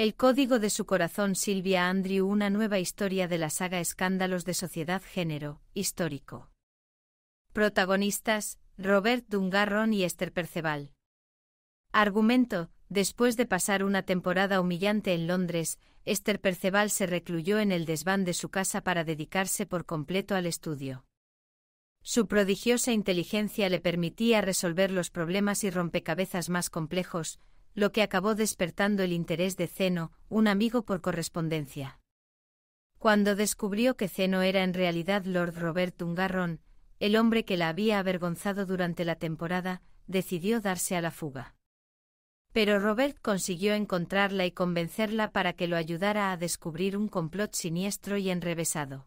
El código de su corazón Silvia Andrew Una nueva historia de la saga Escándalos de Sociedad Género, histórico. Protagonistas, Robert Dungarron y Esther Perceval. Argumento, después de pasar una temporada humillante en Londres, Esther Perceval se recluyó en el desván de su casa para dedicarse por completo al estudio. Su prodigiosa inteligencia le permitía resolver los problemas y rompecabezas más complejos, lo que acabó despertando el interés de Zeno, un amigo por correspondencia. Cuando descubrió que Zeno era en realidad Lord Robert Ungarrón, el hombre que la había avergonzado durante la temporada, decidió darse a la fuga. Pero Robert consiguió encontrarla y convencerla para que lo ayudara a descubrir un complot siniestro y enrevesado.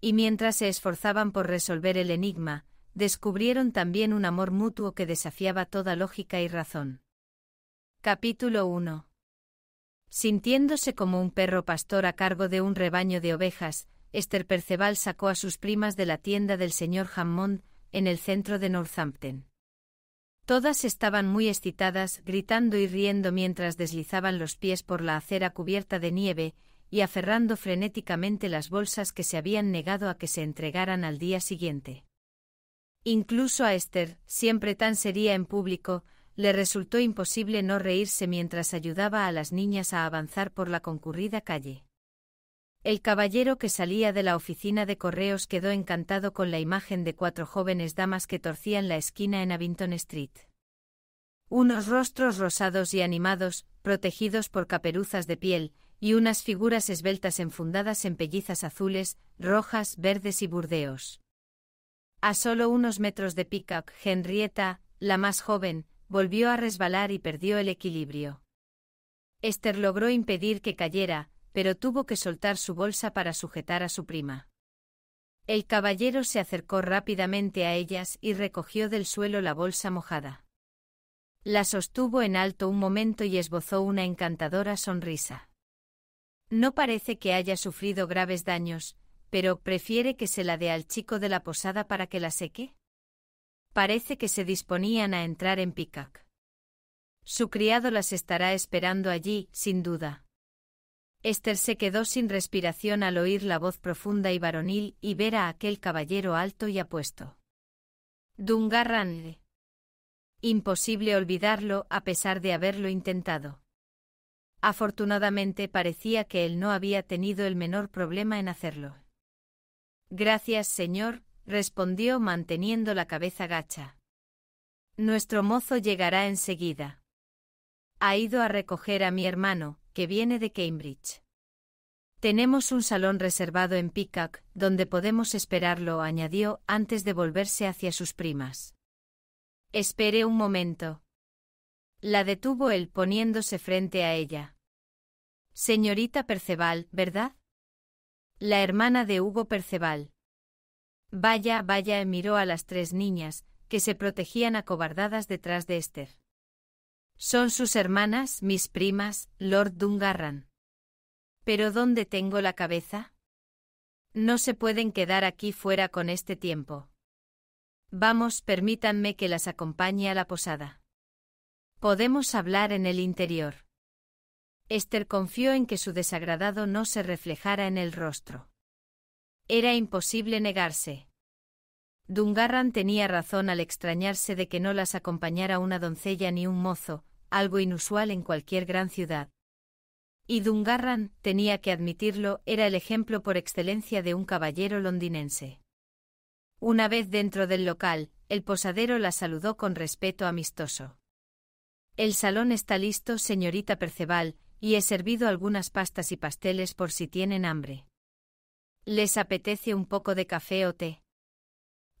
Y mientras se esforzaban por resolver el enigma, descubrieron también un amor mutuo que desafiaba toda lógica y razón. Capítulo 1. Sintiéndose como un perro pastor a cargo de un rebaño de ovejas, Esther Perceval sacó a sus primas de la tienda del señor Hammond, en el centro de Northampton. Todas estaban muy excitadas, gritando y riendo mientras deslizaban los pies por la acera cubierta de nieve, y aferrando frenéticamente las bolsas que se habían negado a que se entregaran al día siguiente. Incluso a Esther, siempre tan seria en público, le resultó imposible no reírse mientras ayudaba a las niñas a avanzar por la concurrida calle. El caballero que salía de la oficina de correos quedó encantado con la imagen de cuatro jóvenes damas que torcían la esquina en Abington Street. Unos rostros rosados y animados, protegidos por caperuzas de piel, y unas figuras esbeltas enfundadas en pellizas azules, rojas, verdes y burdeos. A solo unos metros de Peacock, Henrietta, la más joven, volvió a resbalar y perdió el equilibrio. Esther logró impedir que cayera, pero tuvo que soltar su bolsa para sujetar a su prima. El caballero se acercó rápidamente a ellas y recogió del suelo la bolsa mojada. La sostuvo en alto un momento y esbozó una encantadora sonrisa. No parece que haya sufrido graves daños, pero ¿prefiere que se la dé al chico de la posada para que la seque? Parece que se disponían a entrar en Picac. Su criado las estará esperando allí, sin duda. Esther se quedó sin respiración al oír la voz profunda y varonil y ver a aquel caballero alto y apuesto. «Dungarranle». Imposible olvidarlo a pesar de haberlo intentado. Afortunadamente parecía que él no había tenido el menor problema en hacerlo. Gracias, señor, respondió manteniendo la cabeza gacha. Nuestro mozo llegará enseguida. Ha ido a recoger a mi hermano, que viene de Cambridge. Tenemos un salón reservado en Peacock, donde podemos esperarlo, añadió antes de volverse hacia sus primas. Espere un momento. La detuvo él poniéndose frente a ella. Señorita Perceval, ¿verdad? La hermana de Hugo Perceval. Vaya, vaya, miró a las tres niñas, que se protegían acobardadas detrás de Esther. Son sus hermanas, mis primas, Lord Dungarran. Pero ¿dónde tengo la cabeza? No se pueden quedar aquí fuera con este tiempo. Vamos, permítanme que las acompañe a la posada. Podemos hablar en el interior. Esther confió en que su desagradado no se reflejara en el rostro. Era imposible negarse. Dungarran tenía razón al extrañarse de que no las acompañara una doncella ni un mozo, algo inusual en cualquier gran ciudad. Y Dungarran, tenía que admitirlo, era el ejemplo por excelencia de un caballero londinense. Una vez dentro del local, el posadero la saludó con respeto amistoso. El salón está listo, señorita Perceval, y he servido algunas pastas y pasteles por si tienen hambre. ¿Les apetece un poco de café o té?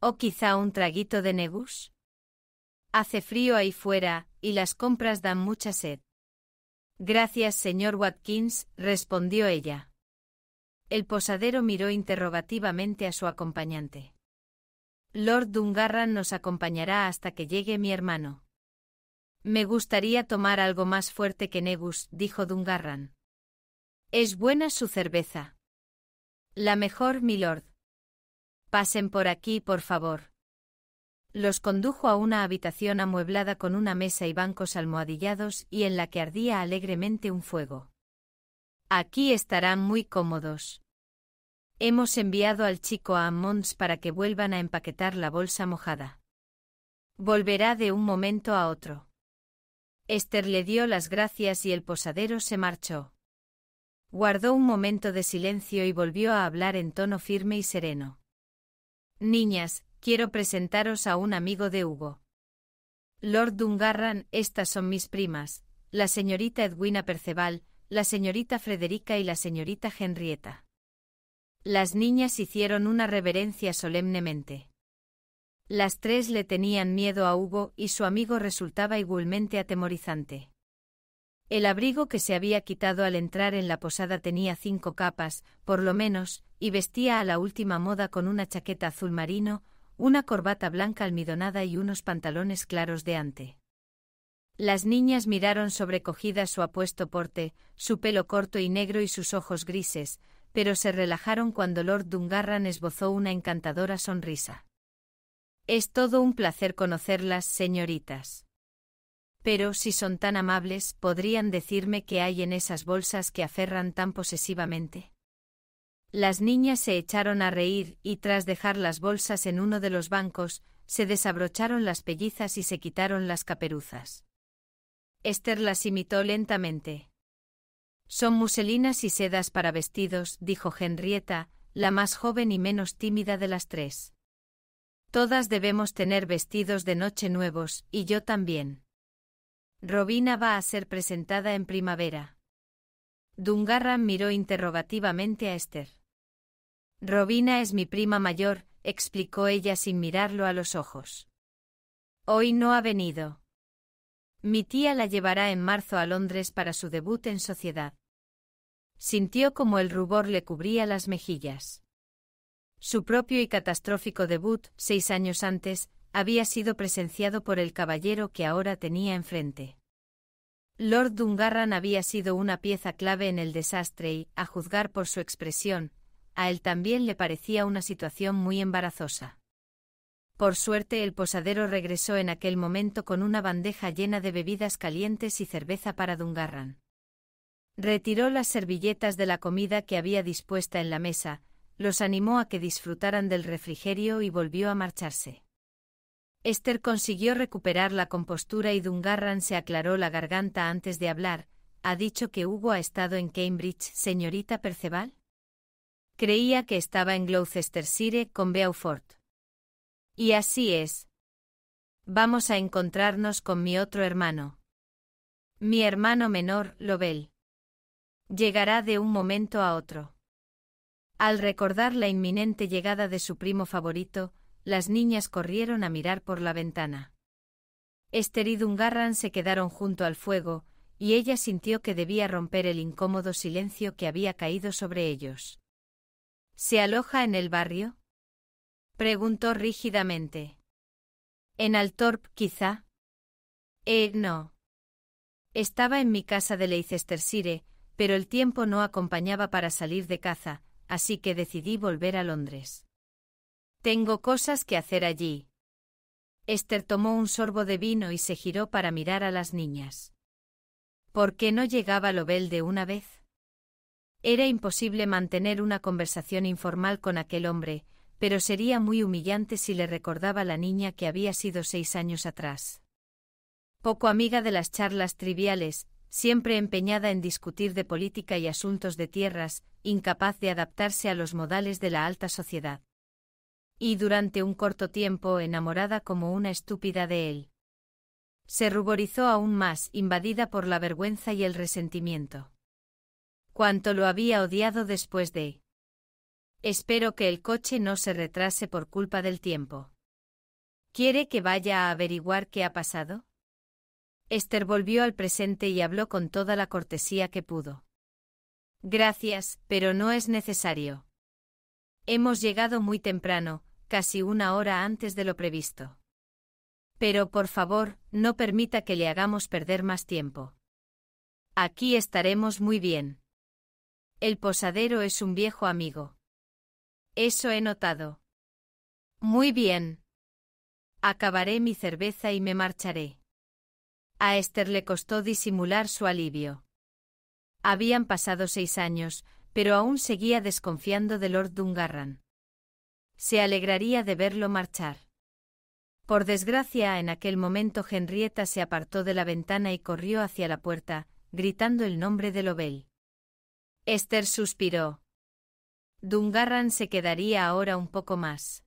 ¿O quizá un traguito de negus? Hace frío ahí fuera, y las compras dan mucha sed. Gracias, señor Watkins, respondió ella. El posadero miró interrogativamente a su acompañante. Lord Dungarran nos acompañará hasta que llegue mi hermano. Me gustaría tomar algo más fuerte que Negus, dijo Dungarran. Es buena su cerveza. La mejor, milord. Pasen por aquí, por favor. Los condujo a una habitación amueblada con una mesa y bancos almohadillados y en la que ardía alegremente un fuego. Aquí estarán muy cómodos. Hemos enviado al chico a Ammons para que vuelvan a empaquetar la bolsa mojada. Volverá de un momento a otro. Esther le dio las gracias y el posadero se marchó. Guardó un momento de silencio y volvió a hablar en tono firme y sereno. Niñas, quiero presentaros a un amigo de Hugo. Lord Dungarran, estas son mis primas, la señorita Edwina Perceval, la señorita Frederica y la señorita Henrietta. Las niñas hicieron una reverencia solemnemente. Las tres le tenían miedo a Hugo y su amigo resultaba igualmente atemorizante. El abrigo que se había quitado al entrar en la posada tenía cinco capas, por lo menos, y vestía a la última moda con una chaqueta azul marino, una corbata blanca almidonada y unos pantalones claros de ante. Las niñas miraron sobrecogidas su apuesto porte, su pelo corto y negro y sus ojos grises, pero se relajaron cuando Lord Dungarran esbozó una encantadora sonrisa. Es todo un placer conocerlas, señoritas. Pero si son tan amables, podrían decirme qué hay en esas bolsas que aferran tan posesivamente. Las niñas se echaron a reír y tras dejar las bolsas en uno de los bancos, se desabrocharon las pellizas y se quitaron las caperuzas. Esther las imitó lentamente. Son muselinas y sedas para vestidos, dijo Henrietta, la más joven y menos tímida de las tres. Todas debemos tener vestidos de noche nuevos, y yo también. Robina va a ser presentada en primavera. Dungarram miró interrogativamente a Esther. Robina es mi prima mayor, explicó ella sin mirarlo a los ojos. Hoy no ha venido. Mi tía la llevará en marzo a Londres para su debut en sociedad. Sintió como el rubor le cubría las mejillas. Su propio y catastrófico debut, seis años antes, había sido presenciado por el caballero que ahora tenía enfrente. Lord Dungarran había sido una pieza clave en el desastre y, a juzgar por su expresión, a él también le parecía una situación muy embarazosa. Por suerte el posadero regresó en aquel momento con una bandeja llena de bebidas calientes y cerveza para Dungarran. Retiró las servilletas de la comida que había dispuesta en la mesa, los animó a que disfrutaran del refrigerio y volvió a marcharse. Esther consiguió recuperar la compostura y Dungarran se aclaró la garganta antes de hablar. ¿Ha dicho que Hugo ha estado en Cambridge, señorita Perceval? Creía que estaba en Gloucestershire con Beaufort. Y así es. Vamos a encontrarnos con mi otro hermano. Mi hermano menor, Lobel. Llegará de un momento a otro. Al recordar la inminente llegada de su primo favorito, las niñas corrieron a mirar por la ventana. Esther y Dungarran se quedaron junto al fuego, y ella sintió que debía romper el incómodo silencio que había caído sobre ellos. ¿Se aloja en el barrio? preguntó rígidamente. En Altorp, quizá. Eh, no. Estaba en mi casa de Leicestershire, pero el tiempo no acompañaba para salir de caza, así que decidí volver a Londres. Tengo cosas que hacer allí. Esther tomó un sorbo de vino y se giró para mirar a las niñas. ¿Por qué no llegaba Lobel de una vez? Era imposible mantener una conversación informal con aquel hombre, pero sería muy humillante si le recordaba la niña que había sido seis años atrás. Poco amiga de las charlas triviales, siempre empeñada en discutir de política y asuntos de tierras, incapaz de adaptarse a los modales de la alta sociedad y durante un corto tiempo enamorada como una estúpida de él. Se ruborizó aún más, invadida por la vergüenza y el resentimiento. Cuánto lo había odiado después de... Espero que el coche no se retrase por culpa del tiempo. ¿Quiere que vaya a averiguar qué ha pasado? Esther volvió al presente y habló con toda la cortesía que pudo. Gracias, pero no es necesario. Hemos llegado muy temprano, casi una hora antes de lo previsto. Pero por favor, no permita que le hagamos perder más tiempo. Aquí estaremos muy bien. El posadero es un viejo amigo. Eso he notado. Muy bien. Acabaré mi cerveza y me marcharé. A Esther le costó disimular su alivio. Habían pasado seis años, pero aún seguía desconfiando de Lord Dungarran. Se alegraría de verlo marchar. Por desgracia, en aquel momento Henrietta se apartó de la ventana y corrió hacia la puerta, gritando el nombre de Lobel. Esther suspiró. Dungarran se quedaría ahora un poco más.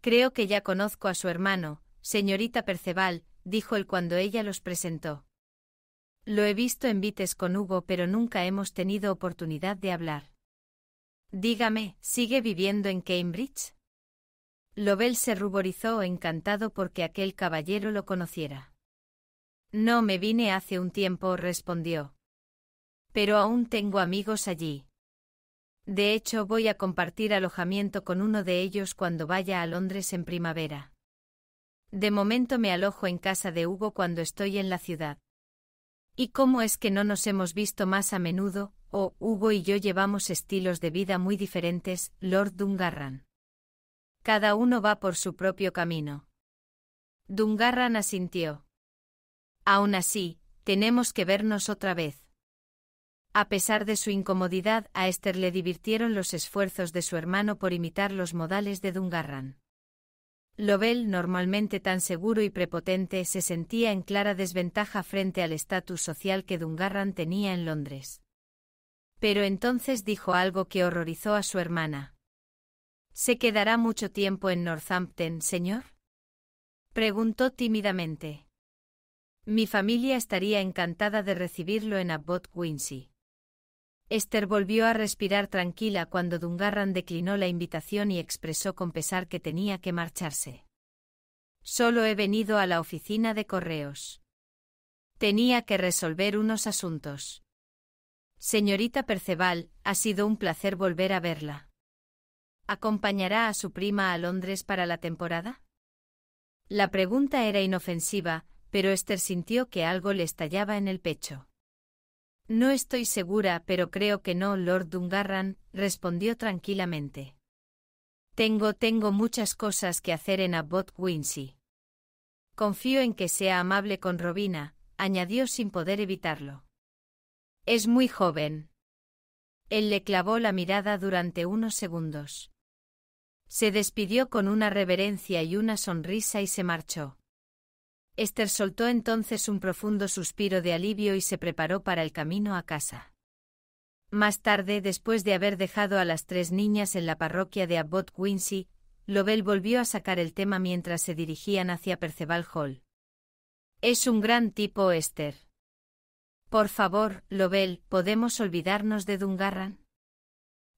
Creo que ya conozco a su hermano, señorita Perceval, dijo él cuando ella los presentó. Lo he visto en Vites con Hugo, pero nunca hemos tenido oportunidad de hablar. Dígame, ¿sigue viviendo en Cambridge? Lobel se ruborizó encantado porque aquel caballero lo conociera. No me vine hace un tiempo, respondió. Pero aún tengo amigos allí. De hecho, voy a compartir alojamiento con uno de ellos cuando vaya a Londres en primavera. De momento me alojo en casa de Hugo cuando estoy en la ciudad. ¿Y cómo es que no nos hemos visto más a menudo? Oh, Hugo y yo llevamos estilos de vida muy diferentes, Lord Dungarran. Cada uno va por su propio camino. Dungarran asintió. Aún así, tenemos que vernos otra vez. A pesar de su incomodidad, a Esther le divirtieron los esfuerzos de su hermano por imitar los modales de Dungarran. Lovell, normalmente tan seguro y prepotente, se sentía en clara desventaja frente al estatus social que Dungarran tenía en Londres. Pero entonces dijo algo que horrorizó a su hermana. ¿Se quedará mucho tiempo en Northampton, señor? Preguntó tímidamente. Mi familia estaría encantada de recibirlo en Abbott Quincy. Esther volvió a respirar tranquila cuando Dungarran declinó la invitación y expresó con pesar que tenía que marcharse. Solo he venido a la oficina de correos. Tenía que resolver unos asuntos. Señorita Perceval, ha sido un placer volver a verla. ¿Acompañará a su prima a Londres para la temporada? La pregunta era inofensiva, pero Esther sintió que algo le estallaba en el pecho. No estoy segura, pero creo que no, Lord Dungarran, respondió tranquilamente. Tengo, tengo muchas cosas que hacer en Abbot Wincy. Confío en que sea amable con Robina, añadió sin poder evitarlo. Es muy joven. Él le clavó la mirada durante unos segundos. Se despidió con una reverencia y una sonrisa y se marchó. Esther soltó entonces un profundo suspiro de alivio y se preparó para el camino a casa. Más tarde, después de haber dejado a las tres niñas en la parroquia de Abbot Quincy, Lobel volvió a sacar el tema mientras se dirigían hacia Perceval Hall. Es un gran tipo, Esther. Por favor, Lobel, ¿podemos olvidarnos de Dungarran?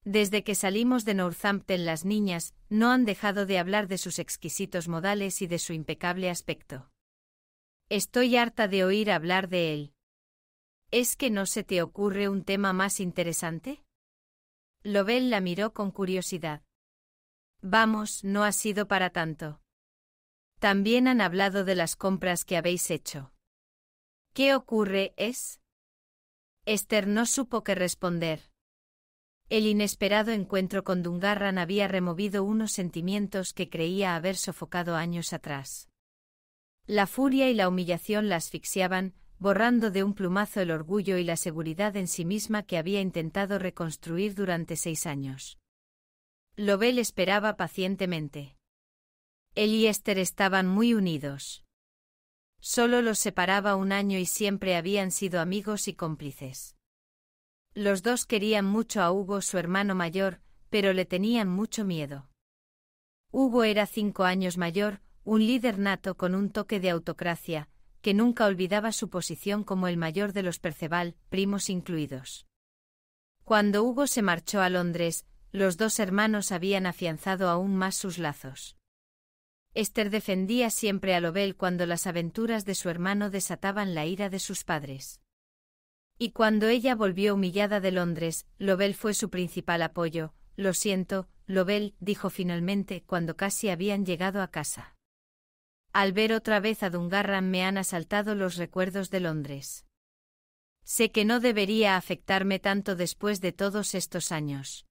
Desde que salimos de Northampton las niñas no han dejado de hablar de sus exquisitos modales y de su impecable aspecto. Estoy harta de oír hablar de él. ¿Es que no se te ocurre un tema más interesante? Lobel la miró con curiosidad. Vamos, no ha sido para tanto. También han hablado de las compras que habéis hecho. ¿Qué ocurre, es? Esther no supo qué responder. El inesperado encuentro con Dungarran había removido unos sentimientos que creía haber sofocado años atrás. La furia y la humillación la asfixiaban, borrando de un plumazo el orgullo y la seguridad en sí misma que había intentado reconstruir durante seis años. Lobel esperaba pacientemente. Él y Esther estaban muy unidos. Solo los separaba un año y siempre habían sido amigos y cómplices. Los dos querían mucho a Hugo, su hermano mayor, pero le tenían mucho miedo. Hugo era cinco años mayor, un líder nato con un toque de autocracia, que nunca olvidaba su posición como el mayor de los Perceval, primos incluidos. Cuando Hugo se marchó a Londres, los dos hermanos habían afianzado aún más sus lazos. Esther defendía siempre a Lobel cuando las aventuras de su hermano desataban la ira de sus padres. Y cuando ella volvió humillada de Londres, Lobel fue su principal apoyo. Lo siento, Lobel, dijo finalmente cuando casi habían llegado a casa. Al ver otra vez a Dungarran me han asaltado los recuerdos de Londres. Sé que no debería afectarme tanto después de todos estos años.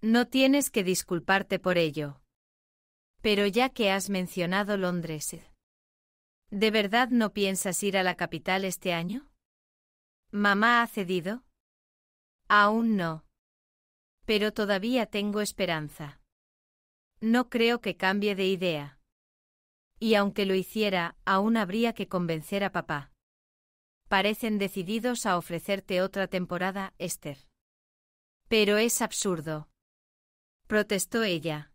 No tienes que disculparte por ello. Pero ya que has mencionado Londres, ¿de verdad no piensas ir a la capital este año? ¿Mamá ha cedido? Aún no. Pero todavía tengo esperanza. No creo que cambie de idea. Y aunque lo hiciera, aún habría que convencer a papá. Parecen decididos a ofrecerte otra temporada, Esther. Pero es absurdo. Protestó ella.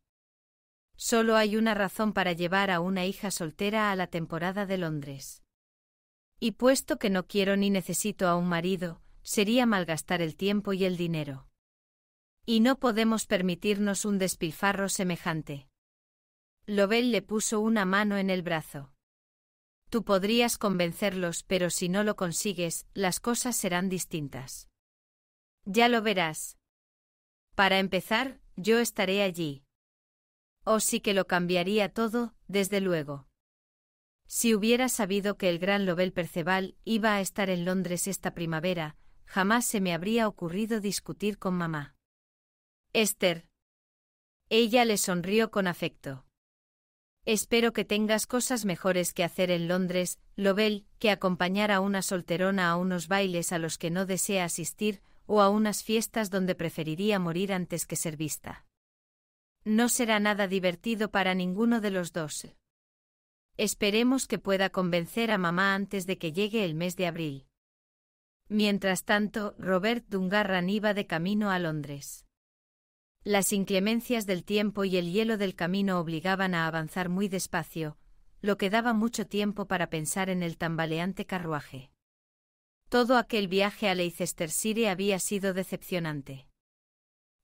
Solo hay una razón para llevar a una hija soltera a la temporada de Londres. Y puesto que no quiero ni necesito a un marido, sería malgastar el tiempo y el dinero. Y no podemos permitirnos un despilfarro semejante. Lobel le puso una mano en el brazo. Tú podrías convencerlos, pero si no lo consigues, las cosas serán distintas. Ya lo verás. Para empezar, yo estaré allí. O oh, sí que lo cambiaría todo, desde luego. Si hubiera sabido que el gran Lobel Perceval iba a estar en Londres esta primavera, jamás se me habría ocurrido discutir con mamá. Esther. Ella le sonrió con afecto. Espero que tengas cosas mejores que hacer en Londres, Lobel, que acompañar a una solterona a unos bailes a los que no desea asistir, o a unas fiestas donde preferiría morir antes que ser vista. No será nada divertido para ninguno de los dos. Esperemos que pueda convencer a mamá antes de que llegue el mes de abril. Mientras tanto, Robert Dungarran iba de camino a Londres. Las inclemencias del tiempo y el hielo del camino obligaban a avanzar muy despacio, lo que daba mucho tiempo para pensar en el tambaleante carruaje. Todo aquel viaje a Leicester City había sido decepcionante.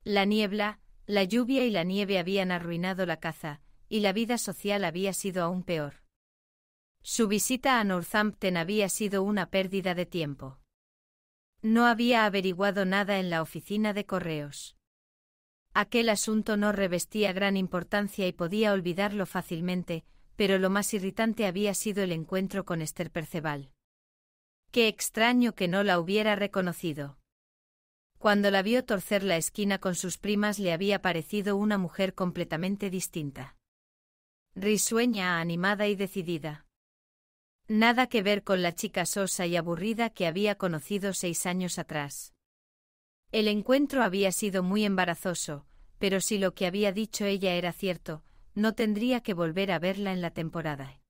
La niebla, la lluvia y la nieve habían arruinado la caza, y la vida social había sido aún peor. Su visita a Northampton había sido una pérdida de tiempo. No había averiguado nada en la oficina de correos. Aquel asunto no revestía gran importancia y podía olvidarlo fácilmente, pero lo más irritante había sido el encuentro con Esther Perceval. Qué extraño que no la hubiera reconocido. Cuando la vio torcer la esquina con sus primas le había parecido una mujer completamente distinta. Risueña, animada y decidida. Nada que ver con la chica sosa y aburrida que había conocido seis años atrás. El encuentro había sido muy embarazoso, pero si lo que había dicho ella era cierto, no tendría que volver a verla en la temporada.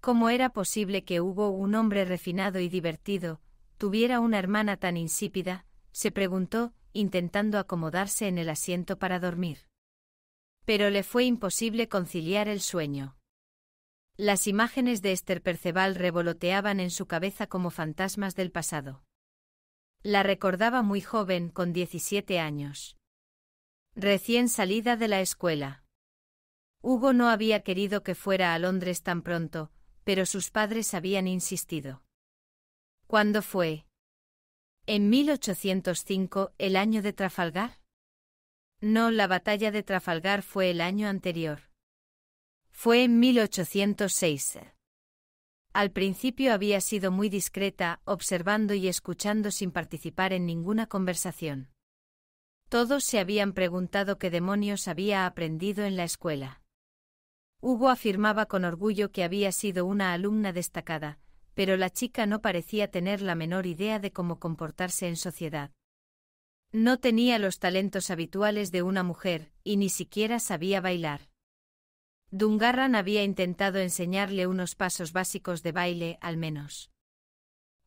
¿Cómo era posible que hubo un hombre refinado y divertido, tuviera una hermana tan insípida? se preguntó, intentando acomodarse en el asiento para dormir. Pero le fue imposible conciliar el sueño. Las imágenes de Esther Perceval revoloteaban en su cabeza como fantasmas del pasado. La recordaba muy joven, con 17 años. Recién salida de la escuela. Hugo no había querido que fuera a Londres tan pronto, pero sus padres habían insistido. ¿Cuándo fue? ¿En 1805, el año de Trafalgar? No, la batalla de Trafalgar fue el año anterior. Fue en 1806. Al principio había sido muy discreta, observando y escuchando sin participar en ninguna conversación. Todos se habían preguntado qué demonios había aprendido en la escuela. Hugo afirmaba con orgullo que había sido una alumna destacada, pero la chica no parecía tener la menor idea de cómo comportarse en sociedad. No tenía los talentos habituales de una mujer, y ni siquiera sabía bailar. Dungarran había intentado enseñarle unos pasos básicos de baile, al menos.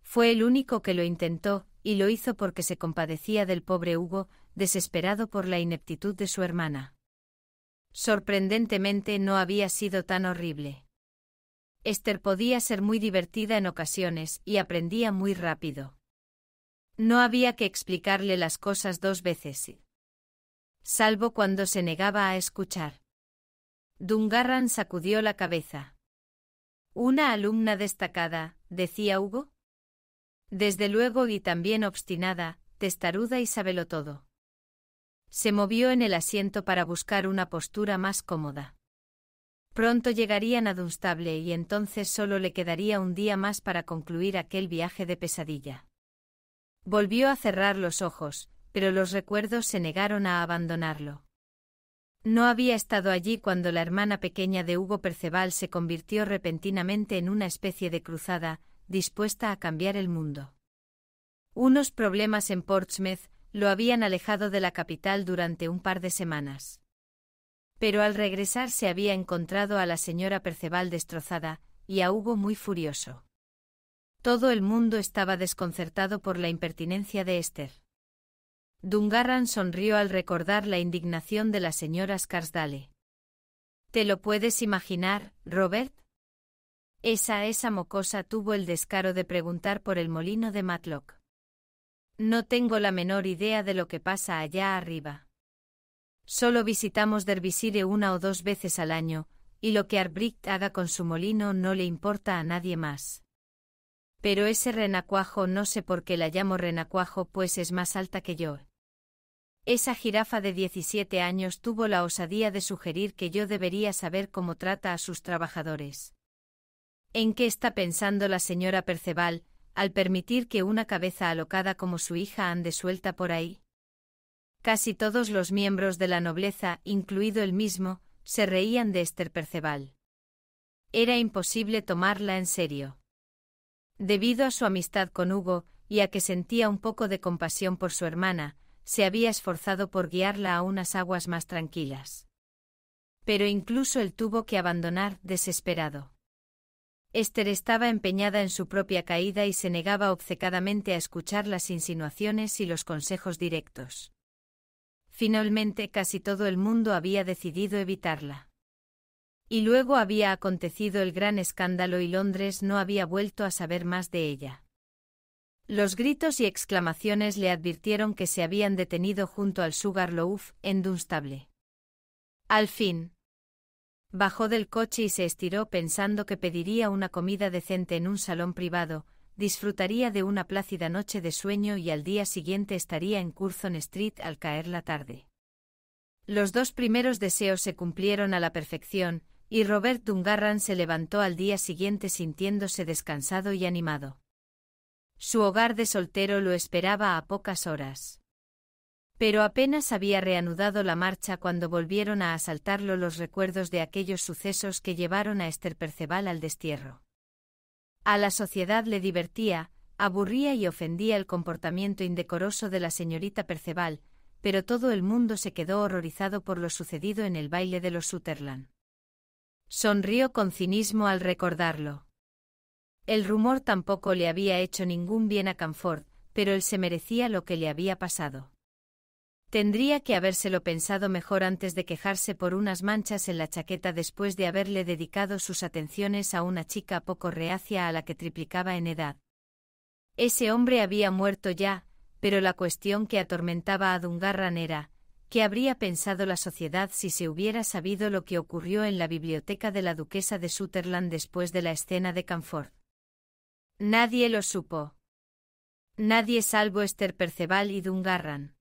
Fue el único que lo intentó, y lo hizo porque se compadecía del pobre Hugo, desesperado por la ineptitud de su hermana. Sorprendentemente no había sido tan horrible. Esther podía ser muy divertida en ocasiones y aprendía muy rápido. No había que explicarle las cosas dos veces, salvo cuando se negaba a escuchar. Dungarran sacudió la cabeza. Una alumna destacada, decía Hugo. Desde luego y también obstinada, testaruda y todo. Se movió en el asiento para buscar una postura más cómoda. Pronto llegarían a Dunstable y entonces solo le quedaría un día más para concluir aquel viaje de pesadilla. Volvió a cerrar los ojos, pero los recuerdos se negaron a abandonarlo. No había estado allí cuando la hermana pequeña de Hugo Perceval se convirtió repentinamente en una especie de cruzada, dispuesta a cambiar el mundo. Unos problemas en Portsmouth lo habían alejado de la capital durante un par de semanas. Pero al regresar se había encontrado a la señora Perceval destrozada, y a Hugo muy furioso. Todo el mundo estaba desconcertado por la impertinencia de Esther. Dungarran sonrió al recordar la indignación de la señora Scarsdale. ¿Te lo puedes imaginar, Robert? Esa esa mocosa tuvo el descaro de preguntar por el molino de Matlock. No tengo la menor idea de lo que pasa allá arriba. Solo visitamos Dervisire una o dos veces al año, y lo que Arbricht haga con su molino no le importa a nadie más. Pero ese renacuajo no sé por qué la llamo renacuajo pues es más alta que yo. Esa jirafa de 17 años tuvo la osadía de sugerir que yo debería saber cómo trata a sus trabajadores. ¿En qué está pensando la señora Perceval, al permitir que una cabeza alocada como su hija ande suelta por ahí? Casi todos los miembros de la nobleza, incluido él mismo, se reían de Esther Perceval. Era imposible tomarla en serio. Debido a su amistad con Hugo, y a que sentía un poco de compasión por su hermana, se había esforzado por guiarla a unas aguas más tranquilas. Pero incluso él tuvo que abandonar, desesperado. Esther estaba empeñada en su propia caída y se negaba obcecadamente a escuchar las insinuaciones y los consejos directos. Finalmente casi todo el mundo había decidido evitarla. Y luego había acontecido el gran escándalo y Londres no había vuelto a saber más de ella. Los gritos y exclamaciones le advirtieron que se habían detenido junto al Sugarloaf en Dunstable. Al fin. Bajó del coche y se estiró pensando que pediría una comida decente en un salón privado, disfrutaría de una plácida noche de sueño y al día siguiente estaría en Curzon Street al caer la tarde. Los dos primeros deseos se cumplieron a la perfección, y Robert Dungarran se levantó al día siguiente sintiéndose descansado y animado. Su hogar de soltero lo esperaba a pocas horas. Pero apenas había reanudado la marcha cuando volvieron a asaltarlo los recuerdos de aquellos sucesos que llevaron a Esther Perceval al destierro. A la sociedad le divertía, aburría y ofendía el comportamiento indecoroso de la señorita Perceval, pero todo el mundo se quedó horrorizado por lo sucedido en el baile de los Sutherland. Sonrió con cinismo al recordarlo. El rumor tampoco le había hecho ningún bien a Camford, pero él se merecía lo que le había pasado. Tendría que habérselo pensado mejor antes de quejarse por unas manchas en la chaqueta después de haberle dedicado sus atenciones a una chica poco reacia a la que triplicaba en edad. Ese hombre había muerto ya, pero la cuestión que atormentaba a Dungarran era, ¿qué habría pensado la sociedad si se hubiera sabido lo que ocurrió en la biblioteca de la duquesa de Sutherland después de la escena de Camford? Nadie lo supo. Nadie salvo Esther Perceval y Dungarran.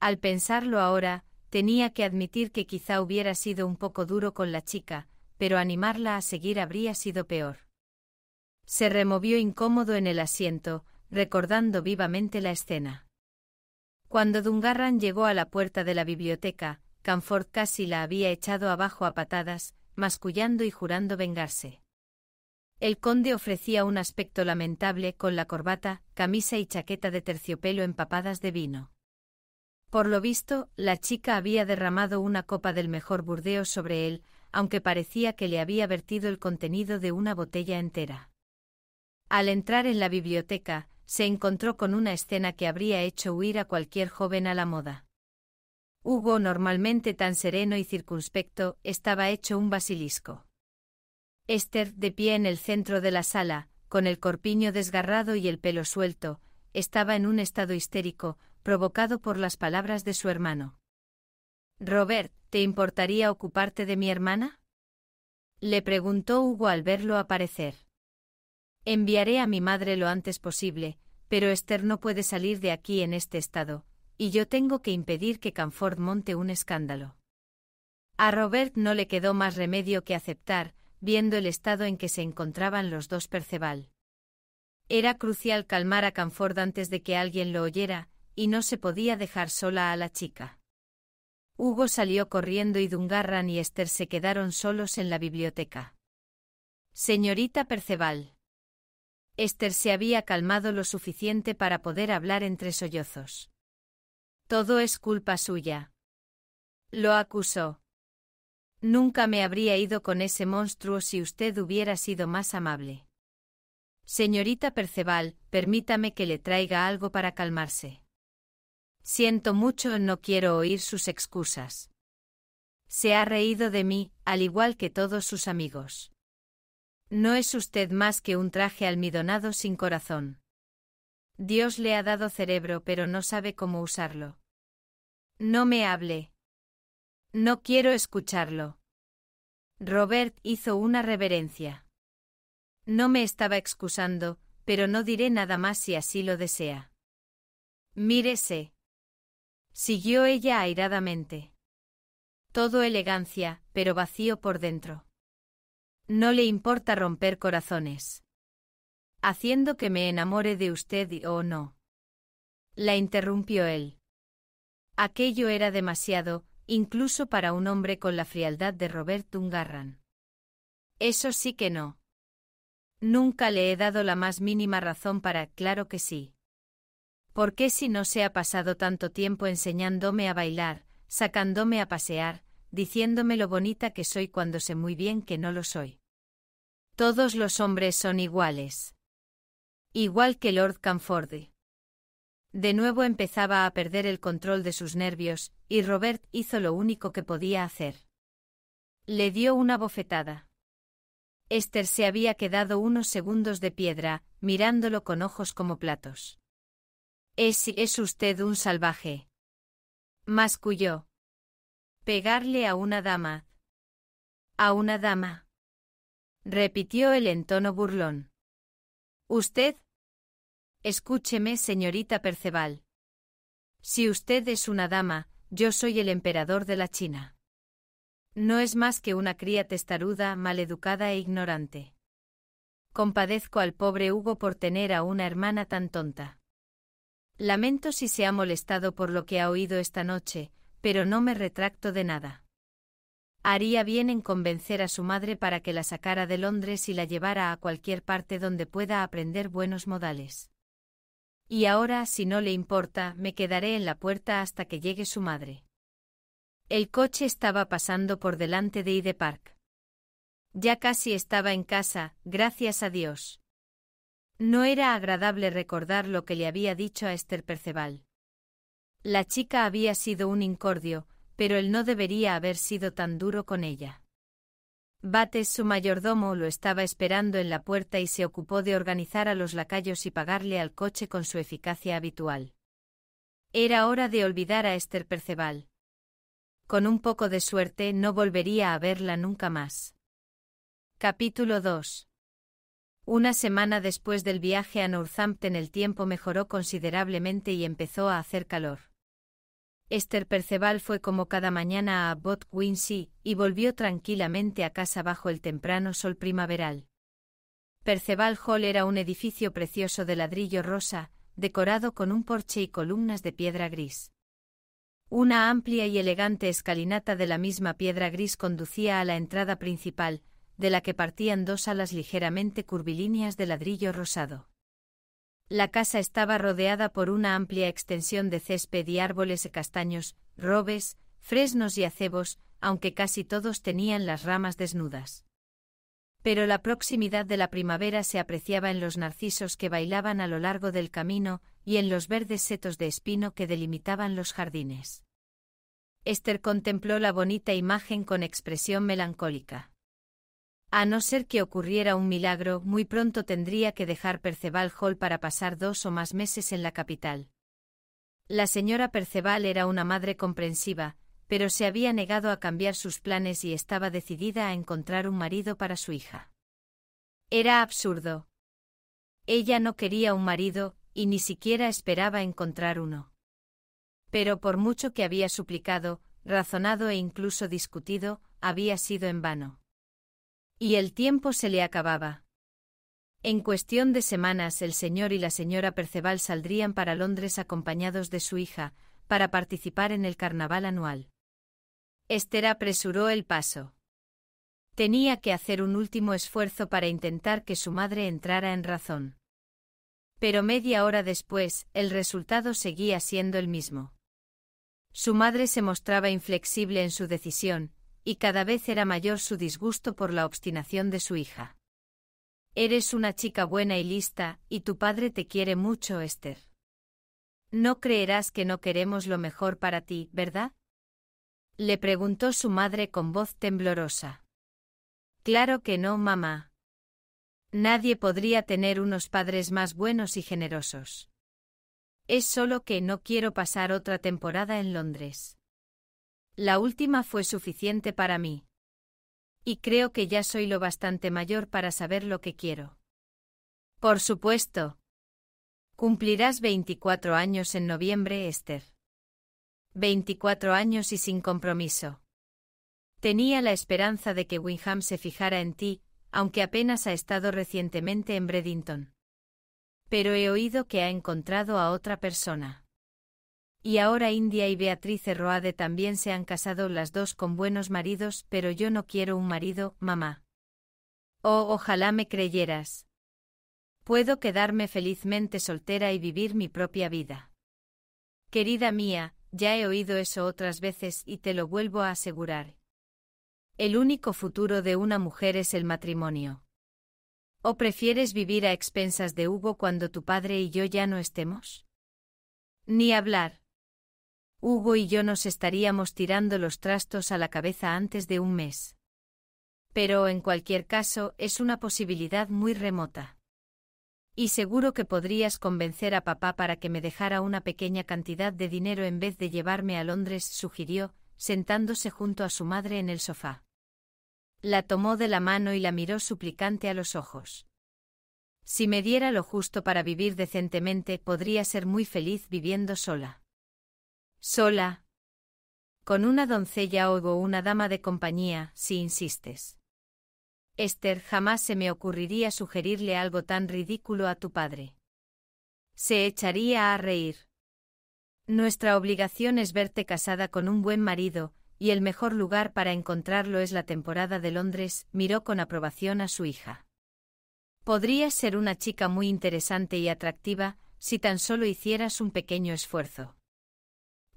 Al pensarlo ahora, tenía que admitir que quizá hubiera sido un poco duro con la chica, pero animarla a seguir habría sido peor. Se removió incómodo en el asiento, recordando vivamente la escena. Cuando Dungarran llegó a la puerta de la biblioteca, Canford casi la había echado abajo a patadas, mascullando y jurando vengarse. El conde ofrecía un aspecto lamentable con la corbata, camisa y chaqueta de terciopelo empapadas de vino. Por lo visto, la chica había derramado una copa del mejor burdeo sobre él, aunque parecía que le había vertido el contenido de una botella entera. Al entrar en la biblioteca, se encontró con una escena que habría hecho huir a cualquier joven a la moda. Hugo, normalmente tan sereno y circunspecto, estaba hecho un basilisco. Esther, de pie en el centro de la sala, con el corpiño desgarrado y el pelo suelto, estaba en un estado histérico, provocado por las palabras de su hermano. Robert, ¿te importaría ocuparte de mi hermana? Le preguntó Hugo al verlo aparecer. Enviaré a mi madre lo antes posible, pero Esther no puede salir de aquí en este estado, y yo tengo que impedir que Canford monte un escándalo. A Robert no le quedó más remedio que aceptar, viendo el estado en que se encontraban los dos Perceval. Era crucial calmar a Canford antes de que alguien lo oyera, y no se podía dejar sola a la chica. Hugo salió corriendo y Dungarran y Esther se quedaron solos en la biblioteca. Señorita Perceval. Esther se había calmado lo suficiente para poder hablar entre sollozos. Todo es culpa suya. Lo acusó. Nunca me habría ido con ese monstruo si usted hubiera sido más amable. Señorita Perceval, permítame que le traiga algo para calmarse. Siento mucho, no quiero oír sus excusas. Se ha reído de mí, al igual que todos sus amigos. No es usted más que un traje almidonado sin corazón. Dios le ha dado cerebro pero no sabe cómo usarlo. No me hable, no quiero escucharlo. Robert hizo una reverencia. No me estaba excusando, pero no diré nada más si así lo desea. Mírese. Siguió ella airadamente. Todo elegancia, pero vacío por dentro. No le importa romper corazones. Haciendo que me enamore de usted o oh no. La interrumpió él. Aquello era demasiado, incluso para un hombre con la frialdad de Robert Dungarran. Eso sí que no. Nunca le he dado la más mínima razón para, claro que sí. ¿Por qué si no se ha pasado tanto tiempo enseñándome a bailar, sacándome a pasear, diciéndome lo bonita que soy cuando sé muy bien que no lo soy? Todos los hombres son iguales. Igual que Lord Camfordy. De nuevo empezaba a perder el control de sus nervios, y Robert hizo lo único que podía hacer. Le dio una bofetada. Esther se había quedado unos segundos de piedra, mirándolo con ojos como platos. Es, usted un salvaje. Masculló. Pegarle a una dama. A una dama. Repitió él en tono burlón. Usted, Escúcheme, señorita Perceval. Si usted es una dama, yo soy el emperador de la China. No es más que una cría testaruda, maleducada e ignorante. Compadezco al pobre Hugo por tener a una hermana tan tonta. Lamento si se ha molestado por lo que ha oído esta noche, pero no me retracto de nada. Haría bien en convencer a su madre para que la sacara de Londres y la llevara a cualquier parte donde pueda aprender buenos modales. Y ahora, si no le importa, me quedaré en la puerta hasta que llegue su madre. El coche estaba pasando por delante de Ide Park. Ya casi estaba en casa, gracias a Dios. No era agradable recordar lo que le había dicho a Esther Perceval. La chica había sido un incordio, pero él no debería haber sido tan duro con ella. Bates su mayordomo lo estaba esperando en la puerta y se ocupó de organizar a los lacayos y pagarle al coche con su eficacia habitual. Era hora de olvidar a Esther Perceval. Con un poco de suerte no volvería a verla nunca más. Capítulo 2 Una semana después del viaje a Northampton el tiempo mejoró considerablemente y empezó a hacer calor. Esther Perceval fue como cada mañana a Bot Quincy y volvió tranquilamente a casa bajo el temprano sol primaveral. Perceval Hall era un edificio precioso de ladrillo rosa, decorado con un porche y columnas de piedra gris. Una amplia y elegante escalinata de la misma piedra gris conducía a la entrada principal, de la que partían dos alas ligeramente curvilíneas de ladrillo rosado. La casa estaba rodeada por una amplia extensión de césped y árboles castaños, robes, fresnos y acebos, aunque casi todos tenían las ramas desnudas. Pero la proximidad de la primavera se apreciaba en los narcisos que bailaban a lo largo del camino y en los verdes setos de espino que delimitaban los jardines. Esther contempló la bonita imagen con expresión melancólica. A no ser que ocurriera un milagro, muy pronto tendría que dejar Perceval Hall para pasar dos o más meses en la capital. La señora Perceval era una madre comprensiva, pero se había negado a cambiar sus planes y estaba decidida a encontrar un marido para su hija. Era absurdo. Ella no quería un marido, y ni siquiera esperaba encontrar uno. Pero por mucho que había suplicado, razonado e incluso discutido, había sido en vano. Y el tiempo se le acababa. En cuestión de semanas el señor y la señora Perceval saldrían para Londres acompañados de su hija, para participar en el carnaval anual. Esther apresuró el paso. Tenía que hacer un último esfuerzo para intentar que su madre entrara en razón. Pero media hora después, el resultado seguía siendo el mismo. Su madre se mostraba inflexible en su decisión, y cada vez era mayor su disgusto por la obstinación de su hija. Eres una chica buena y lista, y tu padre te quiere mucho, Esther. No creerás que no queremos lo mejor para ti, ¿verdad? Le preguntó su madre con voz temblorosa. Claro que no, mamá. Nadie podría tener unos padres más buenos y generosos. Es solo que no quiero pasar otra temporada en Londres. La última fue suficiente para mí. Y creo que ya soy lo bastante mayor para saber lo que quiero. Por supuesto. Cumplirás 24 años en noviembre, Esther. 24 años y sin compromiso. Tenía la esperanza de que Winham se fijara en ti, aunque apenas ha estado recientemente en Bredington. Pero he oído que ha encontrado a otra persona. Y ahora India y Beatriz Roade también se han casado las dos con buenos maridos, pero yo no quiero un marido, mamá. Oh, ojalá me creyeras. Puedo quedarme felizmente soltera y vivir mi propia vida. Querida mía, ya he oído eso otras veces y te lo vuelvo a asegurar. El único futuro de una mujer es el matrimonio. ¿O prefieres vivir a expensas de Hugo cuando tu padre y yo ya no estemos? Ni hablar. Hugo y yo nos estaríamos tirando los trastos a la cabeza antes de un mes. Pero en cualquier caso es una posibilidad muy remota. Y seguro que podrías convencer a papá para que me dejara una pequeña cantidad de dinero en vez de llevarme a Londres, sugirió, sentándose junto a su madre en el sofá. La tomó de la mano y la miró suplicante a los ojos. Si me diera lo justo para vivir decentemente, podría ser muy feliz viviendo sola. Sola. Con una doncella o una dama de compañía, si insistes. Esther, jamás se me ocurriría sugerirle algo tan ridículo a tu padre. Se echaría a reír. Nuestra obligación es verte casada con un buen marido, y el mejor lugar para encontrarlo es la temporada de Londres, miró con aprobación a su hija. Podrías ser una chica muy interesante y atractiva, si tan solo hicieras un pequeño esfuerzo.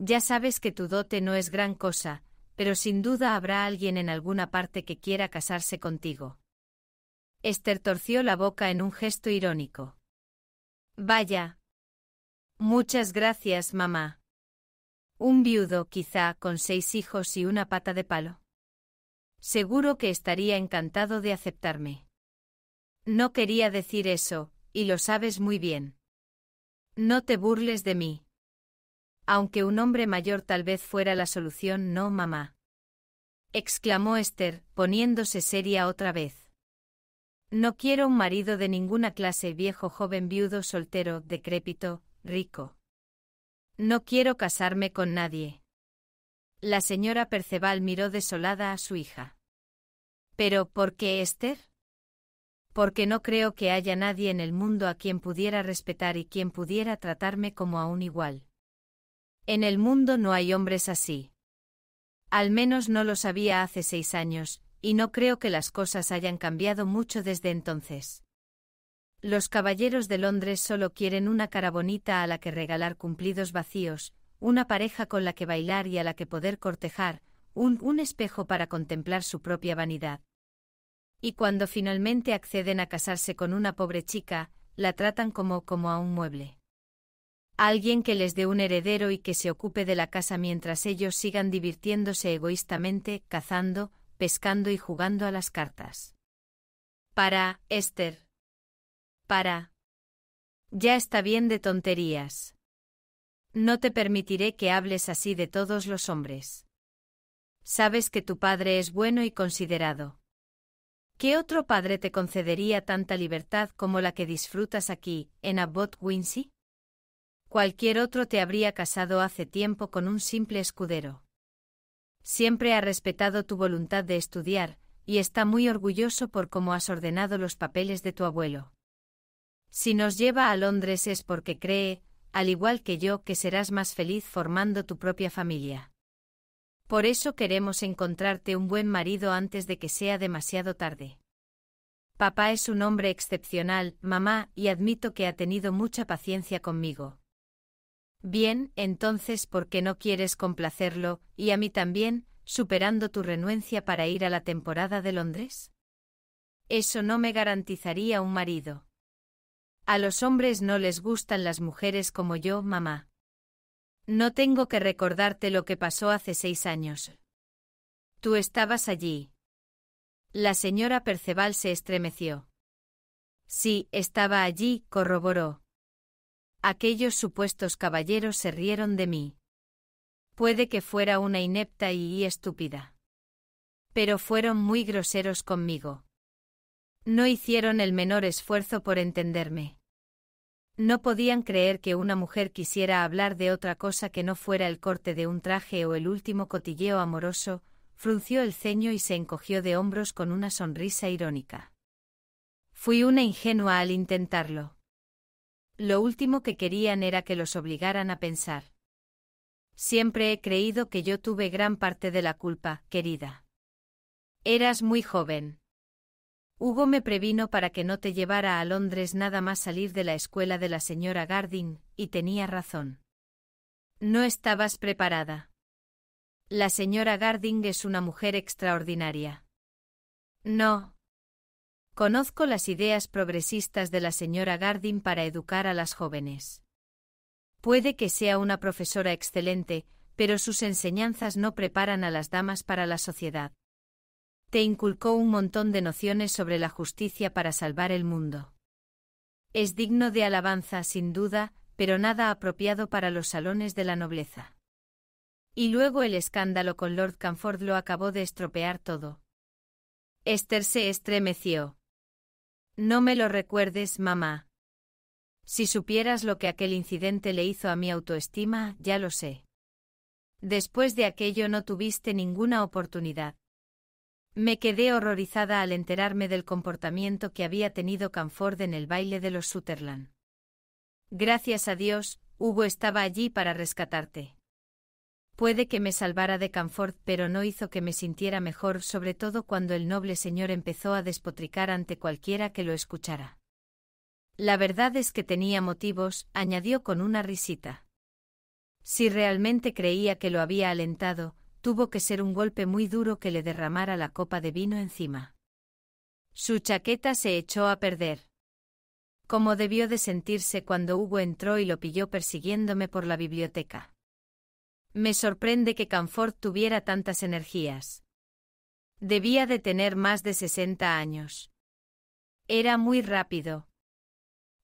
Ya sabes que tu dote no es gran cosa, pero sin duda habrá alguien en alguna parte que quiera casarse contigo. Esther torció la boca en un gesto irónico. Vaya. Muchas gracias, mamá. Un viudo, quizá, con seis hijos y una pata de palo. Seguro que estaría encantado de aceptarme. No quería decir eso, y lo sabes muy bien. No te burles de mí. Aunque un hombre mayor tal vez fuera la solución, no, mamá. exclamó Esther, poniéndose seria otra vez. No quiero un marido de ninguna clase, viejo, joven, viudo, soltero, decrépito, rico. No quiero casarme con nadie. La señora Perceval miró desolada a su hija. ¿Pero por qué Esther? Porque no creo que haya nadie en el mundo a quien pudiera respetar y quien pudiera tratarme como a un igual. En el mundo no hay hombres así. Al menos no lo sabía hace seis años, y no creo que las cosas hayan cambiado mucho desde entonces. Los caballeros de Londres solo quieren una cara bonita a la que regalar cumplidos vacíos, una pareja con la que bailar y a la que poder cortejar, un, un espejo para contemplar su propia vanidad. Y cuando finalmente acceden a casarse con una pobre chica, la tratan como como a un mueble alguien que les dé un heredero y que se ocupe de la casa mientras ellos sigan divirtiéndose egoístamente, cazando, pescando y jugando a las cartas. Para, Esther. Para. Ya está bien de tonterías. No te permitiré que hables así de todos los hombres. Sabes que tu padre es bueno y considerado. ¿Qué otro padre te concedería tanta libertad como la que disfrutas aquí, en Abbot Cualquier otro te habría casado hace tiempo con un simple escudero. Siempre ha respetado tu voluntad de estudiar, y está muy orgulloso por cómo has ordenado los papeles de tu abuelo. Si nos lleva a Londres es porque cree, al igual que yo, que serás más feliz formando tu propia familia. Por eso queremos encontrarte un buen marido antes de que sea demasiado tarde. Papá es un hombre excepcional, mamá, y admito que ha tenido mucha paciencia conmigo. Bien, entonces ¿por qué no quieres complacerlo, y a mí también, superando tu renuencia para ir a la temporada de Londres? Eso no me garantizaría un marido. A los hombres no les gustan las mujeres como yo, mamá. No tengo que recordarte lo que pasó hace seis años. Tú estabas allí. La señora Perceval se estremeció. Sí, estaba allí, corroboró. Aquellos supuestos caballeros se rieron de mí. Puede que fuera una inepta y estúpida. Pero fueron muy groseros conmigo. No hicieron el menor esfuerzo por entenderme. No podían creer que una mujer quisiera hablar de otra cosa que no fuera el corte de un traje o el último cotilleo amoroso, frunció el ceño y se encogió de hombros con una sonrisa irónica. Fui una ingenua al intentarlo. Lo último que querían era que los obligaran a pensar. Siempre he creído que yo tuve gran parte de la culpa, querida. Eras muy joven. Hugo me previno para que no te llevara a Londres nada más salir de la escuela de la señora Garding, y tenía razón. No estabas preparada. La señora Garding es una mujer extraordinaria. No, Conozco las ideas progresistas de la señora Gardin para educar a las jóvenes. Puede que sea una profesora excelente, pero sus enseñanzas no preparan a las damas para la sociedad. Te inculcó un montón de nociones sobre la justicia para salvar el mundo. Es digno de alabanza, sin duda, pero nada apropiado para los salones de la nobleza. Y luego el escándalo con Lord Canford lo acabó de estropear todo. Esther se estremeció. No me lo recuerdes, mamá. Si supieras lo que aquel incidente le hizo a mi autoestima, ya lo sé. Después de aquello no tuviste ninguna oportunidad. Me quedé horrorizada al enterarme del comportamiento que había tenido Canford en el baile de los Sutherland. Gracias a Dios, Hugo estaba allí para rescatarte. Puede que me salvara de Canford, pero no hizo que me sintiera mejor, sobre todo cuando el noble señor empezó a despotricar ante cualquiera que lo escuchara. La verdad es que tenía motivos, añadió con una risita. Si realmente creía que lo había alentado, tuvo que ser un golpe muy duro que le derramara la copa de vino encima. Su chaqueta se echó a perder. Como debió de sentirse cuando Hugo entró y lo pilló persiguiéndome por la biblioteca. Me sorprende que Canford tuviera tantas energías. Debía de tener más de 60 años. Era muy rápido.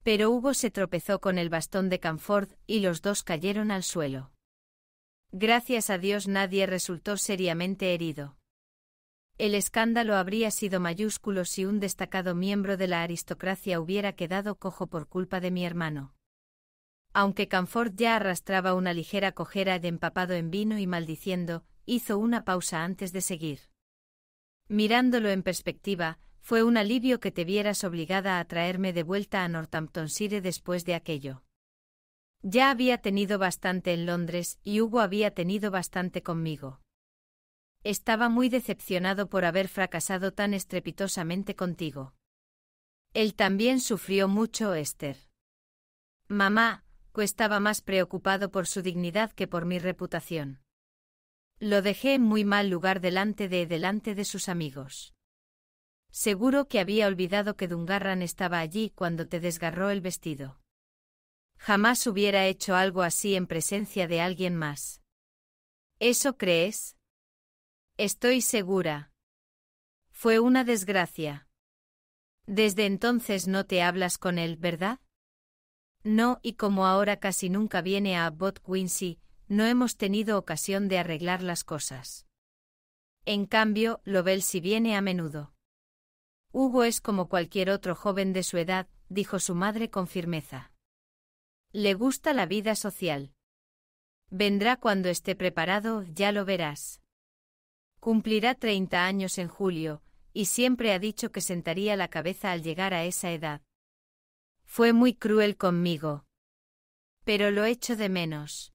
Pero Hugo se tropezó con el bastón de Canford y los dos cayeron al suelo. Gracias a Dios nadie resultó seriamente herido. El escándalo habría sido mayúsculo si un destacado miembro de la aristocracia hubiera quedado cojo por culpa de mi hermano aunque Canford ya arrastraba una ligera cojera de empapado en vino y maldiciendo, hizo una pausa antes de seguir. Mirándolo en perspectiva, fue un alivio que te vieras obligada a traerme de vuelta a Northamptonshire después de aquello. Ya había tenido bastante en Londres y Hugo había tenido bastante conmigo. Estaba muy decepcionado por haber fracasado tan estrepitosamente contigo. Él también sufrió mucho, Esther. Mamá, estaba más preocupado por su dignidad que por mi reputación. Lo dejé en muy mal lugar delante de delante de sus amigos. Seguro que había olvidado que Dungarran estaba allí cuando te desgarró el vestido. Jamás hubiera hecho algo así en presencia de alguien más. ¿Eso crees? Estoy segura. Fue una desgracia. Desde entonces no te hablas con él, ¿verdad? No, y como ahora casi nunca viene a Bot Quincy, no hemos tenido ocasión de arreglar las cosas. En cambio, Lovell si viene a menudo. Hugo es como cualquier otro joven de su edad, dijo su madre con firmeza. Le gusta la vida social. Vendrá cuando esté preparado, ya lo verás. Cumplirá 30 años en julio, y siempre ha dicho que sentaría la cabeza al llegar a esa edad. Fue muy cruel conmigo. Pero lo echo de menos.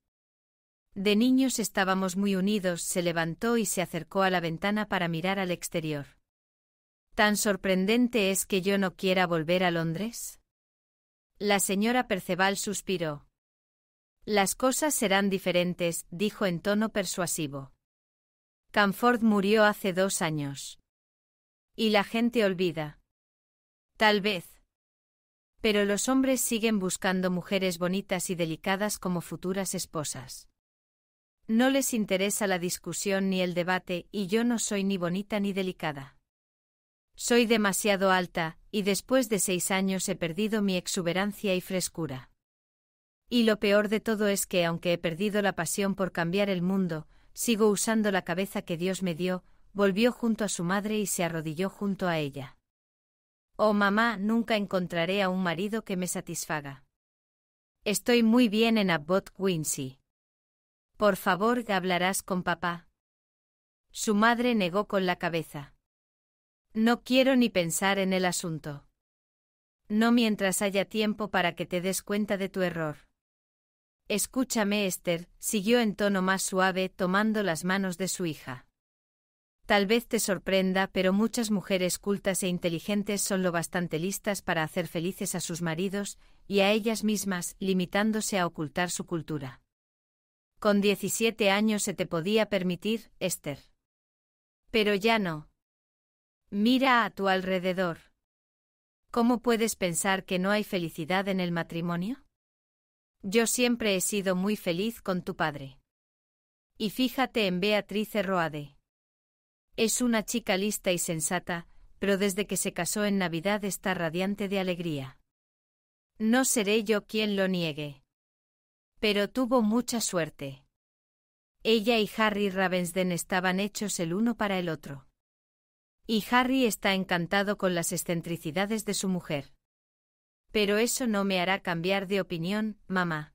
De niños estábamos muy unidos, se levantó y se acercó a la ventana para mirar al exterior. ¿Tan sorprendente es que yo no quiera volver a Londres? La señora Perceval suspiró. Las cosas serán diferentes, dijo en tono persuasivo. Camford murió hace dos años. Y la gente olvida. Tal vez. Pero los hombres siguen buscando mujeres bonitas y delicadas como futuras esposas. No les interesa la discusión ni el debate, y yo no soy ni bonita ni delicada. Soy demasiado alta, y después de seis años he perdido mi exuberancia y frescura. Y lo peor de todo es que, aunque he perdido la pasión por cambiar el mundo, sigo usando la cabeza que Dios me dio, volvió junto a su madre y se arrodilló junto a ella. Oh mamá, nunca encontraré a un marido que me satisfaga. Estoy muy bien en Abbott Quincy. Por favor, hablarás con papá. Su madre negó con la cabeza. No quiero ni pensar en el asunto. No mientras haya tiempo para que te des cuenta de tu error. Escúchame, Esther, siguió en tono más suave, tomando las manos de su hija. Tal vez te sorprenda, pero muchas mujeres cultas e inteligentes son lo bastante listas para hacer felices a sus maridos y a ellas mismas, limitándose a ocultar su cultura. Con 17 años se te podía permitir, Esther. Pero ya no. Mira a tu alrededor. ¿Cómo puedes pensar que no hay felicidad en el matrimonio? Yo siempre he sido muy feliz con tu padre. Y fíjate en Beatriz Roade. Es una chica lista y sensata, pero desde que se casó en Navidad está radiante de alegría. No seré yo quien lo niegue. Pero tuvo mucha suerte. Ella y Harry Ravensden estaban hechos el uno para el otro. Y Harry está encantado con las excentricidades de su mujer. Pero eso no me hará cambiar de opinión, mamá.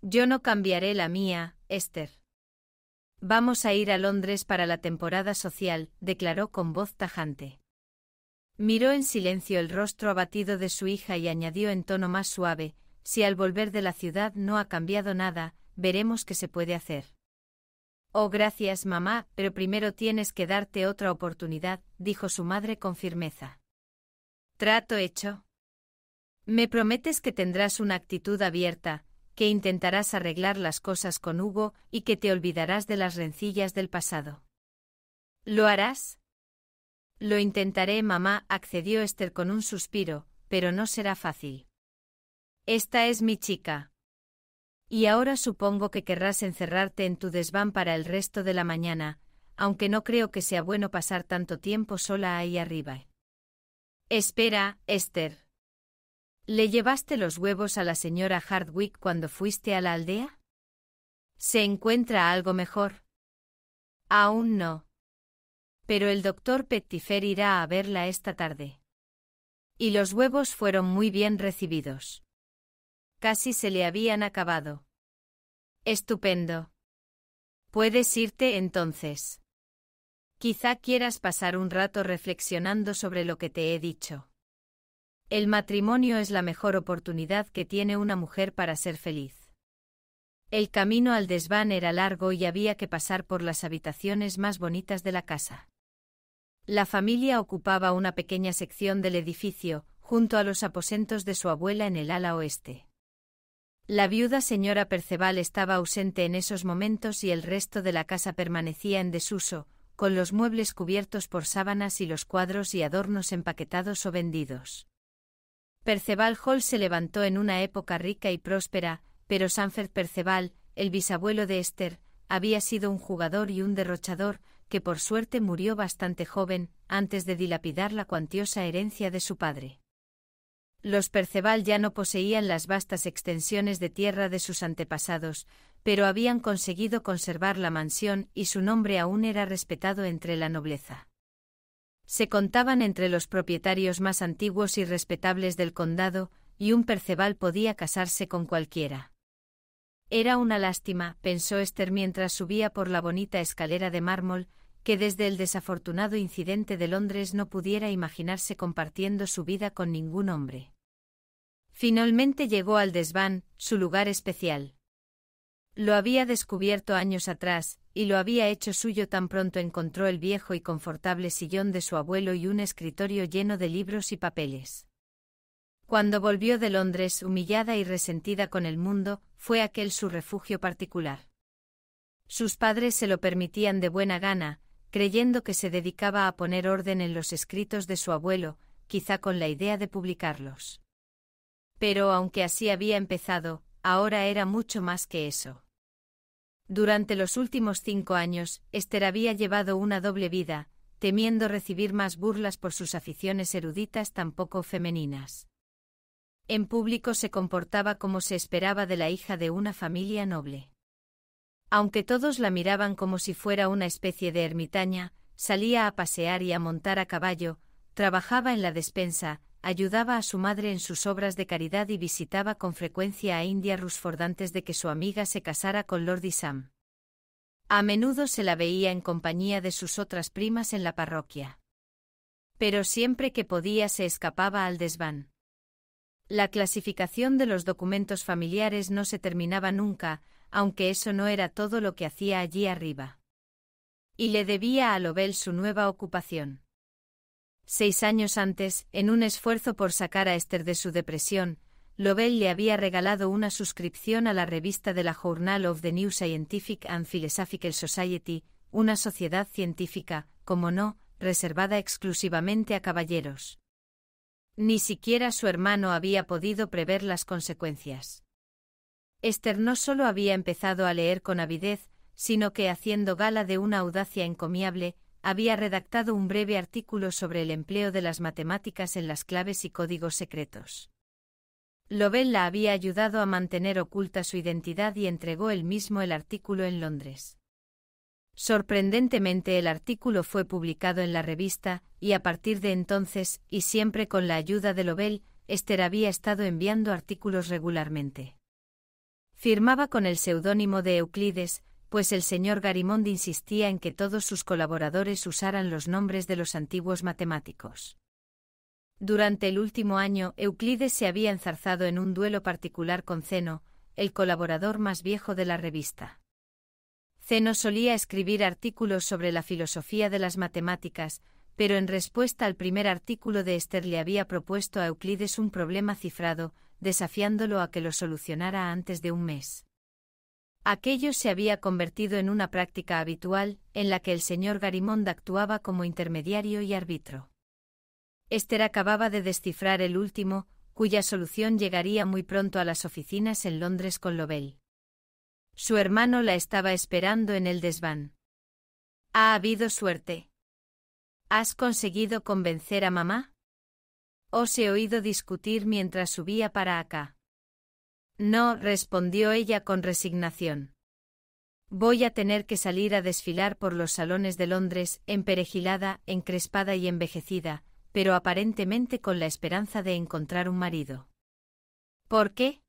Yo no cambiaré la mía, Esther. Vamos a ir a Londres para la temporada social, declaró con voz tajante. Miró en silencio el rostro abatido de su hija y añadió en tono más suave, si al volver de la ciudad no ha cambiado nada, veremos qué se puede hacer. Oh, gracias, mamá, pero primero tienes que darte otra oportunidad, dijo su madre con firmeza. Trato hecho. Me prometes que tendrás una actitud abierta, que intentarás arreglar las cosas con Hugo y que te olvidarás de las rencillas del pasado. ¿Lo harás? Lo intentaré, mamá, accedió Esther con un suspiro, pero no será fácil. Esta es mi chica. Y ahora supongo que querrás encerrarte en tu desván para el resto de la mañana, aunque no creo que sea bueno pasar tanto tiempo sola ahí arriba. Espera, Esther. ¿Le llevaste los huevos a la señora Hardwick cuando fuiste a la aldea? ¿Se encuentra algo mejor? Aún no. Pero el doctor Pettifer irá a verla esta tarde. Y los huevos fueron muy bien recibidos. Casi se le habían acabado. Estupendo. Puedes irte entonces. Quizá quieras pasar un rato reflexionando sobre lo que te he dicho. El matrimonio es la mejor oportunidad que tiene una mujer para ser feliz. El camino al desván era largo y había que pasar por las habitaciones más bonitas de la casa. La familia ocupaba una pequeña sección del edificio, junto a los aposentos de su abuela en el ala oeste. La viuda señora Perceval estaba ausente en esos momentos y el resto de la casa permanecía en desuso, con los muebles cubiertos por sábanas y los cuadros y adornos empaquetados o vendidos. Perceval Hall se levantó en una época rica y próspera, pero Sanford Perceval, el bisabuelo de Esther, había sido un jugador y un derrochador, que por suerte murió bastante joven, antes de dilapidar la cuantiosa herencia de su padre. Los Perceval ya no poseían las vastas extensiones de tierra de sus antepasados, pero habían conseguido conservar la mansión y su nombre aún era respetado entre la nobleza se contaban entre los propietarios más antiguos y respetables del condado, y un Perceval podía casarse con cualquiera. Era una lástima, pensó Esther mientras subía por la bonita escalera de mármol, que desde el desafortunado incidente de Londres no pudiera imaginarse compartiendo su vida con ningún hombre. Finalmente llegó al desván, su lugar especial. Lo había descubierto años atrás, y lo había hecho suyo tan pronto encontró el viejo y confortable sillón de su abuelo y un escritorio lleno de libros y papeles. Cuando volvió de Londres humillada y resentida con el mundo, fue aquel su refugio particular. Sus padres se lo permitían de buena gana, creyendo que se dedicaba a poner orden en los escritos de su abuelo, quizá con la idea de publicarlos. Pero aunque así había empezado, ahora era mucho más que eso. Durante los últimos cinco años, Esther había llevado una doble vida, temiendo recibir más burlas por sus aficiones eruditas tan poco femeninas. En público se comportaba como se esperaba de la hija de una familia noble. Aunque todos la miraban como si fuera una especie de ermitaña, salía a pasear y a montar a caballo, trabajaba en la despensa, ayudaba a su madre en sus obras de caridad y visitaba con frecuencia a India Rusford antes de que su amiga se casara con Lord Sam. A menudo se la veía en compañía de sus otras primas en la parroquia. Pero siempre que podía se escapaba al desván. La clasificación de los documentos familiares no se terminaba nunca, aunque eso no era todo lo que hacía allí arriba. Y le debía a Lobel su nueva ocupación. Seis años antes, en un esfuerzo por sacar a Esther de su depresión, Lovell le había regalado una suscripción a la revista de la Journal of the New Scientific and Philosophical Society, una sociedad científica, como no, reservada exclusivamente a caballeros. Ni siquiera su hermano había podido prever las consecuencias. Esther no solo había empezado a leer con avidez, sino que haciendo gala de una audacia encomiable, había redactado un breve artículo sobre el empleo de las matemáticas en las claves y códigos secretos. Lobel la había ayudado a mantener oculta su identidad y entregó él mismo el artículo en Londres. Sorprendentemente el artículo fue publicado en la revista, y a partir de entonces, y siempre con la ayuda de Lobel, Esther había estado enviando artículos regularmente. Firmaba con el seudónimo de Euclides, pues el señor Garimond insistía en que todos sus colaboradores usaran los nombres de los antiguos matemáticos. Durante el último año, Euclides se había enzarzado en un duelo particular con Zeno, el colaborador más viejo de la revista. Zeno solía escribir artículos sobre la filosofía de las matemáticas, pero en respuesta al primer artículo de Esther le había propuesto a Euclides un problema cifrado, desafiándolo a que lo solucionara antes de un mes. Aquello se había convertido en una práctica habitual, en la que el señor Garimond actuaba como intermediario y árbitro. Esther acababa de descifrar el último, cuya solución llegaría muy pronto a las oficinas en Londres con Lobel. Su hermano la estaba esperando en el desván. Ha habido suerte. ¿Has conseguido convencer a mamá? Os he oído discutir mientras subía para acá. No, respondió ella con resignación. Voy a tener que salir a desfilar por los salones de Londres, emperejilada, encrespada y envejecida, pero aparentemente con la esperanza de encontrar un marido. ¿Por qué?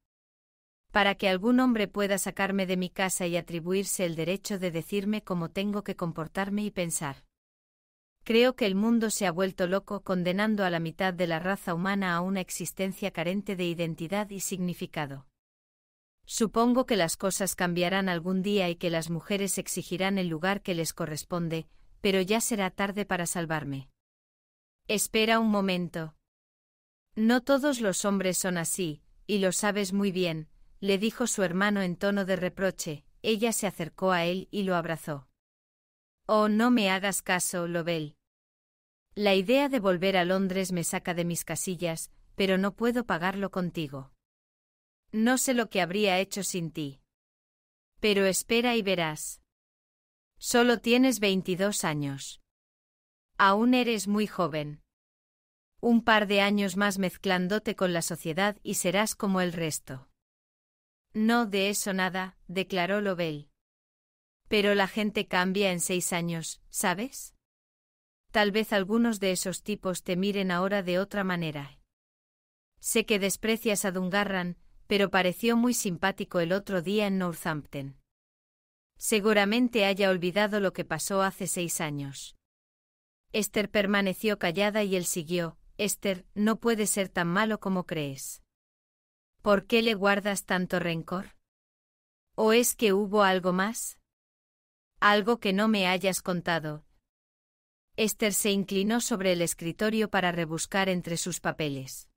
Para que algún hombre pueda sacarme de mi casa y atribuirse el derecho de decirme cómo tengo que comportarme y pensar. Creo que el mundo se ha vuelto loco condenando a la mitad de la raza humana a una existencia carente de identidad y significado. Supongo que las cosas cambiarán algún día y que las mujeres exigirán el lugar que les corresponde, pero ya será tarde para salvarme. Espera un momento. No todos los hombres son así, y lo sabes muy bien, le dijo su hermano en tono de reproche, ella se acercó a él y lo abrazó. Oh, no me hagas caso, Lobel. La idea de volver a Londres me saca de mis casillas, pero no puedo pagarlo contigo. No sé lo que habría hecho sin ti. Pero espera y verás. Solo tienes 22 años. Aún eres muy joven. Un par de años más mezclándote con la sociedad y serás como el resto. No de eso nada, declaró Lobel. Pero la gente cambia en seis años, ¿sabes? Tal vez algunos de esos tipos te miren ahora de otra manera. Sé que desprecias a Dungarran, pero pareció muy simpático el otro día en Northampton. Seguramente haya olvidado lo que pasó hace seis años. Esther permaneció callada y él siguió, Esther, no puede ser tan malo como crees. ¿Por qué le guardas tanto rencor? ¿O es que hubo algo más? Algo que no me hayas contado. Esther se inclinó sobre el escritorio para rebuscar entre sus papeles.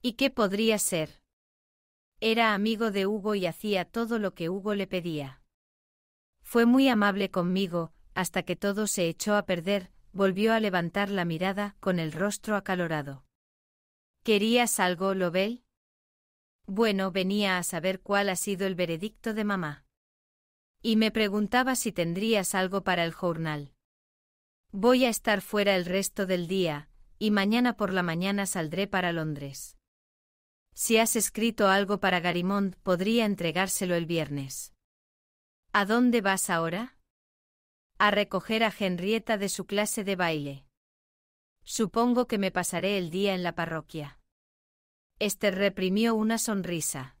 ¿Y qué podría ser? Era amigo de Hugo y hacía todo lo que Hugo le pedía. Fue muy amable conmigo, hasta que todo se echó a perder, volvió a levantar la mirada con el rostro acalorado. ¿Querías algo, Lobel? Bueno, venía a saber cuál ha sido el veredicto de mamá. Y me preguntaba si tendrías algo para el jornal. Voy a estar fuera el resto del día, y mañana por la mañana saldré para Londres. Si has escrito algo para Garimond, podría entregárselo el viernes. ¿A dónde vas ahora? A recoger a Henrietta de su clase de baile. Supongo que me pasaré el día en la parroquia. Esther reprimió una sonrisa.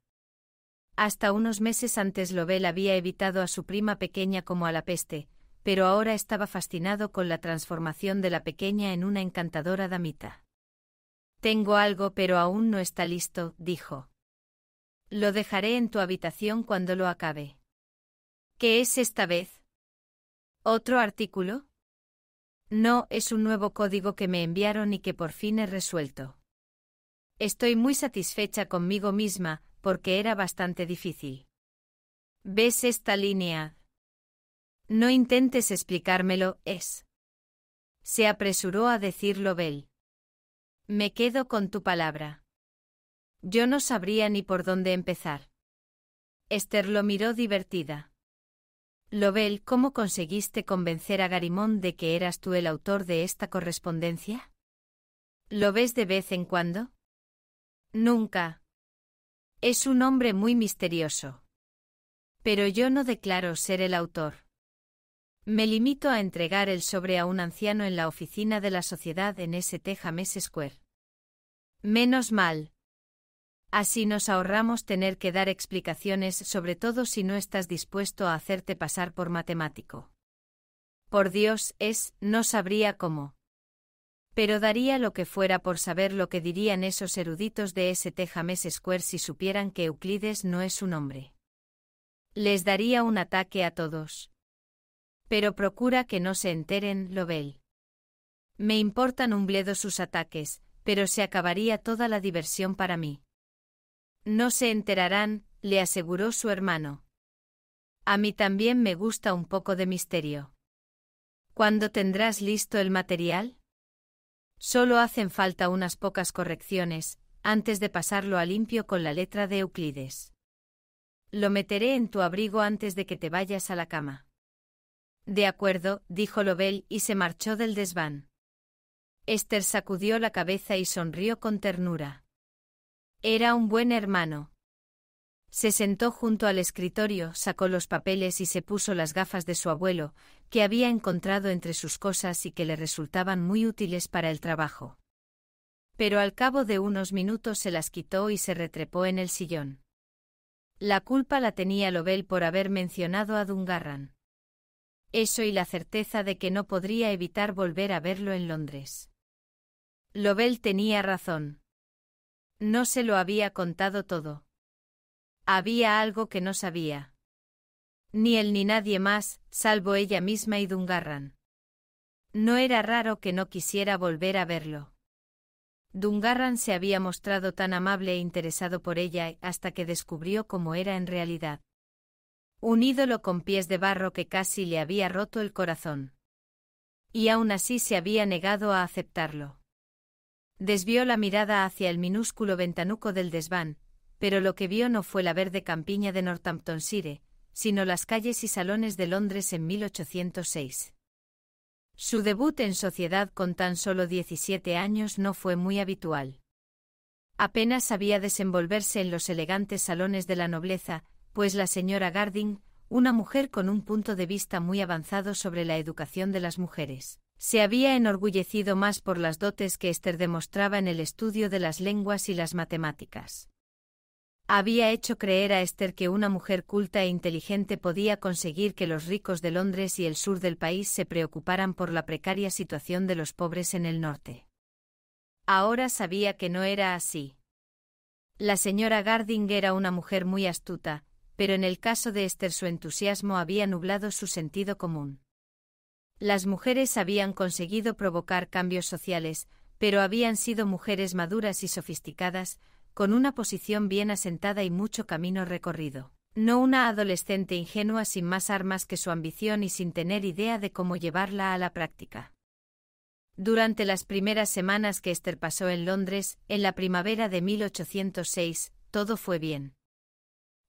Hasta unos meses antes Lobel había evitado a su prima pequeña como a la peste, pero ahora estaba fascinado con la transformación de la pequeña en una encantadora damita. Tengo algo pero aún no está listo, dijo. Lo dejaré en tu habitación cuando lo acabe. ¿Qué es esta vez? ¿Otro artículo? No, es un nuevo código que me enviaron y que por fin he resuelto. Estoy muy satisfecha conmigo misma, porque era bastante difícil. ¿Ves esta línea? No intentes explicármelo, es. Se apresuró a decirlo Bell. Me quedo con tu palabra. Yo no sabría ni por dónde empezar. Esther lo miró divertida. Lobel, ¿cómo conseguiste convencer a Garimón de que eras tú el autor de esta correspondencia? ¿Lo ves de vez en cuando? Nunca. Es un hombre muy misterioso. Pero yo no declaro ser el autor. Me limito a entregar el sobre a un anciano en la oficina de la sociedad en St. James Square. Menos mal. Así nos ahorramos tener que dar explicaciones, sobre todo si no estás dispuesto a hacerte pasar por matemático. Por Dios, es, no sabría cómo. Pero daría lo que fuera por saber lo que dirían esos eruditos de St. James Square si supieran que Euclides no es un hombre. Les daría un ataque a todos. Pero procura que no se enteren, Lobel. Me importan un bledo sus ataques, pero se acabaría toda la diversión para mí. No se enterarán, le aseguró su hermano. A mí también me gusta un poco de misterio. ¿Cuándo tendrás listo el material? Solo hacen falta unas pocas correcciones, antes de pasarlo a limpio con la letra de Euclides. Lo meteré en tu abrigo antes de que te vayas a la cama. De acuerdo, dijo Lobel y se marchó del desván. Esther sacudió la cabeza y sonrió con ternura. Era un buen hermano. Se sentó junto al escritorio, sacó los papeles y se puso las gafas de su abuelo, que había encontrado entre sus cosas y que le resultaban muy útiles para el trabajo. Pero al cabo de unos minutos se las quitó y se retrepó en el sillón. La culpa la tenía Lobel por haber mencionado a Dungarran. Eso y la certeza de que no podría evitar volver a verlo en Londres. Lobel tenía razón. No se lo había contado todo. Había algo que no sabía. Ni él ni nadie más, salvo ella misma y Dungarran. No era raro que no quisiera volver a verlo. Dungarran se había mostrado tan amable e interesado por ella hasta que descubrió cómo era en realidad. Un ídolo con pies de barro que casi le había roto el corazón. Y aún así se había negado a aceptarlo. Desvió la mirada hacia el minúsculo ventanuco del desván, pero lo que vio no fue la verde campiña de Northamptonshire, sino las calles y salones de Londres en 1806. Su debut en sociedad con tan solo 17 años no fue muy habitual. Apenas sabía desenvolverse en los elegantes salones de la nobleza, pues la señora Garding, una mujer con un punto de vista muy avanzado sobre la educación de las mujeres, se había enorgullecido más por las dotes que Esther demostraba en el estudio de las lenguas y las matemáticas. Había hecho creer a Esther que una mujer culta e inteligente podía conseguir que los ricos de Londres y el sur del país se preocuparan por la precaria situación de los pobres en el norte. Ahora sabía que no era así. La señora Garding era una mujer muy astuta, pero en el caso de Esther su entusiasmo había nublado su sentido común. Las mujeres habían conseguido provocar cambios sociales, pero habían sido mujeres maduras y sofisticadas, con una posición bien asentada y mucho camino recorrido. No una adolescente ingenua sin más armas que su ambición y sin tener idea de cómo llevarla a la práctica. Durante las primeras semanas que Esther pasó en Londres, en la primavera de 1806, todo fue bien.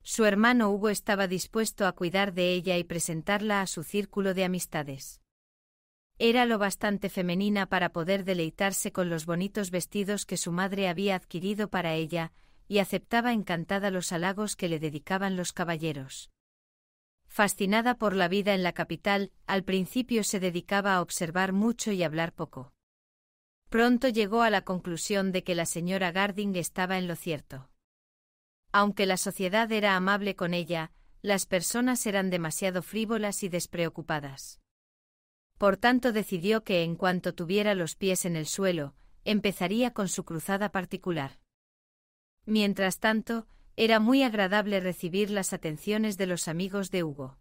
Su hermano Hugo estaba dispuesto a cuidar de ella y presentarla a su círculo de amistades. Era lo bastante femenina para poder deleitarse con los bonitos vestidos que su madre había adquirido para ella, y aceptaba encantada los halagos que le dedicaban los caballeros. Fascinada por la vida en la capital, al principio se dedicaba a observar mucho y hablar poco. Pronto llegó a la conclusión de que la señora Garding estaba en lo cierto. Aunque la sociedad era amable con ella, las personas eran demasiado frívolas y despreocupadas. Por tanto decidió que en cuanto tuviera los pies en el suelo, empezaría con su cruzada particular. Mientras tanto, era muy agradable recibir las atenciones de los amigos de Hugo.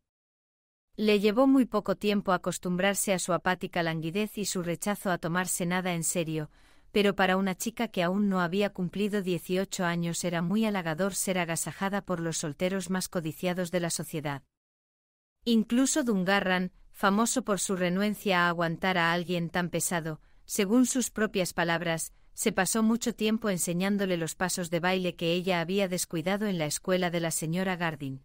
Le llevó muy poco tiempo acostumbrarse a su apática languidez y su rechazo a tomarse nada en serio, pero para una chica que aún no había cumplido dieciocho años era muy halagador ser agasajada por los solteros más codiciados de la sociedad. Incluso Dungarran, famoso por su renuencia a aguantar a alguien tan pesado, según sus propias palabras, se pasó mucho tiempo enseñándole los pasos de baile que ella había descuidado en la escuela de la señora Gardin.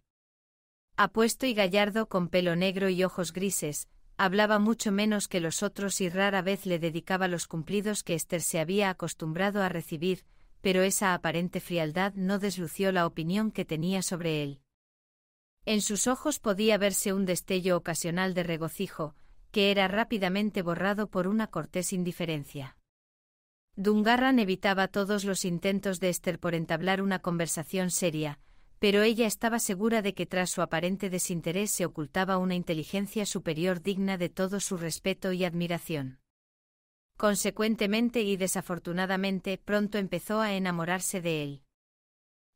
Apuesto y gallardo con pelo negro y ojos grises, hablaba mucho menos que los otros y rara vez le dedicaba los cumplidos que Esther se había acostumbrado a recibir, pero esa aparente frialdad no deslució la opinión que tenía sobre él. En sus ojos podía verse un destello ocasional de regocijo, que era rápidamente borrado por una cortés indiferencia. Dungarran evitaba todos los intentos de Esther por entablar una conversación seria, pero ella estaba segura de que tras su aparente desinterés se ocultaba una inteligencia superior digna de todo su respeto y admiración. Consecuentemente y desafortunadamente, pronto empezó a enamorarse de él.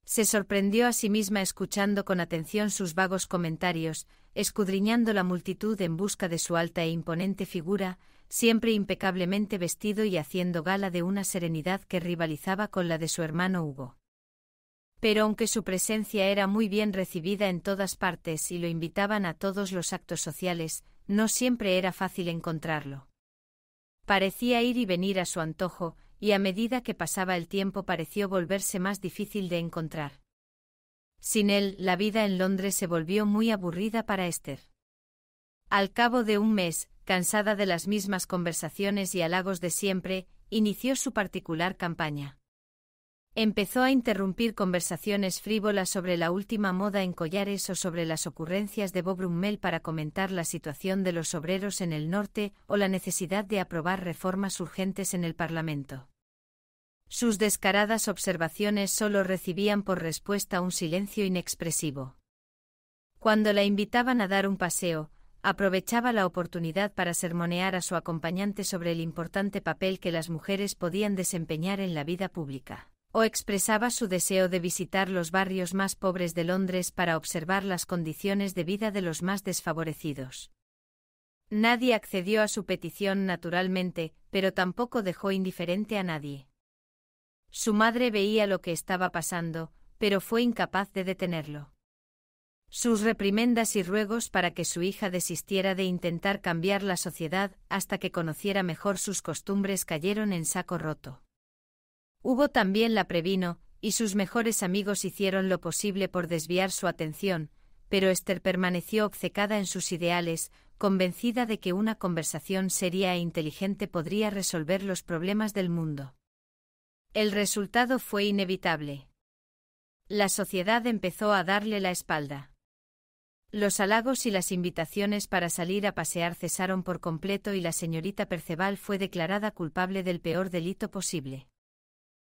Se sorprendió a sí misma escuchando con atención sus vagos comentarios, escudriñando la multitud en busca de su alta e imponente figura, siempre impecablemente vestido y haciendo gala de una serenidad que rivalizaba con la de su hermano Hugo pero aunque su presencia era muy bien recibida en todas partes y lo invitaban a todos los actos sociales, no siempre era fácil encontrarlo. Parecía ir y venir a su antojo, y a medida que pasaba el tiempo pareció volverse más difícil de encontrar. Sin él, la vida en Londres se volvió muy aburrida para Esther. Al cabo de un mes, cansada de las mismas conversaciones y halagos de siempre, inició su particular campaña. Empezó a interrumpir conversaciones frívolas sobre la última moda en collares o sobre las ocurrencias de Bob Brummel para comentar la situación de los obreros en el norte o la necesidad de aprobar reformas urgentes en el Parlamento. Sus descaradas observaciones solo recibían por respuesta un silencio inexpresivo. Cuando la invitaban a dar un paseo, aprovechaba la oportunidad para sermonear a su acompañante sobre el importante papel que las mujeres podían desempeñar en la vida pública o expresaba su deseo de visitar los barrios más pobres de Londres para observar las condiciones de vida de los más desfavorecidos. Nadie accedió a su petición naturalmente, pero tampoco dejó indiferente a nadie. Su madre veía lo que estaba pasando, pero fue incapaz de detenerlo. Sus reprimendas y ruegos para que su hija desistiera de intentar cambiar la sociedad hasta que conociera mejor sus costumbres cayeron en saco roto. Hugo también la previno, y sus mejores amigos hicieron lo posible por desviar su atención, pero Esther permaneció obcecada en sus ideales, convencida de que una conversación seria e inteligente podría resolver los problemas del mundo. El resultado fue inevitable. La sociedad empezó a darle la espalda. Los halagos y las invitaciones para salir a pasear cesaron por completo y la señorita Perceval fue declarada culpable del peor delito posible.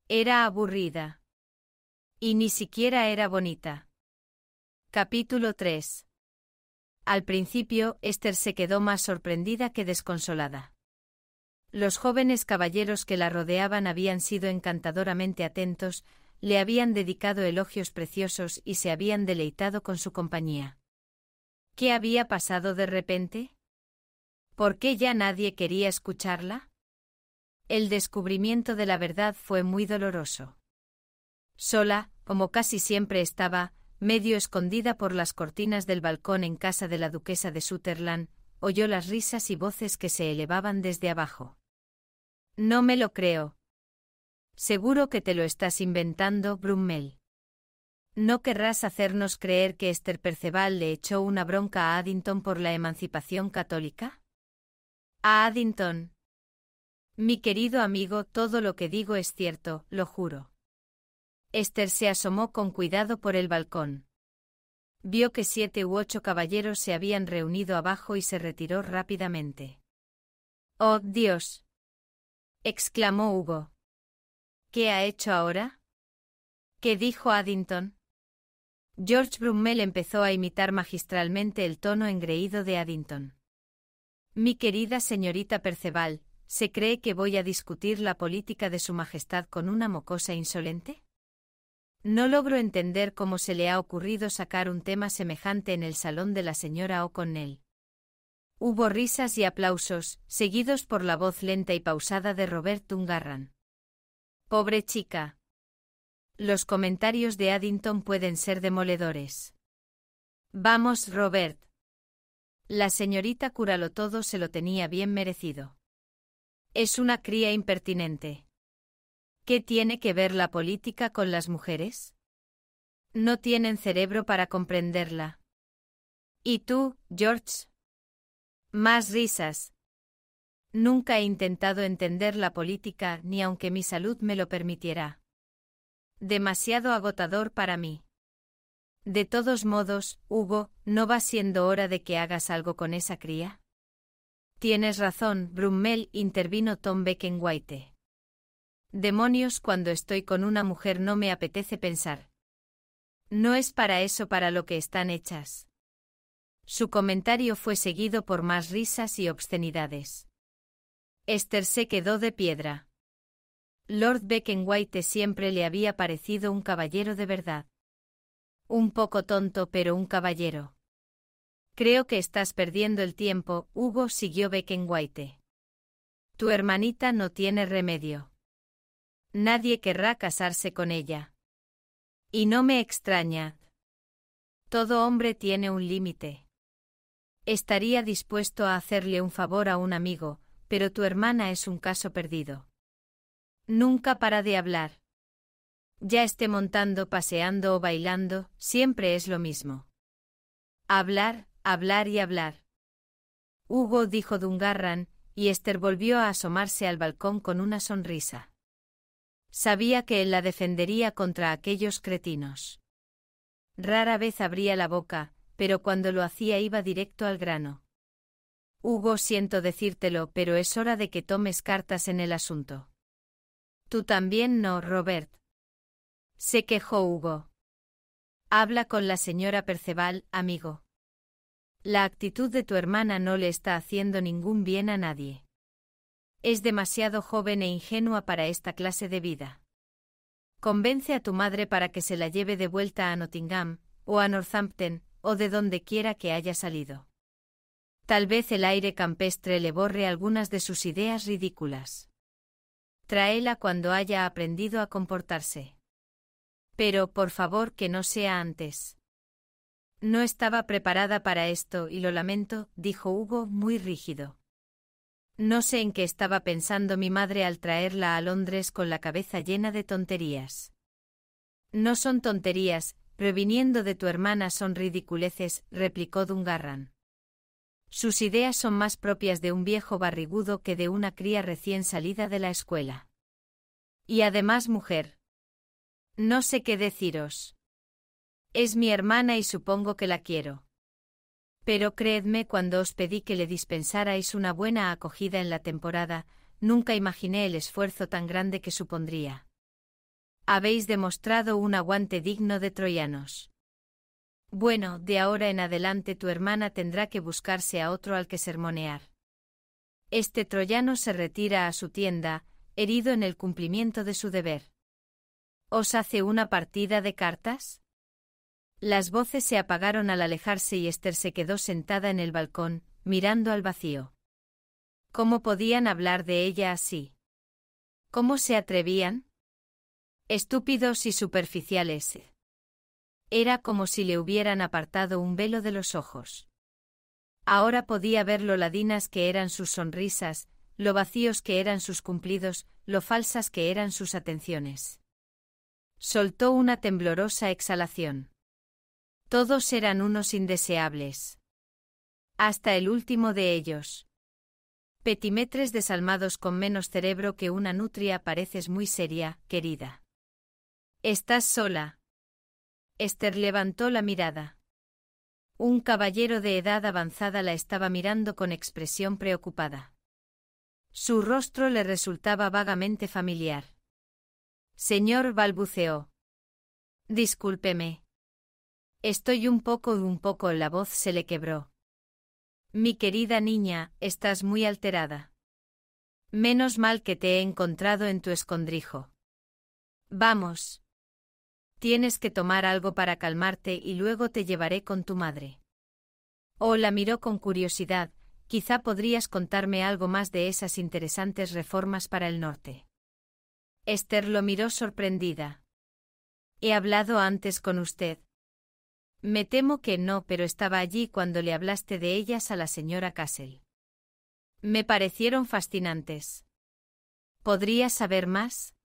Era aburrida. Y ni siquiera era bonita. Capítulo 3. Al principio, Esther se quedó más sorprendida que desconsolada. Los jóvenes caballeros que la rodeaban habían sido encantadoramente atentos, le habían dedicado elogios preciosos y se habían deleitado con su compañía. ¿Qué había pasado de repente? ¿Por qué ya nadie quería escucharla? El descubrimiento de la verdad fue muy doloroso. Sola, como casi siempre estaba, medio escondida por las cortinas del balcón en casa de la duquesa de Sutherland, oyó las risas y voces que se elevaban desde abajo. No me lo creo. Seguro que te lo estás inventando, Brummel. No querrás hacernos creer que Esther Perceval le echó una bronca a Addington por la emancipación católica? A Addington, mi querido amigo, todo lo que digo es cierto, lo juro. Esther se asomó con cuidado por el balcón. Vio que siete u ocho caballeros se habían reunido abajo y se retiró rápidamente. ¡Oh, Dios! exclamó Hugo. ¿Qué ha hecho ahora? ¿Qué dijo Addington? George Brummell empezó a imitar magistralmente el tono engreído de Addington. Mi querida señorita Perceval, ¿Se cree que voy a discutir la política de Su Majestad con una mocosa insolente? No logro entender cómo se le ha ocurrido sacar un tema semejante en el salón de la señora O'Connell. Hubo risas y aplausos, seguidos por la voz lenta y pausada de Robert Tungarran. Pobre chica. Los comentarios de Addington pueden ser demoledores. Vamos, Robert. La señorita Todo se lo tenía bien merecido. Es una cría impertinente. ¿Qué tiene que ver la política con las mujeres? No tienen cerebro para comprenderla. ¿Y tú, George? Más risas. Nunca he intentado entender la política ni aunque mi salud me lo permitiera. Demasiado agotador para mí. De todos modos, Hugo, ¿no va siendo hora de que hagas algo con esa cría? Tienes razón, Brummel, intervino Tom Beckenwhite. Demonios, cuando estoy con una mujer no me apetece pensar. No es para eso para lo que están hechas. Su comentario fue seguido por más risas y obscenidades. Esther se quedó de piedra. Lord Beckenwhite siempre le había parecido un caballero de verdad. Un poco tonto pero un caballero. Creo que estás perdiendo el tiempo, Hugo siguió Beckenwaite. Tu hermanita no tiene remedio. Nadie querrá casarse con ella. Y no me extraña. Todo hombre tiene un límite. Estaría dispuesto a hacerle un favor a un amigo, pero tu hermana es un caso perdido. Nunca para de hablar. Ya esté montando, paseando o bailando, siempre es lo mismo. Hablar, hablar y hablar. Hugo dijo Dungarran, y Esther volvió a asomarse al balcón con una sonrisa. Sabía que él la defendería contra aquellos cretinos. Rara vez abría la boca, pero cuando lo hacía iba directo al grano. Hugo, siento decírtelo, pero es hora de que tomes cartas en el asunto. Tú también no, Robert. Se quejó Hugo. Habla con la señora Perceval, amigo. La actitud de tu hermana no le está haciendo ningún bien a nadie. Es demasiado joven e ingenua para esta clase de vida. Convence a tu madre para que se la lleve de vuelta a Nottingham, o a Northampton, o de donde quiera que haya salido. Tal vez el aire campestre le borre algunas de sus ideas ridículas. Tráela cuando haya aprendido a comportarse. Pero por favor que no sea antes. No estaba preparada para esto y lo lamento, dijo Hugo, muy rígido. No sé en qué estaba pensando mi madre al traerla a Londres con la cabeza llena de tonterías. No son tonterías, proviniendo de tu hermana son ridiculeces, replicó Dungarran. Sus ideas son más propias de un viejo barrigudo que de una cría recién salida de la escuela. Y además mujer. No sé qué deciros. Es mi hermana y supongo que la quiero. Pero creedme cuando os pedí que le dispensarais una buena acogida en la temporada, nunca imaginé el esfuerzo tan grande que supondría. Habéis demostrado un aguante digno de troyanos. Bueno, de ahora en adelante tu hermana tendrá que buscarse a otro al que sermonear. Este troyano se retira a su tienda, herido en el cumplimiento de su deber. ¿Os hace una partida de cartas? Las voces se apagaron al alejarse y Esther se quedó sentada en el balcón, mirando al vacío. ¿Cómo podían hablar de ella así? ¿Cómo se atrevían? Estúpidos y superficiales. Era como si le hubieran apartado un velo de los ojos. Ahora podía ver lo ladinas que eran sus sonrisas, lo vacíos que eran sus cumplidos, lo falsas que eran sus atenciones. Soltó una temblorosa exhalación. Todos eran unos indeseables. Hasta el último de ellos. Petimetres desalmados con menos cerebro que una nutria pareces muy seria, querida. Estás sola. Esther levantó la mirada. Un caballero de edad avanzada la estaba mirando con expresión preocupada. Su rostro le resultaba vagamente familiar. Señor balbuceó. Discúlpeme. Estoy un poco, un poco, la voz se le quebró. Mi querida niña, estás muy alterada. Menos mal que te he encontrado en tu escondrijo. Vamos. Tienes que tomar algo para calmarte y luego te llevaré con tu madre. Oh, la miró con curiosidad, quizá podrías contarme algo más de esas interesantes reformas para el norte. Esther lo miró sorprendida. He hablado antes con usted, me temo que no, pero estaba allí cuando le hablaste de ellas a la señora Castle. Me parecieron fascinantes. ¿Podrías saber más?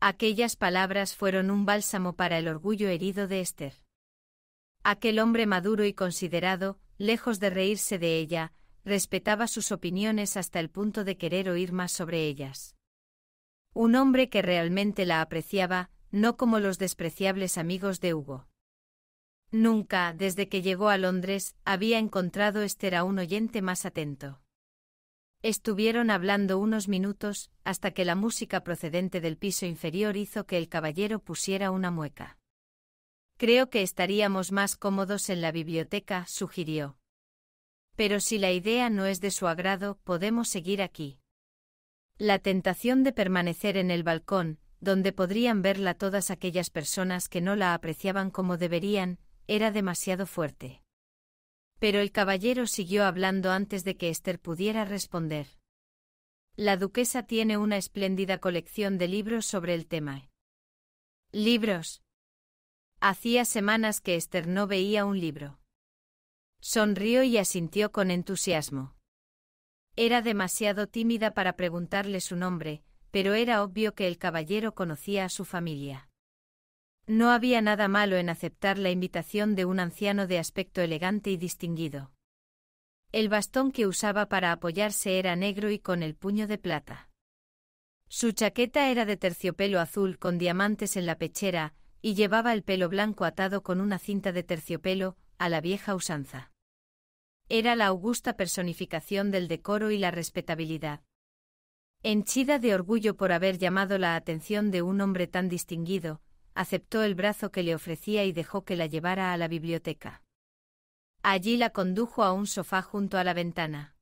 Aquellas palabras fueron un bálsamo para el orgullo herido de Esther. Aquel hombre maduro y considerado, lejos de reírse de ella, respetaba sus opiniones hasta el punto de querer oír más sobre ellas. Un hombre que realmente la apreciaba, no como los despreciables amigos de Hugo. Nunca, desde que llegó a Londres, había encontrado Esther a un oyente más atento. Estuvieron hablando unos minutos, hasta que la música procedente del piso inferior hizo que el caballero pusiera una mueca. Creo que estaríamos más cómodos en la biblioteca, sugirió. Pero si la idea no es de su agrado, podemos seguir aquí. La tentación de permanecer en el balcón, donde podrían verla todas aquellas personas que no la apreciaban como deberían, era demasiado fuerte. Pero el caballero siguió hablando antes de que Esther pudiera responder. La duquesa tiene una espléndida colección de libros sobre el tema. Libros. Hacía semanas que Esther no veía un libro. Sonrió y asintió con entusiasmo. Era demasiado tímida para preguntarle su nombre, pero era obvio que el caballero conocía a su familia. No había nada malo en aceptar la invitación de un anciano de aspecto elegante y distinguido. El bastón que usaba para apoyarse era negro y con el puño de plata. Su chaqueta era de terciopelo azul con diamantes en la pechera, y llevaba el pelo blanco atado con una cinta de terciopelo, a la vieja usanza. Era la augusta personificación del decoro y la respetabilidad. Henchida de orgullo por haber llamado la atención de un hombre tan distinguido, aceptó el brazo que le ofrecía y dejó que la llevara a la biblioteca. Allí la condujo a un sofá junto a la ventana.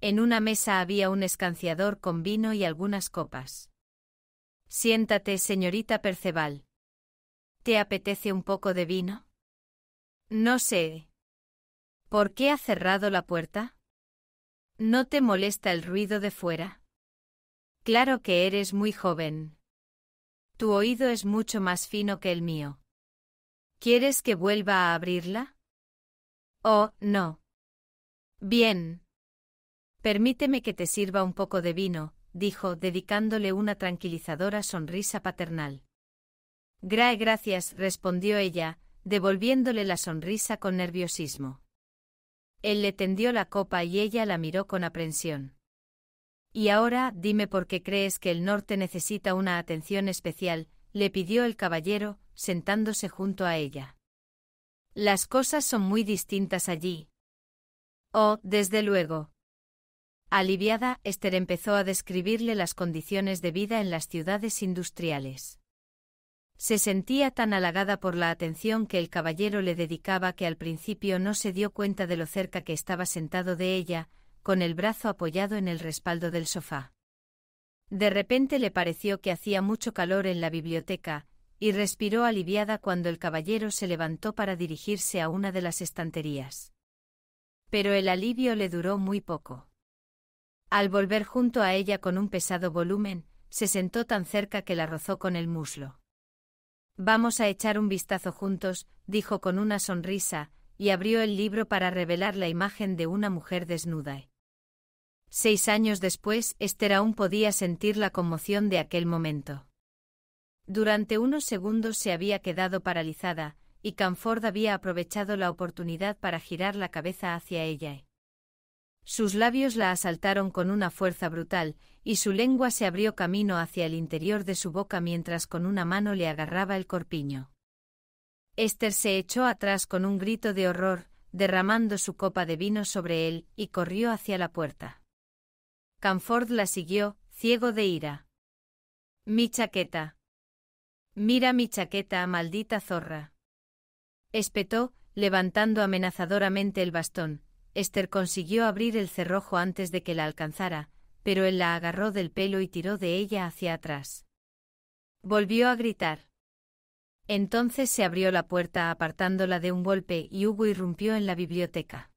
En una mesa había un escanciador con vino y algunas copas. Siéntate, señorita Perceval. ¿Te apetece un poco de vino? No sé. ¿Por qué ha cerrado la puerta? ¿No te molesta el ruido de fuera? Claro que eres muy joven, tu oído es mucho más fino que el mío. ¿Quieres que vuelva a abrirla? Oh, no. Bien. Permíteme que te sirva un poco de vino, dijo, dedicándole una tranquilizadora sonrisa paternal. Grae gracias, respondió ella, devolviéndole la sonrisa con nerviosismo. Él le tendió la copa y ella la miró con aprensión. Y ahora dime por qué crees que el norte necesita una atención especial, le pidió el caballero, sentándose junto a ella. Las cosas son muy distintas allí. Oh, desde luego. Aliviada, Esther empezó a describirle las condiciones de vida en las ciudades industriales. Se sentía tan halagada por la atención que el caballero le dedicaba que al principio no se dio cuenta de lo cerca que estaba sentado de ella, con el brazo apoyado en el respaldo del sofá. De repente le pareció que hacía mucho calor en la biblioteca, y respiró aliviada cuando el caballero se levantó para dirigirse a una de las estanterías. Pero el alivio le duró muy poco. Al volver junto a ella con un pesado volumen, se sentó tan cerca que la rozó con el muslo. Vamos a echar un vistazo juntos, dijo con una sonrisa, y abrió el libro para revelar la imagen de una mujer desnuda. Seis años después, Esther aún podía sentir la conmoción de aquel momento. Durante unos segundos se había quedado paralizada, y Canford había aprovechado la oportunidad para girar la cabeza hacia ella. Sus labios la asaltaron con una fuerza brutal, y su lengua se abrió camino hacia el interior de su boca mientras con una mano le agarraba el corpiño. Esther se echó atrás con un grito de horror, derramando su copa de vino sobre él, y corrió hacia la puerta. Camford la siguió, ciego de ira. Mi chaqueta. Mira mi chaqueta, maldita zorra. Espetó, levantando amenazadoramente el bastón. Esther consiguió abrir el cerrojo antes de que la alcanzara, pero él la agarró del pelo y tiró de ella hacia atrás. Volvió a gritar. Entonces se abrió la puerta apartándola de un golpe y Hugo irrumpió en la biblioteca.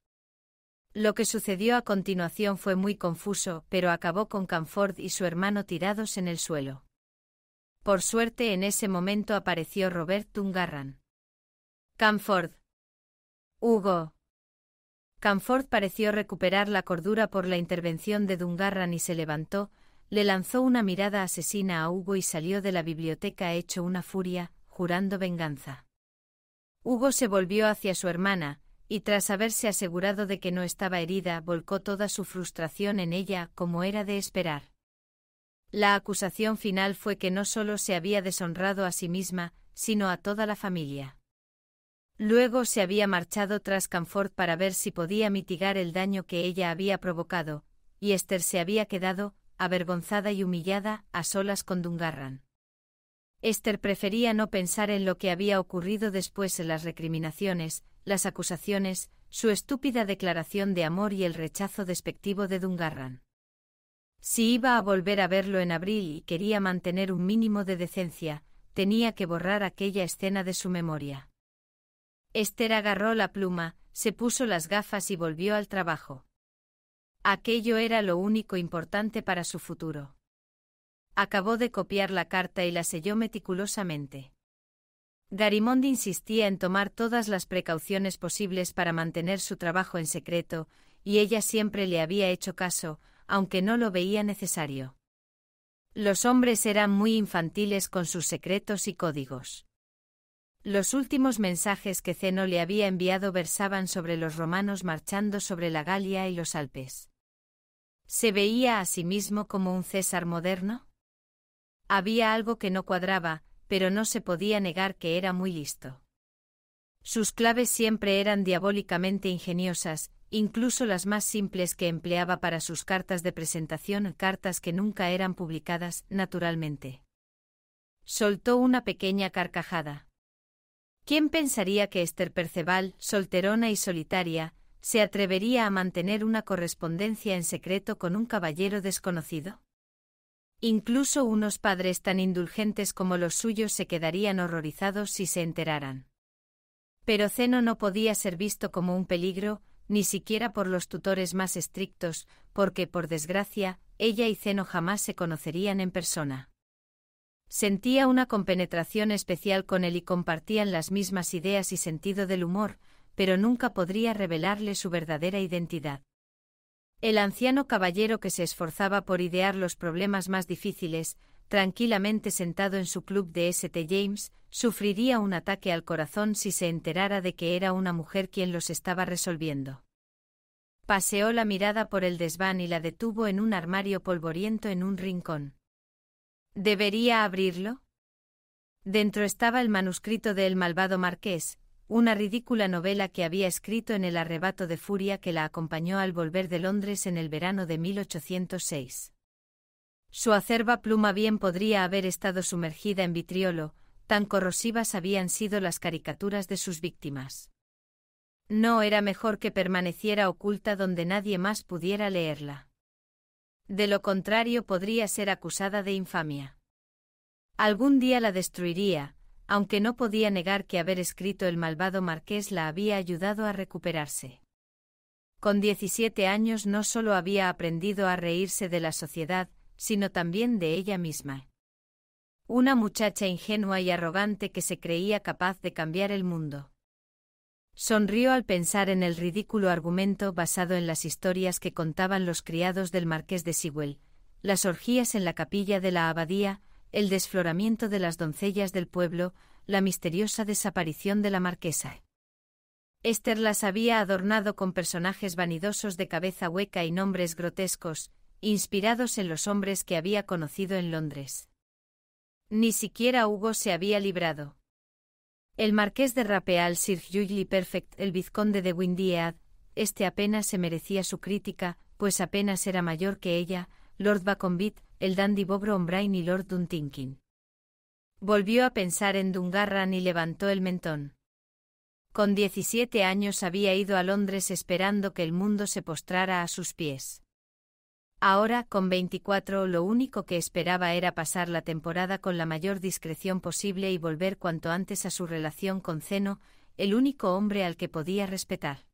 Lo que sucedió a continuación fue muy confuso, pero acabó con Canford y su hermano tirados en el suelo. Por suerte en ese momento apareció Robert Dungarran. Canford. Hugo. Canford pareció recuperar la cordura por la intervención de Dungarran y se levantó, le lanzó una mirada asesina a Hugo y salió de la biblioteca hecho una furia, jurando venganza. Hugo se volvió hacia su hermana, y tras haberse asegurado de que no estaba herida, volcó toda su frustración en ella, como era de esperar. La acusación final fue que no solo se había deshonrado a sí misma, sino a toda la familia. Luego se había marchado tras Canford para ver si podía mitigar el daño que ella había provocado, y Esther se había quedado, avergonzada y humillada, a solas con Dungarran. Esther prefería no pensar en lo que había ocurrido después en las recriminaciones, las acusaciones, su estúpida declaración de amor y el rechazo despectivo de Dungarran. Si iba a volver a verlo en abril y quería mantener un mínimo de decencia, tenía que borrar aquella escena de su memoria. Esther agarró la pluma, se puso las gafas y volvió al trabajo. Aquello era lo único importante para su futuro. Acabó de copiar la carta y la selló meticulosamente. Garimond insistía en tomar todas las precauciones posibles para mantener su trabajo en secreto, y ella siempre le había hecho caso, aunque no lo veía necesario. Los hombres eran muy infantiles con sus secretos y códigos. Los últimos mensajes que Zeno le había enviado versaban sobre los romanos marchando sobre la Galia y los Alpes. ¿Se veía a sí mismo como un César moderno? Había algo que no cuadraba, pero no se podía negar que era muy listo. Sus claves siempre eran diabólicamente ingeniosas, incluso las más simples que empleaba para sus cartas de presentación, cartas que nunca eran publicadas, naturalmente. Soltó una pequeña carcajada. ¿Quién pensaría que Esther Perceval, solterona y solitaria, se atrevería a mantener una correspondencia en secreto con un caballero desconocido? Incluso unos padres tan indulgentes como los suyos se quedarían horrorizados si se enteraran. Pero Zeno no podía ser visto como un peligro, ni siquiera por los tutores más estrictos, porque, por desgracia, ella y Zeno jamás se conocerían en persona. Sentía una compenetración especial con él y compartían las mismas ideas y sentido del humor, pero nunca podría revelarle su verdadera identidad. El anciano caballero que se esforzaba por idear los problemas más difíciles, tranquilamente sentado en su club de St. James, sufriría un ataque al corazón si se enterara de que era una mujer quien los estaba resolviendo. Paseó la mirada por el desván y la detuvo en un armario polvoriento en un rincón. ¿Debería abrirlo? Dentro estaba el manuscrito del malvado marqués, una ridícula novela que había escrito en el arrebato de furia que la acompañó al volver de Londres en el verano de 1806. Su acerba pluma bien podría haber estado sumergida en vitriolo, tan corrosivas habían sido las caricaturas de sus víctimas. No era mejor que permaneciera oculta donde nadie más pudiera leerla. De lo contrario podría ser acusada de infamia. Algún día la destruiría, aunque no podía negar que haber escrito el malvado marqués la había ayudado a recuperarse. Con diecisiete años no solo había aprendido a reírse de la sociedad, sino también de ella misma. Una muchacha ingenua y arrogante que se creía capaz de cambiar el mundo. Sonrió al pensar en el ridículo argumento basado en las historias que contaban los criados del marqués de Sigüel, las orgías en la capilla de la abadía, el desfloramiento de las doncellas del pueblo, la misteriosa desaparición de la marquesa. Esther las había adornado con personajes vanidosos de cabeza hueca y nombres grotescos, inspirados en los hombres que había conocido en Londres. Ni siquiera Hugo se había librado. El marqués de Rapeal Sir Hughley Perfect, el vizconde de Windyhead, este apenas se merecía su crítica, pues apenas era mayor que ella, Lord Baconvit, el dandy Bobro Ombrain y Lord Duntinkin. Volvió a pensar en Dungarran y levantó el mentón. Con 17 años había ido a Londres esperando que el mundo se postrara a sus pies. Ahora, con 24, lo único que esperaba era pasar la temporada con la mayor discreción posible y volver cuanto antes a su relación con Zeno, el único hombre al que podía respetar.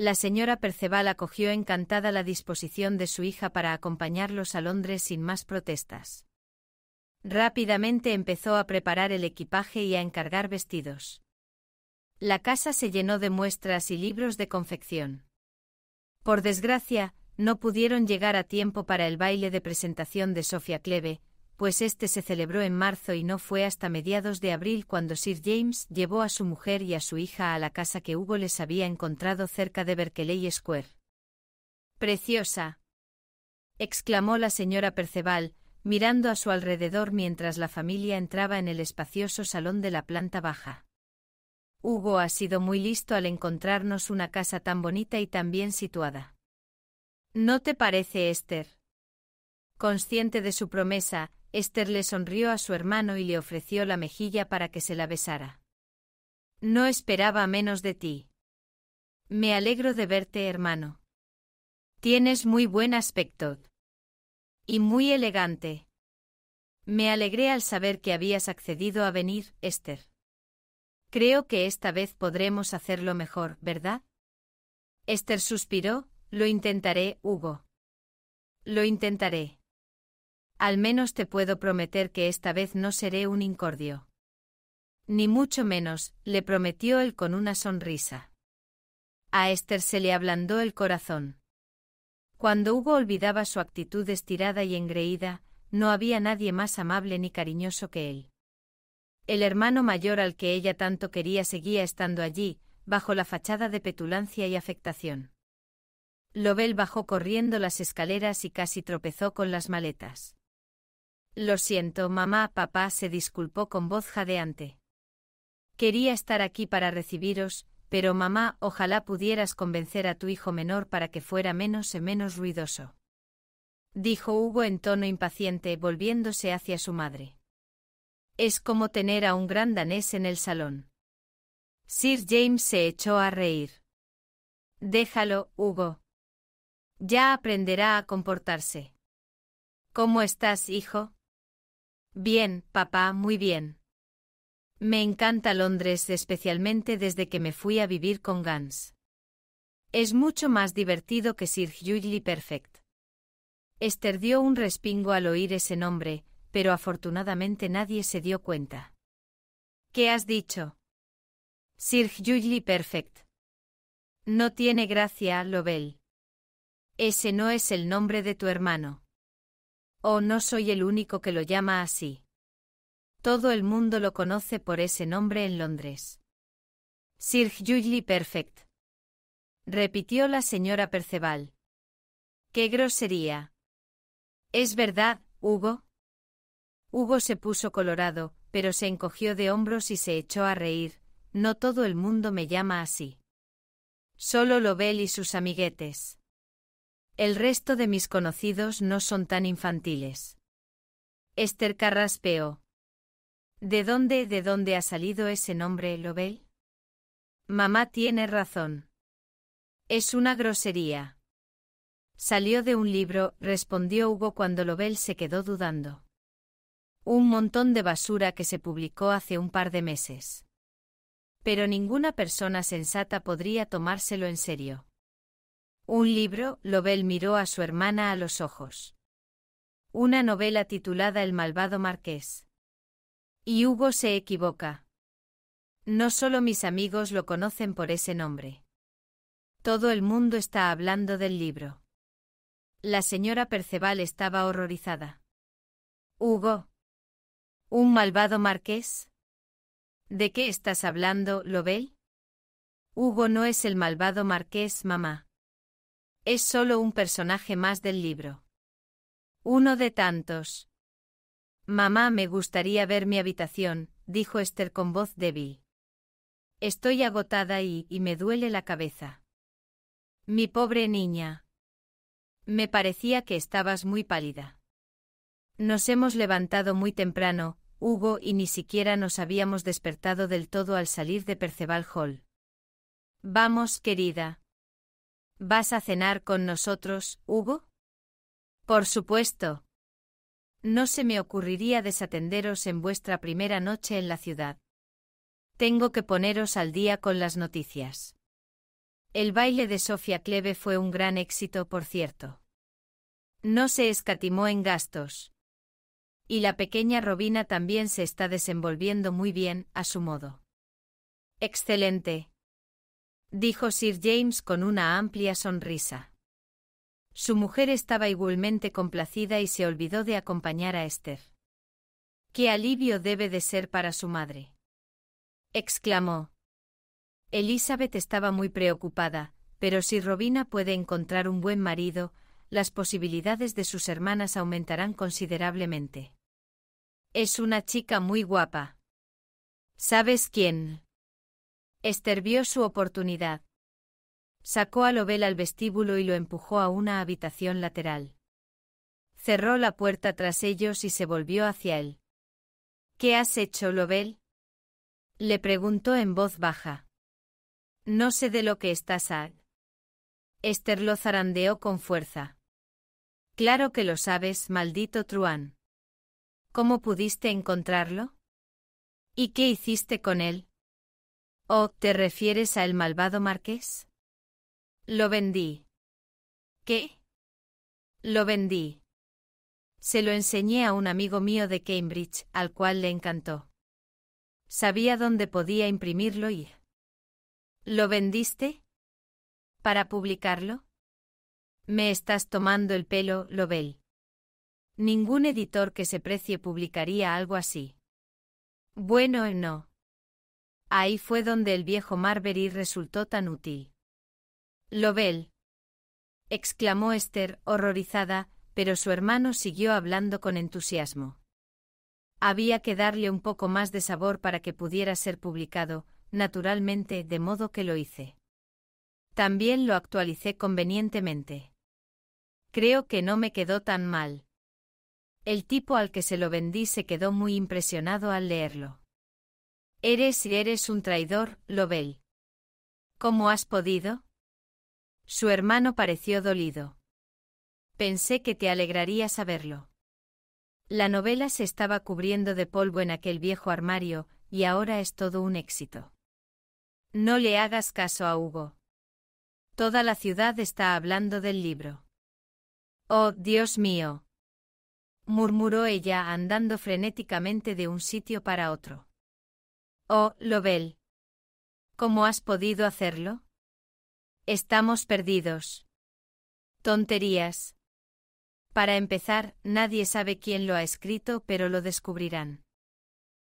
La señora Perceval acogió encantada la disposición de su hija para acompañarlos a Londres sin más protestas. Rápidamente empezó a preparar el equipaje y a encargar vestidos. La casa se llenó de muestras y libros de confección. Por desgracia, no pudieron llegar a tiempo para el baile de presentación de Sofía Cleve, pues este se celebró en marzo y no fue hasta mediados de abril cuando Sir James llevó a su mujer y a su hija a la casa que Hugo les había encontrado cerca de Berkeley Square. ¡Preciosa! exclamó la señora Perceval, mirando a su alrededor mientras la familia entraba en el espacioso salón de la planta baja. Hugo ha sido muy listo al encontrarnos una casa tan bonita y tan bien situada. ¿No te parece, Esther? Consciente de su promesa, Esther le sonrió a su hermano y le ofreció la mejilla para que se la besara. No esperaba menos de ti. Me alegro de verte, hermano. Tienes muy buen aspecto. Y muy elegante. Me alegré al saber que habías accedido a venir, Esther. Creo que esta vez podremos hacerlo mejor, ¿verdad? Esther suspiró, lo intentaré, Hugo. Lo intentaré. Al menos te puedo prometer que esta vez no seré un incordio. Ni mucho menos, le prometió él con una sonrisa. A Esther se le ablandó el corazón. Cuando Hugo olvidaba su actitud estirada y engreída, no había nadie más amable ni cariñoso que él. El hermano mayor al que ella tanto quería seguía estando allí, bajo la fachada de petulancia y afectación. Lobel bajó corriendo las escaleras y casi tropezó con las maletas. Lo siento, mamá, papá se disculpó con voz jadeante. Quería estar aquí para recibiros, pero mamá, ojalá pudieras convencer a tu hijo menor para que fuera menos y menos ruidoso. Dijo Hugo en tono impaciente, volviéndose hacia su madre. Es como tener a un gran danés en el salón. Sir James se echó a reír. Déjalo, Hugo. Ya aprenderá a comportarse. ¿Cómo estás, hijo? Bien, papá, muy bien. Me encanta Londres especialmente desde que me fui a vivir con Gans. Es mucho más divertido que Sir Hughley Perfect. Esther dio un respingo al oír ese nombre, pero afortunadamente nadie se dio cuenta. ¿Qué has dicho? Sir Hughley Perfect. No tiene gracia, Lobel. Ese no es el nombre de tu hermano. Oh, no soy el único que lo llama así. Todo el mundo lo conoce por ese nombre en Londres. Sir Julie Perfect. Repitió la señora Perceval. ¡Qué grosería! Es verdad, Hugo. Hugo se puso colorado, pero se encogió de hombros y se echó a reír. No todo el mundo me llama así. Solo Lobel y sus amiguetes. El resto de mis conocidos no son tan infantiles. Esther Carraspeó. ¿De dónde, de dónde ha salido ese nombre, Lobel? Mamá tiene razón. Es una grosería. Salió de un libro, respondió Hugo cuando Lobel se quedó dudando. Un montón de basura que se publicó hace un par de meses. Pero ninguna persona sensata podría tomárselo en serio. Un libro, Lobel miró a su hermana a los ojos. Una novela titulada El malvado marqués. Y Hugo se equivoca. No solo mis amigos lo conocen por ese nombre. Todo el mundo está hablando del libro. La señora Perceval estaba horrorizada. Hugo. ¿Un malvado marqués? ¿De qué estás hablando, Lobel? Hugo no es el malvado marqués, mamá. Es solo un personaje más del libro. Uno de tantos. Mamá, me gustaría ver mi habitación, dijo Esther con voz débil. Estoy agotada y, y me duele la cabeza. Mi pobre niña. Me parecía que estabas muy pálida. Nos hemos levantado muy temprano, Hugo, y ni siquiera nos habíamos despertado del todo al salir de Perceval Hall. Vamos, querida. ¿Vas a cenar con nosotros, Hugo? Por supuesto. No se me ocurriría desatenderos en vuestra primera noche en la ciudad. Tengo que poneros al día con las noticias. El baile de Sofía Kleve fue un gran éxito, por cierto. No se escatimó en gastos. Y la pequeña Robina también se está desenvolviendo muy bien, a su modo. Excelente dijo Sir James con una amplia sonrisa. Su mujer estaba igualmente complacida y se olvidó de acompañar a Esther. ¡Qué alivio debe de ser para su madre! exclamó. Elizabeth estaba muy preocupada, pero si Robina puede encontrar un buen marido, las posibilidades de sus hermanas aumentarán considerablemente. Es una chica muy guapa. ¿Sabes quién? Esther vio su oportunidad. Sacó a Lobel al vestíbulo y lo empujó a una habitación lateral. Cerró la puerta tras ellos y se volvió hacia él. ¿Qué has hecho, Lobel? Le preguntó en voz baja. No sé de lo que estás a. Esther lo zarandeó con fuerza. Claro que lo sabes, maldito truán. ¿Cómo pudiste encontrarlo? ¿Y qué hiciste con él? ¿O te refieres a el malvado marqués? Lo vendí. ¿Qué? Lo vendí. Se lo enseñé a un amigo mío de Cambridge, al cual le encantó. Sabía dónde podía imprimirlo y... ¿Lo vendiste? ¿Para publicarlo? Me estás tomando el pelo, Lobel. Ningún editor que se precie publicaría algo así. Bueno, no. Ahí fue donde el viejo Marbury resultó tan útil. Lobel. exclamó Esther, horrorizada, pero su hermano siguió hablando con entusiasmo. Había que darle un poco más de sabor para que pudiera ser publicado, naturalmente, de modo que lo hice. También lo actualicé convenientemente. Creo que no me quedó tan mal. El tipo al que se lo vendí se quedó muy impresionado al leerlo. Eres y eres un traidor, Lobel. ¿Cómo has podido? Su hermano pareció dolido. Pensé que te alegraría saberlo. La novela se estaba cubriendo de polvo en aquel viejo armario, y ahora es todo un éxito. No le hagas caso a Hugo. Toda la ciudad está hablando del libro. Oh, Dios mío. murmuró ella andando frenéticamente de un sitio para otro. Oh, Lobel. ¿Cómo has podido hacerlo? Estamos perdidos. Tonterías. Para empezar, nadie sabe quién lo ha escrito, pero lo descubrirán.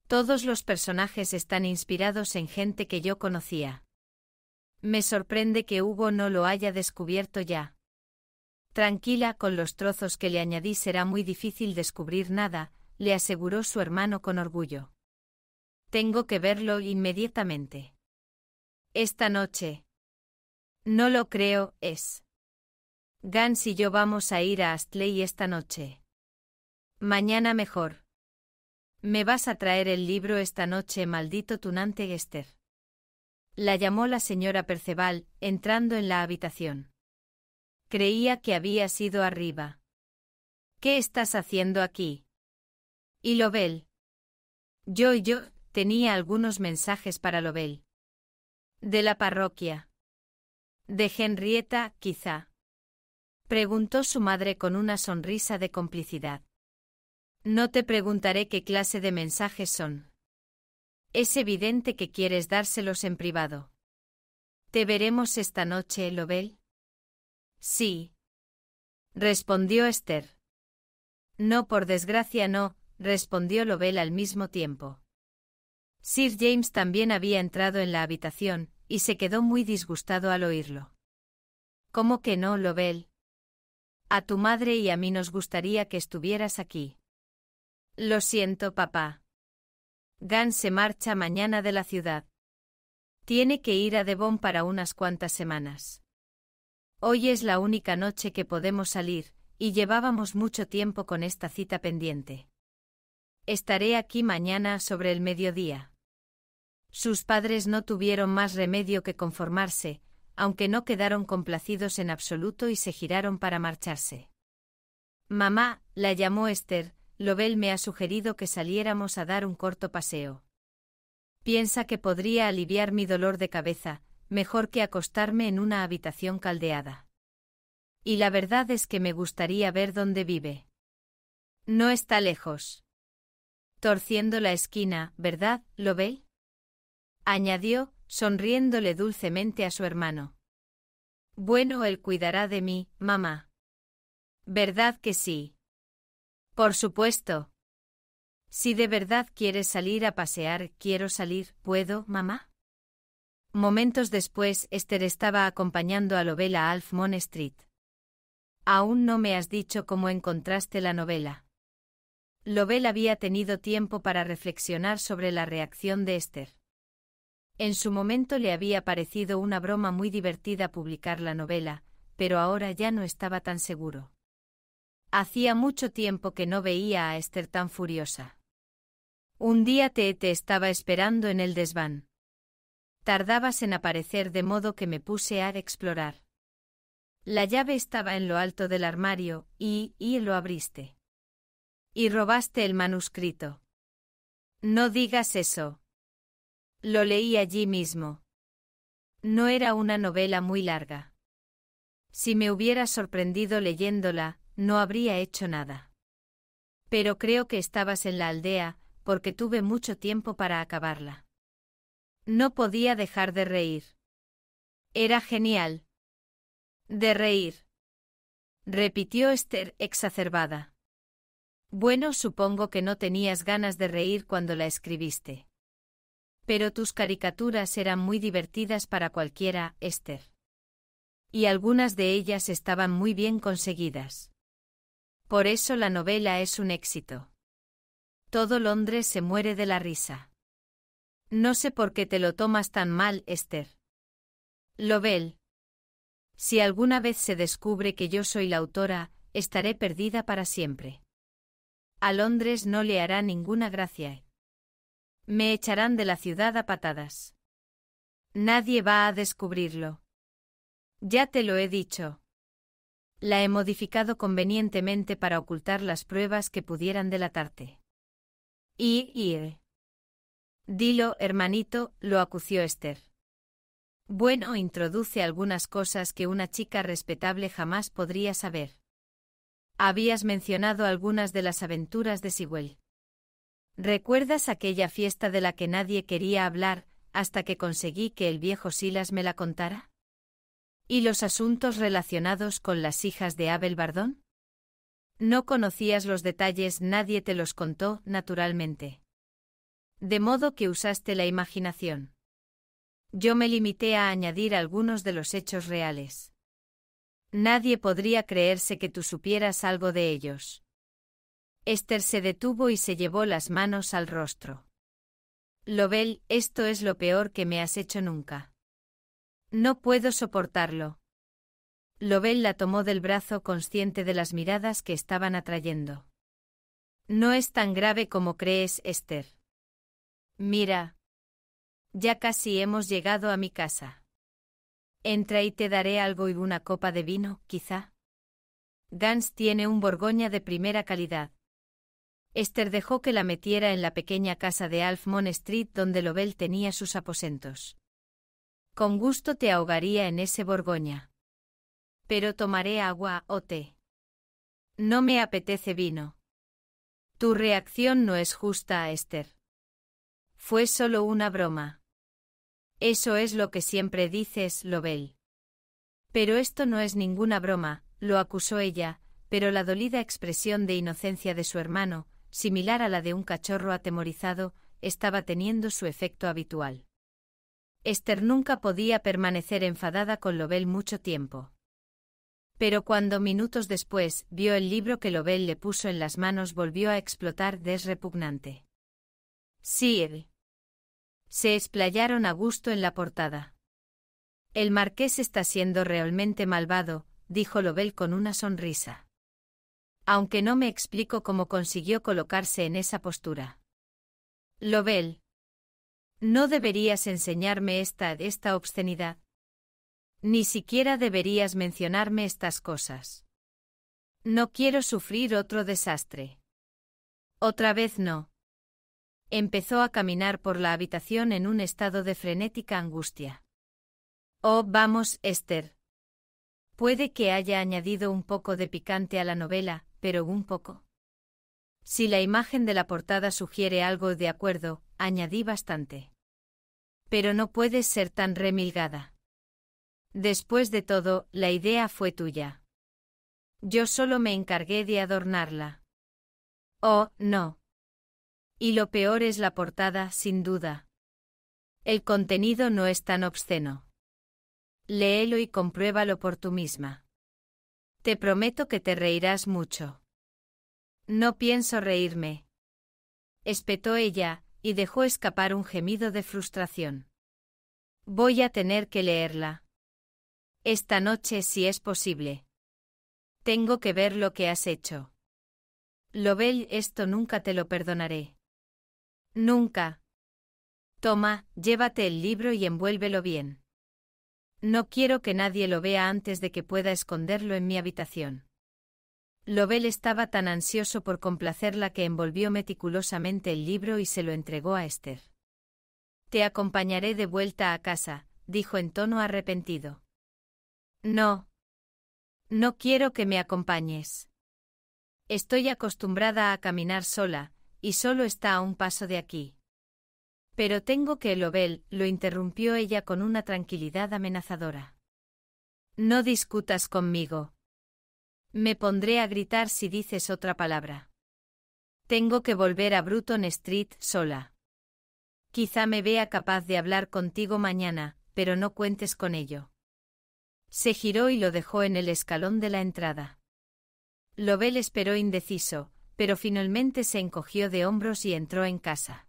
Todos los personajes están inspirados en gente que yo conocía. Me sorprende que Hugo no lo haya descubierto ya. Tranquila, con los trozos que le añadí será muy difícil descubrir nada, le aseguró su hermano con orgullo. Tengo que verlo inmediatamente. Esta noche. No lo creo, es. Gans y yo vamos a ir a Astley esta noche. Mañana mejor. Me vas a traer el libro esta noche, maldito tunante Esther. La llamó la señora Perceval, entrando en la habitación. Creía que había sido arriba. ¿Qué estás haciendo aquí? Y Lobel. Yo y yo, tenía algunos mensajes para Lobel. De la parroquia. De Henrietta, quizá. Preguntó su madre con una sonrisa de complicidad. No te preguntaré qué clase de mensajes son. Es evidente que quieres dárselos en privado. ¿Te veremos esta noche, Lobel? Sí. Respondió Esther. No, por desgracia no, respondió Lobel al mismo tiempo. Sir James también había entrado en la habitación, y se quedó muy disgustado al oírlo. ¿Cómo que no, Lobel? A tu madre y a mí nos gustaría que estuvieras aquí. Lo siento, papá. Gan se marcha mañana de la ciudad. Tiene que ir a Devon para unas cuantas semanas. Hoy es la única noche que podemos salir, y llevábamos mucho tiempo con esta cita pendiente. Estaré aquí mañana sobre el mediodía. Sus padres no tuvieron más remedio que conformarse, aunque no quedaron complacidos en absoluto y se giraron para marcharse. Mamá, la llamó Esther, Lobel me ha sugerido que saliéramos a dar un corto paseo. Piensa que podría aliviar mi dolor de cabeza, mejor que acostarme en una habitación caldeada. Y la verdad es que me gustaría ver dónde vive. No está lejos. Torciendo la esquina, ¿verdad, Lobel? añadió, sonriéndole dulcemente a su hermano. Bueno, él cuidará de mí, mamá. ¿Verdad que sí? Por supuesto. Si de verdad quieres salir a pasear, quiero salir, ¿puedo, mamá? Momentos después, Esther estaba acompañando a Lovela a Alfmon Street. Aún no me has dicho cómo encontraste la novela. Lobel había tenido tiempo para reflexionar sobre la reacción de Esther. En su momento le había parecido una broma muy divertida publicar la novela, pero ahora ya no estaba tan seguro. Hacía mucho tiempo que no veía a Esther tan furiosa. Un día Tete estaba esperando en el desván. Tardabas en aparecer de modo que me puse a explorar. La llave estaba en lo alto del armario, y, y lo abriste. Y robaste el manuscrito. No digas eso, lo leí allí mismo. No era una novela muy larga. Si me hubiera sorprendido leyéndola, no habría hecho nada. Pero creo que estabas en la aldea, porque tuve mucho tiempo para acabarla. No podía dejar de reír. Era genial. De reír. Repitió Esther exacerbada. Bueno, supongo que no tenías ganas de reír cuando la escribiste. Pero tus caricaturas eran muy divertidas para cualquiera, Esther. Y algunas de ellas estaban muy bien conseguidas. Por eso la novela es un éxito. Todo Londres se muere de la risa. No sé por qué te lo tomas tan mal, Esther. Lobel. Si alguna vez se descubre que yo soy la autora, estaré perdida para siempre. A Londres no le hará ninguna gracia. Me echarán de la ciudad a patadas. Nadie va a descubrirlo. Ya te lo he dicho. La he modificado convenientemente para ocultar las pruebas que pudieran delatarte. Y, ir. Eh. Dilo, hermanito, lo acució Esther. Bueno, introduce algunas cosas que una chica respetable jamás podría saber. Habías mencionado algunas de las aventuras de Siguel. ¿Recuerdas aquella fiesta de la que nadie quería hablar, hasta que conseguí que el viejo Silas me la contara? ¿Y los asuntos relacionados con las hijas de Abel Bardón? No conocías los detalles, nadie te los contó, naturalmente. De modo que usaste la imaginación. Yo me limité a añadir algunos de los hechos reales. Nadie podría creerse que tú supieras algo de ellos. Esther se detuvo y se llevó las manos al rostro. Lobel, esto es lo peor que me has hecho nunca. No puedo soportarlo. Lobel la tomó del brazo consciente de las miradas que estaban atrayendo. No es tan grave como crees, Esther. Mira. Ya casi hemos llegado a mi casa. Entra y te daré algo y una copa de vino, quizá. Gans tiene un Borgoña de primera calidad. Esther dejó que la metiera en la pequeña casa de Alfmon Street donde Lobel tenía sus aposentos. Con gusto te ahogaría en ese Borgoña. Pero tomaré agua o té. No me apetece vino. Tu reacción no es justa, Esther. Fue solo una broma. Eso es lo que siempre dices, Lobel. Pero esto no es ninguna broma, lo acusó ella, pero la dolida expresión de inocencia de su hermano, similar a la de un cachorro atemorizado, estaba teniendo su efecto habitual. Esther nunca podía permanecer enfadada con Lobel mucho tiempo. Pero cuando minutos después vio el libro que Lobel le puso en las manos volvió a explotar desrepugnante. —¡Sí, él! Se explayaron a gusto en la portada. El marqués está siendo realmente malvado, dijo Lobel con una sonrisa aunque no me explico cómo consiguió colocarse en esa postura. Lobel. No deberías enseñarme esta, esta obscenidad. Ni siquiera deberías mencionarme estas cosas. No quiero sufrir otro desastre. Otra vez no. Empezó a caminar por la habitación en un estado de frenética angustia. Oh, vamos, Esther. Puede que haya añadido un poco de picante a la novela, pero un poco. Si la imagen de la portada sugiere algo de acuerdo, añadí bastante. Pero no puedes ser tan remilgada. Después de todo, la idea fue tuya. Yo solo me encargué de adornarla. Oh, no. Y lo peor es la portada, sin duda. El contenido no es tan obsceno. Léelo y compruébalo por tú misma. Te prometo que te reirás mucho. No pienso reírme. Espetó ella, y dejó escapar un gemido de frustración. Voy a tener que leerla. Esta noche si es posible. Tengo que ver lo que has hecho. Lobel, esto nunca te lo perdonaré. Nunca. Toma, llévate el libro y envuélvelo bien. No quiero que nadie lo vea antes de que pueda esconderlo en mi habitación. Lobel estaba tan ansioso por complacerla que envolvió meticulosamente el libro y se lo entregó a Esther. Te acompañaré de vuelta a casa, dijo en tono arrepentido. No. No quiero que me acompañes. Estoy acostumbrada a caminar sola, y solo está a un paso de aquí. Pero tengo que Lobel, lo interrumpió ella con una tranquilidad amenazadora. No discutas conmigo. Me pondré a gritar si dices otra palabra. Tengo que volver a Bruton Street sola. Quizá me vea capaz de hablar contigo mañana, pero no cuentes con ello. Se giró y lo dejó en el escalón de la entrada. Lobel esperó indeciso, pero finalmente se encogió de hombros y entró en casa.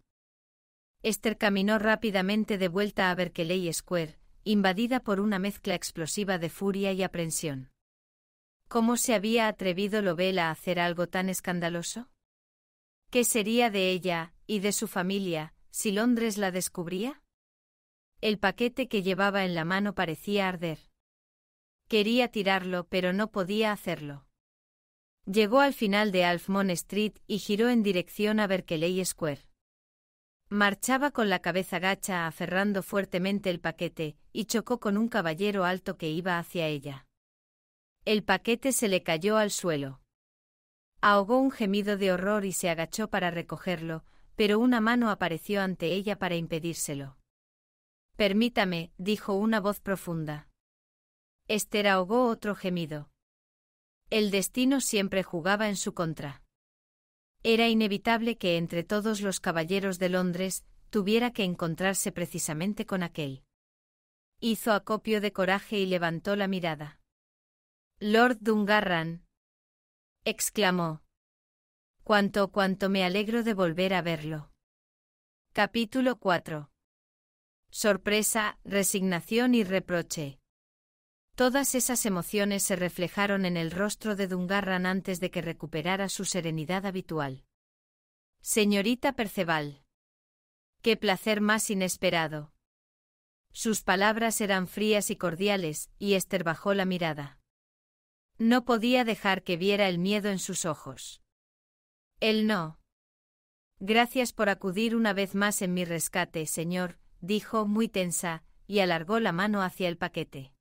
Esther caminó rápidamente de vuelta a Berkeley Square, invadida por una mezcla explosiva de furia y aprensión. ¿Cómo se había atrevido Lovell a hacer algo tan escandaloso? ¿Qué sería de ella, y de su familia, si Londres la descubría? El paquete que llevaba en la mano parecía arder. Quería tirarlo, pero no podía hacerlo. Llegó al final de Alfmon Street y giró en dirección a Berkeley Square. Marchaba con la cabeza gacha aferrando fuertemente el paquete, y chocó con un caballero alto que iba hacia ella. El paquete se le cayó al suelo. Ahogó un gemido de horror y se agachó para recogerlo, pero una mano apareció ante ella para impedírselo. Permítame, dijo una voz profunda. Esther ahogó otro gemido. El destino siempre jugaba en su contra. Era inevitable que entre todos los caballeros de Londres tuviera que encontrarse precisamente con aquel. Hizo acopio de coraje y levantó la mirada. Lord Dungarran. exclamó. «Cuanto, cuanto me alegro de volver a verlo. Capítulo 4. Sorpresa, resignación y reproche. Todas esas emociones se reflejaron en el rostro de Dungarran antes de que recuperara su serenidad habitual. Señorita Perceval. Qué placer más inesperado. Sus palabras eran frías y cordiales, y Esther bajó la mirada. No podía dejar que viera el miedo en sus ojos. Él no. Gracias por acudir una vez más en mi rescate, señor, dijo muy tensa, y alargó la mano hacia el paquete.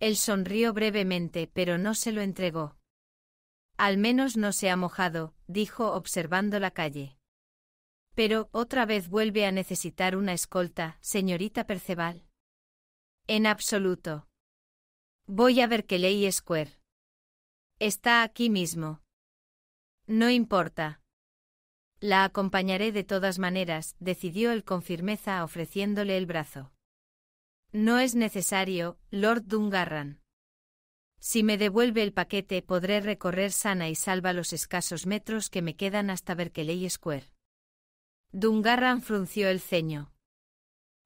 Él sonrió brevemente, pero no se lo entregó. Al menos no se ha mojado, dijo observando la calle. Pero, otra vez vuelve a necesitar una escolta, señorita Perceval. En absoluto. Voy a ver que ley Square. Está aquí mismo. No importa. La acompañaré de todas maneras, decidió él con firmeza ofreciéndole el brazo. No es necesario, Lord Dungarran. Si me devuelve el paquete podré recorrer sana y salva los escasos metros que me quedan hasta Berkeley Square. Dungarran frunció el ceño.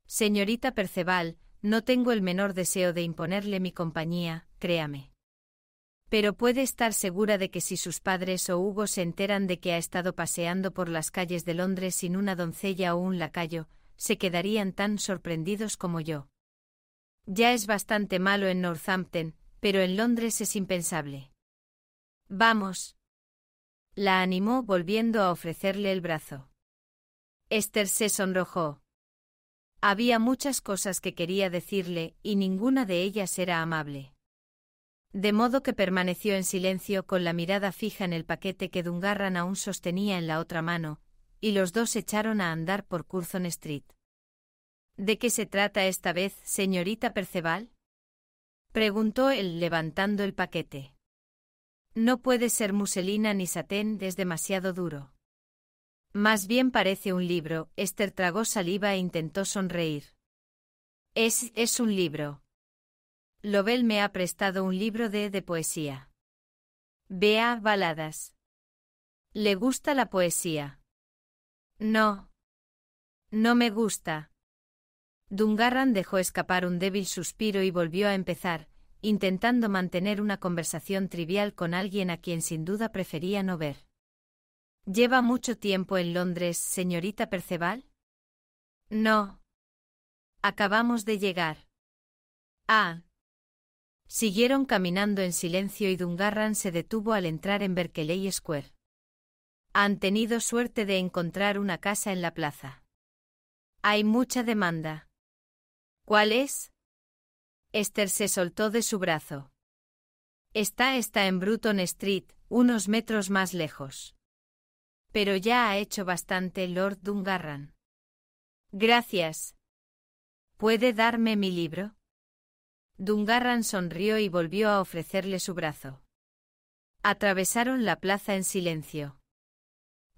Señorita Perceval, no tengo el menor deseo de imponerle mi compañía, créame. Pero puede estar segura de que si sus padres o Hugo se enteran de que ha estado paseando por las calles de Londres sin una doncella o un lacayo, se quedarían tan sorprendidos como yo. Ya es bastante malo en Northampton, pero en Londres es impensable. Vamos. La animó volviendo a ofrecerle el brazo. Esther se sonrojó. Había muchas cosas que quería decirle, y ninguna de ellas era amable. De modo que permaneció en silencio con la mirada fija en el paquete que Dungarran aún sostenía en la otra mano, y los dos echaron a andar por Curzon Street. ¿De qué se trata esta vez, señorita Perceval? preguntó él levantando el paquete. No puede ser muselina ni satén, es demasiado duro. Más bien parece un libro, Esther tragó saliva e intentó sonreír. Es, es un libro. Lobel me ha prestado un libro de, de poesía. Vea baladas. ¿Le gusta la poesía? No. No me gusta. Dungarran dejó escapar un débil suspiro y volvió a empezar, intentando mantener una conversación trivial con alguien a quien sin duda prefería no ver. ¿Lleva mucho tiempo en Londres, señorita Perceval? No. Acabamos de llegar. Ah. Siguieron caminando en silencio y Dungarran se detuvo al entrar en Berkeley Square. Han tenido suerte de encontrar una casa en la plaza. Hay mucha demanda. ¿Cuál es? Esther se soltó de su brazo. Está está en Bruton Street, unos metros más lejos. Pero ya ha hecho bastante Lord Dungarran. Gracias. ¿Puede darme mi libro? Dungarran sonrió y volvió a ofrecerle su brazo. Atravesaron la plaza en silencio.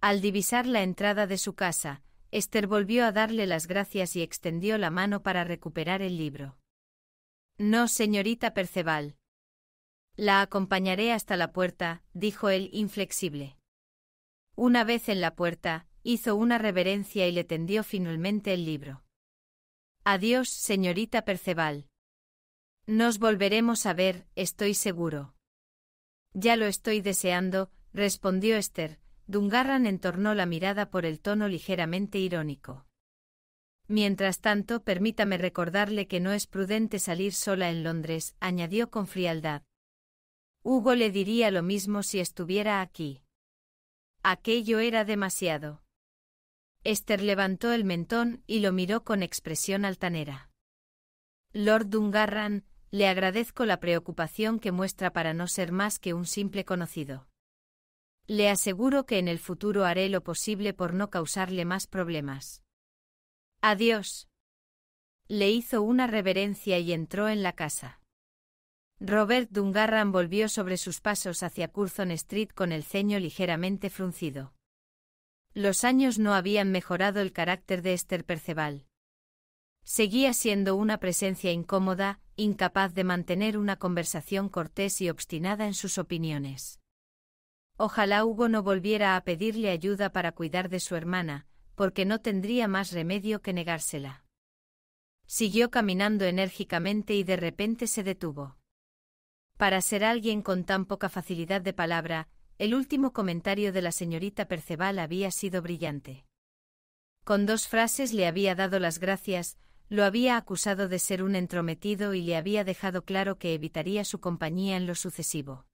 Al divisar la entrada de su casa, Esther volvió a darle las gracias y extendió la mano para recuperar el libro. No, señorita Perceval. La acompañaré hasta la puerta, dijo él inflexible. Una vez en la puerta, hizo una reverencia y le tendió finalmente el libro. Adiós, señorita Perceval. Nos volveremos a ver, estoy seguro. Ya lo estoy deseando, respondió Esther, Dungarran entornó la mirada por el tono ligeramente irónico. Mientras tanto, permítame recordarle que no es prudente salir sola en Londres, añadió con frialdad. Hugo le diría lo mismo si estuviera aquí. Aquello era demasiado. Esther levantó el mentón y lo miró con expresión altanera. Lord Dungarran, le agradezco la preocupación que muestra para no ser más que un simple conocido. Le aseguro que en el futuro haré lo posible por no causarle más problemas. Adiós. Le hizo una reverencia y entró en la casa. Robert Dungarran volvió sobre sus pasos hacia Curzon Street con el ceño ligeramente fruncido. Los años no habían mejorado el carácter de Esther Perceval. Seguía siendo una presencia incómoda, incapaz de mantener una conversación cortés y obstinada en sus opiniones. Ojalá Hugo no volviera a pedirle ayuda para cuidar de su hermana, porque no tendría más remedio que negársela. Siguió caminando enérgicamente y de repente se detuvo. Para ser alguien con tan poca facilidad de palabra, el último comentario de la señorita Perceval había sido brillante. Con dos frases le había dado las gracias, lo había acusado de ser un entrometido y le había dejado claro que evitaría su compañía en lo sucesivo.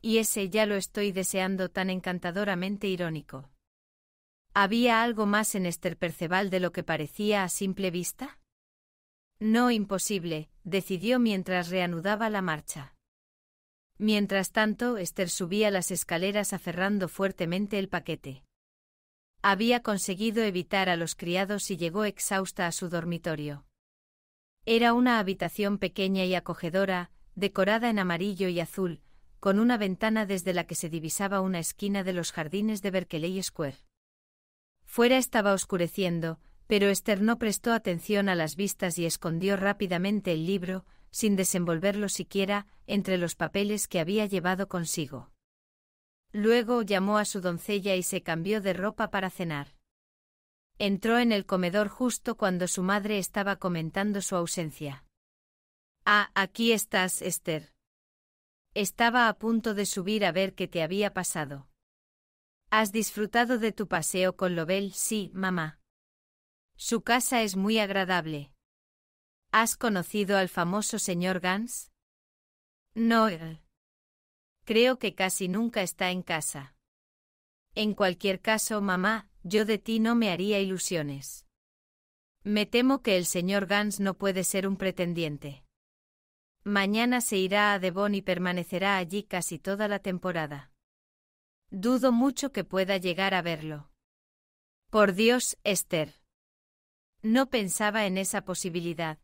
Y ese ya lo estoy deseando tan encantadoramente irónico. ¿Había algo más en Esther Perceval de lo que parecía a simple vista? No imposible, decidió mientras reanudaba la marcha. Mientras tanto, Esther subía las escaleras aferrando fuertemente el paquete. Había conseguido evitar a los criados y llegó exhausta a su dormitorio. Era una habitación pequeña y acogedora, decorada en amarillo y azul, con una ventana desde la que se divisaba una esquina de los jardines de Berkeley Square. Fuera estaba oscureciendo, pero Esther no prestó atención a las vistas y escondió rápidamente el libro, sin desenvolverlo siquiera, entre los papeles que había llevado consigo. Luego llamó a su doncella y se cambió de ropa para cenar. Entró en el comedor justo cuando su madre estaba comentando su ausencia. Ah, aquí estás, Esther. Estaba a punto de subir a ver qué te había pasado. ¿Has disfrutado de tu paseo con Lobel? Sí, mamá. Su casa es muy agradable. ¿Has conocido al famoso señor Gans? No. Creo que casi nunca está en casa. En cualquier caso, mamá, yo de ti no me haría ilusiones. Me temo que el señor Gans no puede ser un pretendiente. Mañana se irá a Devon y permanecerá allí casi toda la temporada. Dudo mucho que pueda llegar a verlo. Por Dios, Esther. No pensaba en esa posibilidad.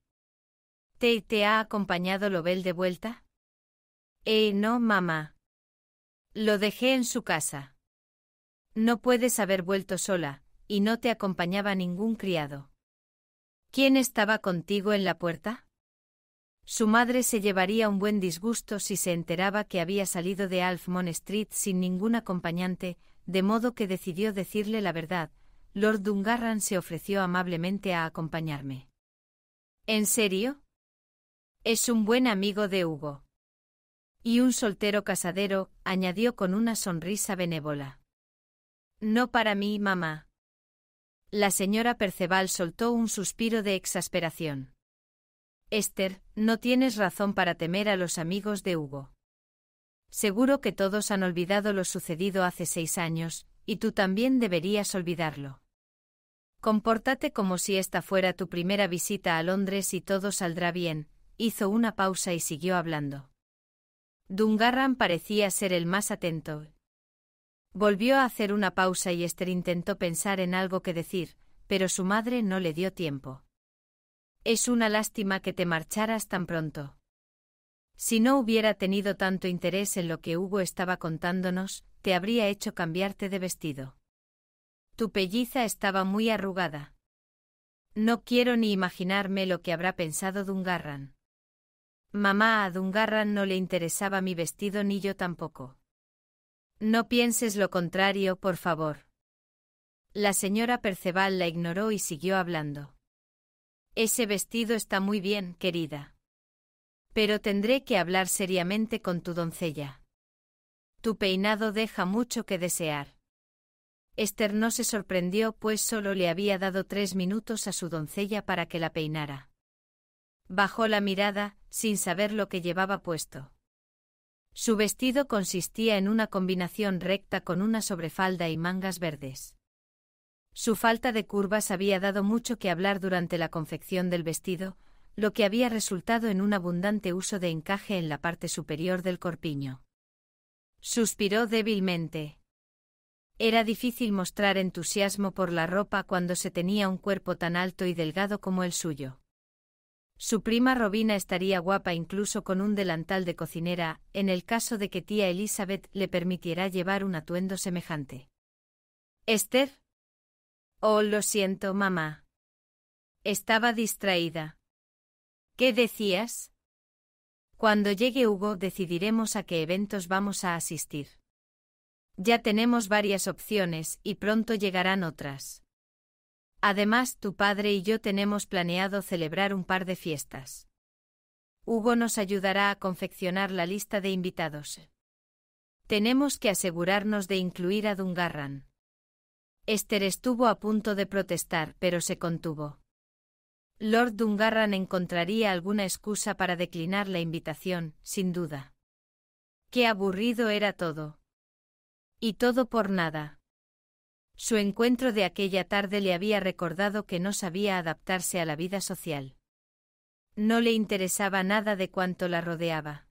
¿Te, ha acompañado Lobel de vuelta? Eh, no, mamá. Lo dejé en su casa. No puedes haber vuelto sola, y no te acompañaba ningún criado. ¿Quién estaba contigo en la puerta? Su madre se llevaría un buen disgusto si se enteraba que había salido de Alfmon Street sin ningún acompañante, de modo que decidió decirle la verdad. Lord Dungarran se ofreció amablemente a acompañarme. ¿En serio? Es un buen amigo de Hugo. Y un soltero casadero, añadió con una sonrisa benévola. No para mí, mamá. La señora Perceval soltó un suspiro de exasperación. Esther, no tienes razón para temer a los amigos de Hugo. Seguro que todos han olvidado lo sucedido hace seis años, y tú también deberías olvidarlo. Compórtate como si esta fuera tu primera visita a Londres y todo saldrá bien, hizo una pausa y siguió hablando. Dungarran parecía ser el más atento. Volvió a hacer una pausa y Esther intentó pensar en algo que decir, pero su madre no le dio tiempo. Es una lástima que te marcharas tan pronto. Si no hubiera tenido tanto interés en lo que Hugo estaba contándonos, te habría hecho cambiarte de vestido. Tu pelliza estaba muy arrugada. No quiero ni imaginarme lo que habrá pensado Dungarran. Mamá a Dungarran no le interesaba mi vestido ni yo tampoco. No pienses lo contrario, por favor. La señora Perceval la ignoró y siguió hablando. Ese vestido está muy bien, querida. Pero tendré que hablar seriamente con tu doncella. Tu peinado deja mucho que desear. Esther no se sorprendió, pues solo le había dado tres minutos a su doncella para que la peinara. Bajó la mirada, sin saber lo que llevaba puesto. Su vestido consistía en una combinación recta con una sobrefalda y mangas verdes. Su falta de curvas había dado mucho que hablar durante la confección del vestido, lo que había resultado en un abundante uso de encaje en la parte superior del corpiño. Suspiró débilmente. Era difícil mostrar entusiasmo por la ropa cuando se tenía un cuerpo tan alto y delgado como el suyo. Su prima Robina estaría guapa incluso con un delantal de cocinera, en el caso de que tía Elizabeth le permitiera llevar un atuendo semejante. Esther, Oh, lo siento, mamá. Estaba distraída. ¿Qué decías? Cuando llegue Hugo decidiremos a qué eventos vamos a asistir. Ya tenemos varias opciones y pronto llegarán otras. Además, tu padre y yo tenemos planeado celebrar un par de fiestas. Hugo nos ayudará a confeccionar la lista de invitados. Tenemos que asegurarnos de incluir a Dungarran. Esther estuvo a punto de protestar, pero se contuvo. Lord Dungarran encontraría alguna excusa para declinar la invitación, sin duda. Qué aburrido era todo. Y todo por nada. Su encuentro de aquella tarde le había recordado que no sabía adaptarse a la vida social. No le interesaba nada de cuanto la rodeaba.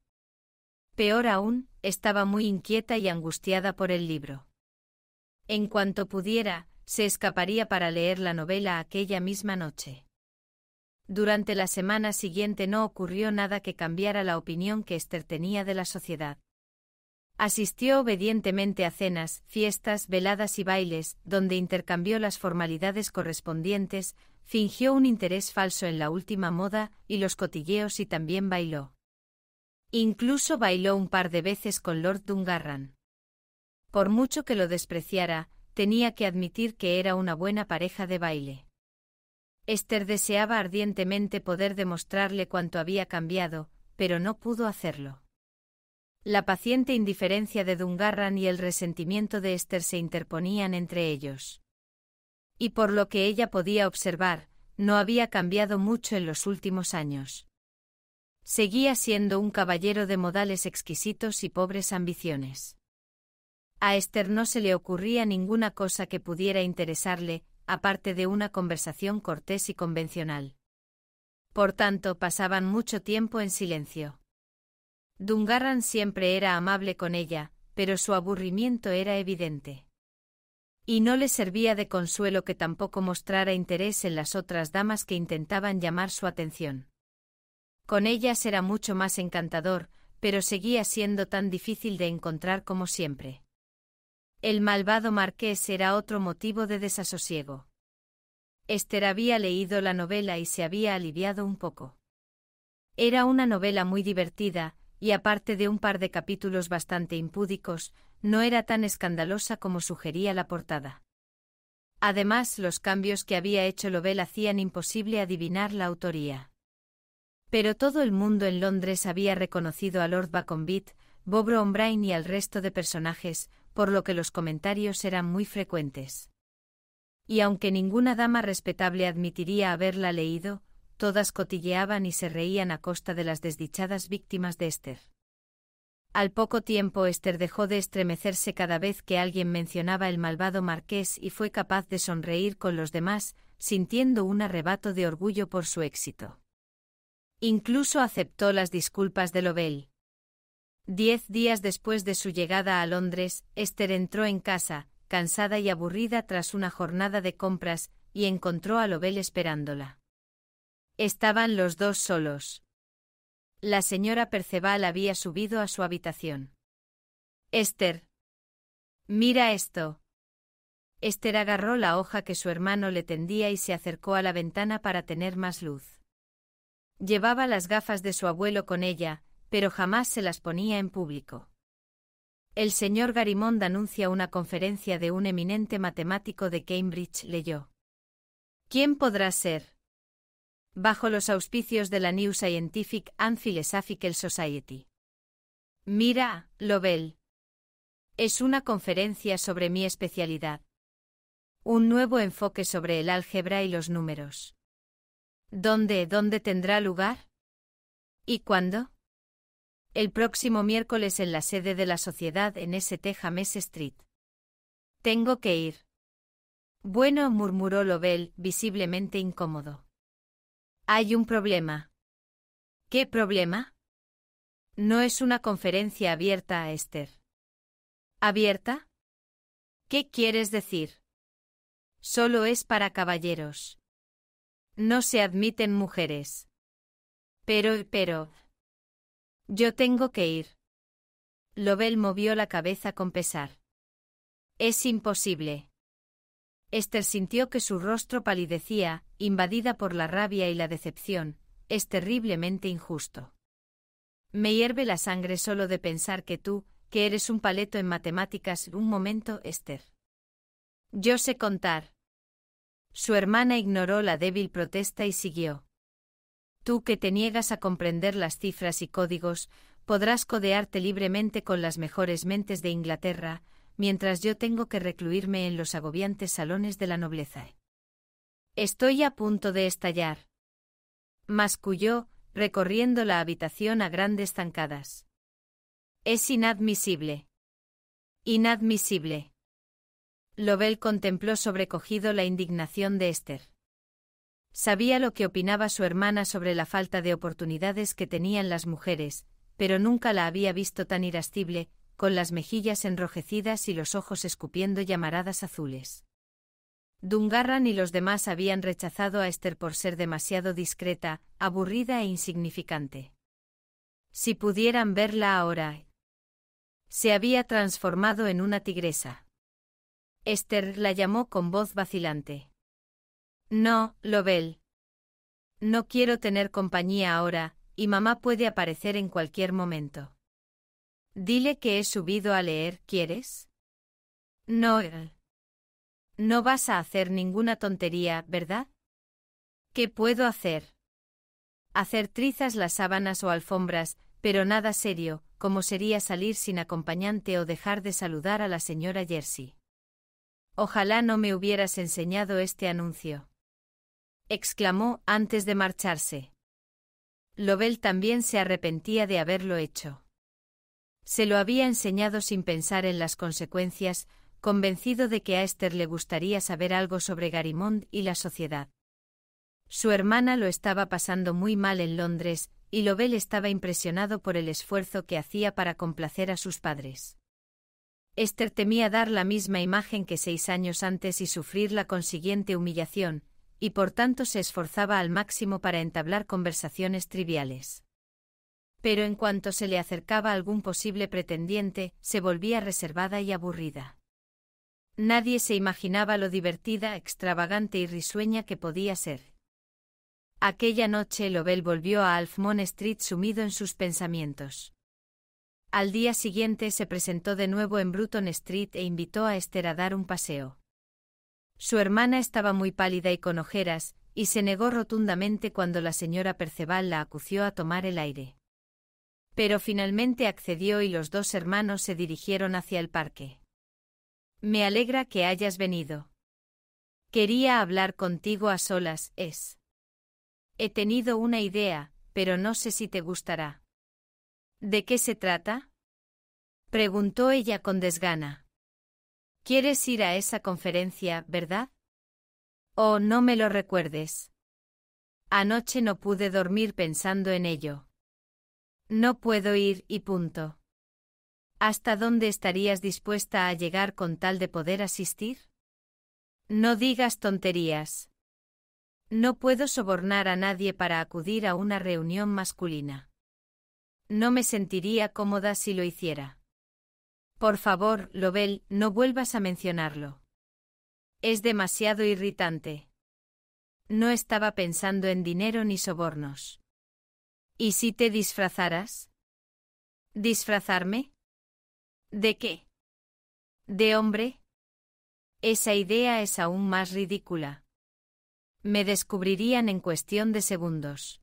Peor aún, estaba muy inquieta y angustiada por el libro. En cuanto pudiera, se escaparía para leer la novela aquella misma noche. Durante la semana siguiente no ocurrió nada que cambiara la opinión que Esther tenía de la sociedad. Asistió obedientemente a cenas, fiestas, veladas y bailes, donde intercambió las formalidades correspondientes, fingió un interés falso en la última moda y los cotilleos y también bailó. Incluso bailó un par de veces con Lord Dungarran. Por mucho que lo despreciara, tenía que admitir que era una buena pareja de baile. Esther deseaba ardientemente poder demostrarle cuánto había cambiado, pero no pudo hacerlo. La paciente indiferencia de Dungarran y el resentimiento de Esther se interponían entre ellos. Y por lo que ella podía observar, no había cambiado mucho en los últimos años. Seguía siendo un caballero de modales exquisitos y pobres ambiciones. A Esther no se le ocurría ninguna cosa que pudiera interesarle, aparte de una conversación cortés y convencional. Por tanto, pasaban mucho tiempo en silencio. Dungarran siempre era amable con ella, pero su aburrimiento era evidente. Y no le servía de consuelo que tampoco mostrara interés en las otras damas que intentaban llamar su atención. Con ellas era mucho más encantador, pero seguía siendo tan difícil de encontrar como siempre. El malvado marqués era otro motivo de desasosiego. Esther había leído la novela y se había aliviado un poco. Era una novela muy divertida, y aparte de un par de capítulos bastante impúdicos, no era tan escandalosa como sugería la portada. Además, los cambios que había hecho Lovell hacían imposible adivinar la autoría. Pero todo el mundo en Londres había reconocido a Lord Baconbit, Bobro Ombrain y al resto de personajes, por lo que los comentarios eran muy frecuentes. Y aunque ninguna dama respetable admitiría haberla leído, todas cotilleaban y se reían a costa de las desdichadas víctimas de Esther. Al poco tiempo Esther dejó de estremecerse cada vez que alguien mencionaba el malvado marqués y fue capaz de sonreír con los demás, sintiendo un arrebato de orgullo por su éxito. Incluso aceptó las disculpas de Lobel. Diez días después de su llegada a Londres, Esther entró en casa, cansada y aburrida tras una jornada de compras, y encontró a Lobel esperándola. Estaban los dos solos. La señora Perceval había subido a su habitación. Esther. Mira esto. Esther agarró la hoja que su hermano le tendía y se acercó a la ventana para tener más luz. Llevaba las gafas de su abuelo con ella, pero jamás se las ponía en público. El señor Garimond anuncia una conferencia de un eminente matemático de Cambridge, leyó. ¿Quién podrá ser? Bajo los auspicios de la New Scientific and Philosophical Society. Mira, Lobel. Es una conferencia sobre mi especialidad. Un nuevo enfoque sobre el álgebra y los números. ¿Dónde, dónde tendrá lugar? ¿Y cuándo? el próximo miércoles en la sede de la sociedad en St. James Street. Tengo que ir. Bueno, murmuró Lobel, visiblemente incómodo. Hay un problema. ¿Qué problema? No es una conferencia abierta a Esther. ¿Abierta? ¿Qué quieres decir? Solo es para caballeros. No se admiten mujeres. Pero, pero, yo tengo que ir. Lobel movió la cabeza con pesar. Es imposible. Esther sintió que su rostro palidecía, invadida por la rabia y la decepción. Es terriblemente injusto. Me hierve la sangre solo de pensar que tú, que eres un paleto en matemáticas, un momento, Esther. Yo sé contar. Su hermana ignoró la débil protesta y siguió. Tú que te niegas a comprender las cifras y códigos, podrás codearte libremente con las mejores mentes de Inglaterra, mientras yo tengo que recluirme en los agobiantes salones de la nobleza. Estoy a punto de estallar. Masculló, recorriendo la habitación a grandes zancadas. Es inadmisible. Inadmisible. Lobel contempló sobrecogido la indignación de Esther. Sabía lo que opinaba su hermana sobre la falta de oportunidades que tenían las mujeres, pero nunca la había visto tan irascible, con las mejillas enrojecidas y los ojos escupiendo llamaradas azules. Dungarran y los demás habían rechazado a Esther por ser demasiado discreta, aburrida e insignificante. Si pudieran verla ahora. Se había transformado en una tigresa. Esther la llamó con voz vacilante. No, Lobel. No quiero tener compañía ahora, y mamá puede aparecer en cualquier momento. Dile que he subido a leer, ¿quieres? No, No vas a hacer ninguna tontería, ¿verdad? ¿Qué puedo hacer? Hacer trizas las sábanas o alfombras, pero nada serio, como sería salir sin acompañante o dejar de saludar a la señora Jersey. Ojalá no me hubieras enseñado este anuncio exclamó antes de marcharse. Lobel también se arrepentía de haberlo hecho. Se lo había enseñado sin pensar en las consecuencias, convencido de que a Esther le gustaría saber algo sobre Garimond y la sociedad. Su hermana lo estaba pasando muy mal en Londres, y Lobel estaba impresionado por el esfuerzo que hacía para complacer a sus padres. Esther temía dar la misma imagen que seis años antes y sufrir la consiguiente humillación, y por tanto se esforzaba al máximo para entablar conversaciones triviales. Pero en cuanto se le acercaba algún posible pretendiente, se volvía reservada y aburrida. Nadie se imaginaba lo divertida, extravagante y risueña que podía ser. Aquella noche Lobel volvió a Alfmon Street sumido en sus pensamientos. Al día siguiente se presentó de nuevo en Bruton Street e invitó a Esther a dar un paseo. Su hermana estaba muy pálida y con ojeras, y se negó rotundamente cuando la señora Perceval la acució a tomar el aire. Pero finalmente accedió y los dos hermanos se dirigieron hacia el parque. Me alegra que hayas venido. Quería hablar contigo a solas, es. He tenido una idea, pero no sé si te gustará. ¿De qué se trata? preguntó ella con desgana. ¿Quieres ir a esa conferencia, verdad? Oh, no me lo recuerdes. Anoche no pude dormir pensando en ello. No puedo ir y punto. ¿Hasta dónde estarías dispuesta a llegar con tal de poder asistir? No digas tonterías. No puedo sobornar a nadie para acudir a una reunión masculina. No me sentiría cómoda si lo hiciera. Por favor, Lobel, no vuelvas a mencionarlo. Es demasiado irritante. No estaba pensando en dinero ni sobornos. ¿Y si te disfrazaras? ¿Disfrazarme? ¿De qué? ¿De hombre? Esa idea es aún más ridícula. Me descubrirían en cuestión de segundos.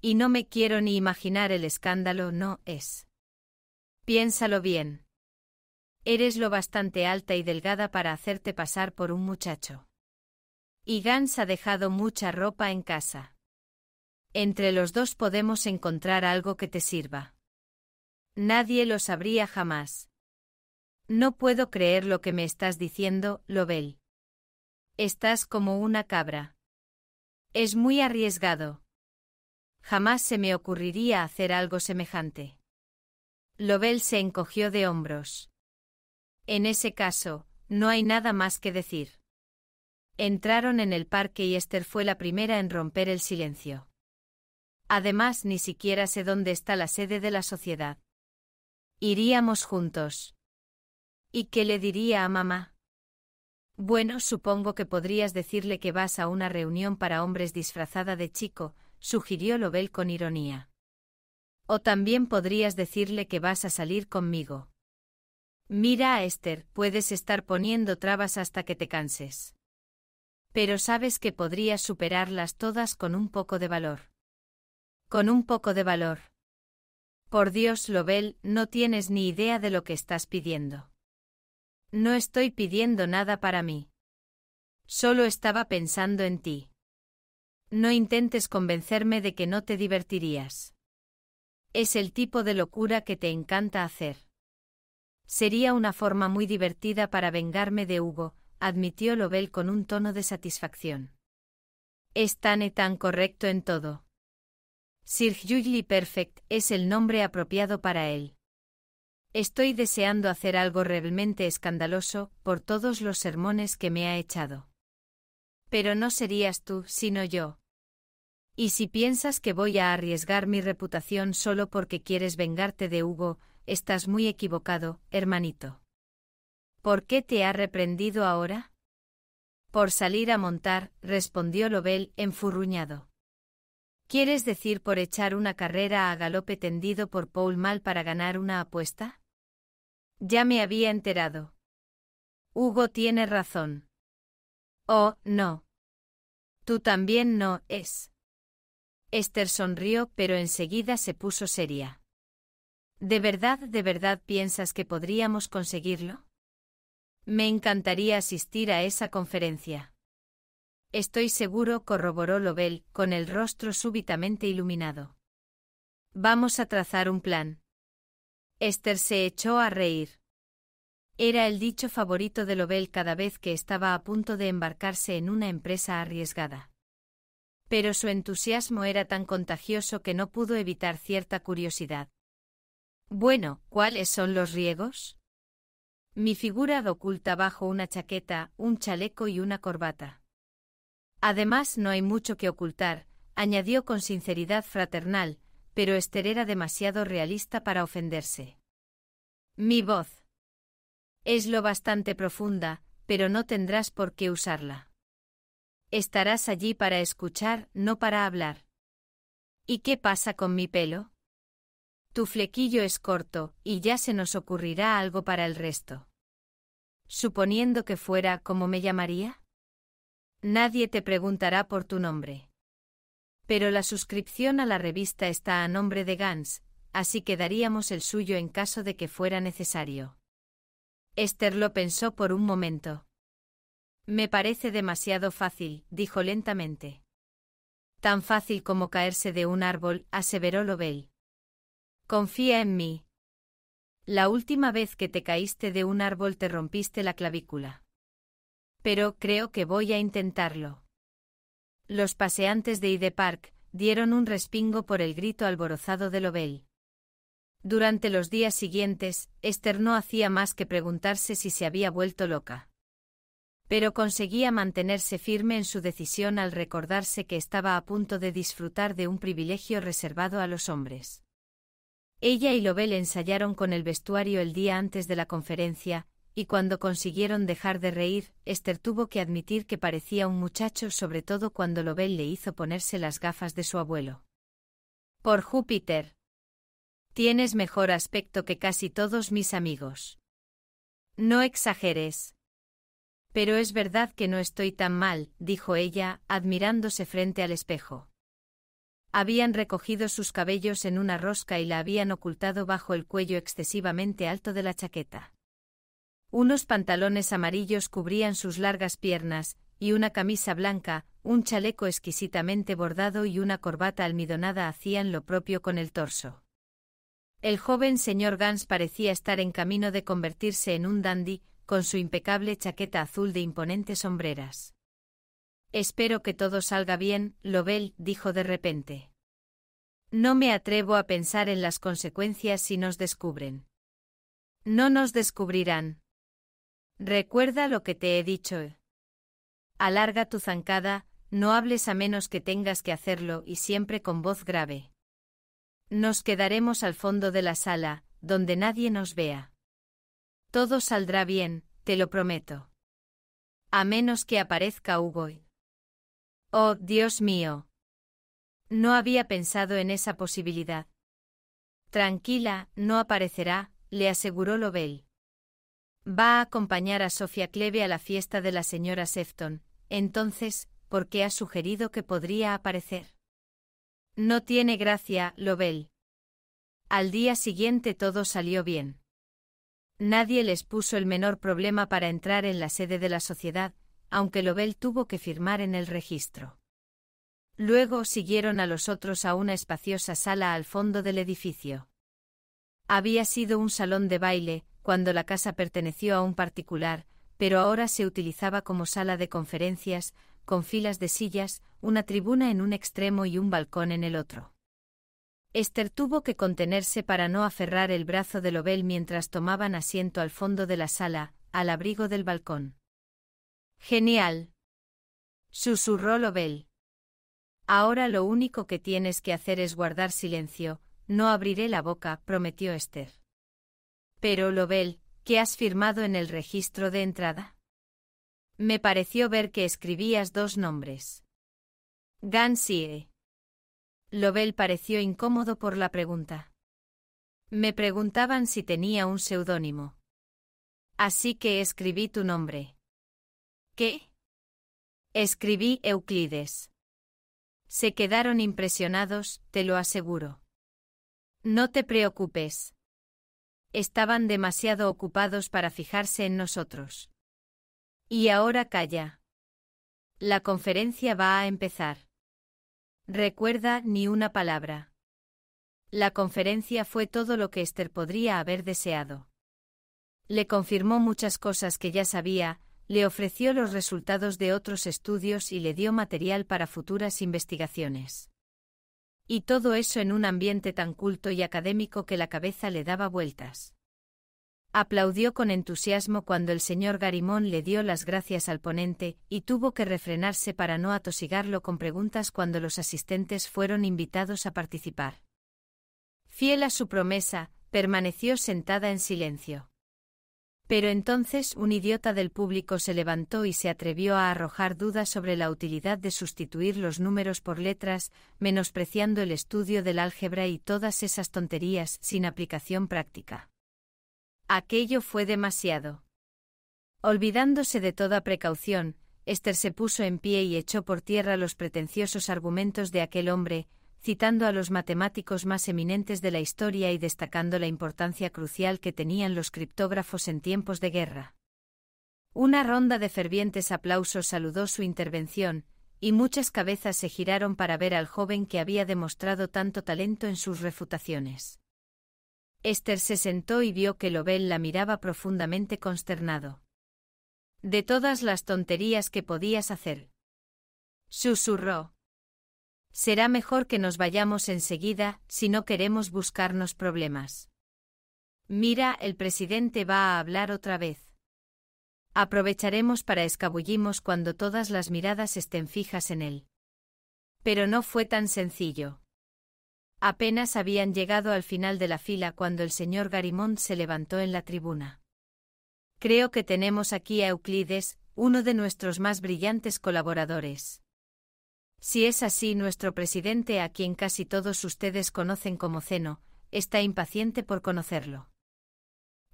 Y no me quiero ni imaginar el escándalo, no es. Piénsalo bien. Eres lo bastante alta y delgada para hacerte pasar por un muchacho. Y Gans ha dejado mucha ropa en casa. Entre los dos podemos encontrar algo que te sirva. Nadie lo sabría jamás. No puedo creer lo que me estás diciendo, Lobel. Estás como una cabra. Es muy arriesgado. Jamás se me ocurriría hacer algo semejante. Lobel se encogió de hombros. En ese caso, no hay nada más que decir. Entraron en el parque y Esther fue la primera en romper el silencio. Además, ni siquiera sé dónde está la sede de la sociedad. Iríamos juntos. ¿Y qué le diría a mamá? Bueno, supongo que podrías decirle que vas a una reunión para hombres disfrazada de chico, sugirió Lobel con ironía. O también podrías decirle que vas a salir conmigo. Mira Esther, puedes estar poniendo trabas hasta que te canses. Pero sabes que podrías superarlas todas con un poco de valor. Con un poco de valor. Por Dios, Lobel, no tienes ni idea de lo que estás pidiendo. No estoy pidiendo nada para mí. Solo estaba pensando en ti. No intentes convencerme de que no te divertirías. Es el tipo de locura que te encanta hacer. Sería una forma muy divertida para vengarme de Hugo, admitió Lobel con un tono de satisfacción. Es tan y tan correcto en todo. Sir Hughley Perfect es el nombre apropiado para él. Estoy deseando hacer algo realmente escandaloso por todos los sermones que me ha echado. Pero no serías tú, sino yo. Y si piensas que voy a arriesgar mi reputación solo porque quieres vengarte de Hugo, Estás muy equivocado, hermanito. ¿Por qué te ha reprendido ahora? Por salir a montar, respondió Lobel enfurruñado. ¿Quieres decir por echar una carrera a galope tendido por Paul Mal para ganar una apuesta? Ya me había enterado. Hugo tiene razón. Oh, no. Tú también no, es. Esther sonrió, pero enseguida se puso seria. ¿De verdad, de verdad piensas que podríamos conseguirlo? Me encantaría asistir a esa conferencia. Estoy seguro, corroboró Lobel, con el rostro súbitamente iluminado. Vamos a trazar un plan. Esther se echó a reír. Era el dicho favorito de Lobel cada vez que estaba a punto de embarcarse en una empresa arriesgada. Pero su entusiasmo era tan contagioso que no pudo evitar cierta curiosidad. Bueno, ¿cuáles son los riegos? Mi figura oculta bajo una chaqueta, un chaleco y una corbata. Además, no hay mucho que ocultar, añadió con sinceridad fraternal, pero Esther era demasiado realista para ofenderse. Mi voz. Es lo bastante profunda, pero no tendrás por qué usarla. Estarás allí para escuchar, no para hablar. ¿Y qué pasa con mi pelo? Tu flequillo es corto, y ya se nos ocurrirá algo para el resto. Suponiendo que fuera, como me llamaría? Nadie te preguntará por tu nombre. Pero la suscripción a la revista está a nombre de Gans, así que daríamos el suyo en caso de que fuera necesario. Esther lo pensó por un momento. Me parece demasiado fácil, dijo lentamente. Tan fácil como caerse de un árbol, aseveró Lobel. Confía en mí. La última vez que te caíste de un árbol te rompiste la clavícula. Pero creo que voy a intentarlo. Los paseantes de Ide Park dieron un respingo por el grito alborozado de Lobel. Durante los días siguientes, Esther no hacía más que preguntarse si se había vuelto loca. Pero conseguía mantenerse firme en su decisión al recordarse que estaba a punto de disfrutar de un privilegio reservado a los hombres. Ella y Lobel ensayaron con el vestuario el día antes de la conferencia, y cuando consiguieron dejar de reír, Esther tuvo que admitir que parecía un muchacho sobre todo cuando Lobel le hizo ponerse las gafas de su abuelo. Por Júpiter. Tienes mejor aspecto que casi todos mis amigos. No exageres. Pero es verdad que no estoy tan mal, dijo ella, admirándose frente al espejo. Habían recogido sus cabellos en una rosca y la habían ocultado bajo el cuello excesivamente alto de la chaqueta. Unos pantalones amarillos cubrían sus largas piernas, y una camisa blanca, un chaleco exquisitamente bordado y una corbata almidonada hacían lo propio con el torso. El joven señor Gans parecía estar en camino de convertirse en un dandy, con su impecable chaqueta azul de imponentes sombreras. Espero que todo salga bien, Lobel dijo de repente. No me atrevo a pensar en las consecuencias si nos descubren. No nos descubrirán. Recuerda lo que te he dicho. Alarga tu zancada, no hables a menos que tengas que hacerlo y siempre con voz grave. Nos quedaremos al fondo de la sala, donde nadie nos vea. Todo saldrá bien, te lo prometo. A menos que aparezca Hugo. Oh, Dios mío. No había pensado en esa posibilidad. Tranquila, no aparecerá, le aseguró Lobel. Va a acompañar a Sofía Cleve a la fiesta de la señora Sefton, entonces, ¿por qué ha sugerido que podría aparecer? No tiene gracia, Lobel. Al día siguiente todo salió bien. Nadie les puso el menor problema para entrar en la sede de la sociedad, aunque Lobel tuvo que firmar en el registro. Luego siguieron a los otros a una espaciosa sala al fondo del edificio. Había sido un salón de baile, cuando la casa perteneció a un particular, pero ahora se utilizaba como sala de conferencias, con filas de sillas, una tribuna en un extremo y un balcón en el otro. Esther tuvo que contenerse para no aferrar el brazo de Lobel mientras tomaban asiento al fondo de la sala, al abrigo del balcón. Genial. Susurró Lobel. Ahora lo único que tienes que hacer es guardar silencio, no abriré la boca, prometió Esther. Pero Lobel, ¿qué has firmado en el registro de entrada? Me pareció ver que escribías dos nombres. Gansie. Lobel pareció incómodo por la pregunta. Me preguntaban si tenía un seudónimo. Así que escribí tu nombre. ¿Qué? Escribí Euclides. Se quedaron impresionados, te lo aseguro. No te preocupes. Estaban demasiado ocupados para fijarse en nosotros. Y ahora calla. La conferencia va a empezar. Recuerda ni una palabra. La conferencia fue todo lo que Esther podría haber deseado. Le confirmó muchas cosas que ya sabía, le ofreció los resultados de otros estudios y le dio material para futuras investigaciones. Y todo eso en un ambiente tan culto y académico que la cabeza le daba vueltas. Aplaudió con entusiasmo cuando el señor Garimón le dio las gracias al ponente, y tuvo que refrenarse para no atosigarlo con preguntas cuando los asistentes fueron invitados a participar. Fiel a su promesa, permaneció sentada en silencio. Pero entonces un idiota del público se levantó y se atrevió a arrojar dudas sobre la utilidad de sustituir los números por letras, menospreciando el estudio del álgebra y todas esas tonterías sin aplicación práctica. Aquello fue demasiado. Olvidándose de toda precaución, Esther se puso en pie y echó por tierra los pretenciosos argumentos de aquel hombre, citando a los matemáticos más eminentes de la historia y destacando la importancia crucial que tenían los criptógrafos en tiempos de guerra. Una ronda de fervientes aplausos saludó su intervención, y muchas cabezas se giraron para ver al joven que había demostrado tanto talento en sus refutaciones. Esther se sentó y vio que Lobel la miraba profundamente consternado. De todas las tonterías que podías hacer. Susurró. Será mejor que nos vayamos enseguida si no queremos buscarnos problemas. Mira, el presidente va a hablar otra vez. Aprovecharemos para escabullimos cuando todas las miradas estén fijas en él. Pero no fue tan sencillo. Apenas habían llegado al final de la fila cuando el señor Garimond se levantó en la tribuna. Creo que tenemos aquí a Euclides, uno de nuestros más brillantes colaboradores. Si es así, nuestro presidente, a quien casi todos ustedes conocen como Zeno, está impaciente por conocerlo.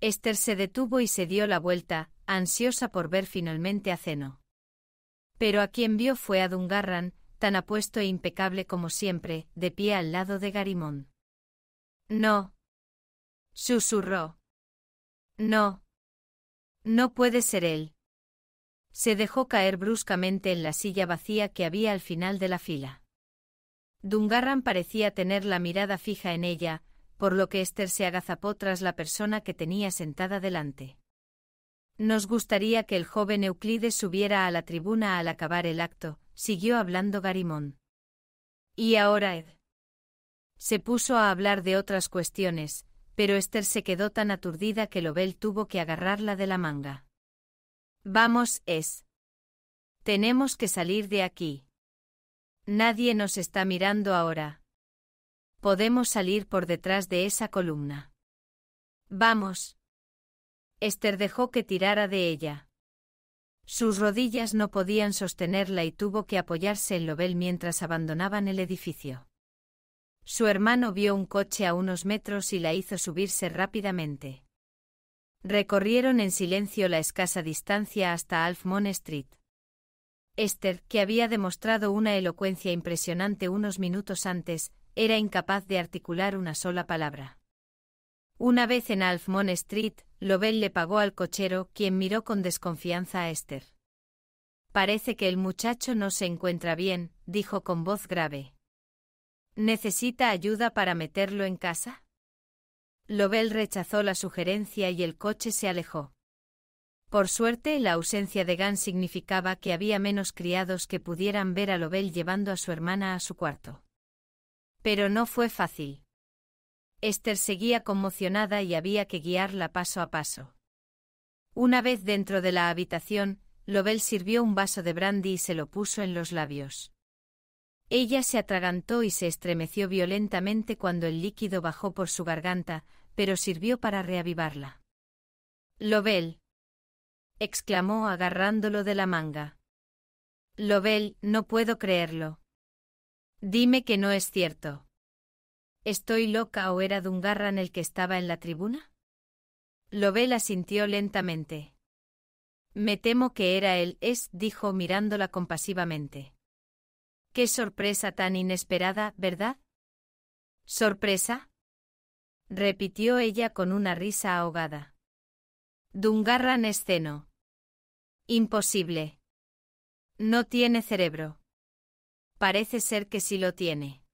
Esther se detuvo y se dio la vuelta, ansiosa por ver finalmente a Zeno. Pero a quien vio fue a Dungarran, tan apuesto e impecable como siempre, de pie al lado de Garimón. No. Susurró. No. No puede ser él. Se dejó caer bruscamente en la silla vacía que había al final de la fila. Dungarran parecía tener la mirada fija en ella, por lo que Esther se agazapó tras la persona que tenía sentada delante. Nos gustaría que el joven Euclides subiera a la tribuna al acabar el acto, siguió hablando Garimón. Y ahora Ed. Se puso a hablar de otras cuestiones, pero Esther se quedó tan aturdida que Lobel tuvo que agarrarla de la manga. Vamos es. Tenemos que salir de aquí. Nadie nos está mirando ahora. Podemos salir por detrás de esa columna. Vamos. Esther dejó que tirara de ella. Sus rodillas no podían sostenerla y tuvo que apoyarse en Lobel mientras abandonaban el edificio. Su hermano vio un coche a unos metros y la hizo subirse rápidamente. Recorrieron en silencio la escasa distancia hasta Alfmon Street. Esther, que había demostrado una elocuencia impresionante unos minutos antes, era incapaz de articular una sola palabra. Una vez en Alfmon Street, Lobel le pagó al cochero, quien miró con desconfianza a Esther. Parece que el muchacho no se encuentra bien, dijo con voz grave. ¿Necesita ayuda para meterlo en casa? Lobel rechazó la sugerencia y el coche se alejó. Por suerte, la ausencia de Gan significaba que había menos criados que pudieran ver a Lobel llevando a su hermana a su cuarto. Pero no fue fácil. Esther seguía conmocionada y había que guiarla paso a paso. Una vez dentro de la habitación, Lobel sirvió un vaso de brandy y se lo puso en los labios. Ella se atragantó y se estremeció violentamente cuando el líquido bajó por su garganta, pero sirvió para reavivarla. Lobel, exclamó agarrándolo de la manga. Lobel, no puedo creerlo. Dime que no es cierto. ¿Estoy loca o era Dungarran el que estaba en la tribuna? Lobel asintió lentamente. Me temo que era él, es, dijo mirándola compasivamente. Qué sorpresa tan inesperada, ¿verdad? ¿Sorpresa? repitió ella con una risa ahogada. Dungarran es Ceno. Imposible. No tiene cerebro. Parece ser que sí lo tiene.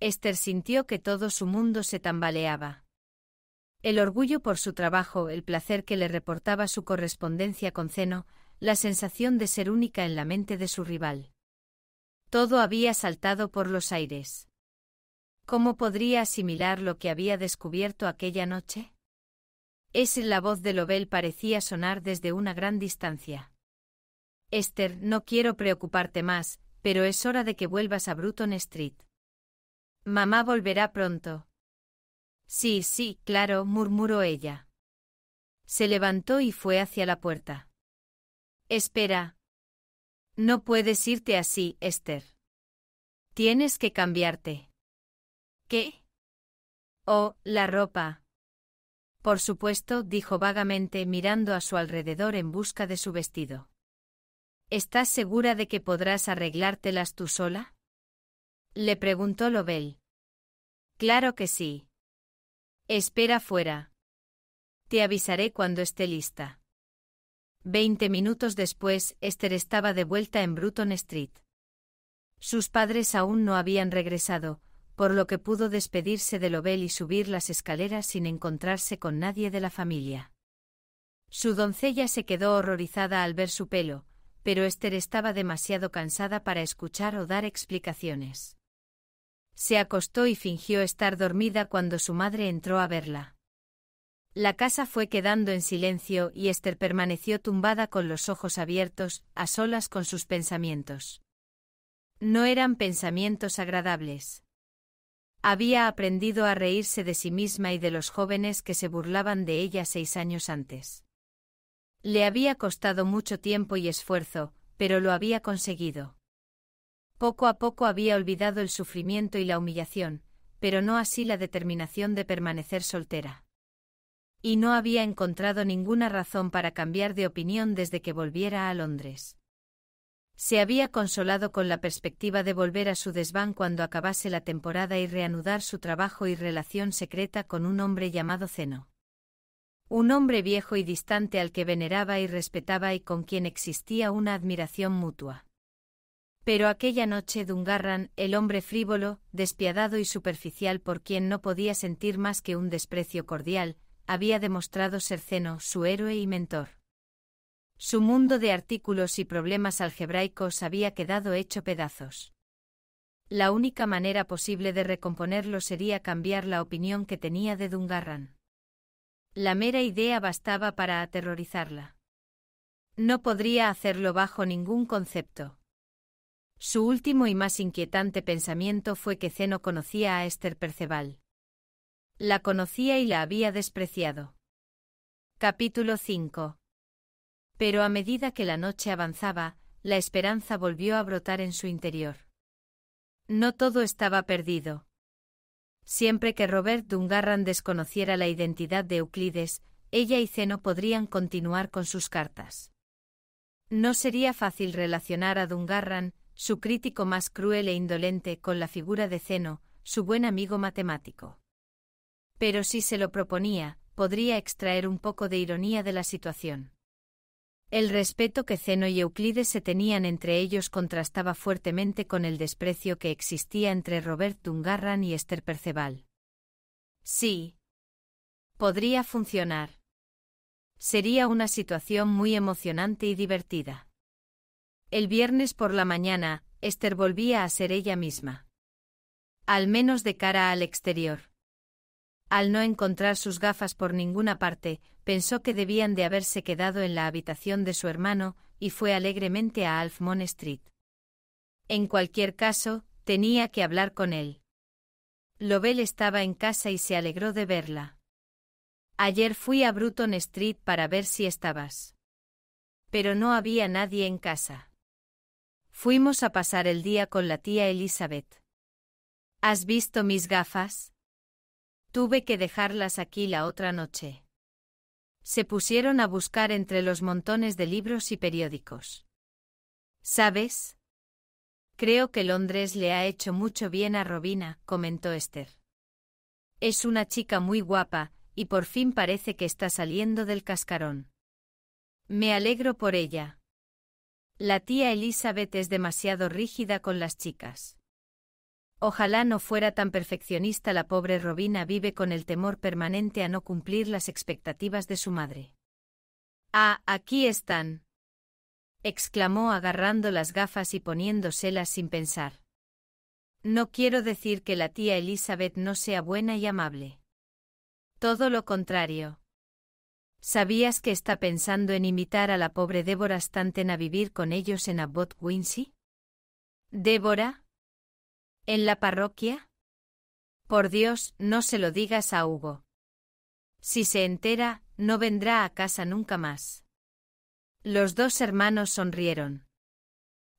Esther sintió que todo su mundo se tambaleaba. El orgullo por su trabajo, el placer que le reportaba su correspondencia con Zeno, la sensación de ser única en la mente de su rival. Todo había saltado por los aires. ¿Cómo podría asimilar lo que había descubierto aquella noche? Es la voz de Lobel parecía sonar desde una gran distancia. Esther, no quiero preocuparte más, pero es hora de que vuelvas a Bruton Street. Mamá volverá pronto. Sí, sí, claro, murmuró ella. Se levantó y fue hacia la puerta. Espera. No puedes irte así, Esther. Tienes que cambiarte. ¿Qué? Oh, la ropa. Por supuesto, dijo vagamente mirando a su alrededor en busca de su vestido. ¿Estás segura de que podrás arreglártelas tú sola? Le preguntó Lobel. Claro que sí. Espera fuera. Te avisaré cuando esté lista. Veinte minutos después, Esther estaba de vuelta en Bruton Street. Sus padres aún no habían regresado, por lo que pudo despedirse de Lobel y subir las escaleras sin encontrarse con nadie de la familia. Su doncella se quedó horrorizada al ver su pelo, pero Esther estaba demasiado cansada para escuchar o dar explicaciones. Se acostó y fingió estar dormida cuando su madre entró a verla. La casa fue quedando en silencio y Esther permaneció tumbada con los ojos abiertos, a solas con sus pensamientos. No eran pensamientos agradables. Había aprendido a reírse de sí misma y de los jóvenes que se burlaban de ella seis años antes. Le había costado mucho tiempo y esfuerzo, pero lo había conseguido. Poco a poco había olvidado el sufrimiento y la humillación, pero no así la determinación de permanecer soltera. Y no había encontrado ninguna razón para cambiar de opinión desde que volviera a Londres. Se había consolado con la perspectiva de volver a su desván cuando acabase la temporada y reanudar su trabajo y relación secreta con un hombre llamado Zeno. Un hombre viejo y distante al que veneraba y respetaba y con quien existía una admiración mutua. Pero aquella noche Dungarran, el hombre frívolo, despiadado y superficial por quien no podía sentir más que un desprecio cordial, había demostrado ser Zeno su héroe y mentor. Su mundo de artículos y problemas algebraicos había quedado hecho pedazos. La única manera posible de recomponerlo sería cambiar la opinión que tenía de Dungarran. La mera idea bastaba para aterrorizarla. No podría hacerlo bajo ningún concepto. Su último y más inquietante pensamiento fue que Zeno conocía a Esther Perceval. La conocía y la había despreciado. Capítulo 5 pero a medida que la noche avanzaba, la esperanza volvió a brotar en su interior. No todo estaba perdido. Siempre que Robert Dungarran desconociera la identidad de Euclides, ella y Zeno podrían continuar con sus cartas. No sería fácil relacionar a Dungarran, su crítico más cruel e indolente, con la figura de Zeno, su buen amigo matemático. Pero si se lo proponía, podría extraer un poco de ironía de la situación. El respeto que Zeno y Euclides se tenían entre ellos contrastaba fuertemente con el desprecio que existía entre Robert Dungarran y Esther Perceval. Sí. Podría funcionar. Sería una situación muy emocionante y divertida. El viernes por la mañana, Esther volvía a ser ella misma. Al menos de cara al exterior. Al no encontrar sus gafas por ninguna parte, pensó que debían de haberse quedado en la habitación de su hermano, y fue alegremente a Alfmon Street. En cualquier caso, tenía que hablar con él. Lobel estaba en casa y se alegró de verla. Ayer fui a Bruton Street para ver si estabas. Pero no había nadie en casa. Fuimos a pasar el día con la tía Elizabeth. ¿Has visto mis gafas? Tuve que dejarlas aquí la otra noche. Se pusieron a buscar entre los montones de libros y periódicos. ¿Sabes? Creo que Londres le ha hecho mucho bien a Robina, comentó Esther. Es una chica muy guapa, y por fin parece que está saliendo del cascarón. Me alegro por ella. La tía Elizabeth es demasiado rígida con las chicas. Ojalá no fuera tan perfeccionista la pobre Robina vive con el temor permanente a no cumplir las expectativas de su madre. Ah, aquí están. exclamó agarrando las gafas y poniéndoselas sin pensar. No quiero decir que la tía Elizabeth no sea buena y amable. Todo lo contrario. ¿Sabías que está pensando en imitar a la pobre Débora Stanton a vivir con ellos en Abbott Wincy? Débora, ¿En la parroquia? Por Dios, no se lo digas a Hugo. Si se entera, no vendrá a casa nunca más. Los dos hermanos sonrieron.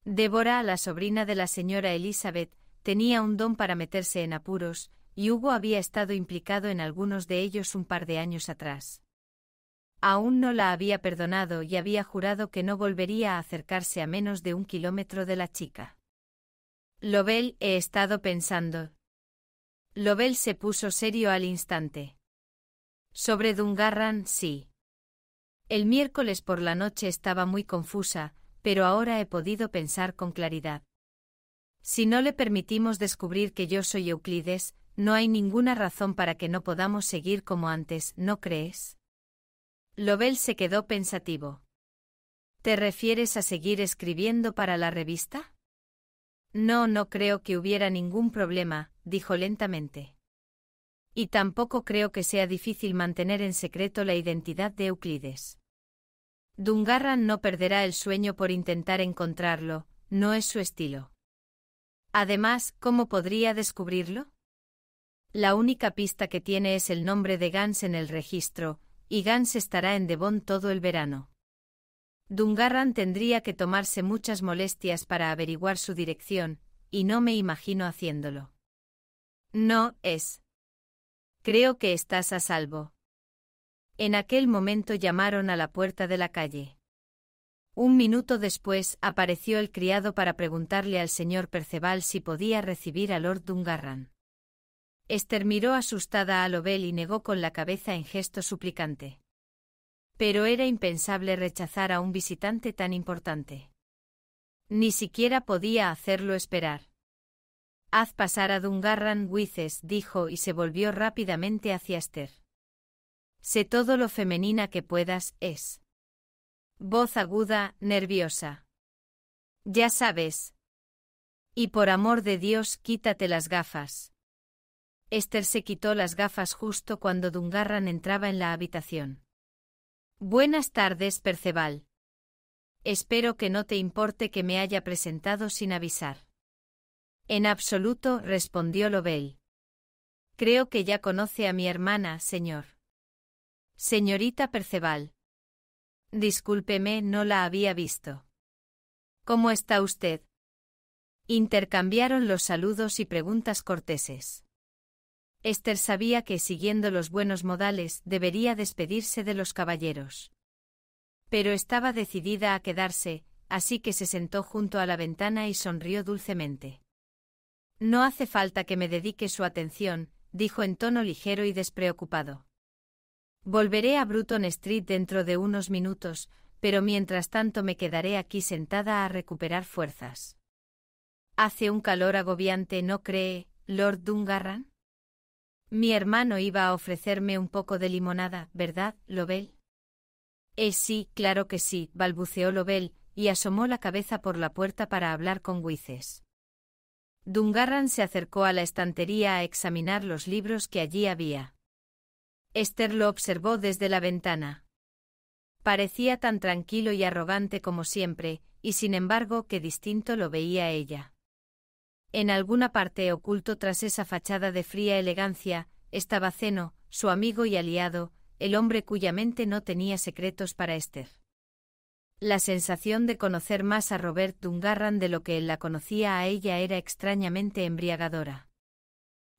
Débora, la sobrina de la señora Elizabeth, tenía un don para meterse en apuros, y Hugo había estado implicado en algunos de ellos un par de años atrás. Aún no la había perdonado y había jurado que no volvería a acercarse a menos de un kilómetro de la chica. Lobel he estado pensando. Lobel se puso serio al instante. Sobre Dungarran, sí. El miércoles por la noche estaba muy confusa, pero ahora he podido pensar con claridad. Si no le permitimos descubrir que yo soy Euclides, no hay ninguna razón para que no podamos seguir como antes, ¿no crees? Lobel se quedó pensativo. ¿Te refieres a seguir escribiendo para la revista? No, no creo que hubiera ningún problema, dijo lentamente. Y tampoco creo que sea difícil mantener en secreto la identidad de Euclides. Dungarran no perderá el sueño por intentar encontrarlo, no es su estilo. Además, ¿cómo podría descubrirlo? La única pista que tiene es el nombre de Gans en el registro, y Gans estará en Devon todo el verano. Dungarran tendría que tomarse muchas molestias para averiguar su dirección, y no me imagino haciéndolo. No, es. Creo que estás a salvo. En aquel momento llamaron a la puerta de la calle. Un minuto después apareció el criado para preguntarle al señor Perceval si podía recibir a Lord Dungarran. Esther miró asustada a Lobel y negó con la cabeza en gesto suplicante pero era impensable rechazar a un visitante tan importante. Ni siquiera podía hacerlo esperar. Haz pasar a Dungarran Wices, dijo y se volvió rápidamente hacia Esther. Sé todo lo femenina que puedas, es. Voz aguda, nerviosa. Ya sabes. Y por amor de Dios, quítate las gafas. Esther se quitó las gafas justo cuando Dungarran entraba en la habitación. Buenas tardes, Perceval. Espero que no te importe que me haya presentado sin avisar. En absoluto, respondió Lobel. Creo que ya conoce a mi hermana, señor. Señorita Perceval. Discúlpeme, no la había visto. ¿Cómo está usted? Intercambiaron los saludos y preguntas corteses. Esther sabía que, siguiendo los buenos modales, debería despedirse de los caballeros. Pero estaba decidida a quedarse, así que se sentó junto a la ventana y sonrió dulcemente. No hace falta que me dedique su atención, dijo en tono ligero y despreocupado. Volveré a Bruton Street dentro de unos minutos, pero mientras tanto me quedaré aquí sentada a recuperar fuerzas. Hace un calor agobiante, ¿no cree, Lord Dungarran? Mi hermano iba a ofrecerme un poco de limonada, ¿verdad, Lobel? Eh sí, claro que sí, balbuceó Lobel, y asomó la cabeza por la puerta para hablar con Wices. Dungarran se acercó a la estantería a examinar los libros que allí había. Esther lo observó desde la ventana. Parecía tan tranquilo y arrogante como siempre, y sin embargo qué distinto lo veía ella. En alguna parte oculto tras esa fachada de fría elegancia, estaba Zeno, su amigo y aliado, el hombre cuya mente no tenía secretos para Esther. La sensación de conocer más a Robert Dungarran de lo que él la conocía a ella era extrañamente embriagadora.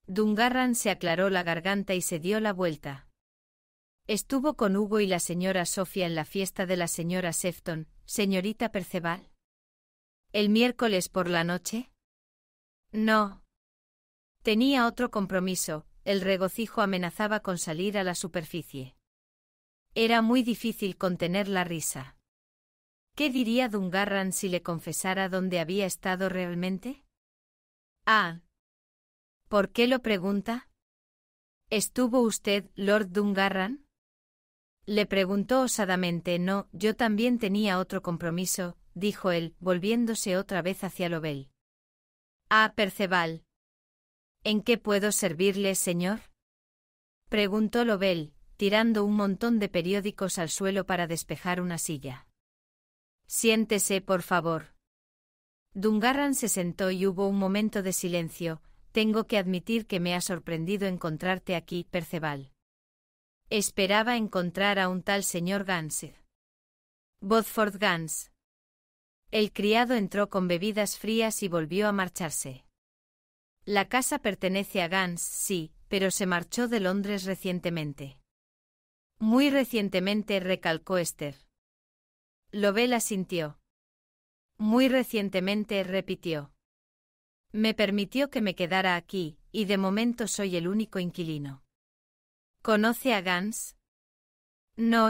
Dungarran se aclaró la garganta y se dio la vuelta. Estuvo con Hugo y la señora Sofía en la fiesta de la señora Sefton, señorita Perceval. El miércoles por la noche, no. Tenía otro compromiso, el regocijo amenazaba con salir a la superficie. Era muy difícil contener la risa. ¿Qué diría Dungarran si le confesara dónde había estado realmente? Ah. ¿Por qué lo pregunta? ¿Estuvo usted, Lord Dungarran? Le preguntó osadamente. No, yo también tenía otro compromiso, dijo él, volviéndose otra vez hacia Lobel. Ah, Perceval. ¿En qué puedo servirle, señor? preguntó Lobel, tirando un montón de periódicos al suelo para despejar una silla. Siéntese, por favor. Dungarran se sentó y hubo un momento de silencio. Tengo que admitir que me ha sorprendido encontrarte aquí, Perceval. Esperaba encontrar a un tal señor Gans. Gans. El criado entró con bebidas frías y volvió a marcharse. La casa pertenece a Gans, sí, pero se marchó de Londres recientemente. Muy recientemente, recalcó Esther. la asintió. Muy recientemente, repitió. Me permitió que me quedara aquí, y de momento soy el único inquilino. ¿Conoce a Gans? No.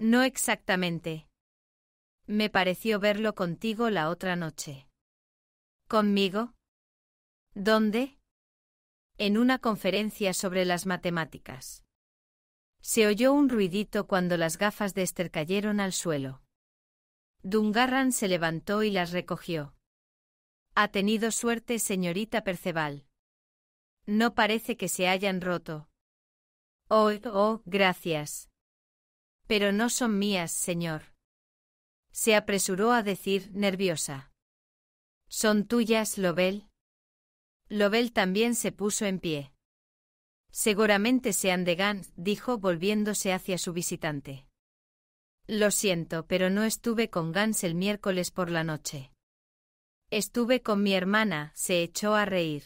No exactamente. Me pareció verlo contigo la otra noche. ¿Conmigo? ¿Dónde? En una conferencia sobre las matemáticas. Se oyó un ruidito cuando las gafas de Esther cayeron al suelo. Dungarran se levantó y las recogió. Ha tenido suerte, señorita Perceval. No parece que se hayan roto. Oh, oh, oh gracias. Pero no son mías, señor se apresuró a decir, nerviosa. Son tuyas, Lobel. Lobel también se puso en pie. Seguramente sean de Gans, dijo volviéndose hacia su visitante. Lo siento, pero no estuve con Gans el miércoles por la noche. Estuve con mi hermana, se echó a reír.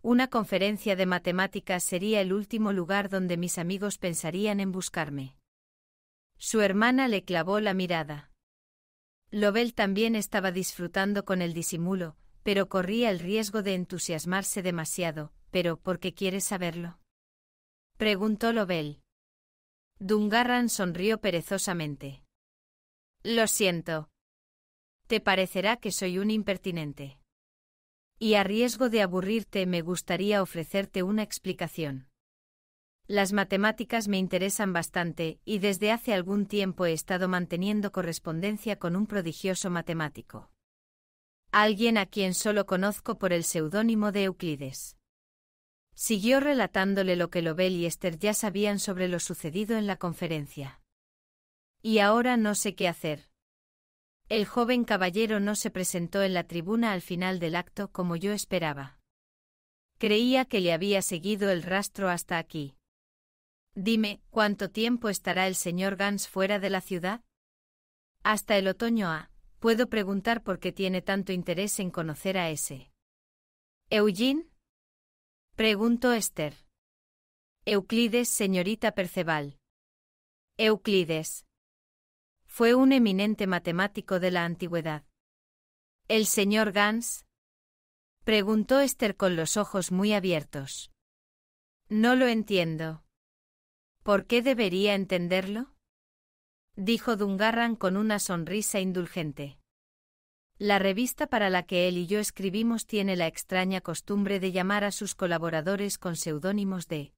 Una conferencia de matemáticas sería el último lugar donde mis amigos pensarían en buscarme. Su hermana le clavó la mirada. Lobel también estaba disfrutando con el disimulo, pero corría el riesgo de entusiasmarse demasiado, pero ¿por qué quieres saberlo? Preguntó Lobel. Dungarran sonrió perezosamente. Lo siento. Te parecerá que soy un impertinente. Y a riesgo de aburrirte me gustaría ofrecerte una explicación. Las matemáticas me interesan bastante y desde hace algún tiempo he estado manteniendo correspondencia con un prodigioso matemático. Alguien a quien solo conozco por el seudónimo de Euclides. Siguió relatándole lo que Lobel y Esther ya sabían sobre lo sucedido en la conferencia. Y ahora no sé qué hacer. El joven caballero no se presentó en la tribuna al final del acto como yo esperaba. Creía que le había seguido el rastro hasta aquí. Dime, ¿cuánto tiempo estará el señor Gans fuera de la ciudad? Hasta el otoño A. Puedo preguntar por qué tiene tanto interés en conocer a ese. ¿Eugene? Preguntó Esther. Euclides, señorita Perceval. Euclides. Fue un eminente matemático de la antigüedad. ¿El señor Gans? Preguntó Esther con los ojos muy abiertos. No lo entiendo. ¿Por qué debería entenderlo? dijo Dungarran con una sonrisa indulgente. La revista para la que él y yo escribimos tiene la extraña costumbre de llamar a sus colaboradores con seudónimos de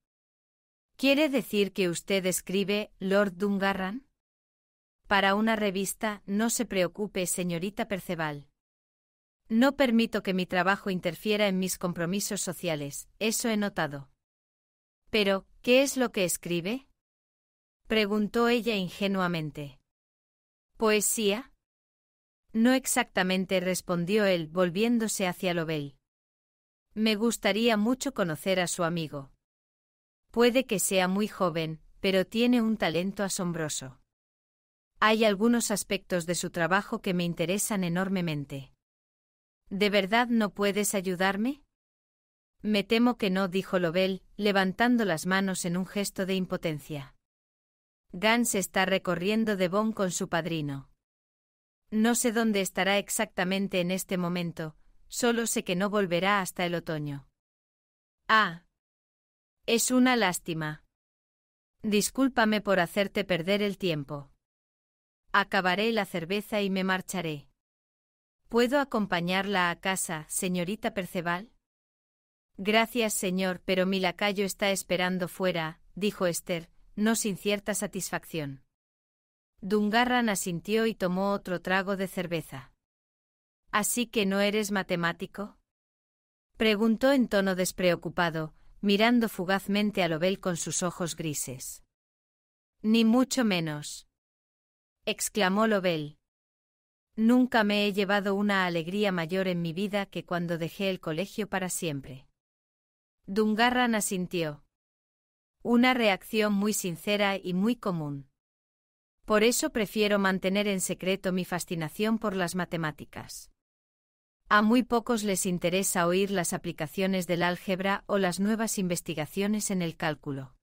¿Quiere decir que usted escribe, Lord Dungarran? Para una revista, no se preocupe, señorita Perceval. No permito que mi trabajo interfiera en mis compromisos sociales, eso he notado. Pero, ¿qué es lo que escribe? preguntó ella ingenuamente. ¿Poesía? No exactamente respondió él, volviéndose hacia Lobel. Me gustaría mucho conocer a su amigo. Puede que sea muy joven, pero tiene un talento asombroso. Hay algunos aspectos de su trabajo que me interesan enormemente. ¿De verdad no puedes ayudarme? Me temo que no, dijo Lobel, levantando las manos en un gesto de impotencia. Gans está recorriendo Devon con su padrino. No sé dónde estará exactamente en este momento, solo sé que no volverá hasta el otoño. Ah. Es una lástima. Discúlpame por hacerte perder el tiempo. Acabaré la cerveza y me marcharé. ¿Puedo acompañarla a casa, señorita Perceval? Gracias señor, pero mi lacayo está esperando fuera, dijo Esther, no sin cierta satisfacción. Dungarran asintió y tomó otro trago de cerveza. ¿Así que no eres matemático? preguntó en tono despreocupado, mirando fugazmente a Lobel con sus ojos grises. Ni mucho menos. exclamó Lobel. Nunca me he llevado una alegría mayor en mi vida que cuando dejé el colegio para siempre. Dungarran asintió. Una reacción muy sincera y muy común. Por eso prefiero mantener en secreto mi fascinación por las matemáticas. A muy pocos les interesa oír las aplicaciones del álgebra o las nuevas investigaciones en el cálculo.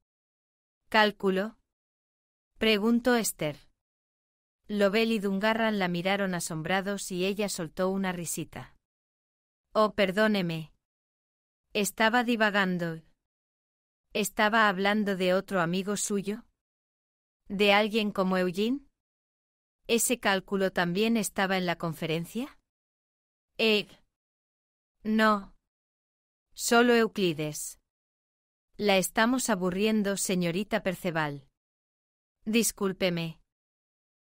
¿Cálculo? Preguntó Esther. Lobel y Dungarran la miraron asombrados y ella soltó una risita. Oh, perdóneme, estaba divagando. ¿Estaba hablando de otro amigo suyo? ¿De alguien como Eugene? ¿Ese cálculo también estaba en la conferencia? Eh. No. Solo Euclides. La estamos aburriendo, señorita Perceval. Discúlpeme.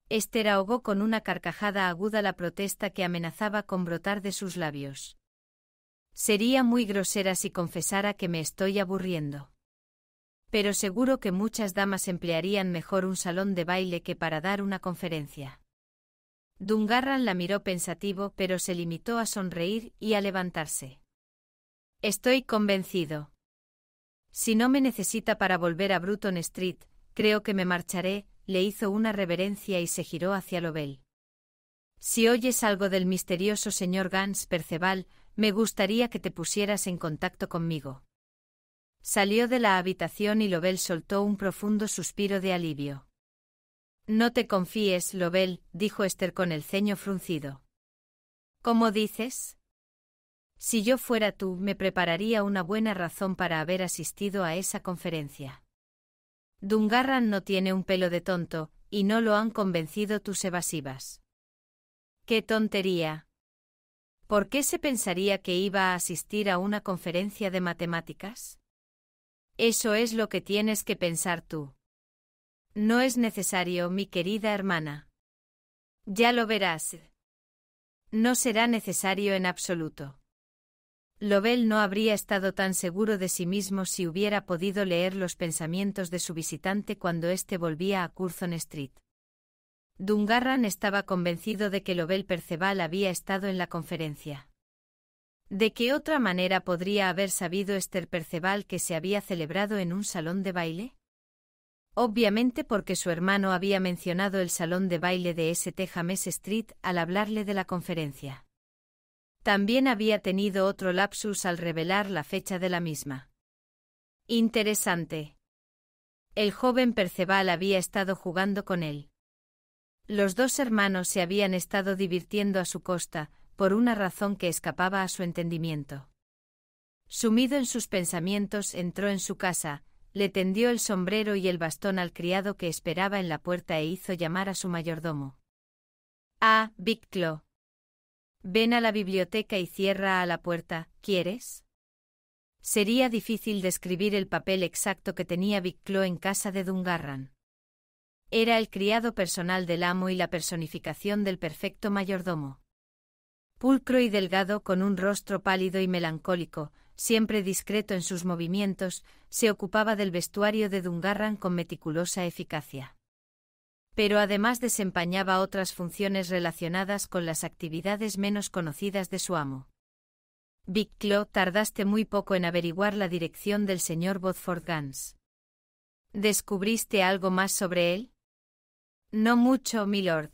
Esther ahogó con una carcajada aguda la protesta que amenazaba con brotar de sus labios. Sería muy grosera si confesara que me estoy aburriendo. Pero seguro que muchas damas emplearían mejor un salón de baile que para dar una conferencia. Dungarran la miró pensativo, pero se limitó a sonreír y a levantarse. Estoy convencido. Si no me necesita para volver a Bruton Street, creo que me marcharé, le hizo una reverencia y se giró hacia Lobel. Si oyes algo del misterioso señor Gans Perceval, me gustaría que te pusieras en contacto conmigo. Salió de la habitación y Lobel soltó un profundo suspiro de alivio. No te confíes, Lobel, dijo Esther con el ceño fruncido. ¿Cómo dices? Si yo fuera tú, me prepararía una buena razón para haber asistido a esa conferencia. Dungarran no tiene un pelo de tonto, y no lo han convencido tus evasivas. ¡Qué tontería! ¿Por qué se pensaría que iba a asistir a una conferencia de matemáticas? Eso es lo que tienes que pensar tú. No es necesario, mi querida hermana. Ya lo verás. No será necesario en absoluto. Lobel no habría estado tan seguro de sí mismo si hubiera podido leer los pensamientos de su visitante cuando éste volvía a Curzon Street. Dungarran estaba convencido de que Lobel Perceval había estado en la conferencia. ¿De qué otra manera podría haber sabido Esther Perceval que se había celebrado en un salón de baile? Obviamente porque su hermano había mencionado el salón de baile de St. James Street al hablarle de la conferencia. También había tenido otro lapsus al revelar la fecha de la misma. Interesante. El joven Perceval había estado jugando con él. Los dos hermanos se habían estado divirtiendo a su costa, por una razón que escapaba a su entendimiento. Sumido en sus pensamientos, entró en su casa, le tendió el sombrero y el bastón al criado que esperaba en la puerta e hizo llamar a su mayordomo. Ah, Viclo. Ven a la biblioteca y cierra a la puerta, ¿quieres? Sería difícil describir el papel exacto que tenía Viclo en casa de Dungarran. Era el criado personal del amo y la personificación del perfecto mayordomo. Pulcro y delgado, con un rostro pálido y melancólico, siempre discreto en sus movimientos, se ocupaba del vestuario de Dungarran con meticulosa eficacia. Pero además desempeñaba otras funciones relacionadas con las actividades menos conocidas de su amo. Claw, tardaste muy poco en averiguar la dirección del señor Bodford Gans. ¿Descubriste algo más sobre él? No mucho, milord.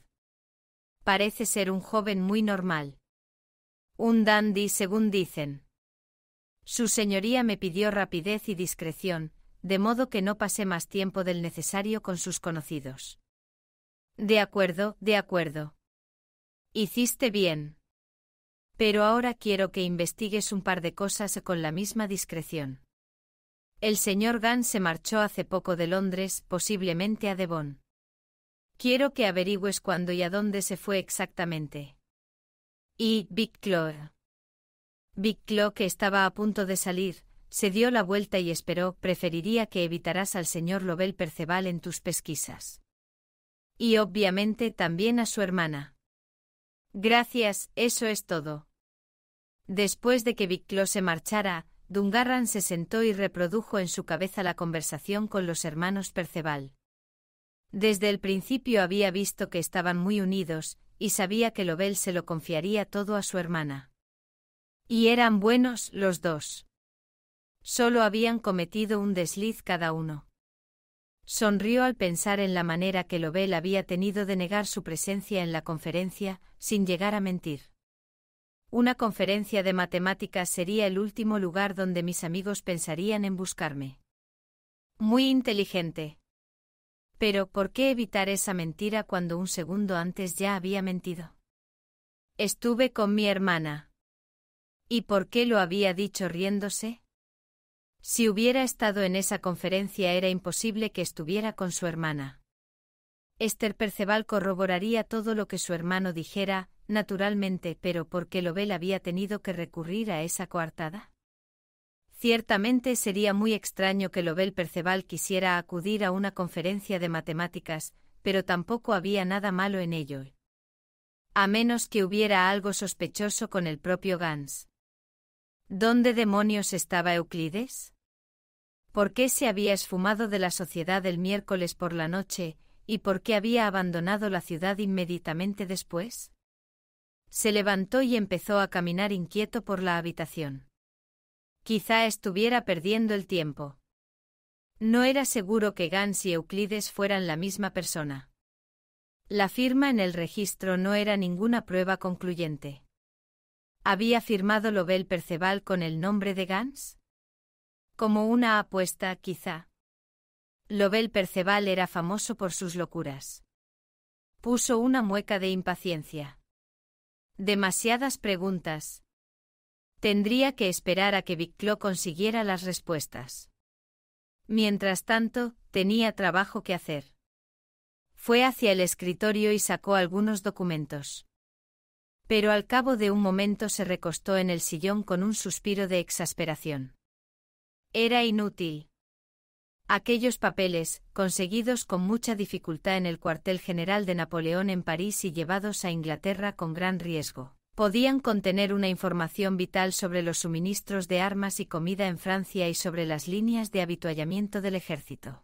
Parece ser un joven muy normal. Un dandy, según dicen. Su señoría me pidió rapidez y discreción, de modo que no pasé más tiempo del necesario con sus conocidos. De acuerdo, de acuerdo. Hiciste bien. Pero ahora quiero que investigues un par de cosas con la misma discreción. El señor Gunn se marchó hace poco de Londres, posiblemente a Devon. Quiero que averigües cuándo y a dónde se fue exactamente. Y Big Claw. Big Claw, que estaba a punto de salir, se dio la vuelta y esperó, preferiría que evitaras al señor Lobel Perceval en tus pesquisas. Y obviamente también a su hermana. Gracias, eso es todo. Después de que Big Claw se marchara, Dungarran se sentó y reprodujo en su cabeza la conversación con los hermanos Perceval. Desde el principio había visto que estaban muy unidos, y sabía que Lobel se lo confiaría todo a su hermana. Y eran buenos los dos. Solo habían cometido un desliz cada uno. Sonrió al pensar en la manera que Lobel había tenido de negar su presencia en la conferencia, sin llegar a mentir. Una conferencia de matemáticas sería el último lugar donde mis amigos pensarían en buscarme. Muy inteligente. Pero, ¿por qué evitar esa mentira cuando un segundo antes ya había mentido? Estuve con mi hermana. ¿Y por qué lo había dicho riéndose? Si hubiera estado en esa conferencia era imposible que estuviera con su hermana. Esther Perceval corroboraría todo lo que su hermano dijera, naturalmente, pero ¿por qué Lobel había tenido que recurrir a esa coartada? Ciertamente sería muy extraño que Lobel Perceval quisiera acudir a una conferencia de matemáticas, pero tampoco había nada malo en ello. A menos que hubiera algo sospechoso con el propio Gans. ¿Dónde demonios estaba Euclides? ¿Por qué se había esfumado de la sociedad el miércoles por la noche, y por qué había abandonado la ciudad inmediatamente después? Se levantó y empezó a caminar inquieto por la habitación. Quizá estuviera perdiendo el tiempo. No era seguro que Gans y Euclides fueran la misma persona. La firma en el registro no era ninguna prueba concluyente. ¿Había firmado Lobel Perceval con el nombre de Gans? Como una apuesta, quizá. Lobel Perceval era famoso por sus locuras. Puso una mueca de impaciencia. Demasiadas preguntas, Tendría que esperar a que Viclo consiguiera las respuestas. Mientras tanto, tenía trabajo que hacer. Fue hacia el escritorio y sacó algunos documentos. Pero al cabo de un momento se recostó en el sillón con un suspiro de exasperación. Era inútil. Aquellos papeles, conseguidos con mucha dificultad en el cuartel general de Napoleón en París y llevados a Inglaterra con gran riesgo podían contener una información vital sobre los suministros de armas y comida en Francia y sobre las líneas de habituallamiento del ejército.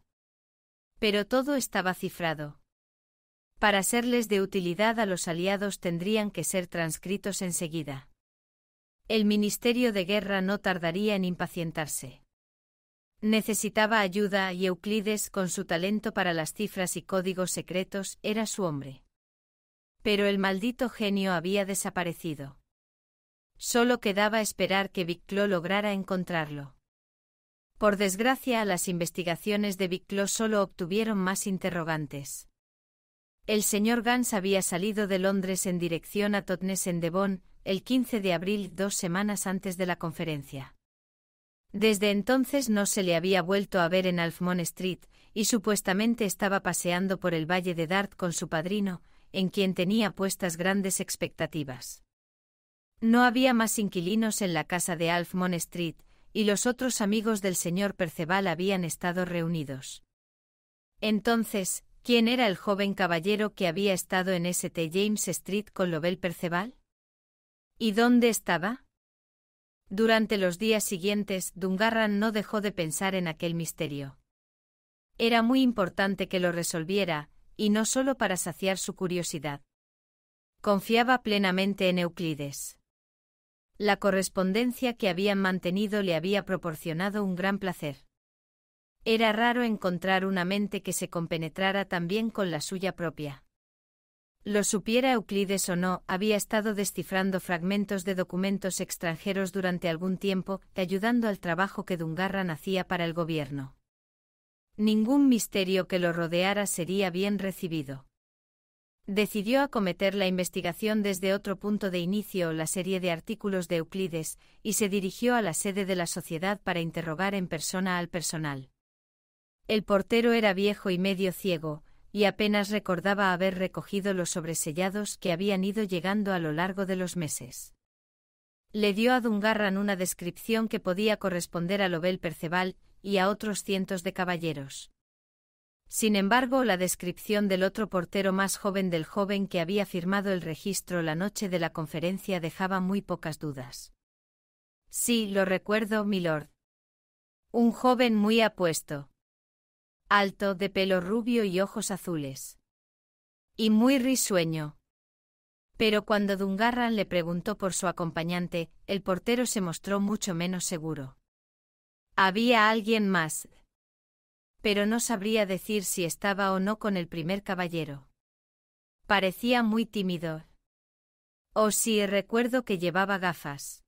Pero todo estaba cifrado. Para serles de utilidad a los aliados tendrían que ser transcritos enseguida. El Ministerio de Guerra no tardaría en impacientarse. Necesitaba ayuda y Euclides, con su talento para las cifras y códigos secretos, era su hombre. Pero el maldito genio había desaparecido. Solo quedaba esperar que Vicló lograra encontrarlo. Por desgracia, las investigaciones de Vicló solo obtuvieron más interrogantes. El señor Gans había salido de Londres en dirección a Totnes en Devon, el 15 de abril, dos semanas antes de la conferencia. Desde entonces no se le había vuelto a ver en Alfmon Street, y supuestamente estaba paseando por el Valle de Dart con su padrino, en quien tenía puestas grandes expectativas. No había más inquilinos en la casa de Alfmon Street, y los otros amigos del señor Perceval habían estado reunidos. Entonces, ¿quién era el joven caballero que había estado en St. James Street con Lobel Perceval? ¿Y dónde estaba? Durante los días siguientes, Dungarran no dejó de pensar en aquel misterio. Era muy importante que lo resolviera, y no solo para saciar su curiosidad. Confiaba plenamente en Euclides. La correspondencia que habían mantenido le había proporcionado un gran placer. Era raro encontrar una mente que se compenetrara tan bien con la suya propia. Lo supiera Euclides o no, había estado descifrando fragmentos de documentos extranjeros durante algún tiempo, ayudando al trabajo que Dungarra hacía para el gobierno. Ningún misterio que lo rodeara sería bien recibido. Decidió acometer la investigación desde otro punto de inicio la serie de artículos de Euclides, y se dirigió a la sede de la sociedad para interrogar en persona al personal. El portero era viejo y medio ciego, y apenas recordaba haber recogido los sobresellados que habían ido llegando a lo largo de los meses. Le dio a Dungarran una descripción que podía corresponder a Lobel Perceval y a otros cientos de caballeros. Sin embargo, la descripción del otro portero más joven del joven que había firmado el registro la noche de la conferencia dejaba muy pocas dudas. Sí, lo recuerdo, milord. Un joven muy apuesto. Alto, de pelo rubio y ojos azules. Y muy risueño. Pero cuando Dungarran le preguntó por su acompañante, el portero se mostró mucho menos seguro. Había alguien más. Pero no sabría decir si estaba o no con el primer caballero. Parecía muy tímido. O si recuerdo que llevaba gafas.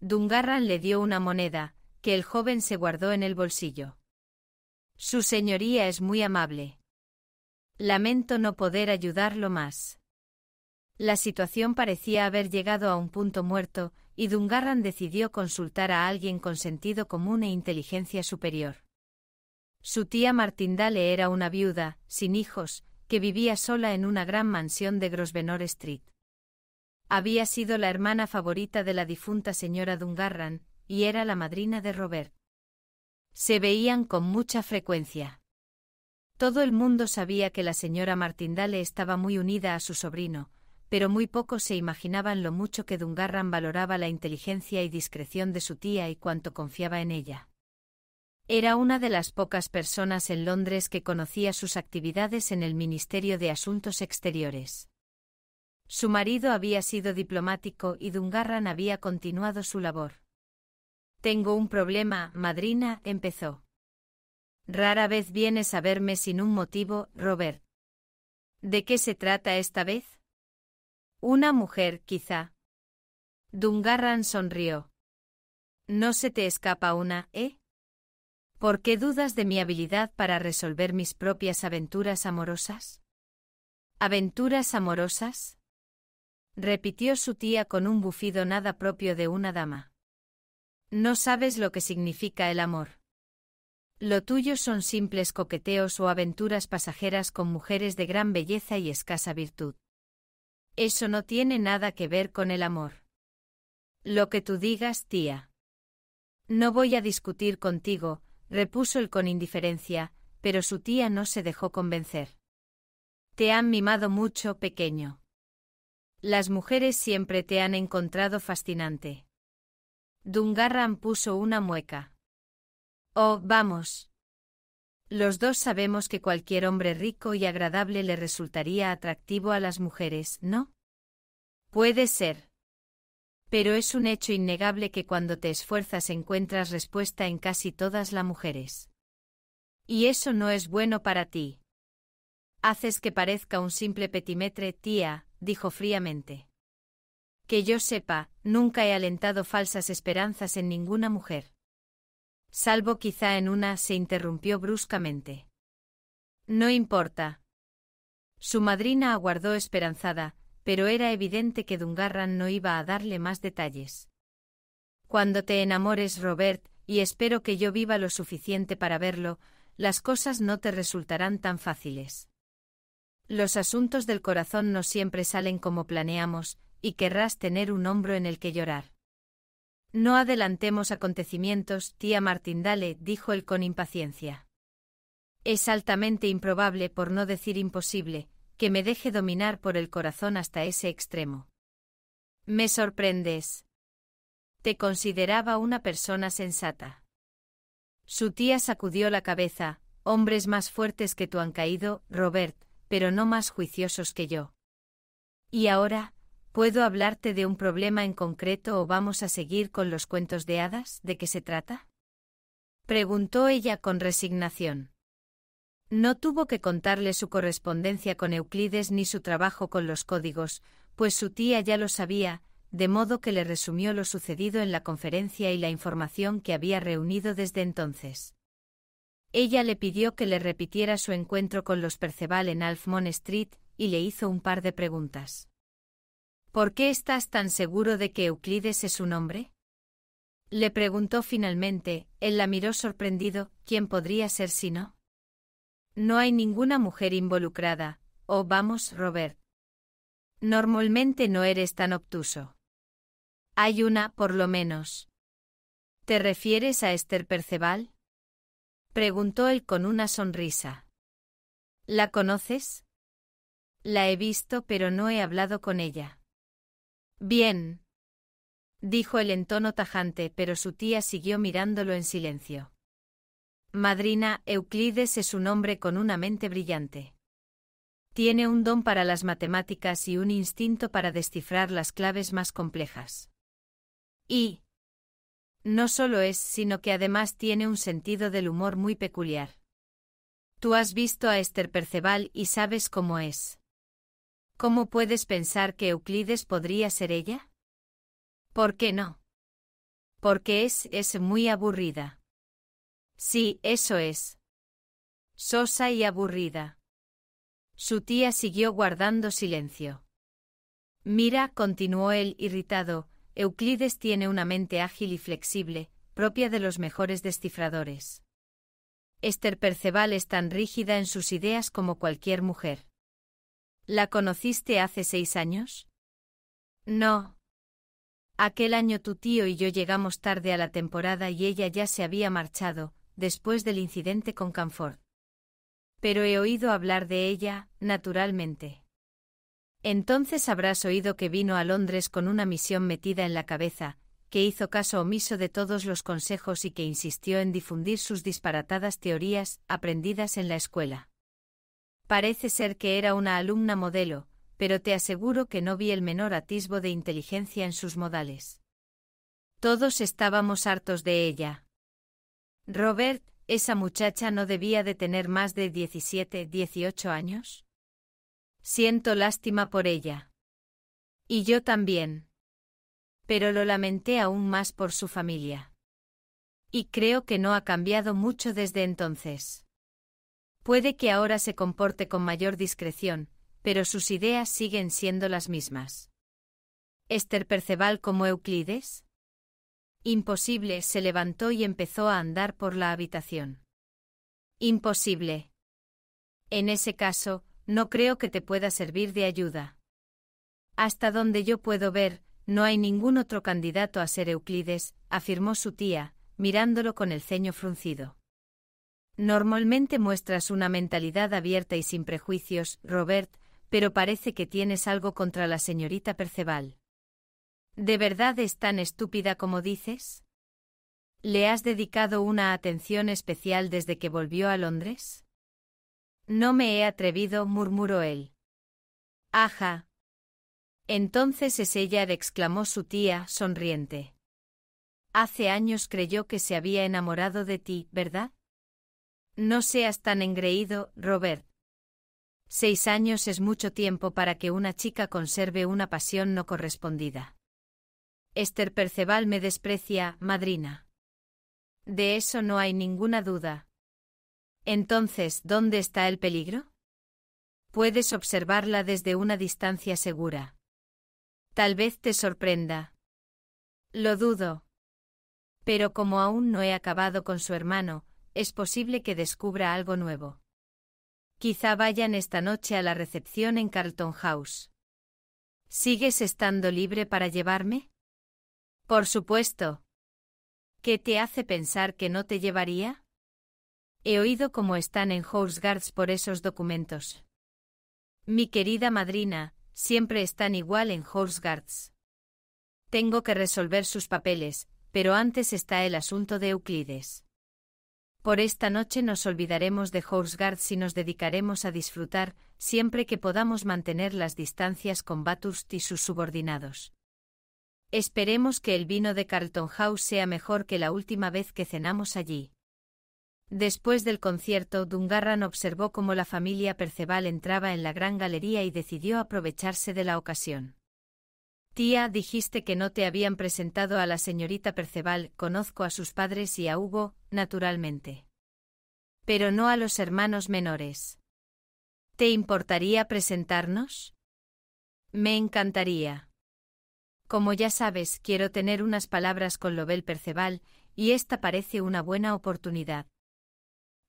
Dungarran le dio una moneda, que el joven se guardó en el bolsillo. Su señoría es muy amable. Lamento no poder ayudarlo más. La situación parecía haber llegado a un punto muerto, y Dungarran decidió consultar a alguien con sentido común e inteligencia superior. Su tía Martindale era una viuda, sin hijos, que vivía sola en una gran mansión de Grosvenor Street. Había sido la hermana favorita de la difunta señora Dungarran, y era la madrina de Robert. Se veían con mucha frecuencia. Todo el mundo sabía que la señora Martindale estaba muy unida a su sobrino, pero muy pocos se imaginaban lo mucho que Dungarran valoraba la inteligencia y discreción de su tía y cuánto confiaba en ella. Era una de las pocas personas en Londres que conocía sus actividades en el Ministerio de Asuntos Exteriores. Su marido había sido diplomático y Dungarran había continuado su labor. Tengo un problema, madrina, empezó. Rara vez vienes a verme sin un motivo, Robert. ¿De qué se trata esta vez? Una mujer, quizá. Dungarran sonrió. No se te escapa una, ¿eh? ¿Por qué dudas de mi habilidad para resolver mis propias aventuras amorosas? ¿Aventuras amorosas? repitió su tía con un bufido nada propio de una dama. No sabes lo que significa el amor. Lo tuyo son simples coqueteos o aventuras pasajeras con mujeres de gran belleza y escasa virtud. Eso no tiene nada que ver con el amor. Lo que tú digas, tía. No voy a discutir contigo, repuso él con indiferencia, pero su tía no se dejó convencer. Te han mimado mucho, pequeño. Las mujeres siempre te han encontrado fascinante. Dungarran puso una mueca. Oh, vamos. Los dos sabemos que cualquier hombre rico y agradable le resultaría atractivo a las mujeres, ¿no? Puede ser. Pero es un hecho innegable que cuando te esfuerzas encuentras respuesta en casi todas las mujeres. Y eso no es bueno para ti. Haces que parezca un simple petimetre, tía, dijo fríamente. Que yo sepa, nunca he alentado falsas esperanzas en ninguna mujer. Salvo quizá en una se interrumpió bruscamente. No importa. Su madrina aguardó esperanzada, pero era evidente que Dungarran no iba a darle más detalles. Cuando te enamores, Robert, y espero que yo viva lo suficiente para verlo, las cosas no te resultarán tan fáciles. Los asuntos del corazón no siempre salen como planeamos, y querrás tener un hombro en el que llorar. No adelantemos acontecimientos, tía Martindale, dijo él con impaciencia. Es altamente improbable, por no decir imposible, que me deje dominar por el corazón hasta ese extremo. Me sorprendes. Te consideraba una persona sensata. Su tía sacudió la cabeza, hombres más fuertes que tú han caído, Robert, pero no más juiciosos que yo. ¿Y ahora? ¿Puedo hablarte de un problema en concreto o vamos a seguir con los cuentos de hadas? ¿De qué se trata? Preguntó ella con resignación. No tuvo que contarle su correspondencia con Euclides ni su trabajo con los códigos, pues su tía ya lo sabía, de modo que le resumió lo sucedido en la conferencia y la información que había reunido desde entonces. Ella le pidió que le repitiera su encuentro con los Perceval en Alfmon Street y le hizo un par de preguntas. ¿Por qué estás tan seguro de que Euclides es un hombre? Le preguntó finalmente, él la miró sorprendido, ¿quién podría ser si no? No hay ninguna mujer involucrada, oh vamos, Robert. Normalmente no eres tan obtuso. Hay una, por lo menos. ¿Te refieres a Esther Perceval? Preguntó él con una sonrisa. ¿La conoces? La he visto pero no he hablado con ella. Bien. Dijo él en tono tajante, pero su tía siguió mirándolo en silencio. Madrina, Euclides es un hombre con una mente brillante. Tiene un don para las matemáticas y un instinto para descifrar las claves más complejas. Y no solo es, sino que además tiene un sentido del humor muy peculiar. Tú has visto a Esther Perceval y sabes cómo es. ¿Cómo puedes pensar que Euclides podría ser ella? ¿Por qué no? Porque es, es muy aburrida. Sí, eso es. Sosa y aburrida. Su tía siguió guardando silencio. Mira, continuó él irritado, Euclides tiene una mente ágil y flexible, propia de los mejores descifradores. Esther Perceval es tan rígida en sus ideas como cualquier mujer. ¿La conociste hace seis años? No. Aquel año tu tío y yo llegamos tarde a la temporada y ella ya se había marchado, después del incidente con Canford. Pero he oído hablar de ella, naturalmente. Entonces habrás oído que vino a Londres con una misión metida en la cabeza, que hizo caso omiso de todos los consejos y que insistió en difundir sus disparatadas teorías aprendidas en la escuela. Parece ser que era una alumna modelo, pero te aseguro que no vi el menor atisbo de inteligencia en sus modales. Todos estábamos hartos de ella. Robert, esa muchacha no debía de tener más de 17, 18 años. Siento lástima por ella. Y yo también. Pero lo lamenté aún más por su familia. Y creo que no ha cambiado mucho desde entonces. Puede que ahora se comporte con mayor discreción, pero sus ideas siguen siendo las mismas. ¿Esther Perceval como Euclides? Imposible se levantó y empezó a andar por la habitación. Imposible. En ese caso, no creo que te pueda servir de ayuda. Hasta donde yo puedo ver, no hay ningún otro candidato a ser Euclides, afirmó su tía, mirándolo con el ceño fruncido. Normalmente muestras una mentalidad abierta y sin prejuicios, Robert, pero parece que tienes algo contra la señorita Perceval. ¿De verdad es tan estúpida como dices? ¿Le has dedicado una atención especial desde que volvió a Londres? No me he atrevido, murmuró él. —¡Aja! Entonces es ella, exclamó su tía, sonriente. Hace años creyó que se había enamorado de ti, ¿verdad? No seas tan engreído, Robert. Seis años es mucho tiempo para que una chica conserve una pasión no correspondida. Esther Perceval me desprecia, madrina. De eso no hay ninguna duda. Entonces, ¿dónde está el peligro? Puedes observarla desde una distancia segura. Tal vez te sorprenda. Lo dudo. Pero como aún no he acabado con su hermano, es posible que descubra algo nuevo. Quizá vayan esta noche a la recepción en Carlton House. ¿Sigues estando libre para llevarme? Por supuesto. ¿Qué te hace pensar que no te llevaría? He oído cómo están en House por esos documentos. Mi querida madrina, siempre están igual en House Tengo que resolver sus papeles, pero antes está el asunto de Euclides. Por esta noche nos olvidaremos de Horsgard si nos dedicaremos a disfrutar, siempre que podamos mantener las distancias con Bathurst y sus subordinados. Esperemos que el vino de Carlton House sea mejor que la última vez que cenamos allí. Después del concierto, Dungarran observó cómo la familia Perceval entraba en la gran galería y decidió aprovecharse de la ocasión. Tía, dijiste que no te habían presentado a la señorita Perceval, conozco a sus padres y a Hugo, naturalmente. Pero no a los hermanos menores. ¿Te importaría presentarnos? Me encantaría. Como ya sabes, quiero tener unas palabras con Lobel Perceval, y esta parece una buena oportunidad.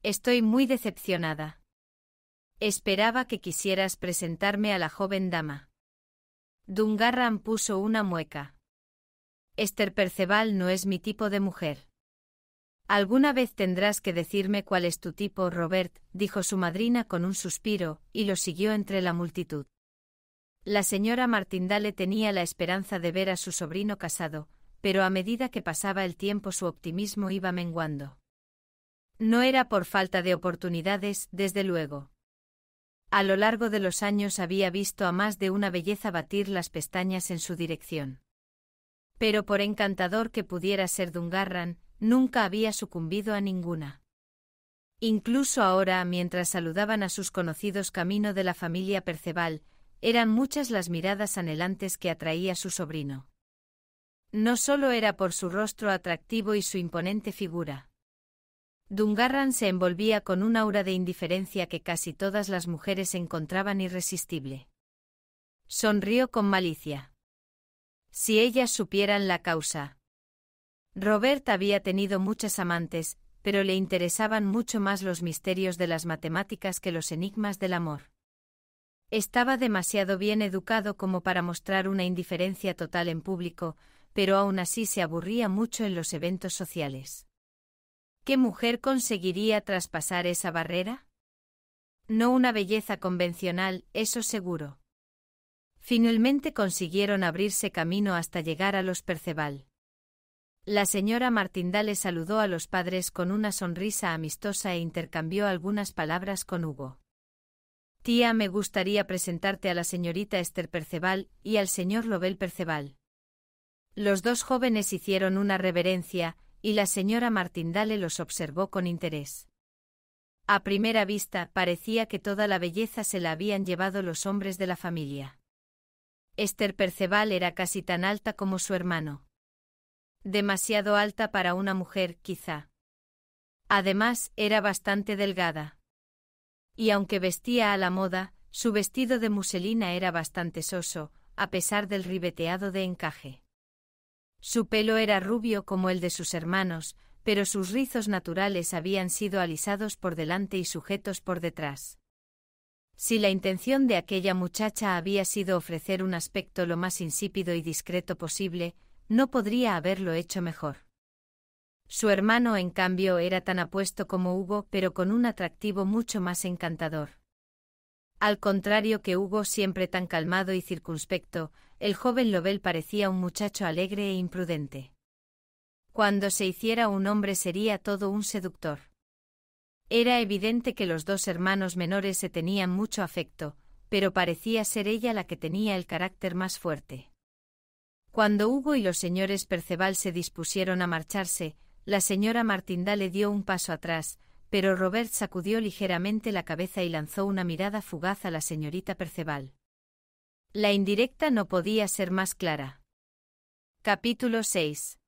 Estoy muy decepcionada. Esperaba que quisieras presentarme a la joven dama. Dungarran puso una mueca. Esther Perceval no es mi tipo de mujer. Alguna vez tendrás que decirme cuál es tu tipo, Robert, dijo su madrina con un suspiro, y lo siguió entre la multitud. La señora Martindale tenía la esperanza de ver a su sobrino casado, pero a medida que pasaba el tiempo su optimismo iba menguando. No era por falta de oportunidades, desde luego. A lo largo de los años había visto a más de una belleza batir las pestañas en su dirección. Pero por encantador que pudiera ser Dungarran, nunca había sucumbido a ninguna. Incluso ahora, mientras saludaban a sus conocidos camino de la familia Perceval, eran muchas las miradas anhelantes que atraía su sobrino. No solo era por su rostro atractivo y su imponente figura. Dungarran se envolvía con un aura de indiferencia que casi todas las mujeres encontraban irresistible. Sonrió con malicia. Si ellas supieran la causa. Robert había tenido muchas amantes, pero le interesaban mucho más los misterios de las matemáticas que los enigmas del amor. Estaba demasiado bien educado como para mostrar una indiferencia total en público, pero aún así se aburría mucho en los eventos sociales. ¿Qué mujer conseguiría traspasar esa barrera? No una belleza convencional, eso seguro. Finalmente consiguieron abrirse camino hasta llegar a los Perceval. La señora Martindale saludó a los padres con una sonrisa amistosa e intercambió algunas palabras con Hugo. Tía, me gustaría presentarte a la señorita Esther Perceval y al señor Lobel Perceval. Los dos jóvenes hicieron una reverencia, y la señora Martindale los observó con interés. A primera vista, parecía que toda la belleza se la habían llevado los hombres de la familia. Esther Perceval era casi tan alta como su hermano. Demasiado alta para una mujer, quizá. Además, era bastante delgada. Y aunque vestía a la moda, su vestido de muselina era bastante soso, a pesar del ribeteado de encaje. Su pelo era rubio como el de sus hermanos, pero sus rizos naturales habían sido alisados por delante y sujetos por detrás. Si la intención de aquella muchacha había sido ofrecer un aspecto lo más insípido y discreto posible, no podría haberlo hecho mejor. Su hermano, en cambio, era tan apuesto como Hugo, pero con un atractivo mucho más encantador. Al contrario que Hugo, siempre tan calmado y circunspecto, el joven Lobel parecía un muchacho alegre e imprudente. Cuando se hiciera un hombre sería todo un seductor. Era evidente que los dos hermanos menores se tenían mucho afecto, pero parecía ser ella la que tenía el carácter más fuerte. Cuando Hugo y los señores Perceval se dispusieron a marcharse, la señora Martindale le dio un paso atrás, pero Robert sacudió ligeramente la cabeza y lanzó una mirada fugaz a la señorita Perceval. La indirecta no podía ser más clara. Capítulo 6.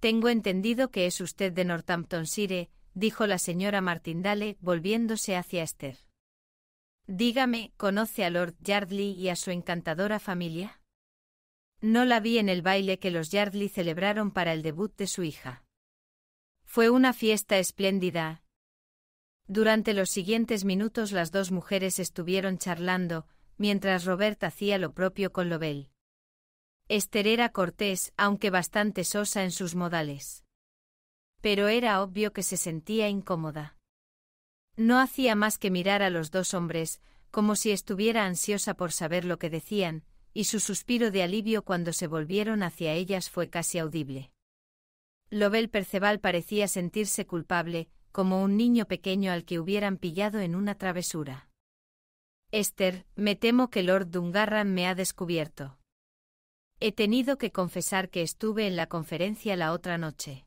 Tengo entendido que es usted de Northamptonshire, dijo la señora Martindale, volviéndose hacia Esther. Dígame, ¿conoce a Lord Yardley y a su encantadora familia? No la vi en el baile que los Yardley celebraron para el debut de su hija. Fue una fiesta espléndida. Durante los siguientes minutos las dos mujeres estuvieron charlando, mientras Robert hacía lo propio con Lobel. Esther era cortés, aunque bastante sosa en sus modales. Pero era obvio que se sentía incómoda. No hacía más que mirar a los dos hombres, como si estuviera ansiosa por saber lo que decían, y su suspiro de alivio cuando se volvieron hacia ellas fue casi audible. Lobel Perceval parecía sentirse culpable, como un niño pequeño al que hubieran pillado en una travesura. Esther, me temo que Lord Dungarran me ha descubierto. He tenido que confesar que estuve en la conferencia la otra noche.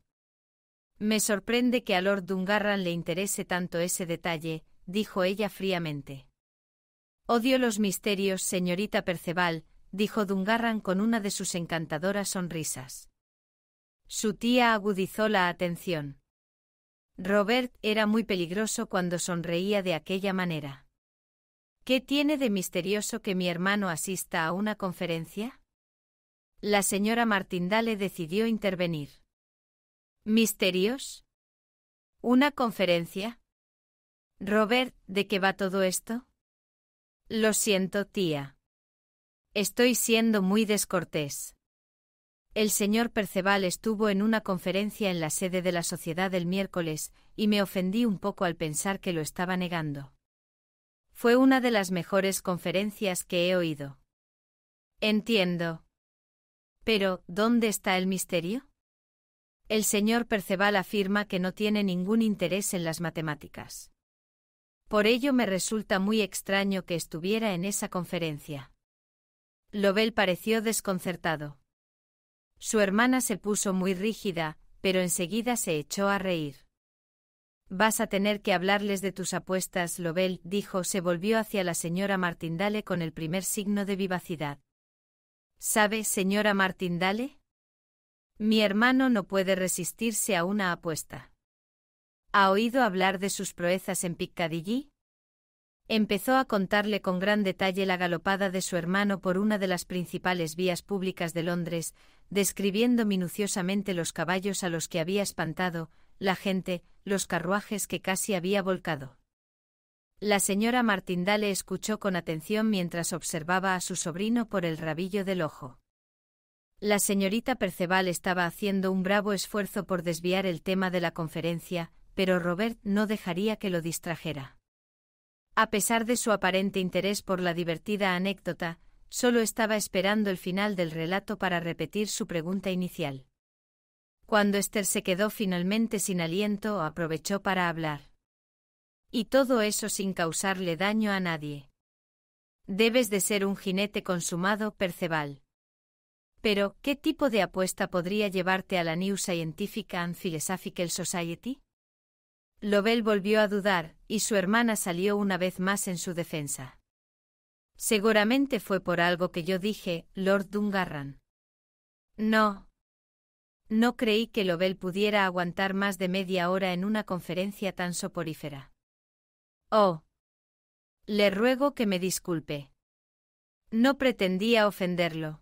Me sorprende que a Lord Dungarran le interese tanto ese detalle, dijo ella fríamente. Odio los misterios, señorita Perceval, dijo Dungarran con una de sus encantadoras sonrisas. Su tía agudizó la atención. Robert era muy peligroso cuando sonreía de aquella manera. ¿Qué tiene de misterioso que mi hermano asista a una conferencia? La señora Martindale decidió intervenir. ¿Misterios? ¿Una conferencia? Robert, ¿de qué va todo esto? Lo siento, tía. Estoy siendo muy descortés. El señor Perceval estuvo en una conferencia en la sede de la sociedad el miércoles, y me ofendí un poco al pensar que lo estaba negando. Fue una de las mejores conferencias que he oído. Entiendo. Pero, ¿dónde está el misterio? El señor Perceval afirma que no tiene ningún interés en las matemáticas. Por ello me resulta muy extraño que estuviera en esa conferencia. Lobel pareció desconcertado. Su hermana se puso muy rígida, pero enseguida se echó a reír. Vas a tener que hablarles de tus apuestas, Lobel, dijo, se volvió hacia la señora Martindale con el primer signo de vivacidad. ¿Sabe, señora Martindale? Mi hermano no puede resistirse a una apuesta. ¿Ha oído hablar de sus proezas en Piccadilly? Empezó a contarle con gran detalle la galopada de su hermano por una de las principales vías públicas de Londres, describiendo minuciosamente los caballos a los que había espantado, la gente, los carruajes que casi había volcado. La señora Martindale escuchó con atención mientras observaba a su sobrino por el rabillo del ojo. La señorita Perceval estaba haciendo un bravo esfuerzo por desviar el tema de la conferencia, pero Robert no dejaría que lo distrajera. A pesar de su aparente interés por la divertida anécdota, solo estaba esperando el final del relato para repetir su pregunta inicial. Cuando Esther se quedó finalmente sin aliento, aprovechó para hablar. Y todo eso sin causarle daño a nadie. Debes de ser un jinete consumado, Perceval. Pero, ¿qué tipo de apuesta podría llevarte a la New Scientific and Philosophical Society? Lobel volvió a dudar, y su hermana salió una vez más en su defensa. Seguramente fue por algo que yo dije, Lord Dungarran. No, no creí que Lobel pudiera aguantar más de media hora en una conferencia tan soporífera. Oh. Le ruego que me disculpe. No pretendía ofenderlo.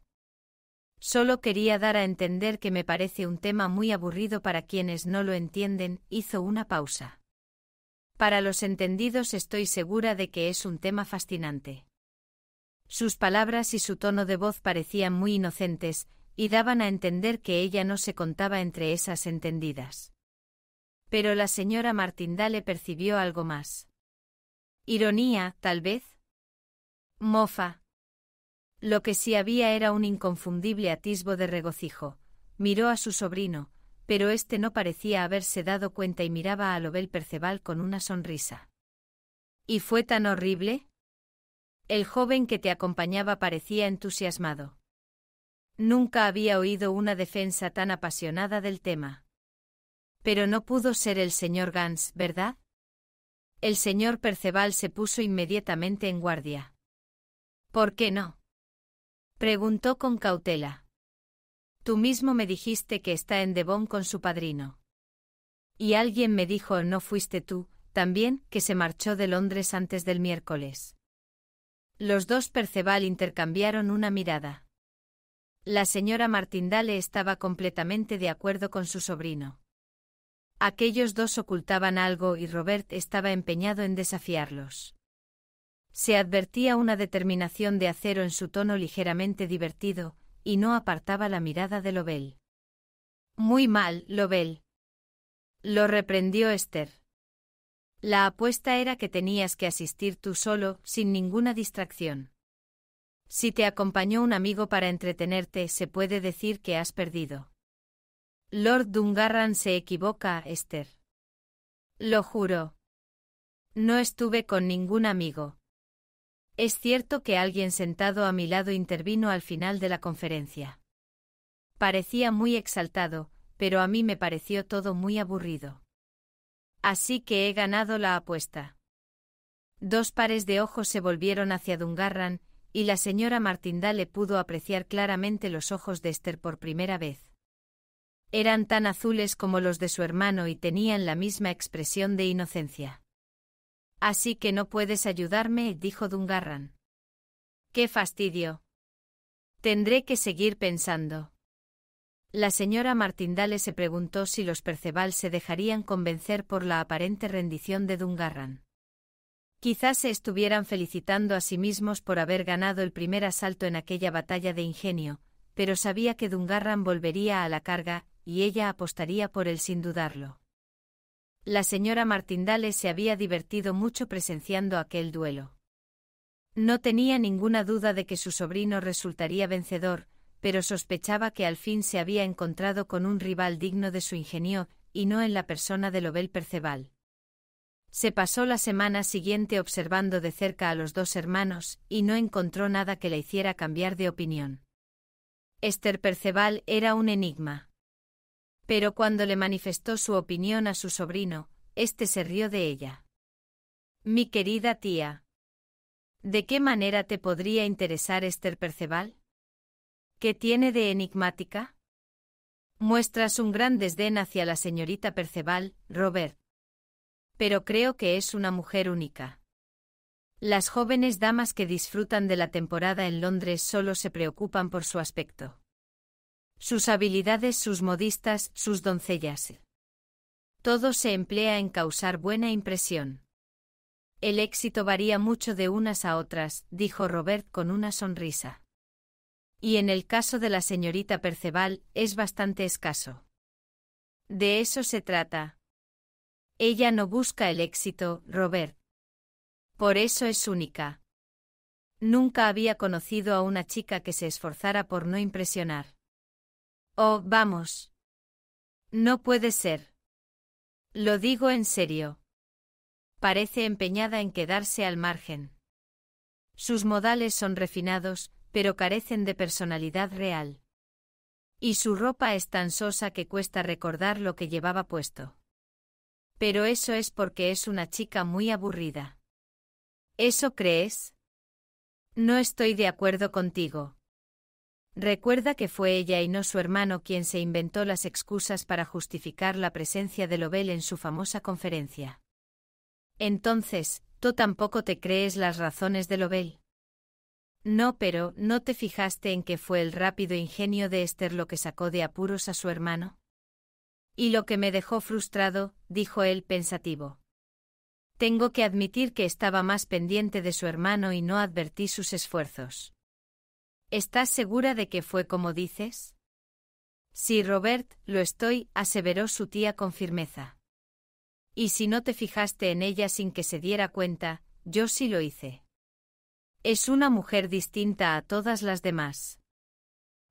Solo quería dar a entender que me parece un tema muy aburrido para quienes no lo entienden, hizo una pausa. Para los entendidos estoy segura de que es un tema fascinante. Sus palabras y su tono de voz parecían muy inocentes, y daban a entender que ella no se contaba entre esas entendidas. Pero la señora Martindale percibió algo más. Ironía, tal vez. Mofa. Lo que sí había era un inconfundible atisbo de regocijo. Miró a su sobrino, pero éste no parecía haberse dado cuenta y miraba a Lobel Perceval con una sonrisa. ¿Y fue tan horrible? El joven que te acompañaba parecía entusiasmado. Nunca había oído una defensa tan apasionada del tema. Pero no pudo ser el señor Gans, ¿verdad? El señor Perceval se puso inmediatamente en guardia. ¿Por qué no? Preguntó con cautela. Tú mismo me dijiste que está en Devon con su padrino. Y alguien me dijo, no fuiste tú, también, que se marchó de Londres antes del miércoles. Los dos Perceval intercambiaron una mirada. La señora Martindale estaba completamente de acuerdo con su sobrino. Aquellos dos ocultaban algo y Robert estaba empeñado en desafiarlos. Se advertía una determinación de acero en su tono ligeramente divertido, y no apartaba la mirada de Lobel. Muy mal, Lobel. Lo reprendió Esther. La apuesta era que tenías que asistir tú solo, sin ninguna distracción. Si te acompañó un amigo para entretenerte, se puede decir que has perdido. Lord Dungarran se equivoca, Esther. Lo juro. No estuve con ningún amigo. Es cierto que alguien sentado a mi lado intervino al final de la conferencia. Parecía muy exaltado, pero a mí me pareció todo muy aburrido. Así que he ganado la apuesta. Dos pares de ojos se volvieron hacia Dungarran, y la señora Martindale pudo apreciar claramente los ojos de Esther por primera vez. Eran tan azules como los de su hermano y tenían la misma expresión de inocencia. Así que no puedes ayudarme, dijo Dungarran. ¡Qué fastidio! Tendré que seguir pensando. La señora Martindale se preguntó si los Perceval se dejarían convencer por la aparente rendición de Dungarran. Quizás se estuvieran felicitando a sí mismos por haber ganado el primer asalto en aquella batalla de ingenio, pero sabía que Dungarran volvería a la carga, y ella apostaría por él sin dudarlo. La señora Martindale se había divertido mucho presenciando aquel duelo. No tenía ninguna duda de que su sobrino resultaría vencedor, pero sospechaba que al fin se había encontrado con un rival digno de su ingenio, y no en la persona de Lobel Perceval. Se pasó la semana siguiente observando de cerca a los dos hermanos, y no encontró nada que le hiciera cambiar de opinión. Esther Perceval era un enigma. Pero cuando le manifestó su opinión a su sobrino, éste se rió de ella. Mi querida tía. ¿De qué manera te podría interesar Esther Perceval? ¿Qué tiene de enigmática? Muestras un gran desdén hacia la señorita Perceval, Robert pero creo que es una mujer única. Las jóvenes damas que disfrutan de la temporada en Londres solo se preocupan por su aspecto. Sus habilidades, sus modistas, sus doncellas. Todo se emplea en causar buena impresión. El éxito varía mucho de unas a otras, dijo Robert con una sonrisa. Y en el caso de la señorita Perceval, es bastante escaso. De eso se trata, ella no busca el éxito, Robert. Por eso es única. Nunca había conocido a una chica que se esforzara por no impresionar. Oh, vamos. No puede ser. Lo digo en serio. Parece empeñada en quedarse al margen. Sus modales son refinados, pero carecen de personalidad real. Y su ropa es tan sosa que cuesta recordar lo que llevaba puesto. Pero eso es porque es una chica muy aburrida. ¿Eso crees? No estoy de acuerdo contigo. Recuerda que fue ella y no su hermano quien se inventó las excusas para justificar la presencia de Lobel en su famosa conferencia. Entonces, tú tampoco te crees las razones de Lobel. No, pero ¿no te fijaste en que fue el rápido ingenio de Esther lo que sacó de apuros a su hermano? Y lo que me dejó frustrado, dijo él pensativo. Tengo que admitir que estaba más pendiente de su hermano y no advertí sus esfuerzos. ¿Estás segura de que fue como dices? Sí, Robert, lo estoy, aseveró su tía con firmeza. Y si no te fijaste en ella sin que se diera cuenta, yo sí lo hice. Es una mujer distinta a todas las demás.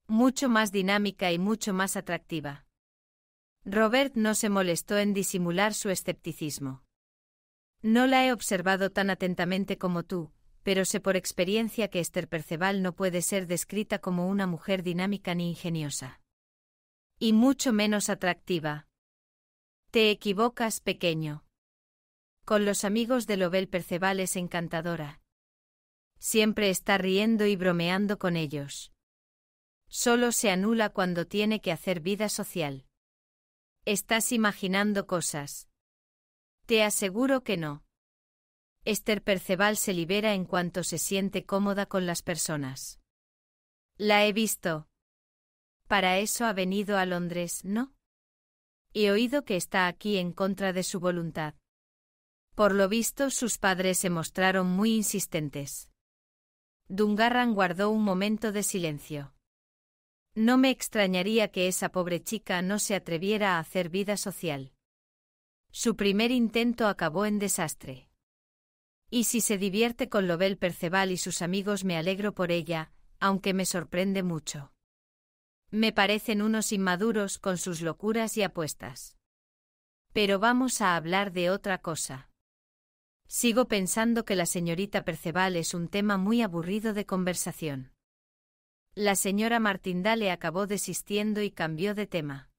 Mucho más dinámica y mucho más atractiva. Robert no se molestó en disimular su escepticismo. No la he observado tan atentamente como tú, pero sé por experiencia que Esther Perceval no puede ser descrita como una mujer dinámica ni ingeniosa. Y mucho menos atractiva. Te equivocas, pequeño. Con los amigos de Lobel Perceval es encantadora. Siempre está riendo y bromeando con ellos. Solo se anula cuando tiene que hacer vida social. Estás imaginando cosas. Te aseguro que no. Esther Perceval se libera en cuanto se siente cómoda con las personas. La he visto. Para eso ha venido a Londres, ¿no? He oído que está aquí en contra de su voluntad. Por lo visto sus padres se mostraron muy insistentes. Dungarran guardó un momento de silencio. No me extrañaría que esa pobre chica no se atreviera a hacer vida social. Su primer intento acabó en desastre. Y si se divierte con Lobel Perceval y sus amigos me alegro por ella, aunque me sorprende mucho. Me parecen unos inmaduros con sus locuras y apuestas. Pero vamos a hablar de otra cosa. Sigo pensando que la señorita Perceval es un tema muy aburrido de conversación. La señora Martindale acabó desistiendo y cambió de tema.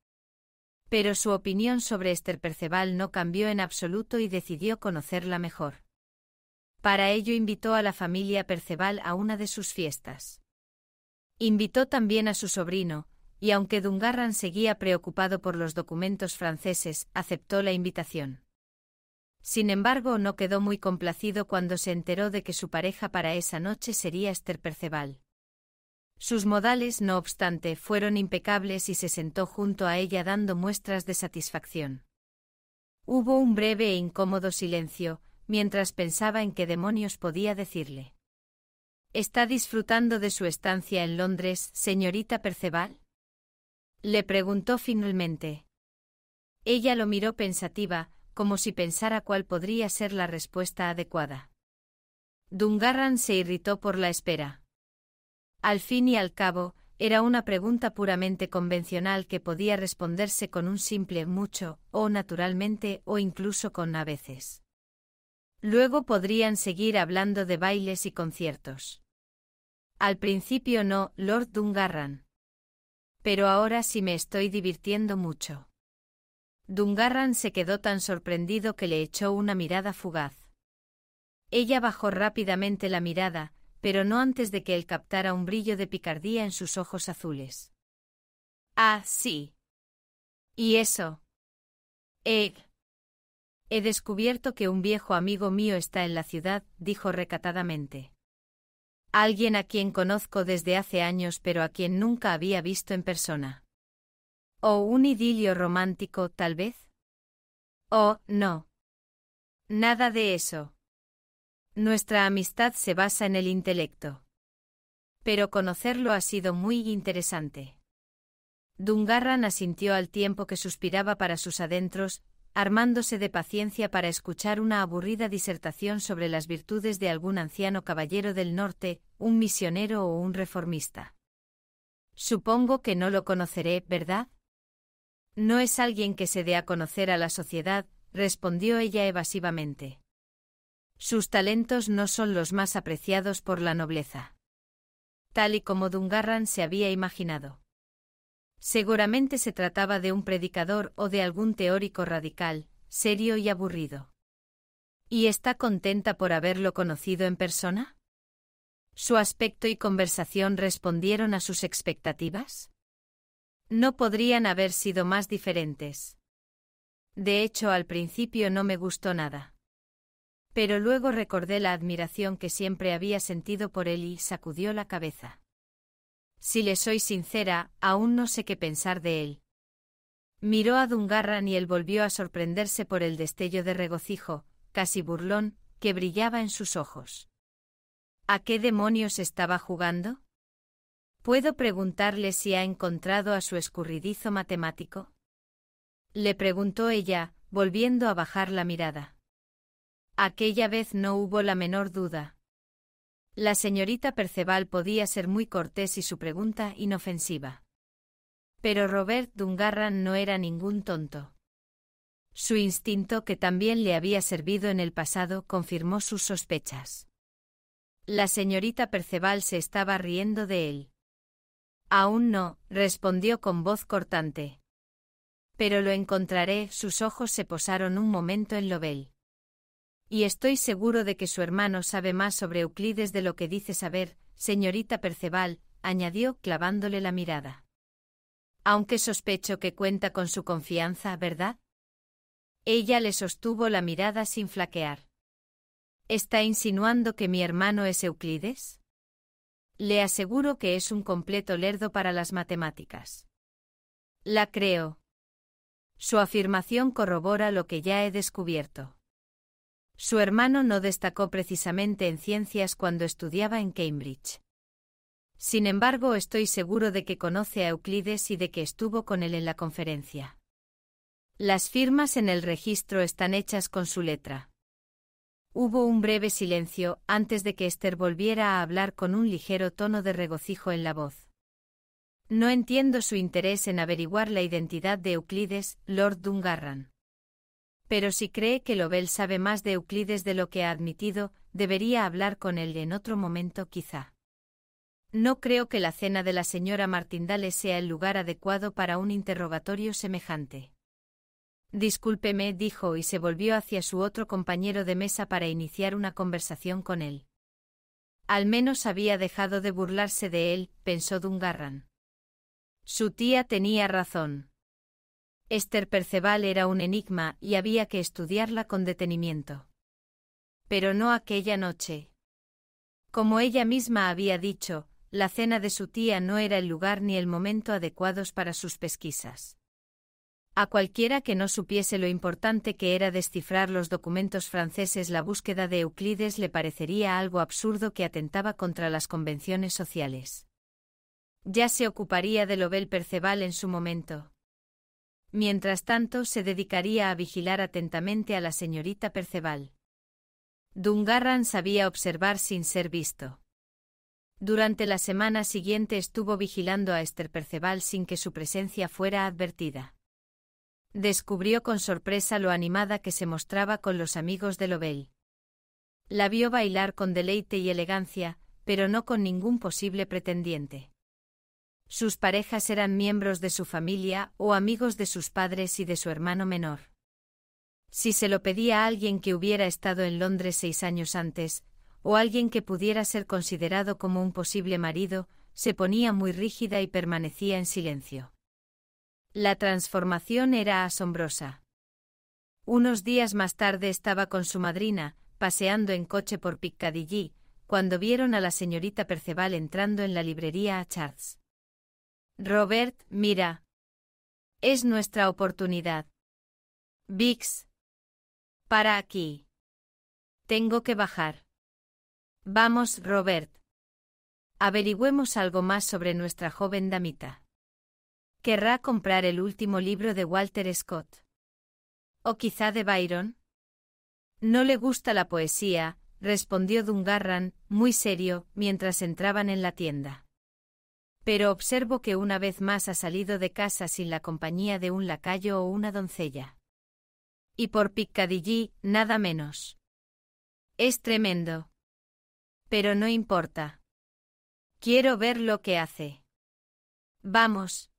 Pero su opinión sobre Esther Perceval no cambió en absoluto y decidió conocerla mejor. Para ello invitó a la familia Perceval a una de sus fiestas. Invitó también a su sobrino, y aunque Dungarran seguía preocupado por los documentos franceses, aceptó la invitación. Sin embargo, no quedó muy complacido cuando se enteró de que su pareja para esa noche sería Esther Perceval. Sus modales, no obstante, fueron impecables y se sentó junto a ella dando muestras de satisfacción. Hubo un breve e incómodo silencio, mientras pensaba en qué demonios podía decirle. ¿Está disfrutando de su estancia en Londres, señorita Perceval? Le preguntó finalmente. Ella lo miró pensativa, como si pensara cuál podría ser la respuesta adecuada. Dungarran se irritó por la espera. Al fin y al cabo, era una pregunta puramente convencional que podía responderse con un simple mucho, o naturalmente, o incluso con a veces. Luego podrían seguir hablando de bailes y conciertos. Al principio no, Lord Dungarran. Pero ahora sí me estoy divirtiendo mucho. Dungarran se quedó tan sorprendido que le echó una mirada fugaz. Ella bajó rápidamente la mirada, pero no antes de que él captara un brillo de picardía en sus ojos azules. Ah, sí. ¿Y eso? Eh. He descubierto que un viejo amigo mío está en la ciudad, dijo recatadamente. Alguien a quien conozco desde hace años pero a quien nunca había visto en persona. ¿O un idilio romántico, tal vez? Oh, no. Nada de eso. Nuestra amistad se basa en el intelecto. Pero conocerlo ha sido muy interesante. Dungarran asintió al tiempo que suspiraba para sus adentros, armándose de paciencia para escuchar una aburrida disertación sobre las virtudes de algún anciano caballero del norte, un misionero o un reformista. Supongo que no lo conoceré, ¿verdad? No es alguien que se dé a conocer a la sociedad, respondió ella evasivamente. Sus talentos no son los más apreciados por la nobleza. Tal y como Dungarran se había imaginado. Seguramente se trataba de un predicador o de algún teórico radical, serio y aburrido. ¿Y está contenta por haberlo conocido en persona? ¿Su aspecto y conversación respondieron a sus expectativas? No podrían haber sido más diferentes. De hecho, al principio no me gustó nada. Pero luego recordé la admiración que siempre había sentido por él y sacudió la cabeza. Si le soy sincera, aún no sé qué pensar de él. Miró a Dungarran y él volvió a sorprenderse por el destello de regocijo, casi burlón, que brillaba en sus ojos. ¿A qué demonios estaba jugando? ¿Puedo preguntarle si ha encontrado a su escurridizo matemático? Le preguntó ella, volviendo a bajar la mirada. Aquella vez no hubo la menor duda. La señorita Perceval podía ser muy cortés y su pregunta inofensiva. Pero Robert Dungarran no era ningún tonto. Su instinto, que también le había servido en el pasado, confirmó sus sospechas. La señorita Perceval se estaba riendo de él. Aún no, respondió con voz cortante. Pero lo encontraré, sus ojos se posaron un momento en Lobel. Y estoy seguro de que su hermano sabe más sobre Euclides de lo que dice saber, señorita Perceval, añadió clavándole la mirada. Aunque sospecho que cuenta con su confianza, ¿verdad? Ella le sostuvo la mirada sin flaquear. ¿Está insinuando que mi hermano es Euclides? Le aseguro que es un completo lerdo para las matemáticas. La creo. Su afirmación corrobora lo que ya he descubierto. Su hermano no destacó precisamente en ciencias cuando estudiaba en Cambridge. Sin embargo, estoy seguro de que conoce a Euclides y de que estuvo con él en la conferencia. Las firmas en el registro están hechas con su letra. Hubo un breve silencio antes de que Esther volviera a hablar con un ligero tono de regocijo en la voz. No entiendo su interés en averiguar la identidad de Euclides, Lord Dungarran. Pero si cree que Lobel sabe más de Euclides de lo que ha admitido, debería hablar con él en otro momento quizá. No creo que la cena de la señora Martindale sea el lugar adecuado para un interrogatorio semejante. Discúlpeme, dijo y se volvió hacia su otro compañero de mesa para iniciar una conversación con él. Al menos había dejado de burlarse de él, pensó Dungarran. Su tía tenía razón. Esther Perceval era un enigma y había que estudiarla con detenimiento. Pero no aquella noche. Como ella misma había dicho, la cena de su tía no era el lugar ni el momento adecuados para sus pesquisas. A cualquiera que no supiese lo importante que era descifrar los documentos franceses la búsqueda de Euclides le parecería algo absurdo que atentaba contra las convenciones sociales. Ya se ocuparía de Lobel Perceval en su momento. Mientras tanto se dedicaría a vigilar atentamente a la señorita Perceval. Dungarran sabía observar sin ser visto. Durante la semana siguiente estuvo vigilando a Esther Perceval sin que su presencia fuera advertida. Descubrió con sorpresa lo animada que se mostraba con los amigos de Lobel. La vio bailar con deleite y elegancia, pero no con ningún posible pretendiente. Sus parejas eran miembros de su familia o amigos de sus padres y de su hermano menor. Si se lo pedía a alguien que hubiera estado en Londres seis años antes, o alguien que pudiera ser considerado como un posible marido, se ponía muy rígida y permanecía en silencio. La transformación era asombrosa. Unos días más tarde estaba con su madrina, paseando en coche por Piccadilly, cuando vieron a la señorita Perceval entrando en la librería a Charles. Robert, mira. Es nuestra oportunidad. Vix. Para aquí. Tengo que bajar. Vamos, Robert. Averigüemos algo más sobre nuestra joven damita. Querrá comprar el último libro de Walter Scott. O quizá de Byron. No le gusta la poesía, respondió Dungarran, muy serio, mientras entraban en la tienda pero observo que una vez más ha salido de casa sin la compañía de un lacayo o una doncella. Y por Piccadilly, nada menos. Es tremendo. Pero no importa. Quiero ver lo que hace. Vamos.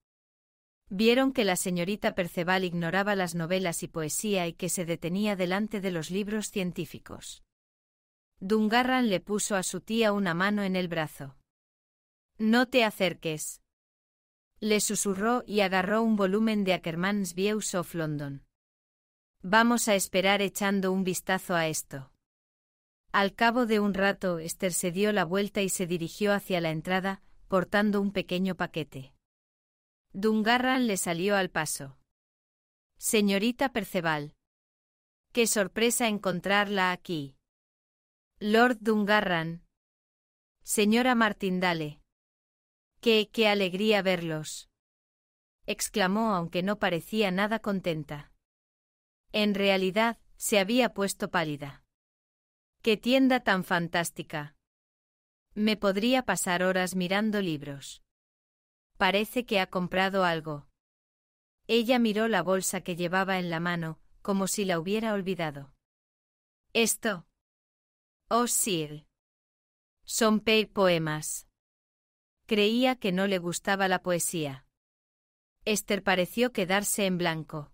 Vieron que la señorita Perceval ignoraba las novelas y poesía y que se detenía delante de los libros científicos. Dungarran le puso a su tía una mano en el brazo. No te acerques. Le susurró y agarró un volumen de Ackerman's Views of London. Vamos a esperar echando un vistazo a esto. Al cabo de un rato, Esther se dio la vuelta y se dirigió hacia la entrada, portando un pequeño paquete. Dungarran le salió al paso. Señorita Perceval. Qué sorpresa encontrarla aquí. Lord Dungarran. Señora Martindale. ¡Qué, qué alegría verlos! exclamó aunque no parecía nada contenta. En realidad, se había puesto pálida. ¡Qué tienda tan fantástica! Me podría pasar horas mirando libros. Parece que ha comprado algo. Ella miró la bolsa que llevaba en la mano, como si la hubiera olvidado. Esto. Oh, sí! Son poemas creía que no le gustaba la poesía. Esther pareció quedarse en blanco.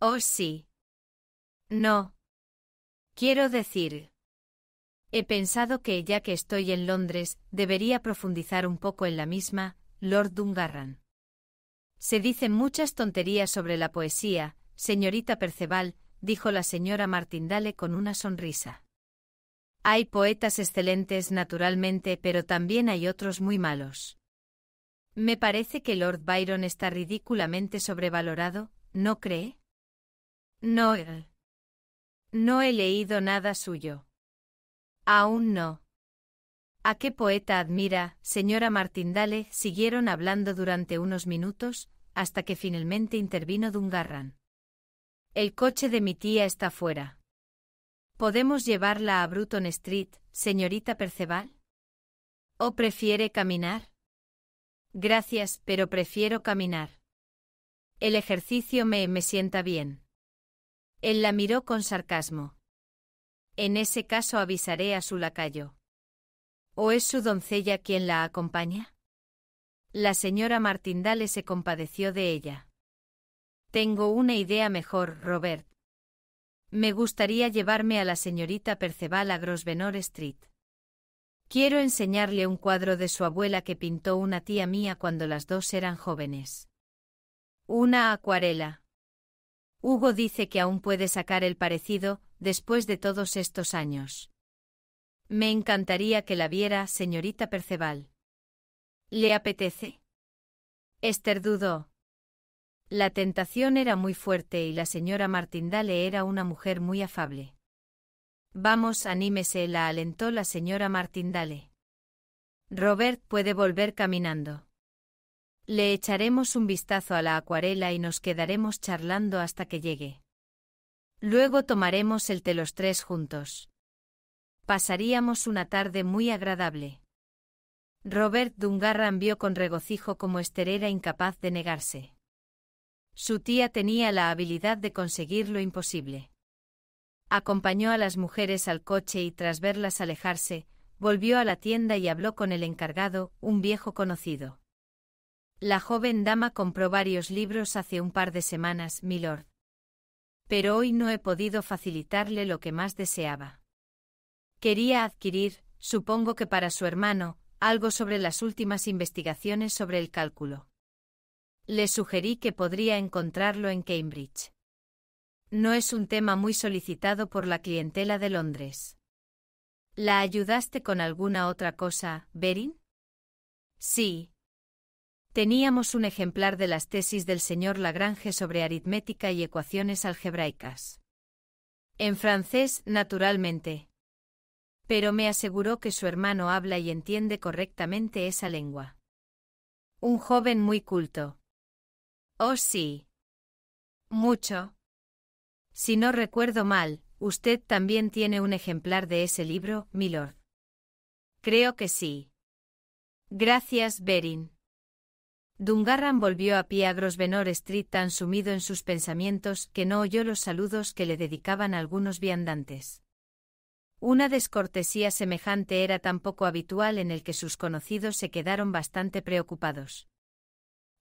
Oh sí. No. Quiero decir. He pensado que ya que estoy en Londres, debería profundizar un poco en la misma, Lord Dungarran. Se dicen muchas tonterías sobre la poesía, señorita Perceval, dijo la señora Martindale con una sonrisa. Hay poetas excelentes naturalmente, pero también hay otros muy malos. Me parece que Lord Byron está ridículamente sobrevalorado, ¿no cree? No. No he leído nada suyo. Aún no. ¿A qué poeta admira, señora Martindale? Siguieron hablando durante unos minutos, hasta que finalmente intervino Dungarran. El coche de mi tía está fuera. ¿Podemos llevarla a Bruton Street, señorita Perceval? ¿O prefiere caminar? Gracias, pero prefiero caminar. El ejercicio me, me sienta bien. Él la miró con sarcasmo. En ese caso avisaré a su lacayo. ¿O es su doncella quien la acompaña? La señora Martindale se compadeció de ella. Tengo una idea mejor, Robert. Me gustaría llevarme a la señorita Perceval a Grosvenor Street. Quiero enseñarle un cuadro de su abuela que pintó una tía mía cuando las dos eran jóvenes. Una acuarela. Hugo dice que aún puede sacar el parecido, después de todos estos años. Me encantaría que la viera, señorita Perceval. ¿Le apetece? Esther dudó. La tentación era muy fuerte y la señora Martindale era una mujer muy afable. Vamos, anímese, la alentó la señora Martindale. Robert puede volver caminando. Le echaremos un vistazo a la acuarela y nos quedaremos charlando hasta que llegue. Luego tomaremos el té los tres juntos. Pasaríamos una tarde muy agradable. Robert Dungarran vio con regocijo como Esther era incapaz de negarse. Su tía tenía la habilidad de conseguir lo imposible. Acompañó a las mujeres al coche y tras verlas alejarse, volvió a la tienda y habló con el encargado, un viejo conocido. La joven dama compró varios libros hace un par de semanas, milord. Pero hoy no he podido facilitarle lo que más deseaba. Quería adquirir, supongo que para su hermano, algo sobre las últimas investigaciones sobre el cálculo. Le sugerí que podría encontrarlo en Cambridge. No es un tema muy solicitado por la clientela de Londres. ¿La ayudaste con alguna otra cosa, Berin? Sí. Teníamos un ejemplar de las tesis del señor Lagrange sobre aritmética y ecuaciones algebraicas. En francés, naturalmente. Pero me aseguró que su hermano habla y entiende correctamente esa lengua. Un joven muy culto, Oh sí. Mucho. Si no recuerdo mal, usted también tiene un ejemplar de ese libro, milord. Creo que sí. Gracias, Berin. Dungarran volvió a pie a Grosvenor Street tan sumido en sus pensamientos que no oyó los saludos que le dedicaban algunos viandantes. Una descortesía semejante era tan poco habitual en el que sus conocidos se quedaron bastante preocupados.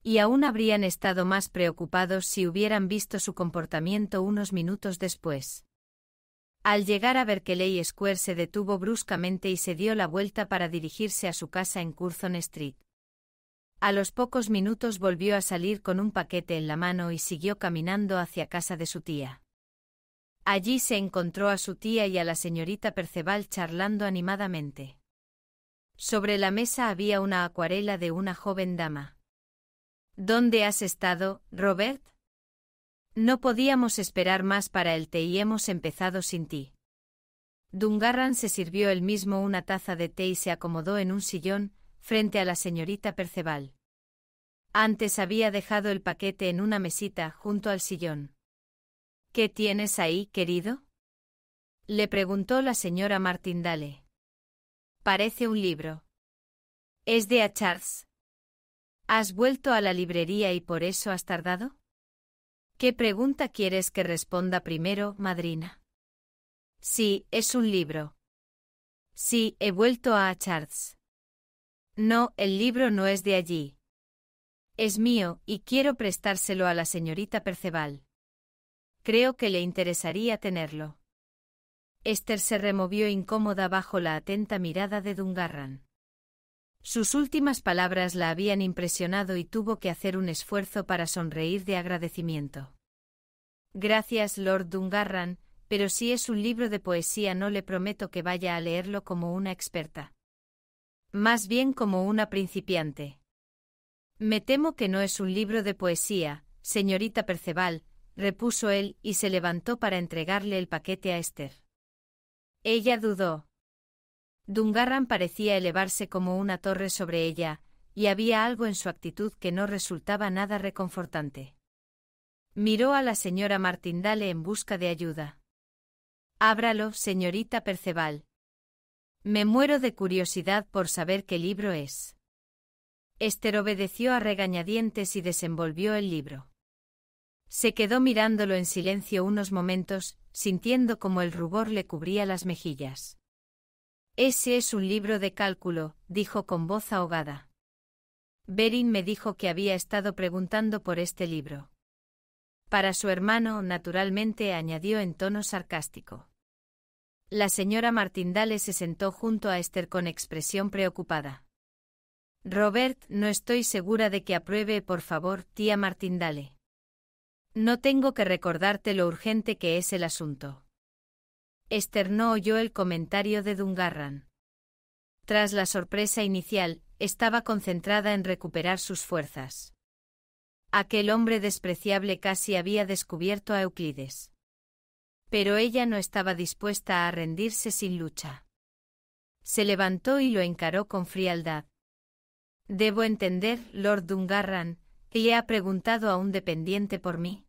Y aún habrían estado más preocupados si hubieran visto su comportamiento unos minutos después. Al llegar a Berkeley Square se detuvo bruscamente y se dio la vuelta para dirigirse a su casa en Curzon Street. A los pocos minutos volvió a salir con un paquete en la mano y siguió caminando hacia casa de su tía. Allí se encontró a su tía y a la señorita Perceval charlando animadamente. Sobre la mesa había una acuarela de una joven dama. ¿Dónde has estado, Robert? No podíamos esperar más para el té y hemos empezado sin ti. Dungarran se sirvió él mismo una taza de té y se acomodó en un sillón, frente a la señorita Perceval. Antes había dejado el paquete en una mesita junto al sillón. ¿Qué tienes ahí, querido? Le preguntó la señora Martindale. Parece un libro. Es de A. ¿Has vuelto a la librería y por eso has tardado? ¿Qué pregunta quieres que responda primero, madrina? Sí, es un libro. Sí, he vuelto a Charles. No, el libro no es de allí. Es mío, y quiero prestárselo a la señorita Perceval. Creo que le interesaría tenerlo. Esther se removió incómoda bajo la atenta mirada de Dungarran. Sus últimas palabras la habían impresionado y tuvo que hacer un esfuerzo para sonreír de agradecimiento. Gracias, Lord Dungarran, pero si es un libro de poesía no le prometo que vaya a leerlo como una experta. Más bien como una principiante. Me temo que no es un libro de poesía, señorita Perceval, repuso él y se levantó para entregarle el paquete a Esther. Ella dudó. Dungarran parecía elevarse como una torre sobre ella, y había algo en su actitud que no resultaba nada reconfortante. Miró a la señora Martindale en busca de ayuda. Ábralo, señorita Perceval. Me muero de curiosidad por saber qué libro es. Esther obedeció a regañadientes y desenvolvió el libro. Se quedó mirándolo en silencio unos momentos, sintiendo como el rubor le cubría las mejillas. Ese es un libro de cálculo, dijo con voz ahogada. Berin me dijo que había estado preguntando por este libro. Para su hermano, naturalmente, añadió en tono sarcástico. La señora Martindale se sentó junto a Esther con expresión preocupada. Robert, no estoy segura de que apruebe, por favor, tía Martindale. No tengo que recordarte lo urgente que es el asunto externó oyó el comentario de Dungarran. Tras la sorpresa inicial, estaba concentrada en recuperar sus fuerzas. Aquel hombre despreciable casi había descubierto a Euclides. Pero ella no estaba dispuesta a rendirse sin lucha. Se levantó y lo encaró con frialdad. Debo entender, Lord Dungarran, que he ha preguntado a un dependiente por mí.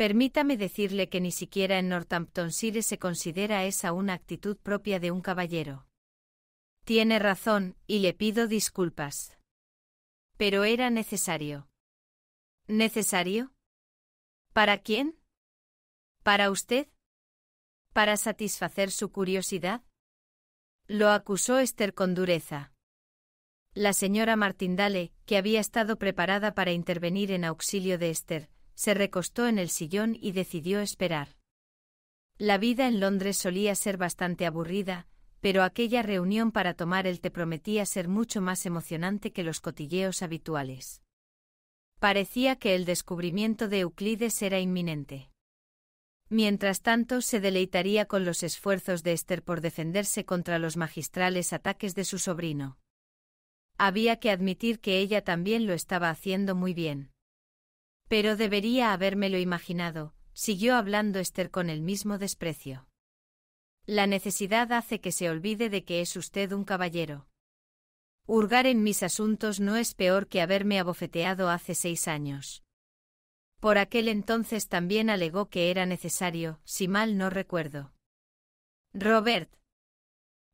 Permítame decirle que ni siquiera en Northamptonshire se considera esa una actitud propia de un caballero. Tiene razón, y le pido disculpas. Pero era necesario. ¿Necesario? ¿Para quién? ¿Para usted? ¿Para satisfacer su curiosidad? Lo acusó Esther con dureza. La señora Martindale, que había estado preparada para intervenir en auxilio de Esther, se recostó en el sillón y decidió esperar. La vida en Londres solía ser bastante aburrida, pero aquella reunión para tomar el té prometía ser mucho más emocionante que los cotilleos habituales. Parecía que el descubrimiento de Euclides era inminente. Mientras tanto, se deleitaría con los esfuerzos de Esther por defenderse contra los magistrales ataques de su sobrino. Había que admitir que ella también lo estaba haciendo muy bien. Pero debería habérmelo imaginado, siguió hablando Esther con el mismo desprecio. La necesidad hace que se olvide de que es usted un caballero. Hurgar en mis asuntos no es peor que haberme abofeteado hace seis años. Por aquel entonces también alegó que era necesario, si mal no recuerdo. Robert.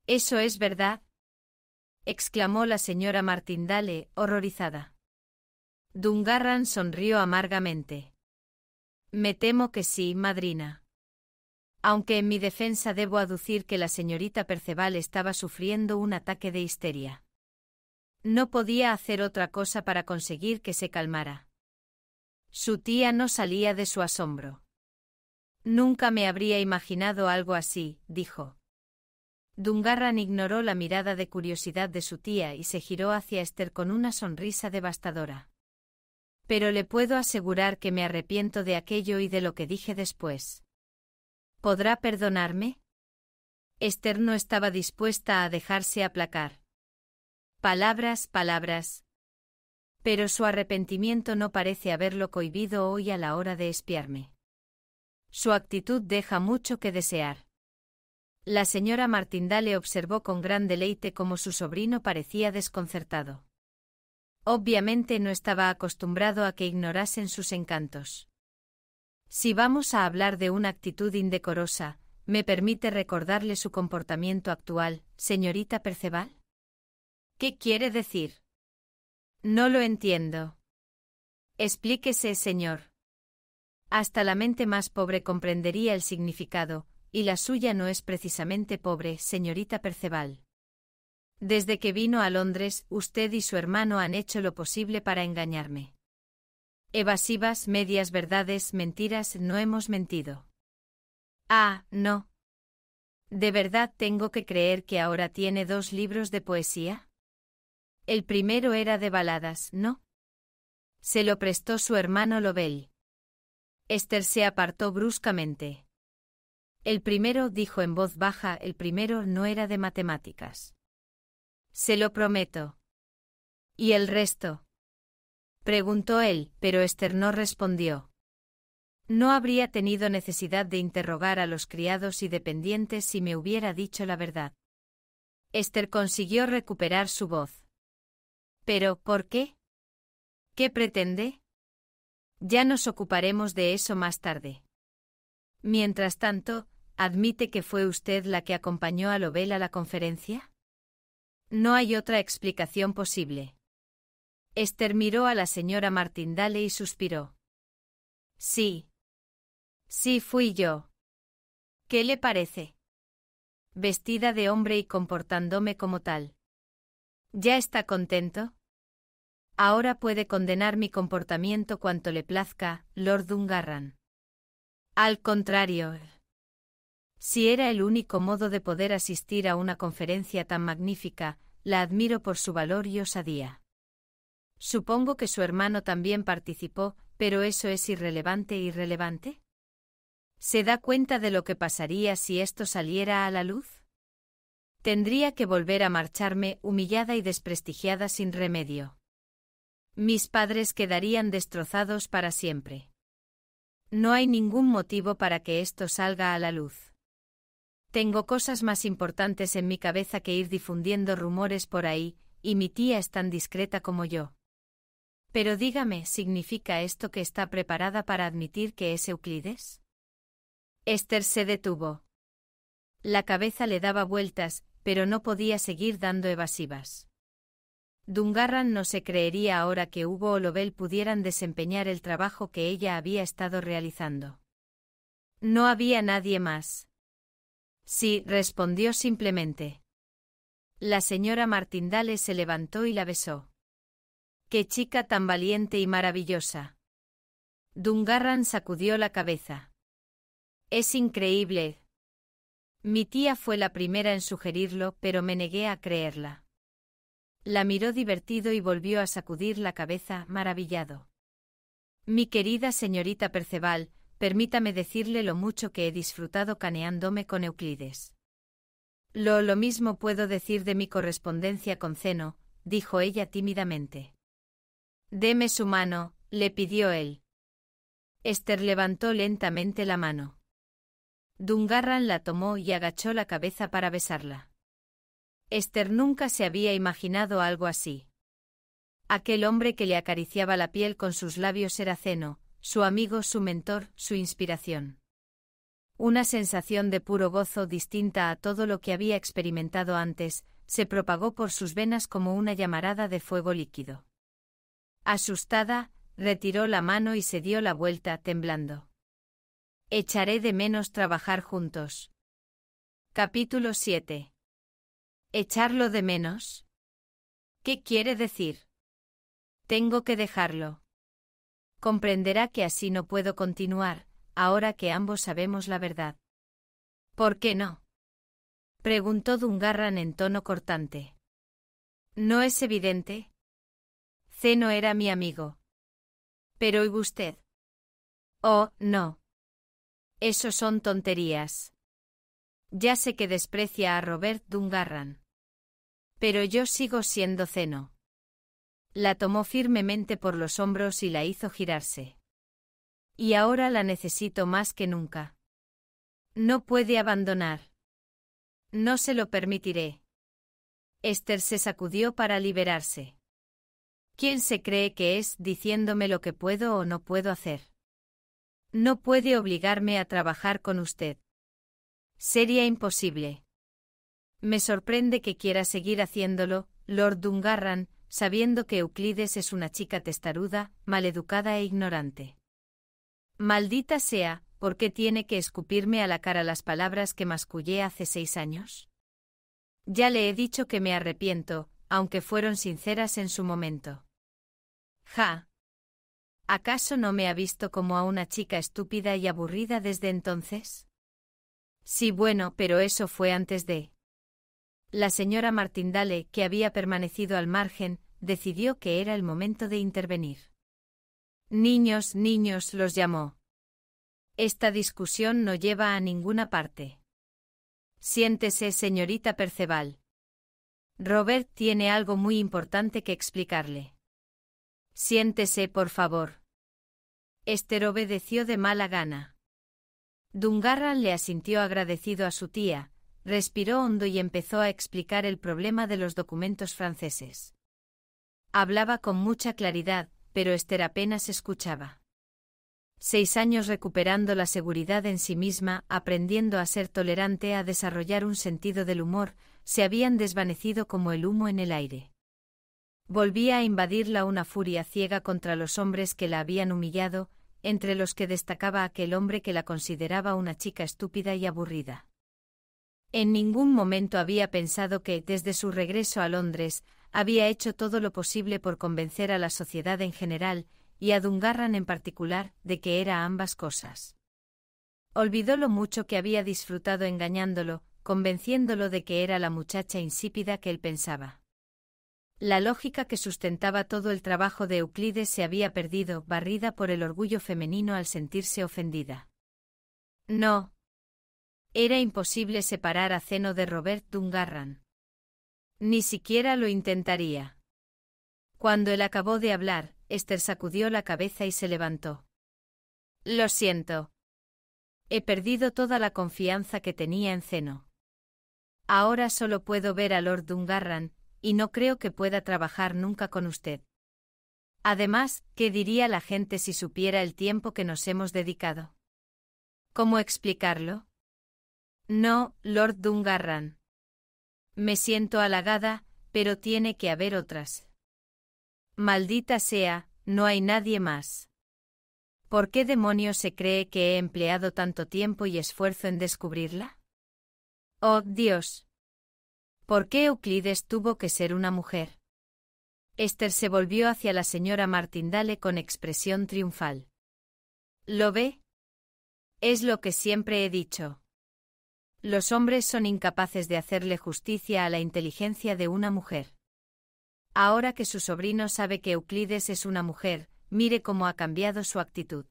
¿Eso es verdad? exclamó la señora Martindale, horrorizada. Dungarran sonrió amargamente. Me temo que sí, madrina. Aunque en mi defensa debo aducir que la señorita Perceval estaba sufriendo un ataque de histeria. No podía hacer otra cosa para conseguir que se calmara. Su tía no salía de su asombro. Nunca me habría imaginado algo así, dijo. Dungarran ignoró la mirada de curiosidad de su tía y se giró hacia Esther con una sonrisa devastadora. Pero le puedo asegurar que me arrepiento de aquello y de lo que dije después. ¿Podrá perdonarme? Esther no estaba dispuesta a dejarse aplacar. Palabras, palabras. Pero su arrepentimiento no parece haberlo cohibido hoy a la hora de espiarme. Su actitud deja mucho que desear. La señora Martindale observó con gran deleite cómo su sobrino parecía desconcertado. Obviamente no estaba acostumbrado a que ignorasen sus encantos. Si vamos a hablar de una actitud indecorosa, ¿me permite recordarle su comportamiento actual, señorita Perceval? ¿Qué quiere decir? No lo entiendo. Explíquese, señor. Hasta la mente más pobre comprendería el significado, y la suya no es precisamente pobre, señorita Perceval. Desde que vino a Londres, usted y su hermano han hecho lo posible para engañarme. Evasivas, medias verdades, mentiras, no hemos mentido. Ah, no. ¿De verdad tengo que creer que ahora tiene dos libros de poesía? El primero era de baladas, ¿no? Se lo prestó su hermano Lobel. Esther se apartó bruscamente. El primero dijo en voz baja, el primero no era de matemáticas. Se lo prometo. ¿Y el resto? Preguntó él, pero Esther no respondió. No habría tenido necesidad de interrogar a los criados y dependientes si me hubiera dicho la verdad. Esther consiguió recuperar su voz. ¿Pero por qué? ¿Qué pretende? Ya nos ocuparemos de eso más tarde. Mientras tanto, ¿admite que fue usted la que acompañó a Lobel a la conferencia? No hay otra explicación posible. Esther miró a la señora Martindale y suspiró. Sí. Sí fui yo. ¿Qué le parece? Vestida de hombre y comportándome como tal. ¿Ya está contento? Ahora puede condenar mi comportamiento cuanto le plazca, Lord Dungarran. Al contrario, si era el único modo de poder asistir a una conferencia tan magnífica, la admiro por su valor y osadía. Supongo que su hermano también participó, pero eso es irrelevante, irrelevante. ¿Se da cuenta de lo que pasaría si esto saliera a la luz? Tendría que volver a marcharme humillada y desprestigiada sin remedio. Mis padres quedarían destrozados para siempre. No hay ningún motivo para que esto salga a la luz. Tengo cosas más importantes en mi cabeza que ir difundiendo rumores por ahí, y mi tía es tan discreta como yo. Pero dígame, ¿significa esto que está preparada para admitir que es Euclides? Esther se detuvo. La cabeza le daba vueltas, pero no podía seguir dando evasivas. Dungarran no se creería ahora que Hugo o Lobel pudieran desempeñar el trabajo que ella había estado realizando. No había nadie más. Sí, respondió simplemente. La señora Martindale se levantó y la besó. Qué chica tan valiente y maravillosa. Dungarran sacudió la cabeza. Es increíble. Mi tía fue la primera en sugerirlo, pero me negué a creerla. La miró divertido y volvió a sacudir la cabeza, maravillado. Mi querida señorita Perceval, permítame decirle lo mucho que he disfrutado caneándome con Euclides. Lo, lo mismo puedo decir de mi correspondencia con Ceno, dijo ella tímidamente. Deme su mano, le pidió él. Esther levantó lentamente la mano. Dungarran la tomó y agachó la cabeza para besarla. Esther nunca se había imaginado algo así. Aquel hombre que le acariciaba la piel con sus labios era Ceno su amigo, su mentor, su inspiración. Una sensación de puro gozo distinta a todo lo que había experimentado antes, se propagó por sus venas como una llamarada de fuego líquido. Asustada, retiró la mano y se dio la vuelta, temblando. Echaré de menos trabajar juntos. Capítulo 7. ¿Echarlo de menos? ¿Qué quiere decir? Tengo que dejarlo. Comprenderá que así no puedo continuar, ahora que ambos sabemos la verdad. ¿Por qué no? Preguntó Dungarran en tono cortante. ¿No es evidente? —Zeno era mi amigo. Pero ¿y usted? Oh, no. Eso son tonterías. Ya sé que desprecia a Robert Dungarran. Pero yo sigo siendo Ceno. La tomó firmemente por los hombros y la hizo girarse. Y ahora la necesito más que nunca. No puede abandonar. No se lo permitiré. Esther se sacudió para liberarse. ¿Quién se cree que es diciéndome lo que puedo o no puedo hacer? No puede obligarme a trabajar con usted. Sería imposible. Me sorprende que quiera seguir haciéndolo, Lord Dungarran, sabiendo que Euclides es una chica testaruda, maleducada e ignorante. Maldita sea, ¿por qué tiene que escupirme a la cara las palabras que mascullé hace seis años? Ya le he dicho que me arrepiento, aunque fueron sinceras en su momento. Ja. ¿Acaso no me ha visto como a una chica estúpida y aburrida desde entonces? Sí, bueno, pero eso fue antes de... La señora Martindale, que había permanecido al margen, decidió que era el momento de intervenir. Niños, niños, los llamó. Esta discusión no lleva a ninguna parte. Siéntese, señorita Perceval. Robert tiene algo muy importante que explicarle. Siéntese, por favor. Esther obedeció de mala gana. Dungarran le asintió agradecido a su tía, respiró hondo y empezó a explicar el problema de los documentos franceses. Hablaba con mucha claridad, pero Esther apenas escuchaba. Seis años recuperando la seguridad en sí misma, aprendiendo a ser tolerante, a desarrollar un sentido del humor, se habían desvanecido como el humo en el aire. Volvía a invadirla una furia ciega contra los hombres que la habían humillado, entre los que destacaba aquel hombre que la consideraba una chica estúpida y aburrida. En ningún momento había pensado que, desde su regreso a Londres, había hecho todo lo posible por convencer a la sociedad en general, y a Dungarran en particular, de que era ambas cosas. Olvidó lo mucho que había disfrutado engañándolo, convenciéndolo de que era la muchacha insípida que él pensaba. La lógica que sustentaba todo el trabajo de Euclides se había perdido, barrida por el orgullo femenino al sentirse ofendida. No, era imposible separar a Ceno de Robert Dungarran. Ni siquiera lo intentaría. Cuando él acabó de hablar, Esther sacudió la cabeza y se levantó. Lo siento. He perdido toda la confianza que tenía en Ceno. Ahora solo puedo ver a Lord Dungarran, y no creo que pueda trabajar nunca con usted. Además, ¿qué diría la gente si supiera el tiempo que nos hemos dedicado? ¿Cómo explicarlo? No, Lord Dungarran. Me siento halagada, pero tiene que haber otras. Maldita sea, no hay nadie más. ¿Por qué demonios se cree que he empleado tanto tiempo y esfuerzo en descubrirla? Oh, Dios. ¿Por qué Euclides tuvo que ser una mujer? Esther se volvió hacia la señora Martindale con expresión triunfal. ¿Lo ve? Es lo que siempre he dicho. Los hombres son incapaces de hacerle justicia a la inteligencia de una mujer. Ahora que su sobrino sabe que Euclides es una mujer, mire cómo ha cambiado su actitud.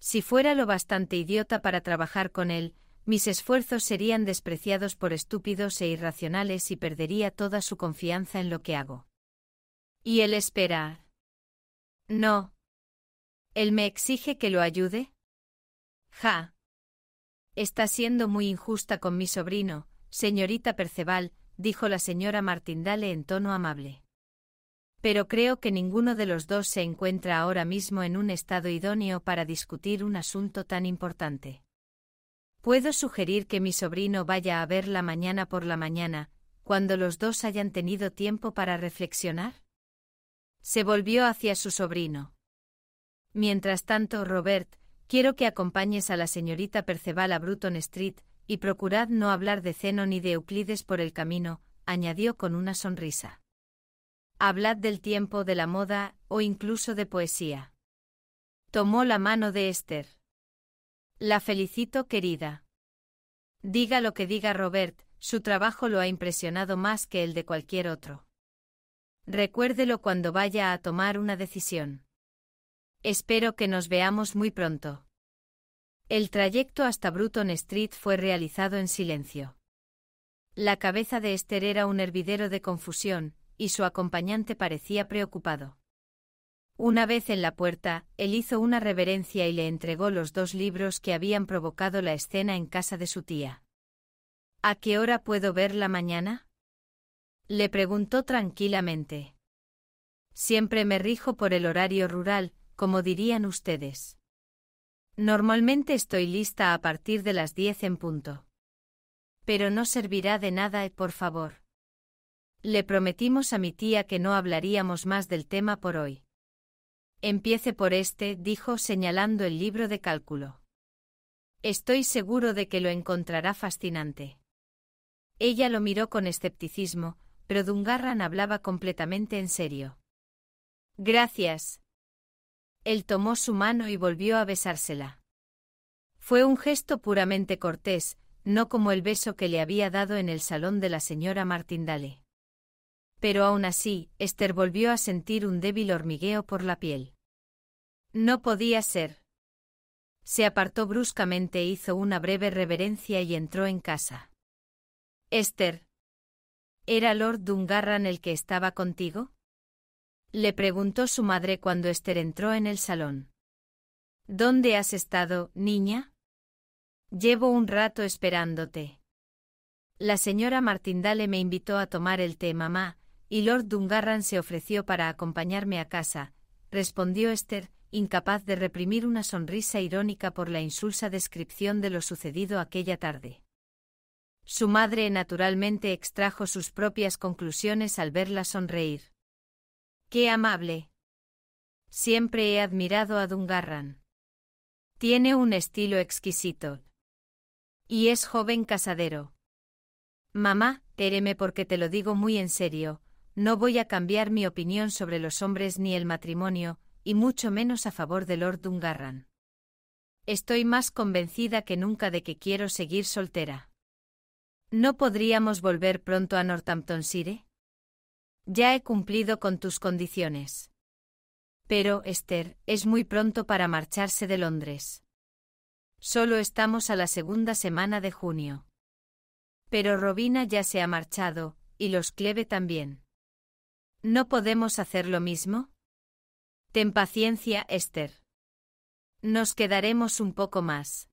Si fuera lo bastante idiota para trabajar con él, mis esfuerzos serían despreciados por estúpidos e irracionales y perdería toda su confianza en lo que hago. Y él espera. No. ¿Él me exige que lo ayude? Ja. Está siendo muy injusta con mi sobrino, señorita Perceval, dijo la señora Martindale en tono amable. Pero creo que ninguno de los dos se encuentra ahora mismo en un estado idóneo para discutir un asunto tan importante. Puedo sugerir que mi sobrino vaya a verla mañana por la mañana, cuando los dos hayan tenido tiempo para reflexionar. Se volvió hacia su sobrino. Mientras tanto, Robert, Quiero que acompañes a la señorita Perceval a Bruton Street, y procurad no hablar de Ceno ni de Euclides por el camino, añadió con una sonrisa. Hablad del tiempo, de la moda, o incluso de poesía. Tomó la mano de Esther. La felicito, querida. Diga lo que diga Robert, su trabajo lo ha impresionado más que el de cualquier otro. Recuérdelo cuando vaya a tomar una decisión. Espero que nos veamos muy pronto. El trayecto hasta Bruton Street fue realizado en silencio. La cabeza de Esther era un hervidero de confusión, y su acompañante parecía preocupado. Una vez en la puerta, él hizo una reverencia y le entregó los dos libros que habían provocado la escena en casa de su tía. ¿A qué hora puedo ver la mañana? le preguntó tranquilamente. Siempre me rijo por el horario rural, como dirían ustedes. Normalmente estoy lista a partir de las diez en punto. Pero no servirá de nada, eh, por favor. Le prometimos a mi tía que no hablaríamos más del tema por hoy. Empiece por este, dijo señalando el libro de cálculo. Estoy seguro de que lo encontrará fascinante. Ella lo miró con escepticismo, pero Dungarran hablaba completamente en serio. Gracias, él tomó su mano y volvió a besársela. Fue un gesto puramente cortés, no como el beso que le había dado en el salón de la señora Martindale. Pero aún así, Esther volvió a sentir un débil hormigueo por la piel. No podía ser. Se apartó bruscamente, e hizo una breve reverencia y entró en casa. Esther. ¿Era Lord Dungarran el que estaba contigo? Le preguntó su madre cuando Esther entró en el salón. ¿Dónde has estado, niña? Llevo un rato esperándote. La señora Martindale me invitó a tomar el té, mamá, y Lord Dungarran se ofreció para acompañarme a casa, respondió Esther, incapaz de reprimir una sonrisa irónica por la insulsa descripción de lo sucedido aquella tarde. Su madre naturalmente extrajo sus propias conclusiones al verla sonreír. Qué amable. Siempre he admirado a Dungarran. Tiene un estilo exquisito. Y es joven casadero. Mamá, téreme porque te lo digo muy en serio, no voy a cambiar mi opinión sobre los hombres ni el matrimonio, y mucho menos a favor de Lord Dungarran. Estoy más convencida que nunca de que quiero seguir soltera. ¿No podríamos volver pronto a Northamptonshire? Ya he cumplido con tus condiciones. Pero, Esther, es muy pronto para marcharse de Londres. Solo estamos a la segunda semana de junio. Pero Robina ya se ha marchado, y los Cleve también. ¿No podemos hacer lo mismo? Ten paciencia, Esther. Nos quedaremos un poco más.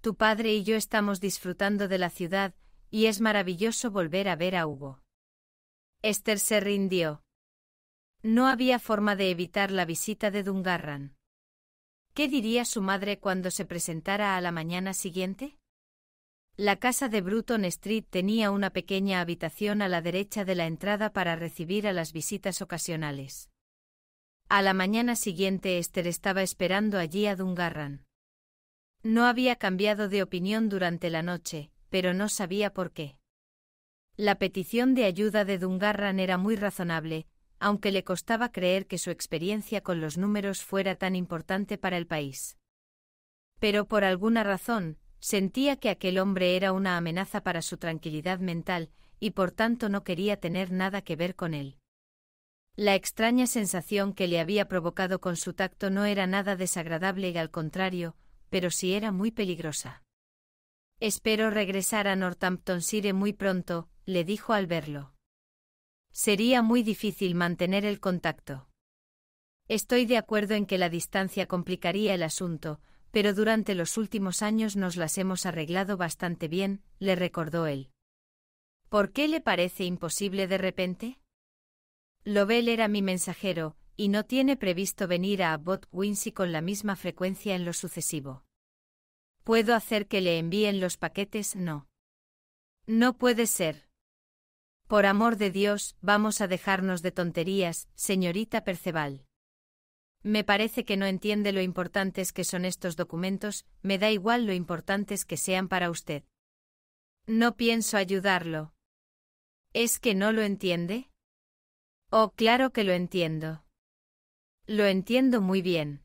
Tu padre y yo estamos disfrutando de la ciudad, y es maravilloso volver a ver a Hugo. Esther se rindió. No había forma de evitar la visita de Dungarran. ¿Qué diría su madre cuando se presentara a la mañana siguiente? La casa de Bruton Street tenía una pequeña habitación a la derecha de la entrada para recibir a las visitas ocasionales. A la mañana siguiente Esther estaba esperando allí a Dungarran. No había cambiado de opinión durante la noche, pero no sabía por qué. La petición de ayuda de Dungarran era muy razonable, aunque le costaba creer que su experiencia con los números fuera tan importante para el país. Pero por alguna razón, sentía que aquel hombre era una amenaza para su tranquilidad mental, y por tanto no quería tener nada que ver con él. La extraña sensación que le había provocado con su tacto no era nada desagradable y al contrario, pero sí era muy peligrosa. Espero regresar a Northamptonshire muy pronto, le dijo al verlo. Sería muy difícil mantener el contacto. Estoy de acuerdo en que la distancia complicaría el asunto, pero durante los últimos años nos las hemos arreglado bastante bien, le recordó él. ¿Por qué le parece imposible de repente? Lovell era mi mensajero, y no tiene previsto venir a Abbot Wincy con la misma frecuencia en lo sucesivo. ¿Puedo hacer que le envíen los paquetes? No. No puede ser. Por amor de Dios, vamos a dejarnos de tonterías, señorita Perceval. Me parece que no entiende lo importantes que son estos documentos, me da igual lo importantes que sean para usted. No pienso ayudarlo. ¿Es que no lo entiende? Oh, claro que lo entiendo. Lo entiendo muy bien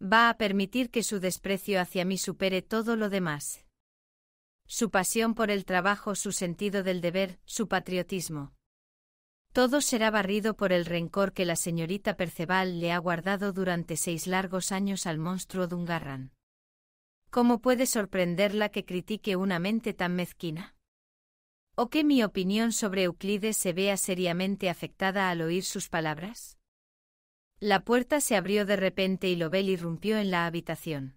va a permitir que su desprecio hacia mí supere todo lo demás. Su pasión por el trabajo, su sentido del deber, su patriotismo. Todo será barrido por el rencor que la señorita Perceval le ha guardado durante seis largos años al monstruo Dungarran. ¿Cómo puede sorprenderla que critique una mente tan mezquina? ¿O que mi opinión sobre Euclides se vea seriamente afectada al oír sus palabras? La puerta se abrió de repente y Lobel irrumpió en la habitación.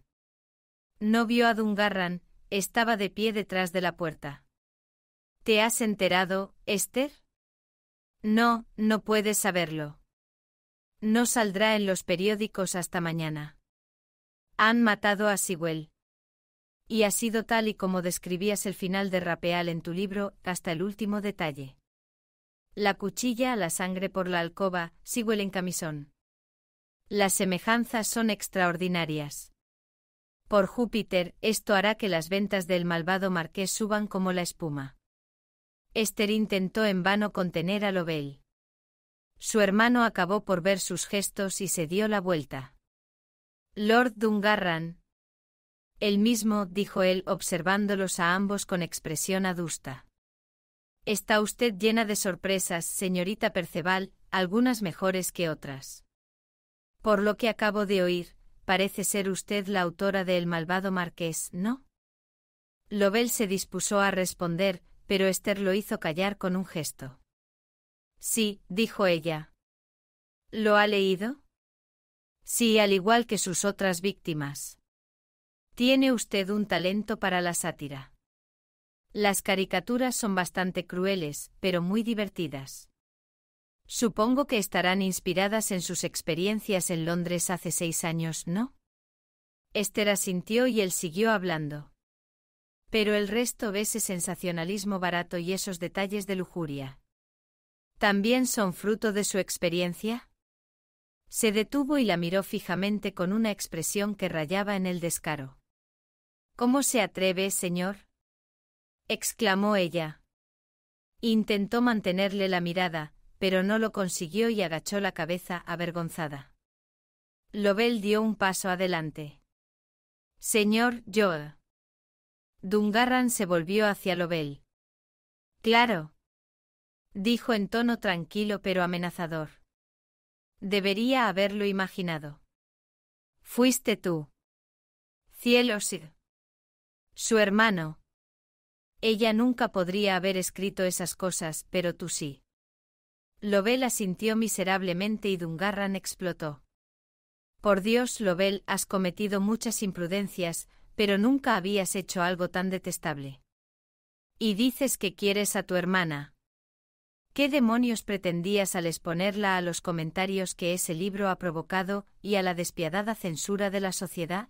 No vio a Dungarran, estaba de pie detrás de la puerta. ¿Te has enterado, Esther? No, no puedes saberlo. No saldrá en los periódicos hasta mañana. Han matado a Sigüel. Y ha sido tal y como describías el final de Rapeal en tu libro, hasta el último detalle. La cuchilla a la sangre por la alcoba, Sigüel en camisón. Las semejanzas son extraordinarias. Por Júpiter, esto hará que las ventas del malvado marqués suban como la espuma. Esther intentó en vano contener a Lobel. Su hermano acabó por ver sus gestos y se dio la vuelta. Lord Dungarran. El mismo, dijo él, observándolos a ambos con expresión adusta. Está usted llena de sorpresas, señorita Perceval, algunas mejores que otras. Por lo que acabo de oír, parece ser usted la autora del malvado marqués, ¿no? Lobel se dispuso a responder, pero Esther lo hizo callar con un gesto. Sí, dijo ella. ¿Lo ha leído? Sí, al igual que sus otras víctimas. Tiene usted un talento para la sátira. Las caricaturas son bastante crueles, pero muy divertidas. Supongo que estarán inspiradas en sus experiencias en Londres hace seis años, ¿no? Esther asintió y él siguió hablando. Pero el resto ve ese sensacionalismo barato y esos detalles de lujuria. ¿También son fruto de su experiencia? Se detuvo y la miró fijamente con una expresión que rayaba en el descaro. ¿Cómo se atreve, señor? exclamó ella. Intentó mantenerle la mirada, pero no lo consiguió y agachó la cabeza avergonzada. Lobel dio un paso adelante. Señor yo... Dungarran se volvió hacia Lobel. Claro. Dijo en tono tranquilo pero amenazador. Debería haberlo imaginado. Fuiste tú. Cielo sí. Su hermano. Ella nunca podría haber escrito esas cosas, pero tú sí. Lobel asintió miserablemente y Dungarran explotó. Por Dios, Lobel, has cometido muchas imprudencias, pero nunca habías hecho algo tan detestable. Y dices que quieres a tu hermana. ¿Qué demonios pretendías al exponerla a los comentarios que ese libro ha provocado y a la despiadada censura de la sociedad?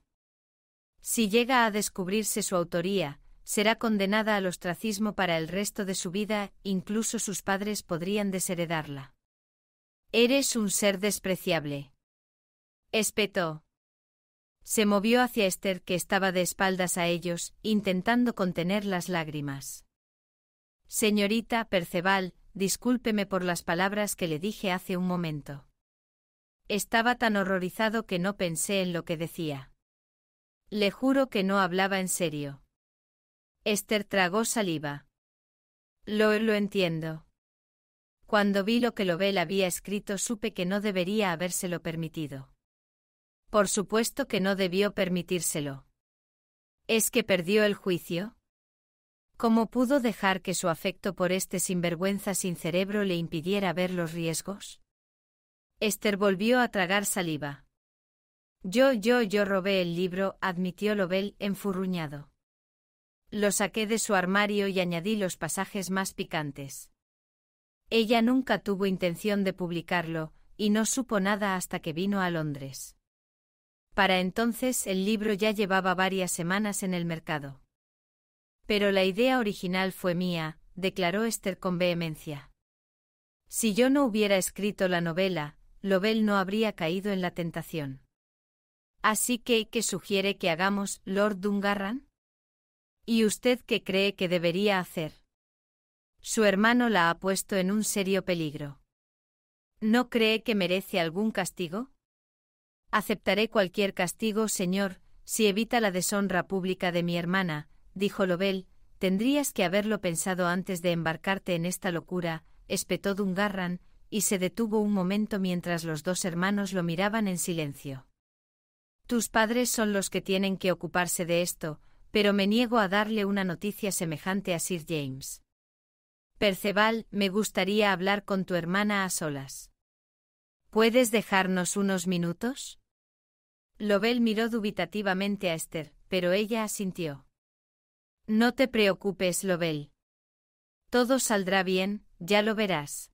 Si llega a descubrirse su autoría, será condenada al ostracismo para el resto de su vida, incluso sus padres podrían desheredarla. Eres un ser despreciable. Espetó. Se movió hacia Esther que estaba de espaldas a ellos, intentando contener las lágrimas. Señorita Perceval, discúlpeme por las palabras que le dije hace un momento. Estaba tan horrorizado que no pensé en lo que decía. Le juro que no hablaba en serio. Esther tragó saliva. Lo, lo entiendo. Cuando vi lo que Lobel había escrito supe que no debería habérselo permitido. Por supuesto que no debió permitírselo. ¿Es que perdió el juicio? ¿Cómo pudo dejar que su afecto por este sinvergüenza sin cerebro le impidiera ver los riesgos? Esther volvió a tragar saliva. Yo, yo, yo robé el libro, admitió Lobel enfurruñado. Lo saqué de su armario y añadí los pasajes más picantes. Ella nunca tuvo intención de publicarlo, y no supo nada hasta que vino a Londres. Para entonces el libro ya llevaba varias semanas en el mercado. Pero la idea original fue mía, declaró Esther con vehemencia. Si yo no hubiera escrito la novela, Lobel no habría caído en la tentación. Así que, ¿qué sugiere que hagamos, Lord Dungarran? ¿Y usted qué cree que debería hacer? Su hermano la ha puesto en un serio peligro. ¿No cree que merece algún castigo? Aceptaré cualquier castigo, señor, si evita la deshonra pública de mi hermana, dijo Lobel, tendrías que haberlo pensado antes de embarcarte en esta locura, espetó Dungarran, y se detuvo un momento mientras los dos hermanos lo miraban en silencio. Tus padres son los que tienen que ocuparse de esto, pero me niego a darle una noticia semejante a Sir James. Perceval, me gustaría hablar con tu hermana a solas. ¿Puedes dejarnos unos minutos? Lobel miró dubitativamente a Esther, pero ella asintió. No te preocupes, Lobel. Todo saldrá bien, ya lo verás.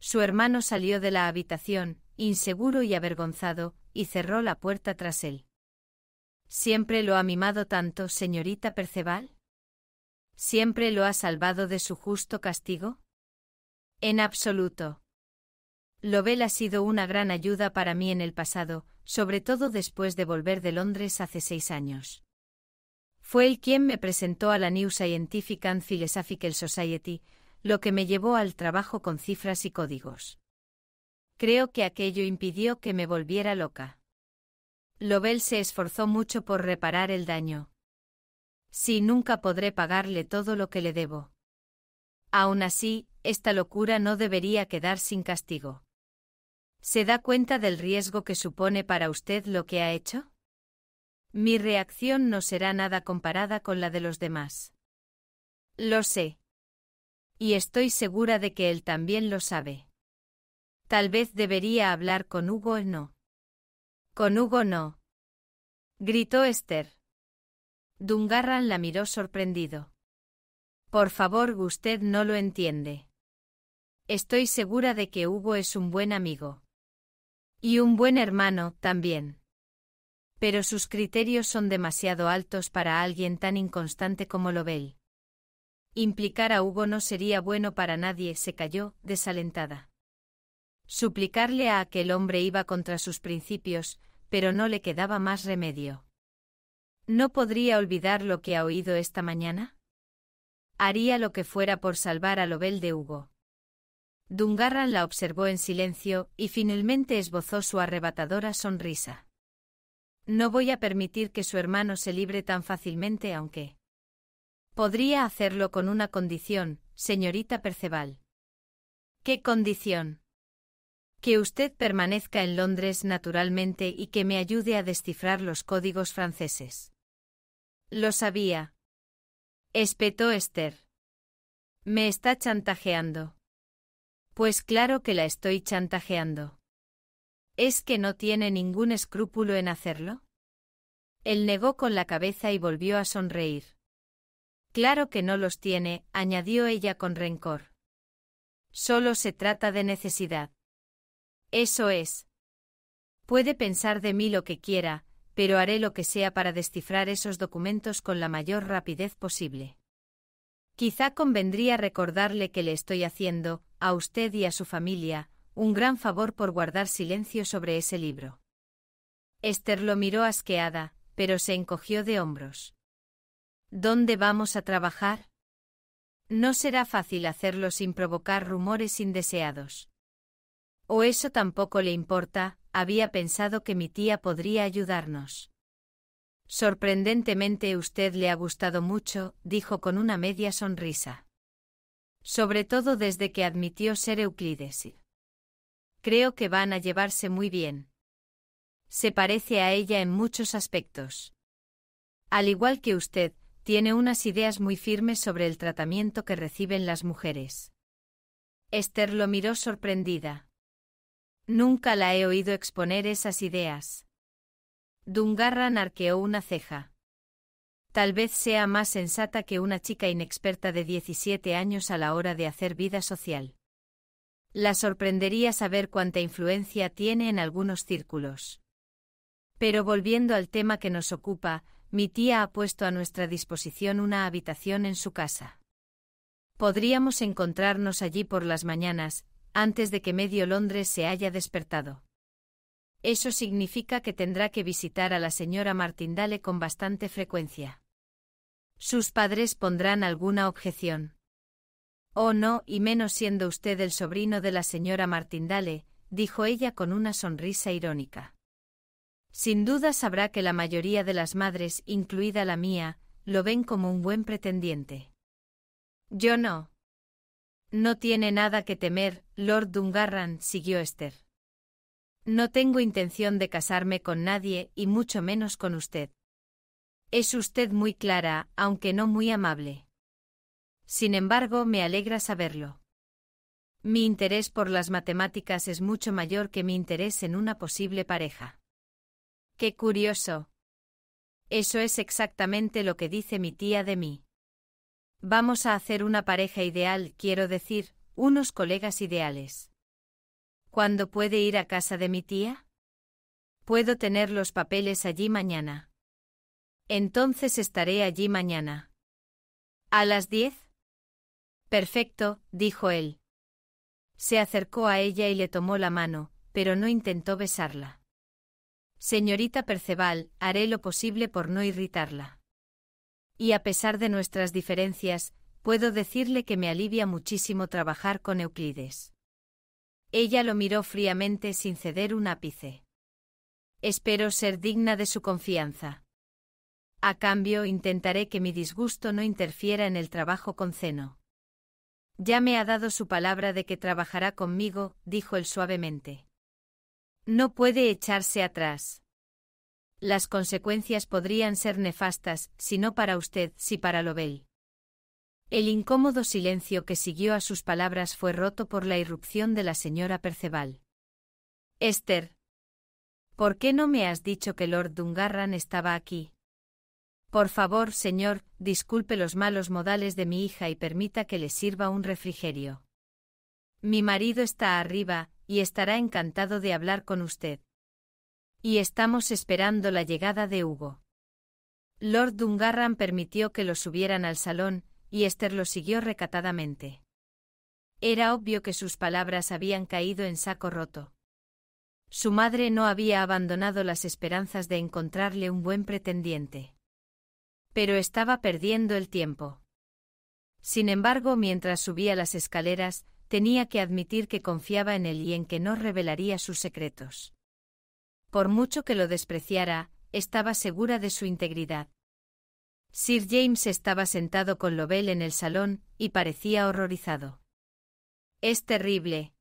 Su hermano salió de la habitación, inseguro y avergonzado, y cerró la puerta tras él. ¿Siempre lo ha mimado tanto, señorita Perceval? ¿Siempre lo ha salvado de su justo castigo? En absoluto. Lobel ha sido una gran ayuda para mí en el pasado, sobre todo después de volver de Londres hace seis años. Fue él quien me presentó a la New Scientific and Philosophical Society, lo que me llevó al trabajo con cifras y códigos. Creo que aquello impidió que me volviera loca. Lobel se esforzó mucho por reparar el daño. Si sí, nunca podré pagarle todo lo que le debo. Aún así, esta locura no debería quedar sin castigo. ¿Se da cuenta del riesgo que supone para usted lo que ha hecho? Mi reacción no será nada comparada con la de los demás. Lo sé. Y estoy segura de que él también lo sabe. Tal vez debería hablar con Hugo o no. Con Hugo no. Gritó Esther. Dungarran la miró sorprendido. Por favor, usted no lo entiende. Estoy segura de que Hugo es un buen amigo. Y un buen hermano, también. Pero sus criterios son demasiado altos para alguien tan inconstante como Lobel. Implicar a Hugo no sería bueno para nadie, se cayó, desalentada. Suplicarle a aquel hombre iba contra sus principios, pero no le quedaba más remedio. ¿No podría olvidar lo que ha oído esta mañana? Haría lo que fuera por salvar a Lobel de Hugo. Dungarran la observó en silencio y finalmente esbozó su arrebatadora sonrisa. No voy a permitir que su hermano se libre tan fácilmente, aunque. Podría hacerlo con una condición, señorita Perceval. ¿Qué condición? que usted permanezca en Londres naturalmente y que me ayude a descifrar los códigos franceses. Lo sabía. Espetó Esther. Me está chantajeando. Pues claro que la estoy chantajeando. ¿Es que no tiene ningún escrúpulo en hacerlo? Él negó con la cabeza y volvió a sonreír. Claro que no los tiene, añadió ella con rencor. Solo se trata de necesidad. Eso es. Puede pensar de mí lo que quiera, pero haré lo que sea para descifrar esos documentos con la mayor rapidez posible. Quizá convendría recordarle que le estoy haciendo, a usted y a su familia, un gran favor por guardar silencio sobre ese libro. Esther lo miró asqueada, pero se encogió de hombros. ¿Dónde vamos a trabajar? No será fácil hacerlo sin provocar rumores indeseados. O eso tampoco le importa, había pensado que mi tía podría ayudarnos. Sorprendentemente usted le ha gustado mucho, dijo con una media sonrisa. Sobre todo desde que admitió ser Euclides. Creo que van a llevarse muy bien. Se parece a ella en muchos aspectos. Al igual que usted, tiene unas ideas muy firmes sobre el tratamiento que reciben las mujeres. Esther lo miró sorprendida. Nunca la he oído exponer esas ideas. Dungarran arqueó una ceja. Tal vez sea más sensata que una chica inexperta de 17 años a la hora de hacer vida social. La sorprendería saber cuánta influencia tiene en algunos círculos. Pero volviendo al tema que nos ocupa, mi tía ha puesto a nuestra disposición una habitación en su casa. Podríamos encontrarnos allí por las mañanas, antes de que medio Londres se haya despertado. Eso significa que tendrá que visitar a la señora Martindale con bastante frecuencia. Sus padres pondrán alguna objeción. Oh no, y menos siendo usted el sobrino de la señora Martindale, dijo ella con una sonrisa irónica. Sin duda sabrá que la mayoría de las madres, incluida la mía, lo ven como un buen pretendiente. Yo no. No tiene nada que temer, Lord Dungarran, siguió Esther. No tengo intención de casarme con nadie y mucho menos con usted. Es usted muy clara, aunque no muy amable. Sin embargo, me alegra saberlo. Mi interés por las matemáticas es mucho mayor que mi interés en una posible pareja. Qué curioso. Eso es exactamente lo que dice mi tía de mí. Vamos a hacer una pareja ideal, quiero decir, unos colegas ideales. ¿Cuándo puede ir a casa de mi tía? Puedo tener los papeles allí mañana. Entonces estaré allí mañana. ¿A las diez? Perfecto, dijo él. Se acercó a ella y le tomó la mano, pero no intentó besarla. Señorita Perceval, haré lo posible por no irritarla. Y a pesar de nuestras diferencias, puedo decirle que me alivia muchísimo trabajar con Euclides. Ella lo miró fríamente sin ceder un ápice. Espero ser digna de su confianza. A cambio, intentaré que mi disgusto no interfiera en el trabajo con Zeno. Ya me ha dado su palabra de que trabajará conmigo, dijo él suavemente. No puede echarse atrás. Las consecuencias podrían ser nefastas, si no para usted, si para Lobel. El incómodo silencio que siguió a sus palabras fue roto por la irrupción de la señora Perceval. Esther. ¿Por qué no me has dicho que Lord Dungarran estaba aquí? Por favor, señor, disculpe los malos modales de mi hija y permita que le sirva un refrigerio. Mi marido está arriba, y estará encantado de hablar con usted. Y estamos esperando la llegada de Hugo. Lord Dungarran permitió que lo subieran al salón, y Esther lo siguió recatadamente. Era obvio que sus palabras habían caído en saco roto. Su madre no había abandonado las esperanzas de encontrarle un buen pretendiente. Pero estaba perdiendo el tiempo. Sin embargo, mientras subía las escaleras, tenía que admitir que confiaba en él y en que no revelaría sus secretos. Por mucho que lo despreciara, estaba segura de su integridad. Sir James estaba sentado con Lobel en el salón, y parecía horrorizado. Es terrible.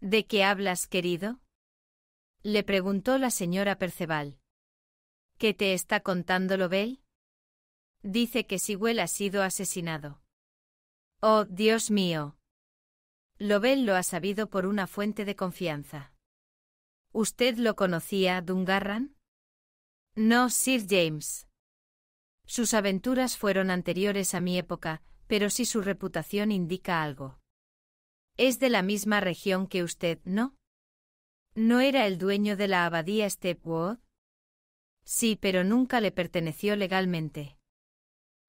¿De qué hablas, querido? Le preguntó la señora Perceval. ¿Qué te está contando Lobel? Dice que Sewell ha sido asesinado. Oh, Dios mío. Lobel lo ha sabido por una fuente de confianza. ¿Usted lo conocía, Dungarran? No, Sir James. Sus aventuras fueron anteriores a mi época, pero sí su reputación indica algo. Es de la misma región que usted, ¿no? ¿No era el dueño de la abadía Stepwood? Sí, pero nunca le perteneció legalmente.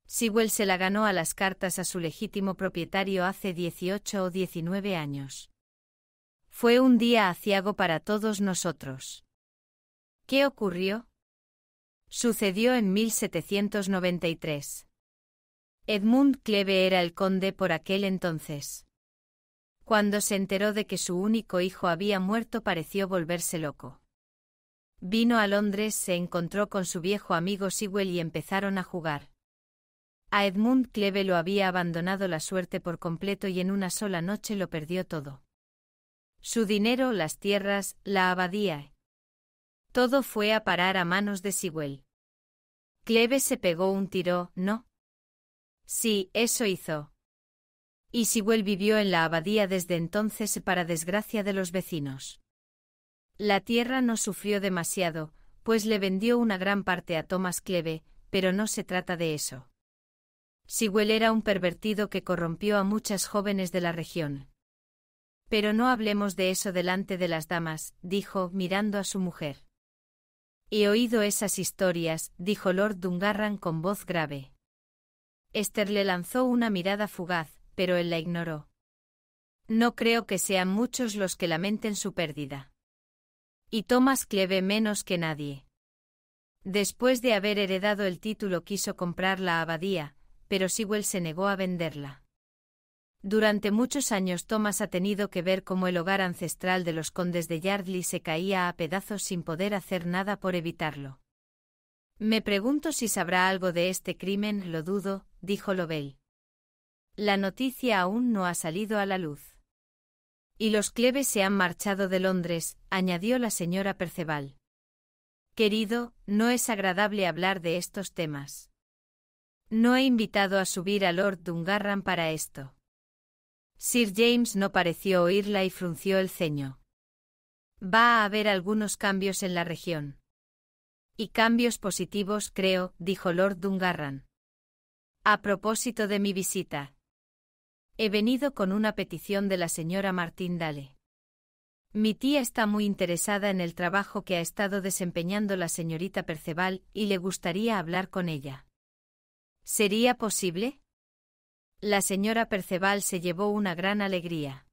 Sewell se la ganó a las cartas a su legítimo propietario hace 18 o 19 años. Fue un día aciago para todos nosotros. ¿Qué ocurrió? Sucedió en 1793. Edmund Cleve era el conde por aquel entonces. Cuando se enteró de que su único hijo había muerto pareció volverse loco. Vino a Londres, se encontró con su viejo amigo Sewell y empezaron a jugar. A Edmund Cleve lo había abandonado la suerte por completo y en una sola noche lo perdió todo. Su dinero, las tierras, la abadía. Todo fue a parar a manos de Sigüel. Cleve se pegó un tiro, ¿no? Sí, eso hizo. Y Sigüel vivió en la abadía desde entonces para desgracia de los vecinos. La tierra no sufrió demasiado, pues le vendió una gran parte a Tomás Cleve, pero no se trata de eso. Sigüel era un pervertido que corrompió a muchas jóvenes de la región. Pero no hablemos de eso delante de las damas, dijo, mirando a su mujer. He oído esas historias, dijo Lord Dungarran con voz grave. Esther le lanzó una mirada fugaz, pero él la ignoró. No creo que sean muchos los que lamenten su pérdida. Y Thomas Cleve menos que nadie. Después de haber heredado el título quiso comprar la abadía, pero Sewell se negó a venderla. Durante muchos años Thomas ha tenido que ver cómo el hogar ancestral de los condes de Yardley se caía a pedazos sin poder hacer nada por evitarlo. Me pregunto si sabrá algo de este crimen, lo dudo, dijo Lobel. La noticia aún no ha salido a la luz. Y los Cleves se han marchado de Londres, añadió la señora Perceval. Querido, no es agradable hablar de estos temas. No he invitado a subir a Lord Dungarran para esto. Sir James no pareció oírla y frunció el ceño. Va a haber algunos cambios en la región. Y cambios positivos, creo, dijo Lord Dungarran. A propósito de mi visita. He venido con una petición de la señora Martín Dale. Mi tía está muy interesada en el trabajo que ha estado desempeñando la señorita Perceval y le gustaría hablar con ella. ¿Sería posible? la señora Perceval se llevó una gran alegría.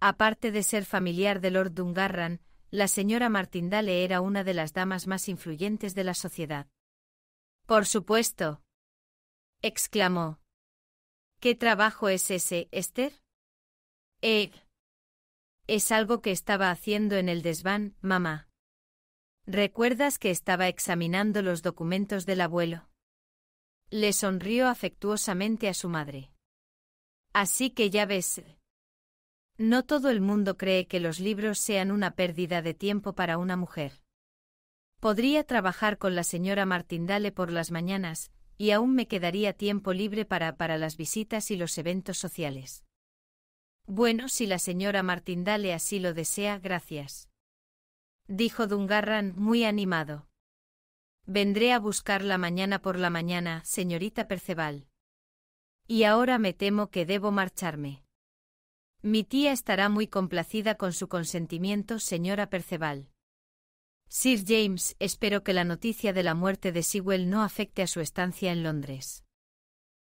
Aparte de ser familiar de Lord Dungarran, la señora Martindale era una de las damas más influyentes de la sociedad. Por supuesto. exclamó. ¿Qué trabajo es ese, Esther? Eh. Es algo que estaba haciendo en el desván, mamá. ¿Recuerdas que estaba examinando los documentos del abuelo? Le sonrió afectuosamente a su madre. Así que ya ves. No todo el mundo cree que los libros sean una pérdida de tiempo para una mujer. Podría trabajar con la señora Martindale por las mañanas, y aún me quedaría tiempo libre para, para las visitas y los eventos sociales. Bueno, si la señora Martindale así lo desea, gracias. Dijo Dungarran muy animado. Vendré a buscarla mañana por la mañana, señorita Perceval. Y ahora me temo que debo marcharme. Mi tía estará muy complacida con su consentimiento, señora Perceval. Sir James, espero que la noticia de la muerte de Sewell no afecte a su estancia en Londres.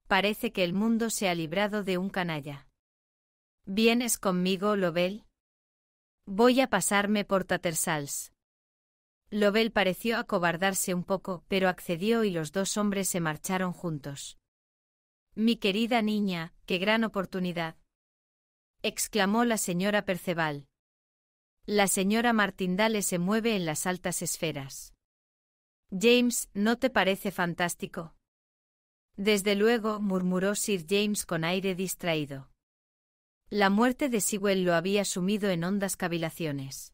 Parece que el mundo se ha librado de un canalla. ¿Vienes conmigo, Lobel? Voy a pasarme por Tattersall's. Lobel pareció acobardarse un poco, pero accedió y los dos hombres se marcharon juntos. Mi querida niña, qué gran oportunidad. exclamó la señora Perceval. La señora Martindale se mueve en las altas esferas. James, ¿no te parece fantástico? Desde luego, murmuró Sir James con aire distraído. La muerte de Sewell lo había sumido en hondas cavilaciones.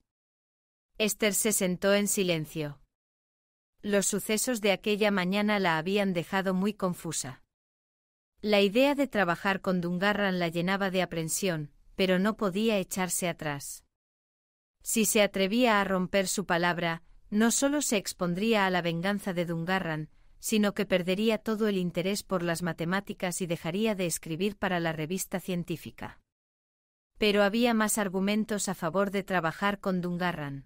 Esther se sentó en silencio. Los sucesos de aquella mañana la habían dejado muy confusa. La idea de trabajar con Dungarran la llenaba de aprensión, pero no podía echarse atrás. Si se atrevía a romper su palabra, no solo se expondría a la venganza de Dungarran, sino que perdería todo el interés por las matemáticas y dejaría de escribir para la revista científica. Pero había más argumentos a favor de trabajar con Dungarran.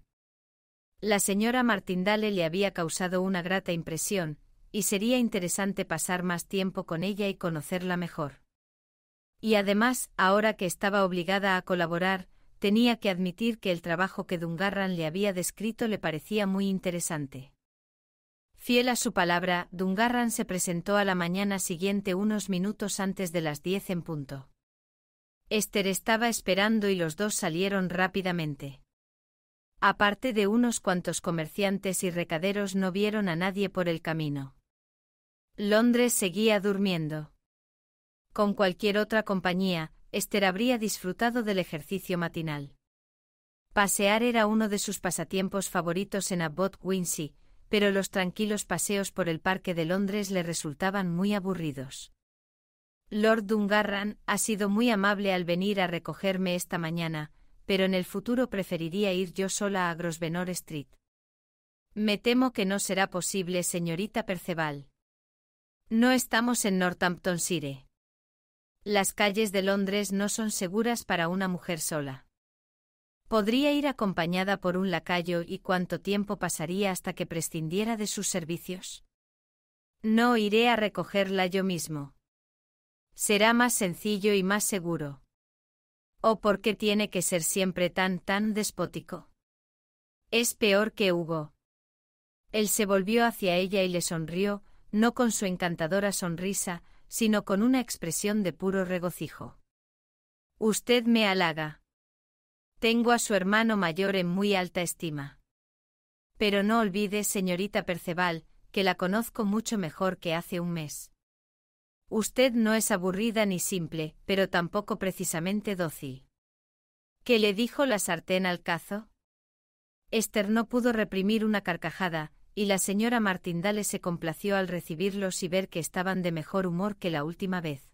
La señora Martindale le había causado una grata impresión, y sería interesante pasar más tiempo con ella y conocerla mejor. Y además, ahora que estaba obligada a colaborar, tenía que admitir que el trabajo que Dungarran le había descrito le parecía muy interesante. Fiel a su palabra, Dungarran se presentó a la mañana siguiente unos minutos antes de las diez en punto. Esther estaba esperando y los dos salieron rápidamente aparte de unos cuantos comerciantes y recaderos no vieron a nadie por el camino. Londres seguía durmiendo. Con cualquier otra compañía, Esther habría disfrutado del ejercicio matinal. Pasear era uno de sus pasatiempos favoritos en Abbot Wincy, pero los tranquilos paseos por el parque de Londres le resultaban muy aburridos. Lord Dungarran ha sido muy amable al venir a recogerme esta mañana, pero en el futuro preferiría ir yo sola a Grosvenor Street. Me temo que no será posible, señorita Perceval. No estamos en Northamptonshire. Las calles de Londres no son seguras para una mujer sola. Podría ir acompañada por un lacayo y cuánto tiempo pasaría hasta que prescindiera de sus servicios. No iré a recogerla yo mismo. Será más sencillo y más seguro. ¿O por qué tiene que ser siempre tan, tan despótico? Es peor que Hugo. Él se volvió hacia ella y le sonrió, no con su encantadora sonrisa, sino con una expresión de puro regocijo. Usted me halaga. Tengo a su hermano mayor en muy alta estima. Pero no olvide, señorita Perceval, que la conozco mucho mejor que hace un mes. Usted no es aburrida ni simple, pero tampoco precisamente dócil. ¿Qué le dijo la sartén al cazo? Esther no pudo reprimir una carcajada, y la señora Martindale se complació al recibirlos y ver que estaban de mejor humor que la última vez.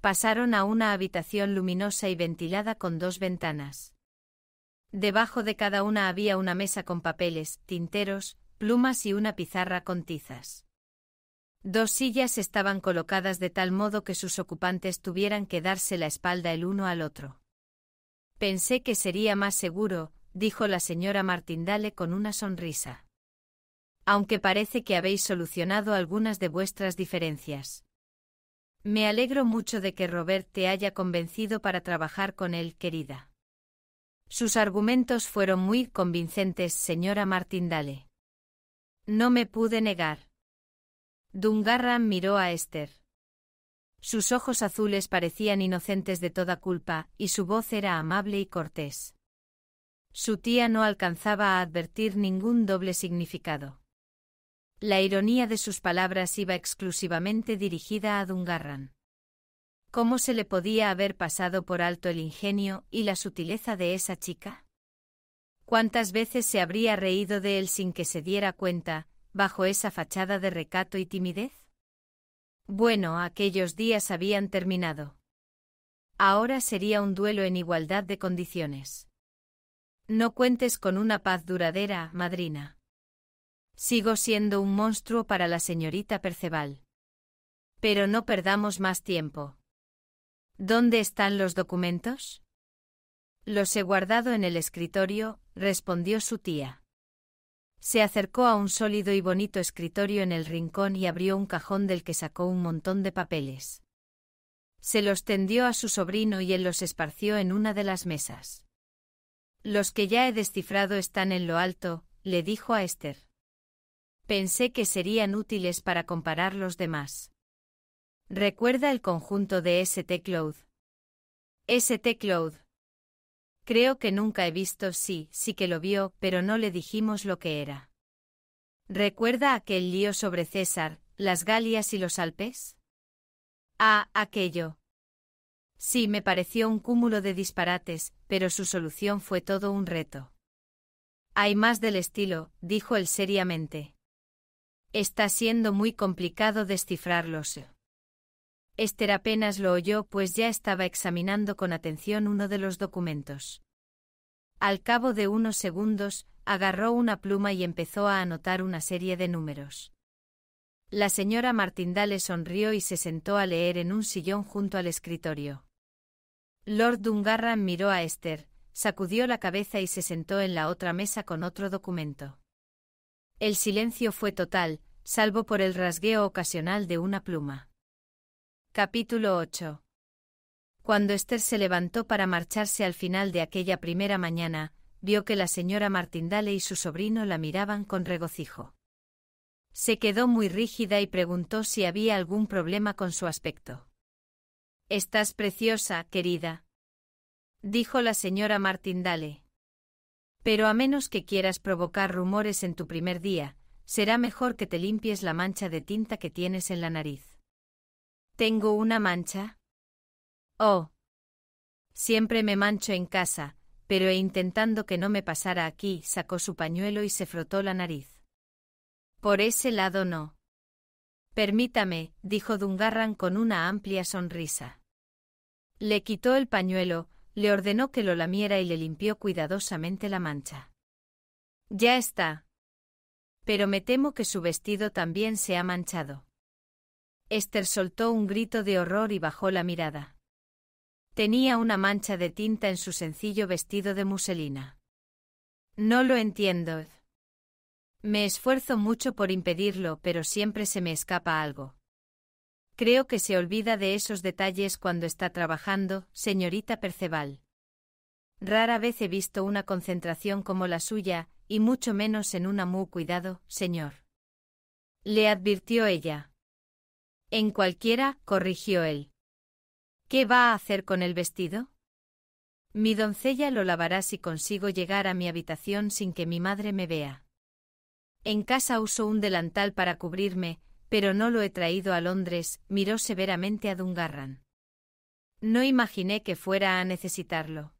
Pasaron a una habitación luminosa y ventilada con dos ventanas. Debajo de cada una había una mesa con papeles, tinteros, plumas y una pizarra con tizas. Dos sillas estaban colocadas de tal modo que sus ocupantes tuvieran que darse la espalda el uno al otro. Pensé que sería más seguro, dijo la señora Martindale con una sonrisa. Aunque parece que habéis solucionado algunas de vuestras diferencias. Me alegro mucho de que Robert te haya convencido para trabajar con él, querida. Sus argumentos fueron muy convincentes, señora Martindale. No me pude negar. Dungarran miró a Esther. Sus ojos azules parecían inocentes de toda culpa, y su voz era amable y cortés. Su tía no alcanzaba a advertir ningún doble significado. La ironía de sus palabras iba exclusivamente dirigida a Dungarran. ¿Cómo se le podía haber pasado por alto el ingenio y la sutileza de esa chica? ¿Cuántas veces se habría reído de él sin que se diera cuenta, bajo esa fachada de recato y timidez? Bueno, aquellos días habían terminado. Ahora sería un duelo en igualdad de condiciones. No cuentes con una paz duradera, madrina. Sigo siendo un monstruo para la señorita Perceval. Pero no perdamos más tiempo. ¿Dónde están los documentos? Los he guardado en el escritorio, respondió su tía. Se acercó a un sólido y bonito escritorio en el rincón y abrió un cajón del que sacó un montón de papeles. Se los tendió a su sobrino y él los esparció en una de las mesas. Los que ya he descifrado están en lo alto, le dijo a Esther. Pensé que serían útiles para comparar los demás. Recuerda el conjunto de ST Cloud. ST Cloud, Creo que nunca he visto, sí, sí que lo vio, pero no le dijimos lo que era. ¿Recuerda aquel lío sobre César, las Galias y los Alpes? Ah, aquello. Sí, me pareció un cúmulo de disparates, pero su solución fue todo un reto. Hay más del estilo, dijo él seriamente. Está siendo muy complicado descifrarlos. Esther apenas lo oyó, pues ya estaba examinando con atención uno de los documentos. Al cabo de unos segundos, agarró una pluma y empezó a anotar una serie de números. La señora Martindale sonrió y se sentó a leer en un sillón junto al escritorio. Lord Dungarran miró a Esther, sacudió la cabeza y se sentó en la otra mesa con otro documento. El silencio fue total, salvo por el rasgueo ocasional de una pluma. Capítulo 8. Cuando Esther se levantó para marcharse al final de aquella primera mañana, vio que la señora Martindale y su sobrino la miraban con regocijo. Se quedó muy rígida y preguntó si había algún problema con su aspecto. Estás preciosa, querida, dijo la señora Martindale. Pero a menos que quieras provocar rumores en tu primer día, será mejor que te limpies la mancha de tinta que tienes en la nariz. Tengo una mancha. Oh. Siempre me mancho en casa, pero intentando que no me pasara aquí, sacó su pañuelo y se frotó la nariz. Por ese lado no. Permítame, dijo Dungarran con una amplia sonrisa. Le quitó el pañuelo, le ordenó que lo lamiera y le limpió cuidadosamente la mancha. Ya está. Pero me temo que su vestido también se ha manchado. Esther soltó un grito de horror y bajó la mirada. Tenía una mancha de tinta en su sencillo vestido de muselina. No lo entiendo. Me esfuerzo mucho por impedirlo, pero siempre se me escapa algo. Creo que se olvida de esos detalles cuando está trabajando, señorita Perceval. Rara vez he visto una concentración como la suya, y mucho menos en una mu cuidado, señor. Le advirtió ella. En cualquiera, corrigió él. ¿Qué va a hacer con el vestido? Mi doncella lo lavará si consigo llegar a mi habitación sin que mi madre me vea. En casa uso un delantal para cubrirme, pero no lo he traído a Londres, miró severamente a Dungarran. No imaginé que fuera a necesitarlo.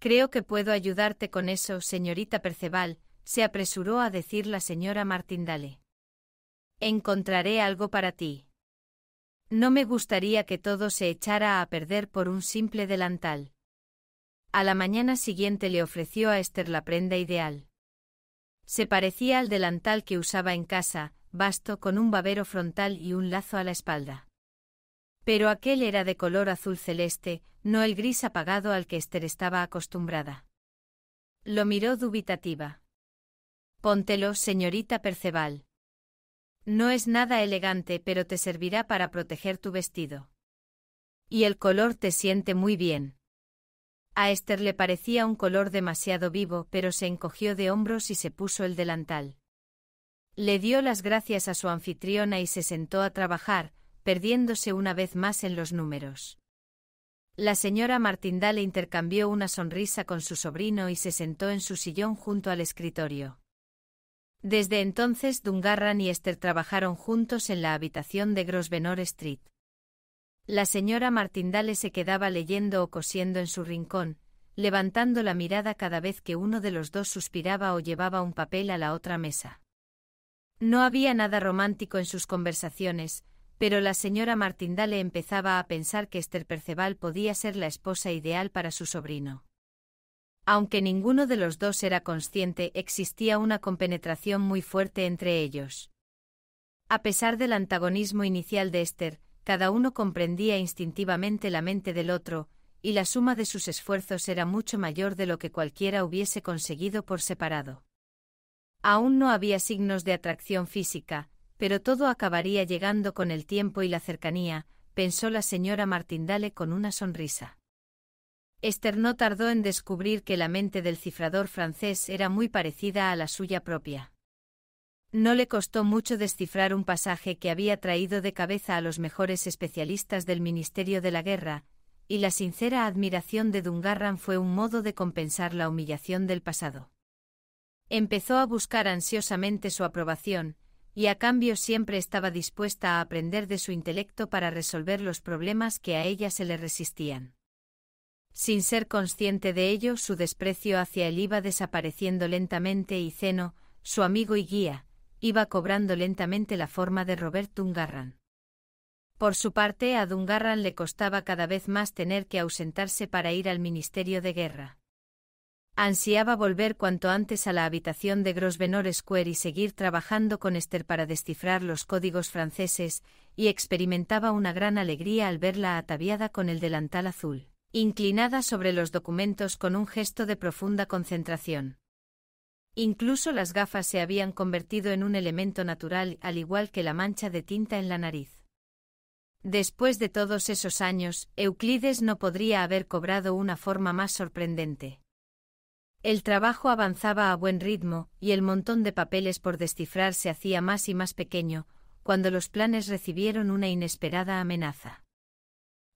Creo que puedo ayudarte con eso, señorita Perceval, se apresuró a decir la señora Martindale. Encontraré algo para ti. No me gustaría que todo se echara a perder por un simple delantal. A la mañana siguiente le ofreció a Esther la prenda ideal. Se parecía al delantal que usaba en casa, vasto con un babero frontal y un lazo a la espalda. Pero aquel era de color azul celeste, no el gris apagado al que Esther estaba acostumbrada. Lo miró dubitativa. Póntelo, señorita Perceval. No es nada elegante pero te servirá para proteger tu vestido. Y el color te siente muy bien. A Esther le parecía un color demasiado vivo, pero se encogió de hombros y se puso el delantal. Le dio las gracias a su anfitriona y se sentó a trabajar, perdiéndose una vez más en los números. La señora Martindale intercambió una sonrisa con su sobrino y se sentó en su sillón junto al escritorio. Desde entonces Dungarran y Esther trabajaron juntos en la habitación de Grosvenor Street. La señora Martindale se quedaba leyendo o cosiendo en su rincón, levantando la mirada cada vez que uno de los dos suspiraba o llevaba un papel a la otra mesa. No había nada romántico en sus conversaciones, pero la señora Martindale empezaba a pensar que Esther Perceval podía ser la esposa ideal para su sobrino. Aunque ninguno de los dos era consciente, existía una compenetración muy fuerte entre ellos. A pesar del antagonismo inicial de Esther, cada uno comprendía instintivamente la mente del otro, y la suma de sus esfuerzos era mucho mayor de lo que cualquiera hubiese conseguido por separado. Aún no había signos de atracción física, pero todo acabaría llegando con el tiempo y la cercanía, pensó la señora Martindale con una sonrisa. Esther no tardó en descubrir que la mente del cifrador francés era muy parecida a la suya propia. No le costó mucho descifrar un pasaje que había traído de cabeza a los mejores especialistas del Ministerio de la Guerra, y la sincera admiración de Dungarran fue un modo de compensar la humillación del pasado. Empezó a buscar ansiosamente su aprobación, y a cambio siempre estaba dispuesta a aprender de su intelecto para resolver los problemas que a ella se le resistían. Sin ser consciente de ello, su desprecio hacia él iba desapareciendo lentamente y Zeno, su amigo y guía, iba cobrando lentamente la forma de Robert Dungarran. Por su parte, a Dungarran le costaba cada vez más tener que ausentarse para ir al Ministerio de Guerra. Ansiaba volver cuanto antes a la habitación de Grosvenor Square y seguir trabajando con Esther para descifrar los códigos franceses, y experimentaba una gran alegría al verla ataviada con el delantal azul inclinada sobre los documentos con un gesto de profunda concentración. Incluso las gafas se habían convertido en un elemento natural al igual que la mancha de tinta en la nariz. Después de todos esos años, Euclides no podría haber cobrado una forma más sorprendente. El trabajo avanzaba a buen ritmo, y el montón de papeles por descifrar se hacía más y más pequeño, cuando los planes recibieron una inesperada amenaza.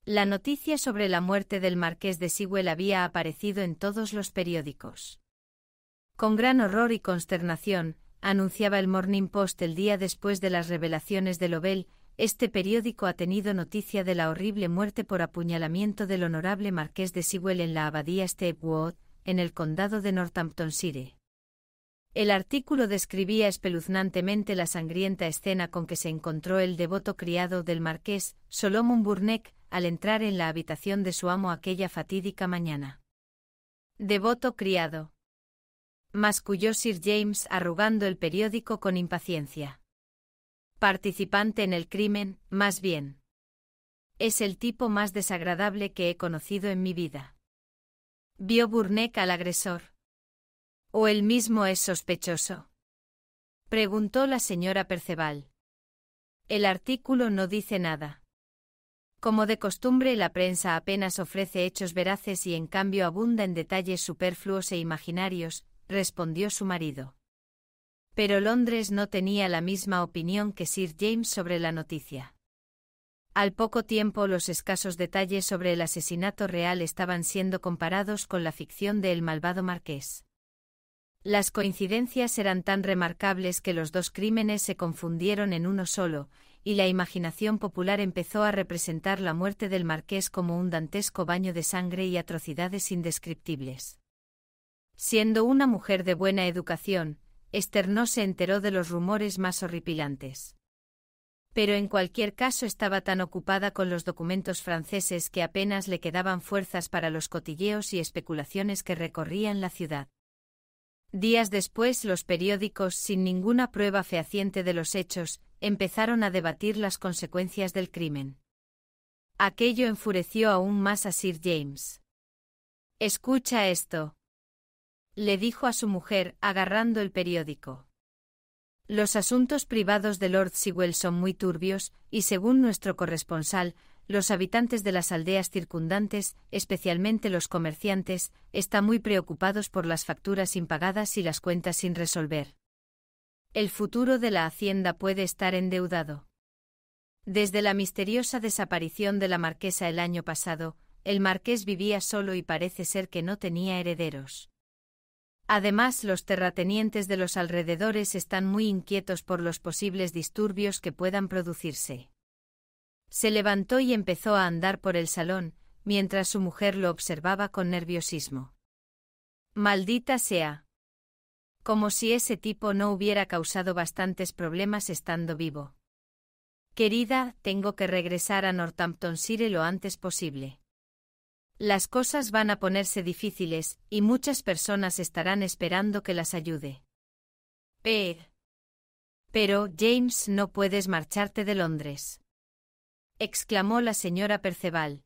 La noticia sobre la muerte del marqués de Sewell había aparecido en todos los periódicos. Con gran horror y consternación, anunciaba el Morning Post el día después de las revelaciones de Lobel, este periódico ha tenido noticia de la horrible muerte por apuñalamiento del honorable marqués de Sewell en la abadía Stepwood, en el condado de Northamptonshire. El artículo describía espeluznantemente la sangrienta escena con que se encontró el devoto criado del marqués, Solomon Bourneck, al entrar en la habitación de su amo aquella fatídica mañana. Devoto criado. Masculló Sir James arrugando el periódico con impaciencia. Participante en el crimen, más bien. Es el tipo más desagradable que he conocido en mi vida. ¿Vio Burnek al agresor? ¿O él mismo es sospechoso? Preguntó la señora Perceval. El artículo no dice nada. Como de costumbre la prensa apenas ofrece hechos veraces y en cambio abunda en detalles superfluos e imaginarios, respondió su marido. Pero Londres no tenía la misma opinión que Sir James sobre la noticia. Al poco tiempo los escasos detalles sobre el asesinato real estaban siendo comparados con la ficción del malvado marqués. Las coincidencias eran tan remarcables que los dos crímenes se confundieron en uno solo, y la imaginación popular empezó a representar la muerte del marqués como un dantesco baño de sangre y atrocidades indescriptibles. Siendo una mujer de buena educación, Esther no se enteró de los rumores más horripilantes. Pero en cualquier caso estaba tan ocupada con los documentos franceses que apenas le quedaban fuerzas para los cotilleos y especulaciones que recorrían la ciudad. Días después los periódicos, sin ninguna prueba fehaciente de los hechos, empezaron a debatir las consecuencias del crimen. Aquello enfureció aún más a Sir James. Escucha esto. Le dijo a su mujer, agarrando el periódico. Los asuntos privados de Lord Sewell son muy turbios, y según nuestro corresponsal, los habitantes de las aldeas circundantes, especialmente los comerciantes, están muy preocupados por las facturas impagadas y las cuentas sin resolver el futuro de la hacienda puede estar endeudado. Desde la misteriosa desaparición de la marquesa el año pasado, el marqués vivía solo y parece ser que no tenía herederos. Además, los terratenientes de los alrededores están muy inquietos por los posibles disturbios que puedan producirse. Se levantó y empezó a andar por el salón, mientras su mujer lo observaba con nerviosismo. Maldita sea, como si ese tipo no hubiera causado bastantes problemas estando vivo. Querida, tengo que regresar a Northampton Northamptonshire lo antes posible. Las cosas van a ponerse difíciles, y muchas personas estarán esperando que las ayude. Pero, James, no puedes marcharte de Londres. exclamó la señora Perceval.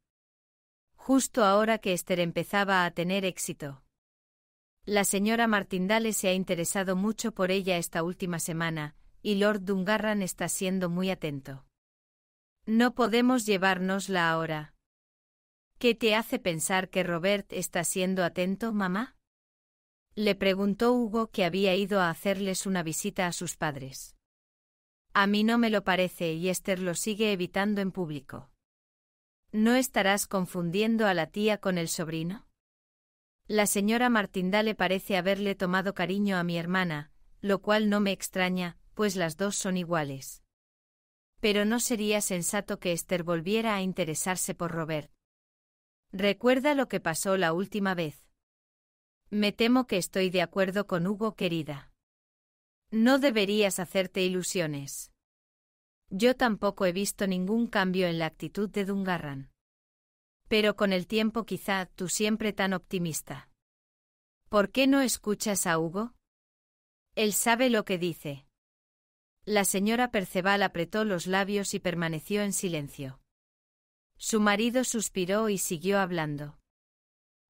Justo ahora que Esther empezaba a tener éxito. La señora Martindale se ha interesado mucho por ella esta última semana, y Lord Dungarran está siendo muy atento. No podemos llevárnosla ahora. ¿Qué te hace pensar que Robert está siendo atento, mamá? Le preguntó Hugo que había ido a hacerles una visita a sus padres. A mí no me lo parece y Esther lo sigue evitando en público. ¿No estarás confundiendo a la tía con el sobrino? La señora Martindale parece haberle tomado cariño a mi hermana, lo cual no me extraña, pues las dos son iguales. Pero no sería sensato que Esther volviera a interesarse por Robert. Recuerda lo que pasó la última vez. Me temo que estoy de acuerdo con Hugo, querida. No deberías hacerte ilusiones. Yo tampoco he visto ningún cambio en la actitud de Dungarran. Pero con el tiempo quizá tú siempre tan optimista. ¿Por qué no escuchas a Hugo? Él sabe lo que dice. La señora Perceval apretó los labios y permaneció en silencio. Su marido suspiró y siguió hablando.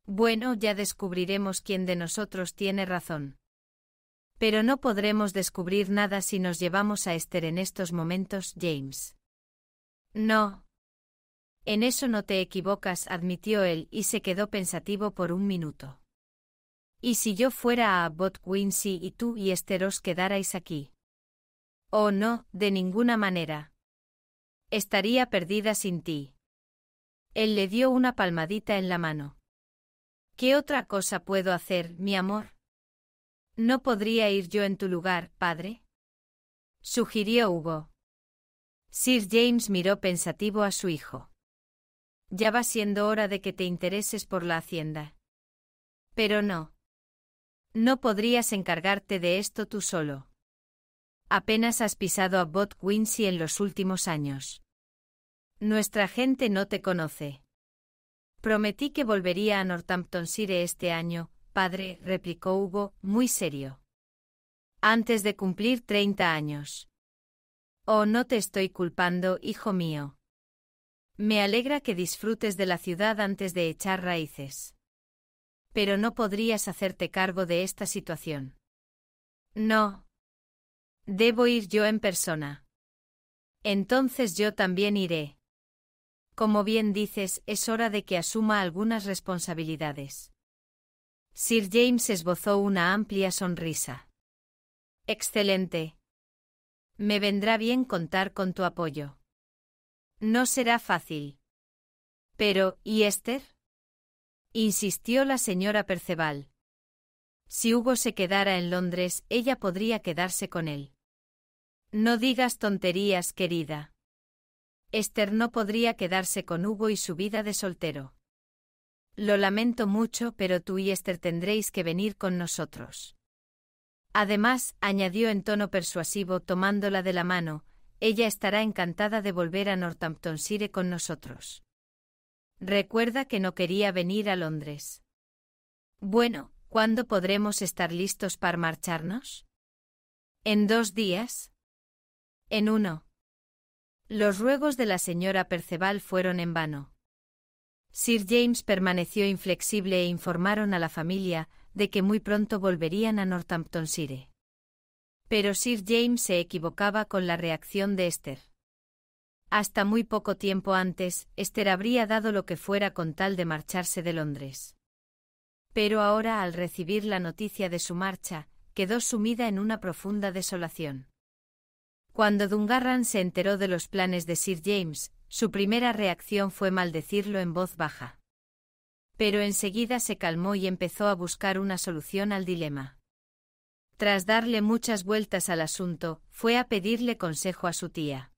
Bueno, ya descubriremos quién de nosotros tiene razón. Pero no podremos descubrir nada si nos llevamos a Esther en estos momentos, James. No, en eso no te equivocas, admitió él y se quedó pensativo por un minuto. ¿Y si yo fuera a Bot Quincy y tú y Esteros os quedarais aquí? Oh no, de ninguna manera. Estaría perdida sin ti. Él le dio una palmadita en la mano. ¿Qué otra cosa puedo hacer, mi amor? ¿No podría ir yo en tu lugar, padre? sugirió Hugo. Sir James miró pensativo a su hijo. Ya va siendo hora de que te intereses por la hacienda. Pero no. No podrías encargarte de esto tú solo. Apenas has pisado a Bot Quincy en los últimos años. Nuestra gente no te conoce. Prometí que volvería a Northamptonshire este año, padre, replicó Hugo, muy serio. Antes de cumplir treinta años. Oh, no te estoy culpando, hijo mío. Me alegra que disfrutes de la ciudad antes de echar raíces. Pero no podrías hacerte cargo de esta situación. No. Debo ir yo en persona. Entonces yo también iré. Como bien dices, es hora de que asuma algunas responsabilidades. Sir James esbozó una amplia sonrisa. Excelente. Me vendrá bien contar con tu apoyo. No será fácil. Pero, ¿y Esther? insistió la señora Perceval. Si Hugo se quedara en Londres, ella podría quedarse con él. No digas tonterías, querida. Esther no podría quedarse con Hugo y su vida de soltero. Lo lamento mucho, pero tú y Esther tendréis que venir con nosotros. Además, añadió en tono persuasivo tomándola de la mano, ella estará encantada de volver a Northamptonshire con nosotros. Recuerda que no quería venir a Londres. Bueno, ¿cuándo podremos estar listos para marcharnos? ¿En dos días? En uno. Los ruegos de la señora Perceval fueron en vano. Sir James permaneció inflexible e informaron a la familia de que muy pronto volverían a Northamptonshire. Pero Sir James se equivocaba con la reacción de Esther. Hasta muy poco tiempo antes, Esther habría dado lo que fuera con tal de marcharse de Londres. Pero ahora, al recibir la noticia de su marcha, quedó sumida en una profunda desolación. Cuando Dungarran se enteró de los planes de Sir James, su primera reacción fue maldecirlo en voz baja. Pero enseguida se calmó y empezó a buscar una solución al dilema. Tras darle muchas vueltas al asunto, fue a pedirle consejo a su tía.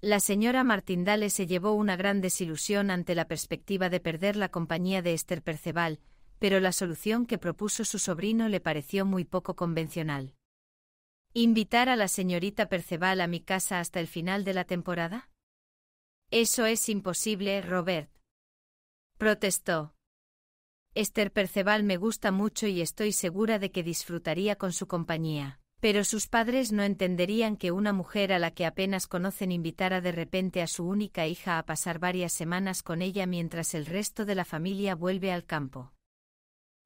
La señora Martindale se llevó una gran desilusión ante la perspectiva de perder la compañía de Esther Perceval, pero la solución que propuso su sobrino le pareció muy poco convencional. ¿Invitar a la señorita Perceval a mi casa hasta el final de la temporada? Eso es imposible, Robert. Protestó. Esther Perceval me gusta mucho y estoy segura de que disfrutaría con su compañía. Pero sus padres no entenderían que una mujer a la que apenas conocen invitara de repente a su única hija a pasar varias semanas con ella mientras el resto de la familia vuelve al campo.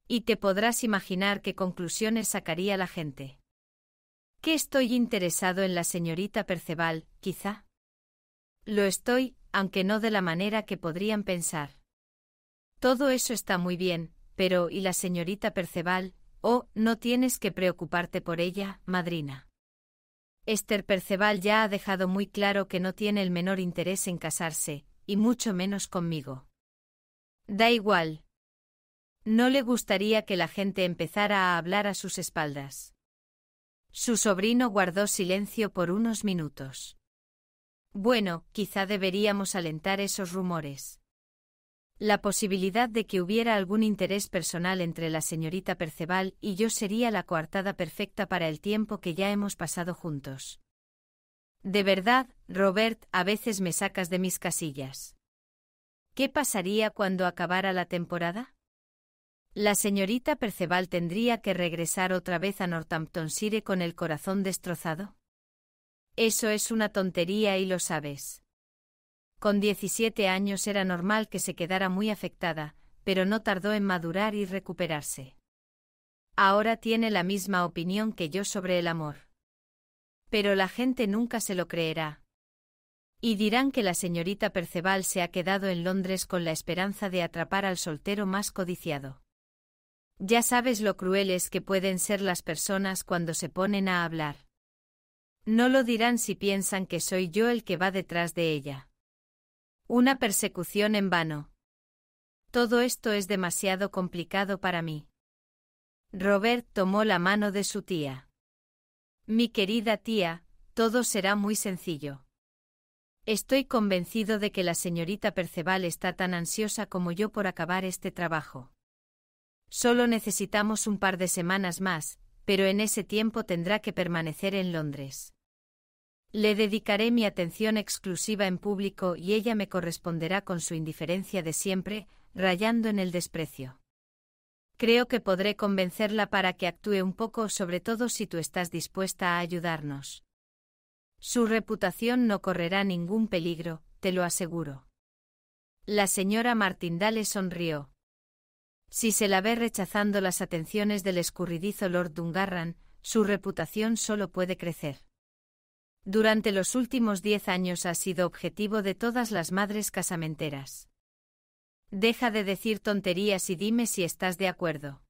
Y te podrás imaginar qué conclusiones sacaría la gente. ¿Qué estoy interesado en la señorita Perceval, quizá? Lo estoy, aunque no de la manera que podrían pensar. Todo eso está muy bien, pero ¿y la señorita Perceval? Oh, no tienes que preocuparte por ella, madrina. Esther Perceval ya ha dejado muy claro que no tiene el menor interés en casarse, y mucho menos conmigo. Da igual. No le gustaría que la gente empezara a hablar a sus espaldas. Su sobrino guardó silencio por unos minutos. Bueno, quizá deberíamos alentar esos rumores. La posibilidad de que hubiera algún interés personal entre la señorita Perceval y yo sería la coartada perfecta para el tiempo que ya hemos pasado juntos. De verdad, Robert, a veces me sacas de mis casillas. ¿Qué pasaría cuando acabara la temporada? La señorita Perceval tendría que regresar otra vez a Northamptonshire con el corazón destrozado. Eso es una tontería y lo sabes. Con 17 años era normal que se quedara muy afectada, pero no tardó en madurar y recuperarse. Ahora tiene la misma opinión que yo sobre el amor. Pero la gente nunca se lo creerá. Y dirán que la señorita Perceval se ha quedado en Londres con la esperanza de atrapar al soltero más codiciado. Ya sabes lo crueles que pueden ser las personas cuando se ponen a hablar. No lo dirán si piensan que soy yo el que va detrás de ella. Una persecución en vano. Todo esto es demasiado complicado para mí. Robert tomó la mano de su tía. Mi querida tía, todo será muy sencillo. Estoy convencido de que la señorita Perceval está tan ansiosa como yo por acabar este trabajo. Solo necesitamos un par de semanas más, pero en ese tiempo tendrá que permanecer en Londres. Le dedicaré mi atención exclusiva en público y ella me corresponderá con su indiferencia de siempre, rayando en el desprecio. Creo que podré convencerla para que actúe un poco, sobre todo si tú estás dispuesta a ayudarnos. Su reputación no correrá ningún peligro, te lo aseguro. La señora Martindale sonrió. Si se la ve rechazando las atenciones del escurridizo Lord Dungarran, su reputación solo puede crecer. Durante los últimos diez años ha sido objetivo de todas las madres casamenteras. Deja de decir tonterías y dime si estás de acuerdo.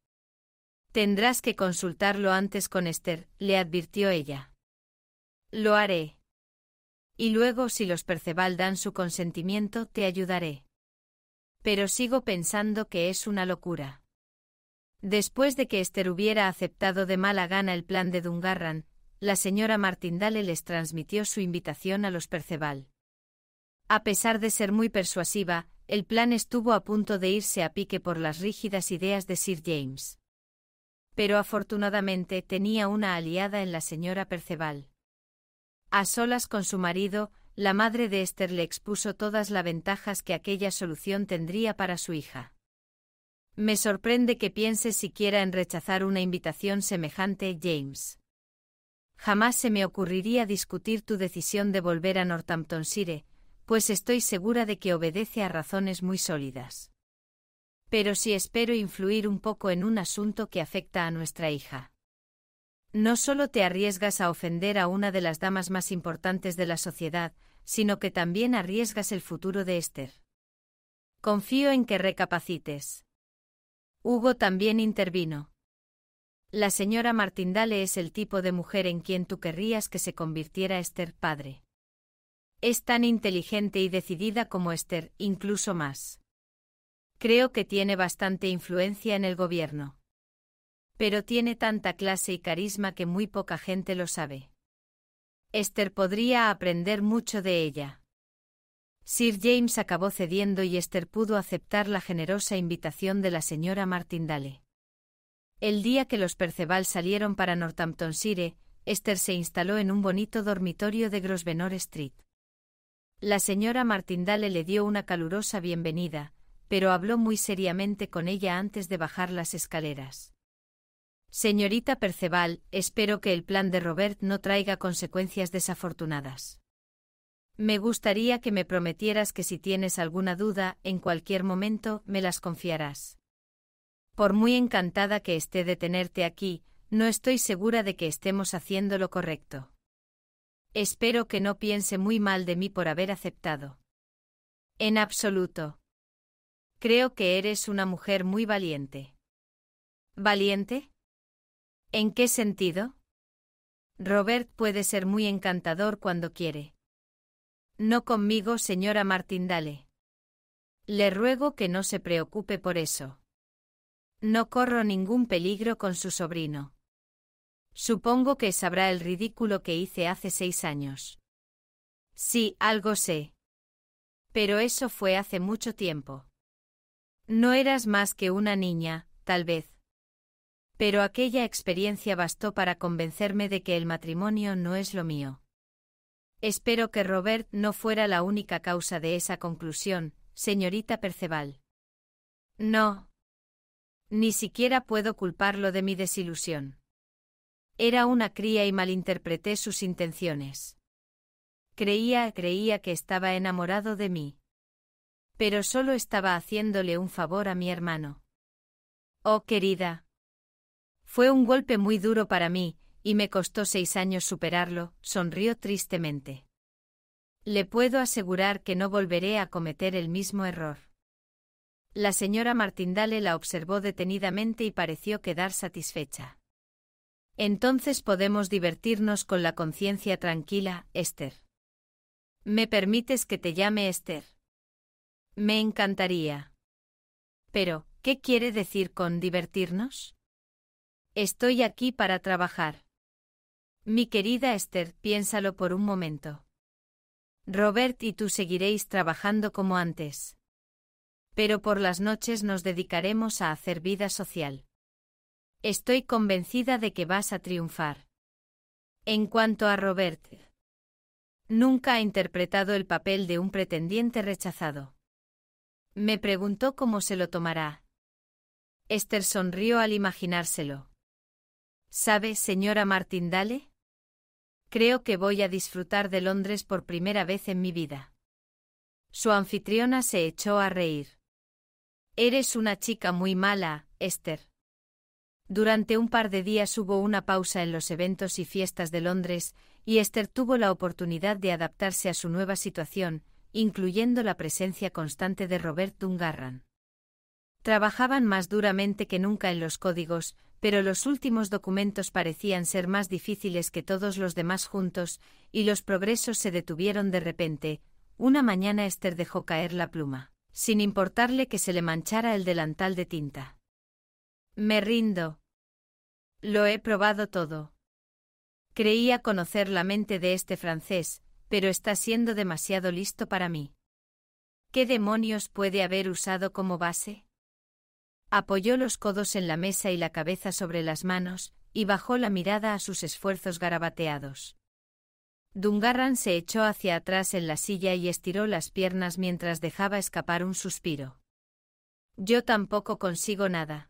Tendrás que consultarlo antes con Esther, le advirtió ella. Lo haré. Y luego si los Perceval dan su consentimiento, te ayudaré. Pero sigo pensando que es una locura. Después de que Esther hubiera aceptado de mala gana el plan de Dungarran, la señora Martindale les transmitió su invitación a los Perceval. A pesar de ser muy persuasiva, el plan estuvo a punto de irse a pique por las rígidas ideas de Sir James. Pero afortunadamente tenía una aliada en la señora Perceval. A solas con su marido, la madre de Esther le expuso todas las ventajas que aquella solución tendría para su hija. Me sorprende que piense siquiera en rechazar una invitación semejante, James. Jamás se me ocurriría discutir tu decisión de volver a Northamptonshire, pues estoy segura de que obedece a razones muy sólidas. Pero sí espero influir un poco en un asunto que afecta a nuestra hija. No solo te arriesgas a ofender a una de las damas más importantes de la sociedad, sino que también arriesgas el futuro de Esther. Confío en que recapacites. Hugo también intervino. La señora Martindale es el tipo de mujer en quien tú querrías que se convirtiera Esther padre. Es tan inteligente y decidida como Esther, incluso más. Creo que tiene bastante influencia en el gobierno. Pero tiene tanta clase y carisma que muy poca gente lo sabe. Esther podría aprender mucho de ella. Sir James acabó cediendo y Esther pudo aceptar la generosa invitación de la señora Martindale. El día que los Perceval salieron para Northamptonshire, Esther se instaló en un bonito dormitorio de Grosvenor Street. La señora Martindale le dio una calurosa bienvenida, pero habló muy seriamente con ella antes de bajar las escaleras. Señorita Perceval, espero que el plan de Robert no traiga consecuencias desafortunadas. Me gustaría que me prometieras que si tienes alguna duda, en cualquier momento, me las confiarás. Por muy encantada que esté de tenerte aquí, no estoy segura de que estemos haciendo lo correcto. Espero que no piense muy mal de mí por haber aceptado. En absoluto. Creo que eres una mujer muy valiente. ¿Valiente? ¿En qué sentido? Robert puede ser muy encantador cuando quiere. No conmigo, señora Martindale. Le ruego que no se preocupe por eso. No corro ningún peligro con su sobrino. Supongo que sabrá el ridículo que hice hace seis años. Sí, algo sé. Pero eso fue hace mucho tiempo. No eras más que una niña, tal vez. Pero aquella experiencia bastó para convencerme de que el matrimonio no es lo mío. Espero que Robert no fuera la única causa de esa conclusión, señorita Perceval. No. Ni siquiera puedo culparlo de mi desilusión. Era una cría y malinterpreté sus intenciones. Creía, creía que estaba enamorado de mí. Pero solo estaba haciéndole un favor a mi hermano. Oh querida. Fue un golpe muy duro para mí, y me costó seis años superarlo, sonrió tristemente. Le puedo asegurar que no volveré a cometer el mismo error. La señora Martindale la observó detenidamente y pareció quedar satisfecha. Entonces podemos divertirnos con la conciencia tranquila, Esther. ¿Me permites que te llame Esther? Me encantaría. Pero, ¿qué quiere decir con divertirnos? Estoy aquí para trabajar. Mi querida Esther, piénsalo por un momento. Robert y tú seguiréis trabajando como antes pero por las noches nos dedicaremos a hacer vida social. Estoy convencida de que vas a triunfar. En cuanto a Robert, nunca ha interpretado el papel de un pretendiente rechazado. Me preguntó cómo se lo tomará. Esther sonrió al imaginárselo. ¿Sabe, señora Martindale? Creo que voy a disfrutar de Londres por primera vez en mi vida. Su anfitriona se echó a reír. Eres una chica muy mala, Esther. Durante un par de días hubo una pausa en los eventos y fiestas de Londres, y Esther tuvo la oportunidad de adaptarse a su nueva situación, incluyendo la presencia constante de Robert Dungarran. Trabajaban más duramente que nunca en los códigos, pero los últimos documentos parecían ser más difíciles que todos los demás juntos, y los progresos se detuvieron de repente. Una mañana Esther dejó caer la pluma sin importarle que se le manchara el delantal de tinta. Me rindo. Lo he probado todo. Creía conocer la mente de este francés, pero está siendo demasiado listo para mí. ¿Qué demonios puede haber usado como base? Apoyó los codos en la mesa y la cabeza sobre las manos, y bajó la mirada a sus esfuerzos garabateados. Dungarran se echó hacia atrás en la silla y estiró las piernas mientras dejaba escapar un suspiro. Yo tampoco consigo nada.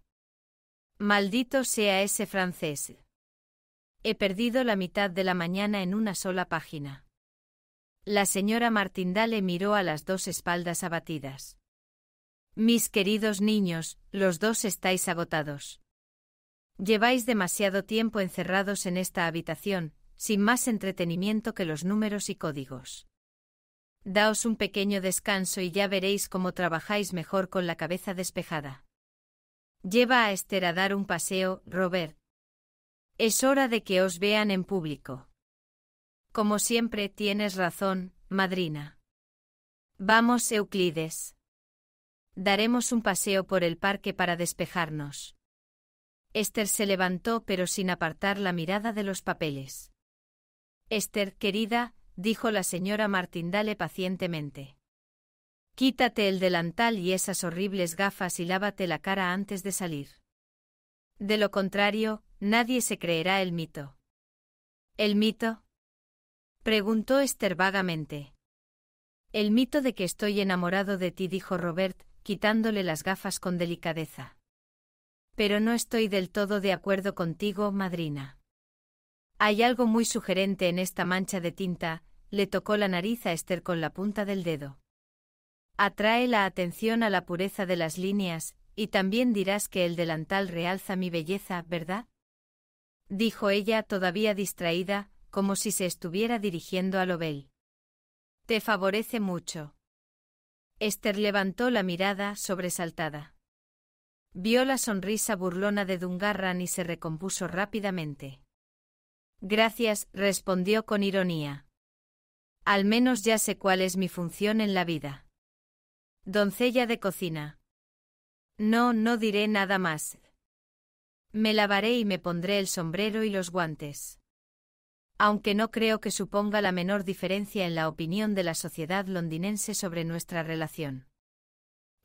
Maldito sea ese francés. He perdido la mitad de la mañana en una sola página. La señora Martindale miró a las dos espaldas abatidas. Mis queridos niños, los dos estáis agotados. Lleváis demasiado tiempo encerrados en esta habitación, sin más entretenimiento que los números y códigos. Daos un pequeño descanso y ya veréis cómo trabajáis mejor con la cabeza despejada. Lleva a Esther a dar un paseo, Robert. Es hora de que os vean en público. Como siempre tienes razón, madrina. Vamos, Euclides. Daremos un paseo por el parque para despejarnos. Esther se levantó pero sin apartar la mirada de los papeles. Esther, querida, dijo la señora Martindale pacientemente. Quítate el delantal y esas horribles gafas y lávate la cara antes de salir. De lo contrario, nadie se creerá el mito. ¿El mito? preguntó Esther vagamente. El mito de que estoy enamorado de ti, dijo Robert, quitándole las gafas con delicadeza. Pero no estoy del todo de acuerdo contigo, madrina. Hay algo muy sugerente en esta mancha de tinta, le tocó la nariz a Esther con la punta del dedo. Atrae la atención a la pureza de las líneas, y también dirás que el delantal realza mi belleza, ¿verdad? Dijo ella todavía distraída, como si se estuviera dirigiendo a Lobel. Te favorece mucho. Esther levantó la mirada, sobresaltada. Vio la sonrisa burlona de Dungarran y se recompuso rápidamente. Gracias, respondió con ironía. Al menos ya sé cuál es mi función en la vida. Doncella de cocina. No, no diré nada más. Me lavaré y me pondré el sombrero y los guantes. Aunque no creo que suponga la menor diferencia en la opinión de la sociedad londinense sobre nuestra relación.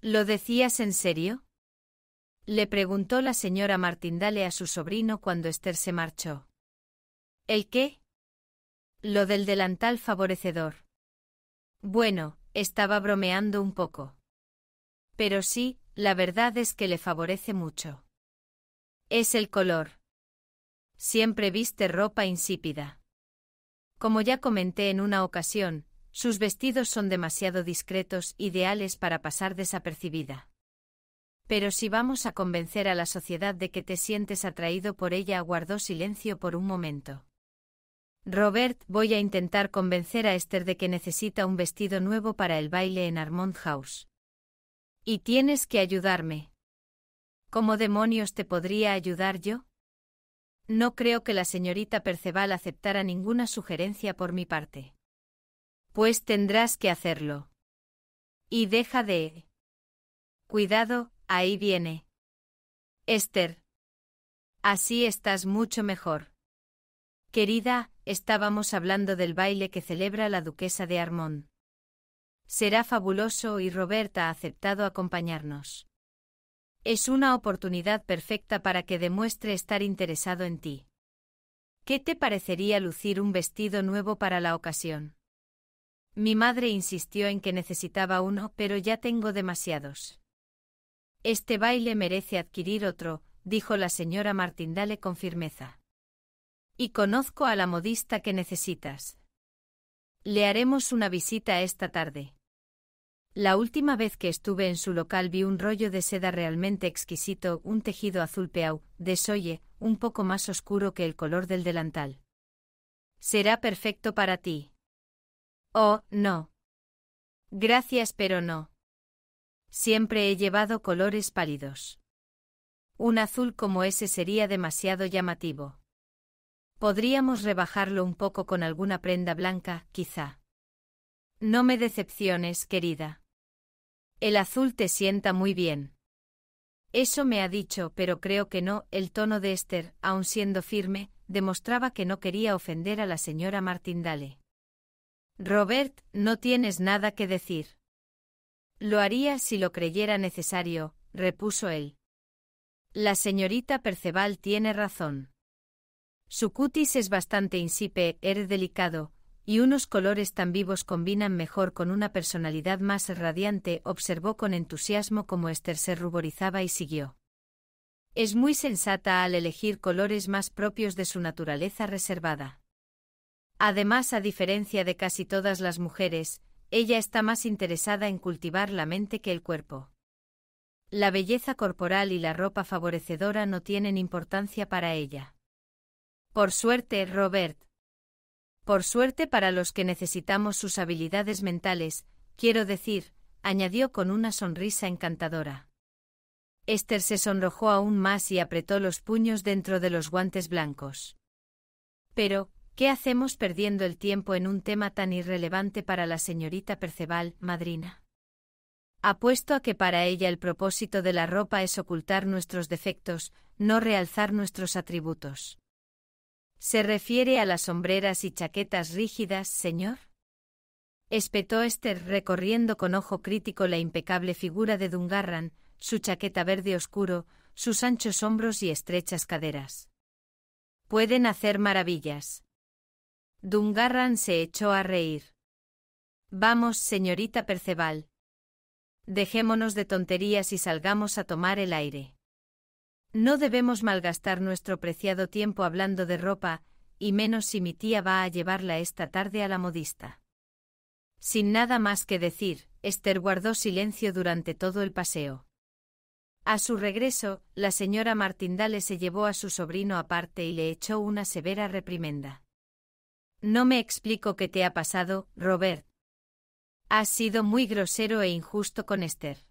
¿Lo decías en serio? Le preguntó la señora Martindale a su sobrino cuando Esther se marchó. ¿El qué? Lo del delantal favorecedor. Bueno, estaba bromeando un poco. Pero sí, la verdad es que le favorece mucho. Es el color. Siempre viste ropa insípida. Como ya comenté en una ocasión, sus vestidos son demasiado discretos, ideales para pasar desapercibida. Pero si vamos a convencer a la sociedad de que te sientes atraído por ella, guardó silencio por un momento. Robert, voy a intentar convencer a Esther de que necesita un vestido nuevo para el baile en Armond House. Y tienes que ayudarme. ¿Cómo demonios te podría ayudar yo? No creo que la señorita Perceval aceptara ninguna sugerencia por mi parte. Pues tendrás que hacerlo. Y deja de... Cuidado, ahí viene. Esther. Así estás mucho mejor. Querida, estábamos hablando del baile que celebra la duquesa de Armón. Será fabuloso y Roberta ha aceptado acompañarnos. Es una oportunidad perfecta para que demuestre estar interesado en ti. ¿Qué te parecería lucir un vestido nuevo para la ocasión? Mi madre insistió en que necesitaba uno, pero ya tengo demasiados. Este baile merece adquirir otro, dijo la señora Martindale con firmeza. Y conozco a la modista que necesitas. Le haremos una visita esta tarde. La última vez que estuve en su local vi un rollo de seda realmente exquisito, un tejido azul peau, de un poco más oscuro que el color del delantal. Será perfecto para ti. Oh, no. Gracias, pero no. Siempre he llevado colores pálidos. Un azul como ese sería demasiado llamativo. Podríamos rebajarlo un poco con alguna prenda blanca, quizá. No me decepciones, querida. El azul te sienta muy bien. Eso me ha dicho, pero creo que no, el tono de Esther, aun siendo firme, demostraba que no quería ofender a la señora Martindale. Robert, no tienes nada que decir. Lo haría si lo creyera necesario, repuso él. La señorita Perceval tiene razón. Su cutis es bastante insipe, er delicado, y unos colores tan vivos combinan mejor con una personalidad más radiante, observó con entusiasmo como Esther se ruborizaba y siguió. Es muy sensata al elegir colores más propios de su naturaleza reservada. Además, a diferencia de casi todas las mujeres, ella está más interesada en cultivar la mente que el cuerpo. La belleza corporal y la ropa favorecedora no tienen importancia para ella. Por suerte, Robert. Por suerte para los que necesitamos sus habilidades mentales, quiero decir, añadió con una sonrisa encantadora. Esther se sonrojó aún más y apretó los puños dentro de los guantes blancos. Pero, ¿qué hacemos perdiendo el tiempo en un tema tan irrelevante para la señorita Perceval, madrina? Apuesto a que para ella el propósito de la ropa es ocultar nuestros defectos, no realzar nuestros atributos. ¿Se refiere a las sombreras y chaquetas rígidas, señor? Espetó Esther recorriendo con ojo crítico la impecable figura de Dungarran, su chaqueta verde oscuro, sus anchos hombros y estrechas caderas. Pueden hacer maravillas. Dungarran se echó a reír. Vamos, señorita Perceval. Dejémonos de tonterías y salgamos a tomar el aire. No debemos malgastar nuestro preciado tiempo hablando de ropa, y menos si mi tía va a llevarla esta tarde a la modista. Sin nada más que decir, Esther guardó silencio durante todo el paseo. A su regreso, la señora Martindale se llevó a su sobrino aparte y le echó una severa reprimenda. No me explico qué te ha pasado, Robert. Has sido muy grosero e injusto con Esther.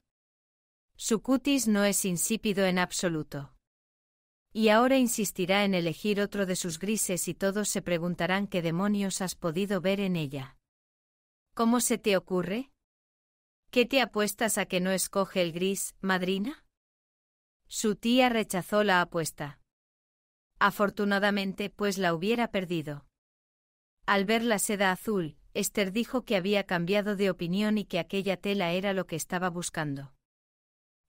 Su cutis no es insípido en absoluto. Y ahora insistirá en elegir otro de sus grises y todos se preguntarán qué demonios has podido ver en ella. ¿Cómo se te ocurre? ¿Qué te apuestas a que no escoge el gris, madrina? Su tía rechazó la apuesta. Afortunadamente, pues la hubiera perdido. Al ver la seda azul, Esther dijo que había cambiado de opinión y que aquella tela era lo que estaba buscando.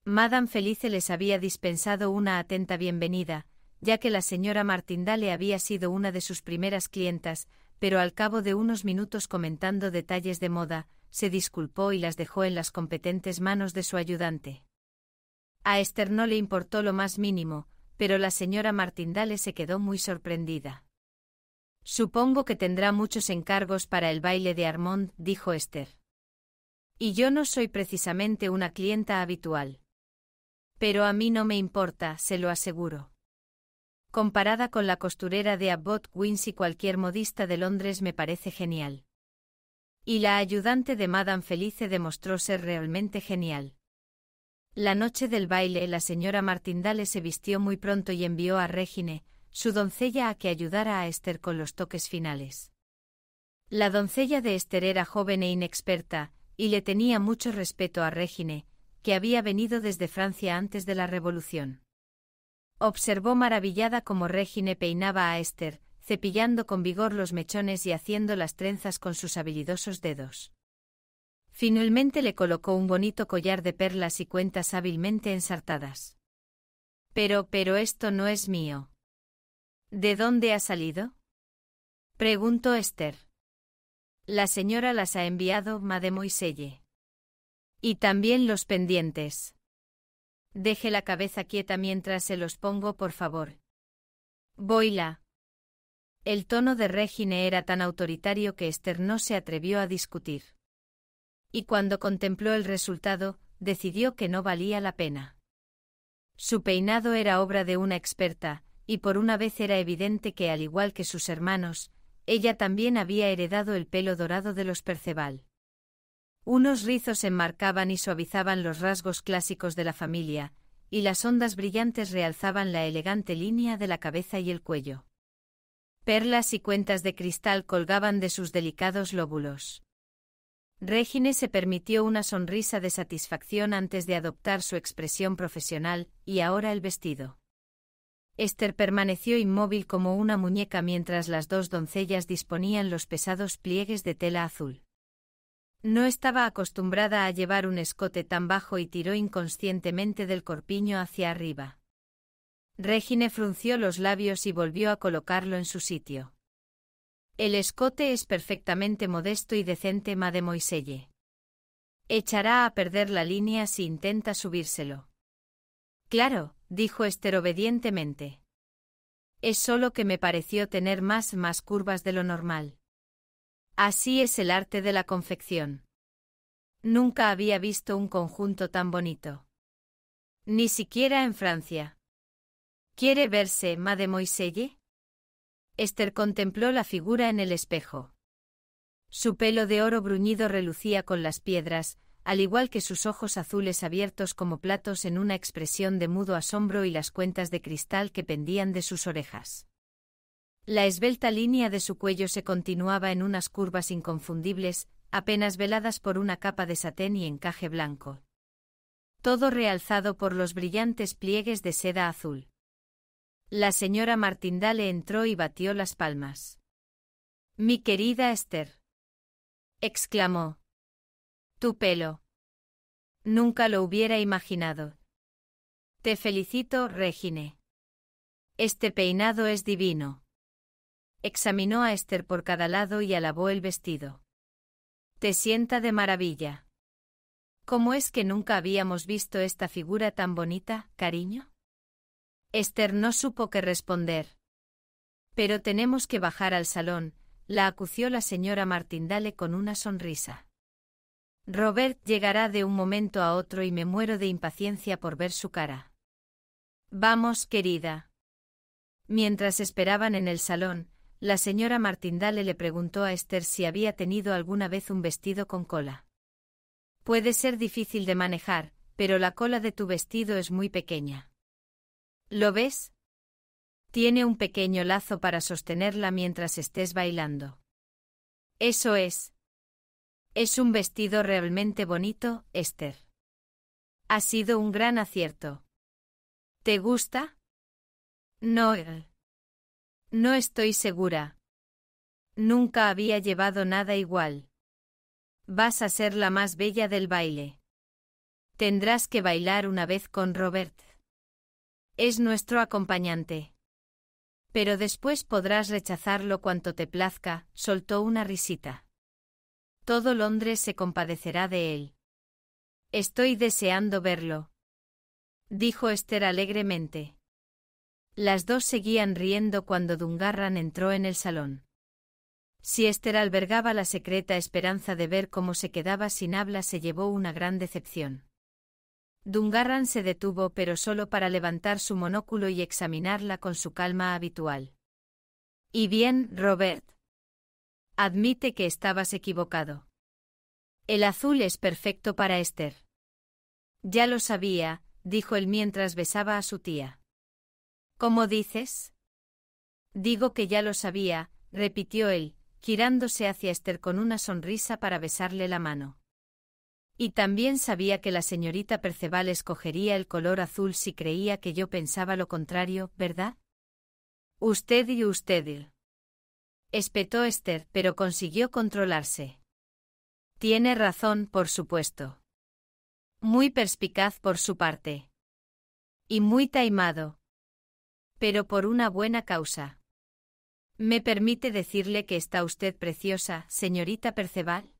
Madame Felice les había dispensado una atenta bienvenida, ya que la señora Martindale había sido una de sus primeras clientas, pero al cabo de unos minutos comentando detalles de moda, se disculpó y las dejó en las competentes manos de su ayudante. A Esther no le importó lo más mínimo, pero la señora Martindale se quedó muy sorprendida. Supongo que tendrá muchos encargos para el baile de Armand, dijo Esther. Y yo no soy precisamente una clienta habitual. Pero a mí no me importa, se lo aseguro. Comparada con la costurera de Abbott y cualquier modista de Londres me parece genial. Y la ayudante de Madame Felice demostró ser realmente genial. La noche del baile la señora Martindale se vistió muy pronto y envió a Regine, su doncella, a que ayudara a Esther con los toques finales. La doncella de Esther era joven e inexperta, y le tenía mucho respeto a Regine, que había venido desde Francia antes de la Revolución. Observó maravillada cómo Régine peinaba a Esther, cepillando con vigor los mechones y haciendo las trenzas con sus habilidosos dedos. Finalmente le colocó un bonito collar de perlas y cuentas hábilmente ensartadas. Pero, pero esto no es mío. ¿De dónde ha salido? preguntó Esther. La señora las ha enviado, Mademoiselle. Y también los pendientes. Deje la cabeza quieta mientras se los pongo, por favor. Boila. El tono de Regine era tan autoritario que Esther no se atrevió a discutir. Y cuando contempló el resultado, decidió que no valía la pena. Su peinado era obra de una experta, y por una vez era evidente que, al igual que sus hermanos, ella también había heredado el pelo dorado de los Perceval. Unos rizos enmarcaban y suavizaban los rasgos clásicos de la familia, y las ondas brillantes realzaban la elegante línea de la cabeza y el cuello. Perlas y cuentas de cristal colgaban de sus delicados lóbulos. Régine se permitió una sonrisa de satisfacción antes de adoptar su expresión profesional, y ahora el vestido. Esther permaneció inmóvil como una muñeca mientras las dos doncellas disponían los pesados pliegues de tela azul. No estaba acostumbrada a llevar un escote tan bajo y tiró inconscientemente del corpiño hacia arriba. Regine frunció los labios y volvió a colocarlo en su sitio. El escote es perfectamente modesto y decente, Mademoiselle. Echará a perder la línea si intenta subírselo. Claro, dijo Esther obedientemente. Es solo que me pareció tener más más curvas de lo normal. Así es el arte de la confección. Nunca había visto un conjunto tan bonito. Ni siquiera en Francia. ¿Quiere verse, Mademoiselle? Esther contempló la figura en el espejo. Su pelo de oro bruñido relucía con las piedras, al igual que sus ojos azules abiertos como platos en una expresión de mudo asombro y las cuentas de cristal que pendían de sus orejas. La esbelta línea de su cuello se continuaba en unas curvas inconfundibles, apenas veladas por una capa de satén y encaje blanco. Todo realzado por los brillantes pliegues de seda azul. La señora Martindale entró y batió las palmas. Mi querida Esther. exclamó. Tu pelo. Nunca lo hubiera imaginado. Te felicito, Regine. Este peinado es divino. Examinó a Esther por cada lado y alabó el vestido. Te sienta de maravilla. ¿Cómo es que nunca habíamos visto esta figura tan bonita, cariño? Esther no supo qué responder. Pero tenemos que bajar al salón, la acució la señora Martindale con una sonrisa. Robert llegará de un momento a otro y me muero de impaciencia por ver su cara. Vamos, querida. Mientras esperaban en el salón, la señora Martindale le preguntó a Esther si había tenido alguna vez un vestido con cola. Puede ser difícil de manejar, pero la cola de tu vestido es muy pequeña. ¿Lo ves? Tiene un pequeño lazo para sostenerla mientras estés bailando. Eso es. Es un vestido realmente bonito, Esther. Ha sido un gran acierto. ¿Te gusta? No. Eh. No estoy segura. Nunca había llevado nada igual. Vas a ser la más bella del baile. Tendrás que bailar una vez con Robert. Es nuestro acompañante. Pero después podrás rechazarlo cuanto te plazca, soltó una risita. Todo Londres se compadecerá de él. Estoy deseando verlo. Dijo Esther alegremente. Las dos seguían riendo cuando Dungarran entró en el salón. Si Esther albergaba la secreta esperanza de ver cómo se quedaba sin habla se llevó una gran decepción. Dungarran se detuvo pero solo para levantar su monóculo y examinarla con su calma habitual. Y bien, Robert. Admite que estabas equivocado. El azul es perfecto para Esther. Ya lo sabía, dijo él mientras besaba a su tía. ¿Cómo dices? Digo que ya lo sabía, repitió él, girándose hacia Esther con una sonrisa para besarle la mano. Y también sabía que la señorita Perceval escogería el color azul si creía que yo pensaba lo contrario, ¿verdad? Usted y usted. Espetó Esther, pero consiguió controlarse. Tiene razón, por supuesto. Muy perspicaz por su parte. Y muy taimado, pero por una buena causa. ¿Me permite decirle que está usted preciosa, señorita Perceval?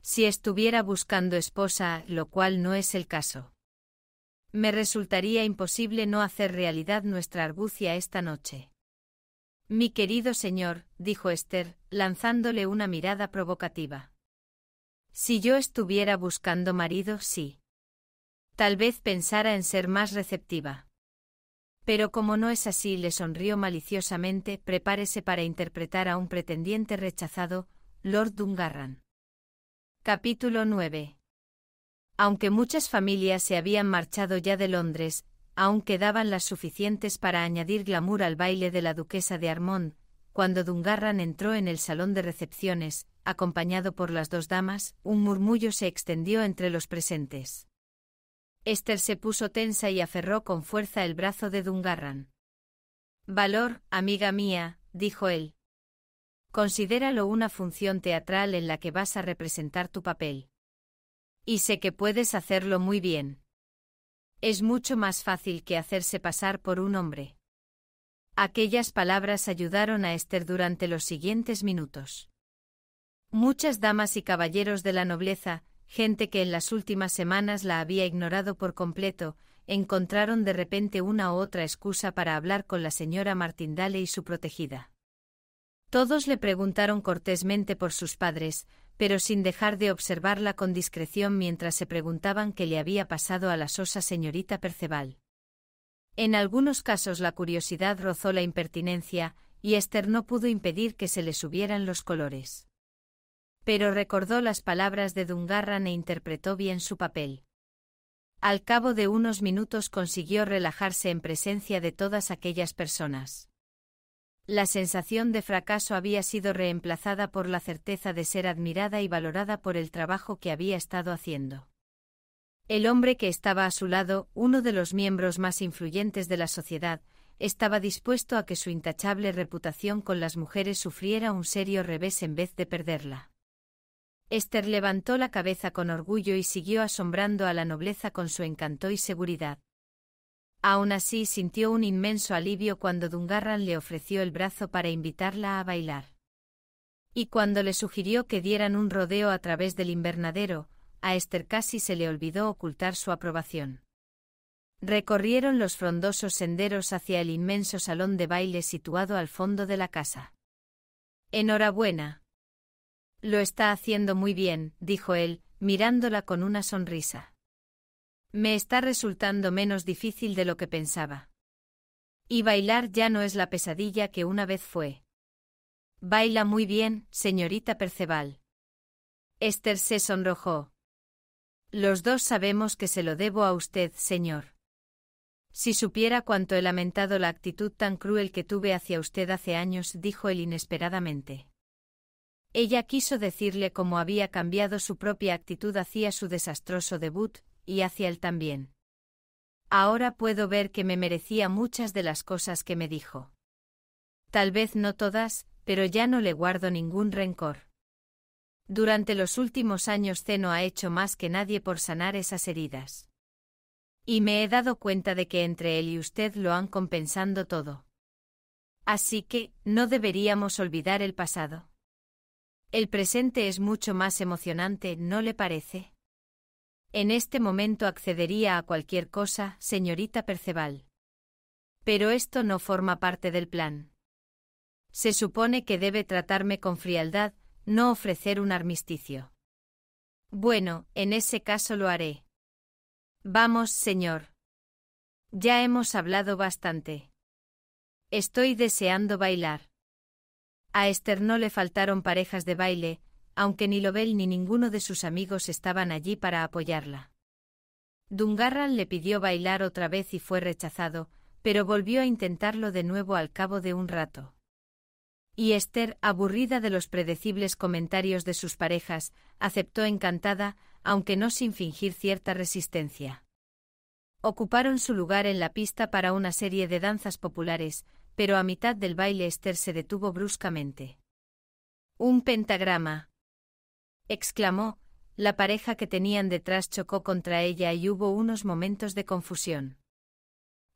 Si estuviera buscando esposa, lo cual no es el caso. Me resultaría imposible no hacer realidad nuestra argucia esta noche. Mi querido señor, dijo Esther, lanzándole una mirada provocativa. Si yo estuviera buscando marido, sí. Tal vez pensara en ser más receptiva. Pero como no es así, le sonrió maliciosamente, prepárese para interpretar a un pretendiente rechazado, Lord Dungarran. Capítulo 9. Aunque muchas familias se habían marchado ya de Londres, aún quedaban las suficientes para añadir glamour al baile de la duquesa de Armón, cuando Dungarran entró en el salón de recepciones, acompañado por las dos damas, un murmullo se extendió entre los presentes. Esther se puso tensa y aferró con fuerza el brazo de Dungarran. Valor, amiga mía, dijo él. Considéralo una función teatral en la que vas a representar tu papel. Y sé que puedes hacerlo muy bien. Es mucho más fácil que hacerse pasar por un hombre. Aquellas palabras ayudaron a Esther durante los siguientes minutos. Muchas damas y caballeros de la nobleza, gente que en las últimas semanas la había ignorado por completo, encontraron de repente una u otra excusa para hablar con la señora Martindale y su protegida. Todos le preguntaron cortésmente por sus padres, pero sin dejar de observarla con discreción mientras se preguntaban qué le había pasado a la sosa señorita Perceval. En algunos casos la curiosidad rozó la impertinencia, y Esther no pudo impedir que se le subieran los colores pero recordó las palabras de Dungarran e interpretó bien su papel. Al cabo de unos minutos consiguió relajarse en presencia de todas aquellas personas. La sensación de fracaso había sido reemplazada por la certeza de ser admirada y valorada por el trabajo que había estado haciendo. El hombre que estaba a su lado, uno de los miembros más influyentes de la sociedad, estaba dispuesto a que su intachable reputación con las mujeres sufriera un serio revés en vez de perderla. Esther levantó la cabeza con orgullo y siguió asombrando a la nobleza con su encanto y seguridad. Aún así sintió un inmenso alivio cuando Dungarran le ofreció el brazo para invitarla a bailar. Y cuando le sugirió que dieran un rodeo a través del invernadero, a Esther casi se le olvidó ocultar su aprobación. Recorrieron los frondosos senderos hacia el inmenso salón de baile situado al fondo de la casa. Enhorabuena, lo está haciendo muy bien, dijo él, mirándola con una sonrisa. Me está resultando menos difícil de lo que pensaba. Y bailar ya no es la pesadilla que una vez fue. Baila muy bien, señorita Perceval. Esther se sonrojó. Los dos sabemos que se lo debo a usted, señor. Si supiera cuánto he lamentado la actitud tan cruel que tuve hacia usted hace años, dijo él inesperadamente. Ella quiso decirle cómo había cambiado su propia actitud hacia su desastroso debut, y hacia él también. Ahora puedo ver que me merecía muchas de las cosas que me dijo. Tal vez no todas, pero ya no le guardo ningún rencor. Durante los últimos años Ceno ha hecho más que nadie por sanar esas heridas. Y me he dado cuenta de que entre él y usted lo han compensando todo. Así que, no deberíamos olvidar el pasado. El presente es mucho más emocionante, ¿no le parece? En este momento accedería a cualquier cosa, señorita Perceval. Pero esto no forma parte del plan. Se supone que debe tratarme con frialdad, no ofrecer un armisticio. Bueno, en ese caso lo haré. Vamos, señor. Ya hemos hablado bastante. Estoy deseando bailar. A Esther no le faltaron parejas de baile, aunque ni Lobel ni ninguno de sus amigos estaban allí para apoyarla. Dungarran le pidió bailar otra vez y fue rechazado, pero volvió a intentarlo de nuevo al cabo de un rato. Y Esther, aburrida de los predecibles comentarios de sus parejas, aceptó encantada, aunque no sin fingir cierta resistencia. Ocuparon su lugar en la pista para una serie de danzas populares, pero a mitad del baile Esther se detuvo bruscamente. Un pentagrama. exclamó, la pareja que tenían detrás chocó contra ella y hubo unos momentos de confusión.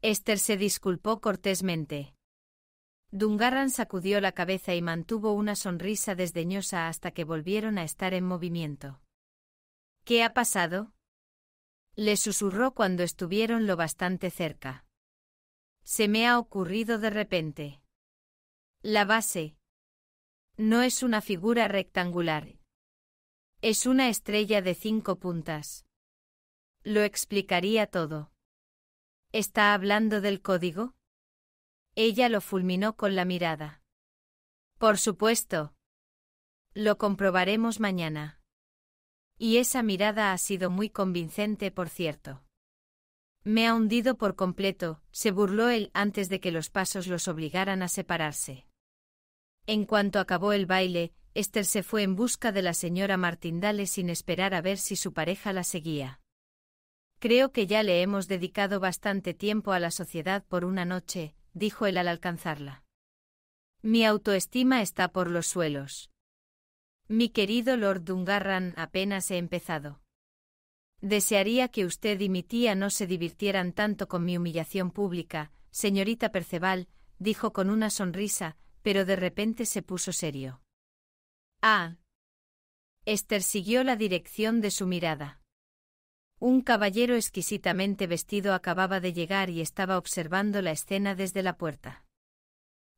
Esther se disculpó cortésmente. Dungarran sacudió la cabeza y mantuvo una sonrisa desdeñosa hasta que volvieron a estar en movimiento. ¿Qué ha pasado? le susurró cuando estuvieron lo bastante cerca. Se me ha ocurrido de repente. La base no es una figura rectangular. Es una estrella de cinco puntas. Lo explicaría todo. ¿Está hablando del código? Ella lo fulminó con la mirada. Por supuesto. Lo comprobaremos mañana. Y esa mirada ha sido muy convincente, por cierto. Me ha hundido por completo, se burló él antes de que los pasos los obligaran a separarse. En cuanto acabó el baile, Esther se fue en busca de la señora Martindale sin esperar a ver si su pareja la seguía. Creo que ya le hemos dedicado bastante tiempo a la sociedad por una noche, dijo él al alcanzarla. Mi autoestima está por los suelos. Mi querido Lord Dungarran apenas he empezado. Desearía que usted y mi tía no se divirtieran tanto con mi humillación pública, señorita Perceval, dijo con una sonrisa, pero de repente se puso serio. Ah. Esther siguió la dirección de su mirada. Un caballero exquisitamente vestido acababa de llegar y estaba observando la escena desde la puerta.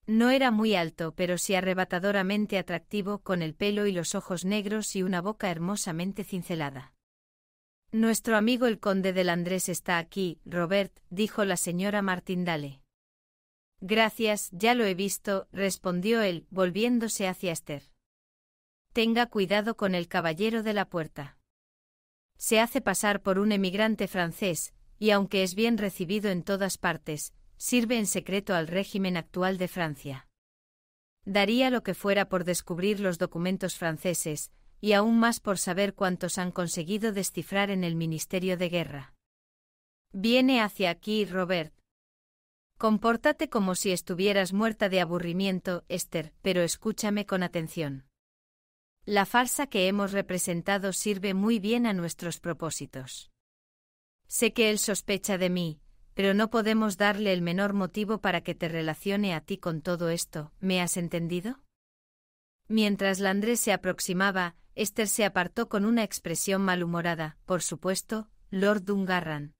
No era muy alto, pero sí arrebatadoramente atractivo, con el pelo y los ojos negros y una boca hermosamente cincelada. Nuestro amigo el conde del Andrés está aquí, Robert, dijo la señora Martindale. Gracias, ya lo he visto, respondió él, volviéndose hacia Esther. Tenga cuidado con el caballero de la puerta. Se hace pasar por un emigrante francés, y aunque es bien recibido en todas partes, sirve en secreto al régimen actual de Francia. Daría lo que fuera por descubrir los documentos franceses, y aún más por saber cuántos han conseguido descifrar en el Ministerio de Guerra. Viene hacia aquí, Robert. Compórtate como si estuvieras muerta de aburrimiento, Esther, pero escúchame con atención. La farsa que hemos representado sirve muy bien a nuestros propósitos. Sé que él sospecha de mí, pero no podemos darle el menor motivo para que te relacione a ti con todo esto, ¿me has entendido? Mientras Landrés se aproximaba, Esther se apartó con una expresión malhumorada, por supuesto, Lord Dungarran.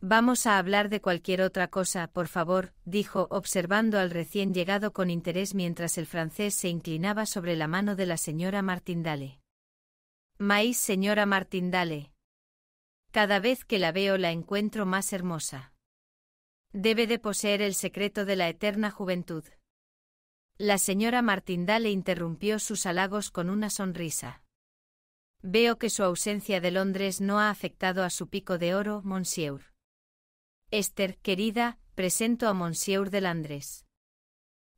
Vamos a hablar de cualquier otra cosa, por favor, dijo, observando al recién llegado con interés mientras el francés se inclinaba sobre la mano de la señora Martindale. Maíz, señora Martindale. Cada vez que la veo la encuentro más hermosa. Debe de poseer el secreto de la eterna juventud. La señora Martindale interrumpió sus halagos con una sonrisa. Veo que su ausencia de Londres no ha afectado a su pico de oro, Monsieur. Esther, querida, presento a Monsieur de Landres.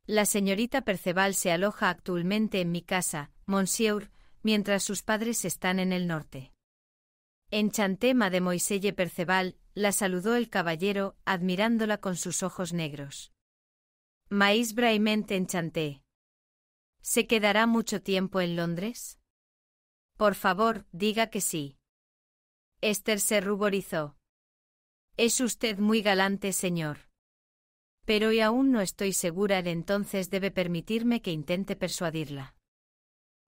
La señorita Perceval se aloja actualmente en mi casa, Monsieur, mientras sus padres están en el norte. En Chantema de Moiselle Perceval, la saludó el caballero, admirándola con sus ojos negros. Maís braimente enchanté. ¿Se quedará mucho tiempo en Londres? Por favor, diga que sí. Esther se ruborizó. Es usted muy galante, señor. Pero y aún no estoy segura de entonces debe permitirme que intente persuadirla.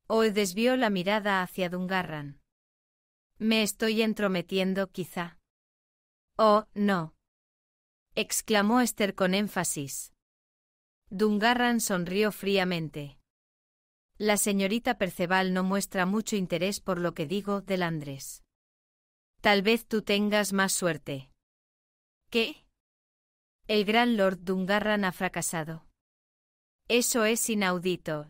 Hoy desvió la mirada hacia Dungarran. Me estoy entrometiendo, quizá. Oh, no. exclamó Esther con énfasis. Dungarran sonrió fríamente. La señorita Perceval no muestra mucho interés por lo que digo de Andrés, Tal vez tú tengas más suerte. ¿Qué? El gran Lord Dungarran ha fracasado. Eso es inaudito.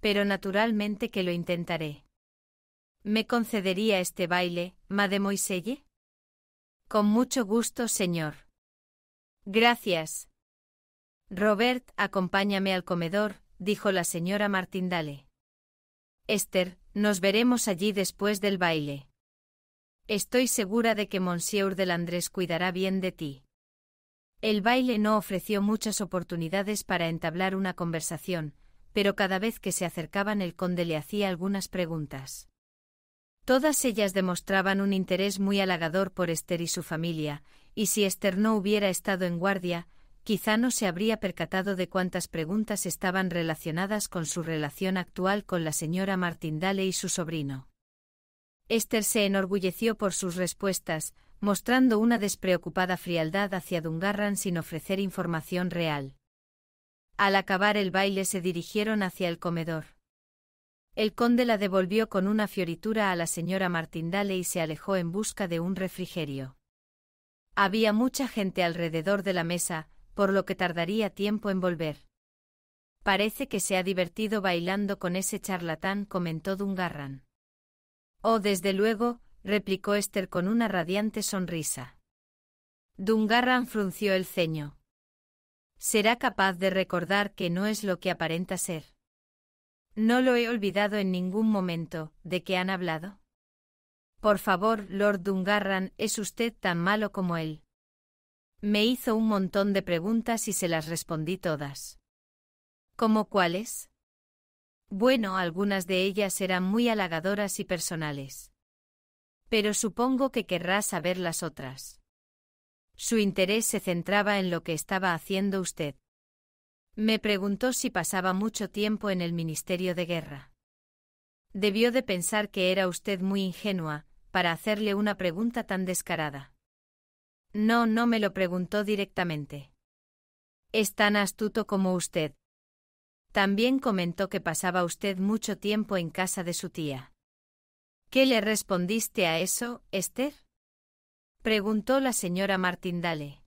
Pero naturalmente que lo intentaré. ¿Me concedería este baile, Mademoiselle? Con mucho gusto, señor. Gracias, Robert, acompáñame al comedor, dijo la señora Martindale. Esther, nos veremos allí después del baile. Estoy segura de que Monsieur Andrés cuidará bien de ti. El baile no ofreció muchas oportunidades para entablar una conversación, pero cada vez que se acercaban el conde le hacía algunas preguntas. Todas ellas demostraban un interés muy halagador por Esther y su familia, y si Esther no hubiera estado en guardia, quizá no se habría percatado de cuántas preguntas estaban relacionadas con su relación actual con la señora Martindale y su sobrino. Esther se enorgulleció por sus respuestas, mostrando una despreocupada frialdad hacia Dungarran sin ofrecer información real. Al acabar el baile se dirigieron hacia el comedor. El conde la devolvió con una fioritura a la señora Martindale y se alejó en busca de un refrigerio. Había mucha gente alrededor de la mesa, por lo que tardaría tiempo en volver. Parece que se ha divertido bailando con ese charlatán, comentó Dungarran. Oh, desde luego, replicó Esther con una radiante sonrisa. Dungarran frunció el ceño. Será capaz de recordar que no es lo que aparenta ser. No lo he olvidado en ningún momento, ¿de qué han hablado? Por favor, Lord Dungarran, es usted tan malo como él. Me hizo un montón de preguntas y se las respondí todas. ¿Cómo cuáles? Bueno, algunas de ellas eran muy halagadoras y personales. Pero supongo que querrá saber las otras. Su interés se centraba en lo que estaba haciendo usted. Me preguntó si pasaba mucho tiempo en el Ministerio de Guerra. Debió de pensar que era usted muy ingenua, para hacerle una pregunta tan descarada. No, no me lo preguntó directamente. Es tan astuto como usted. También comentó que pasaba usted mucho tiempo en casa de su tía. ¿Qué le respondiste a eso, Esther? preguntó la señora Martindale.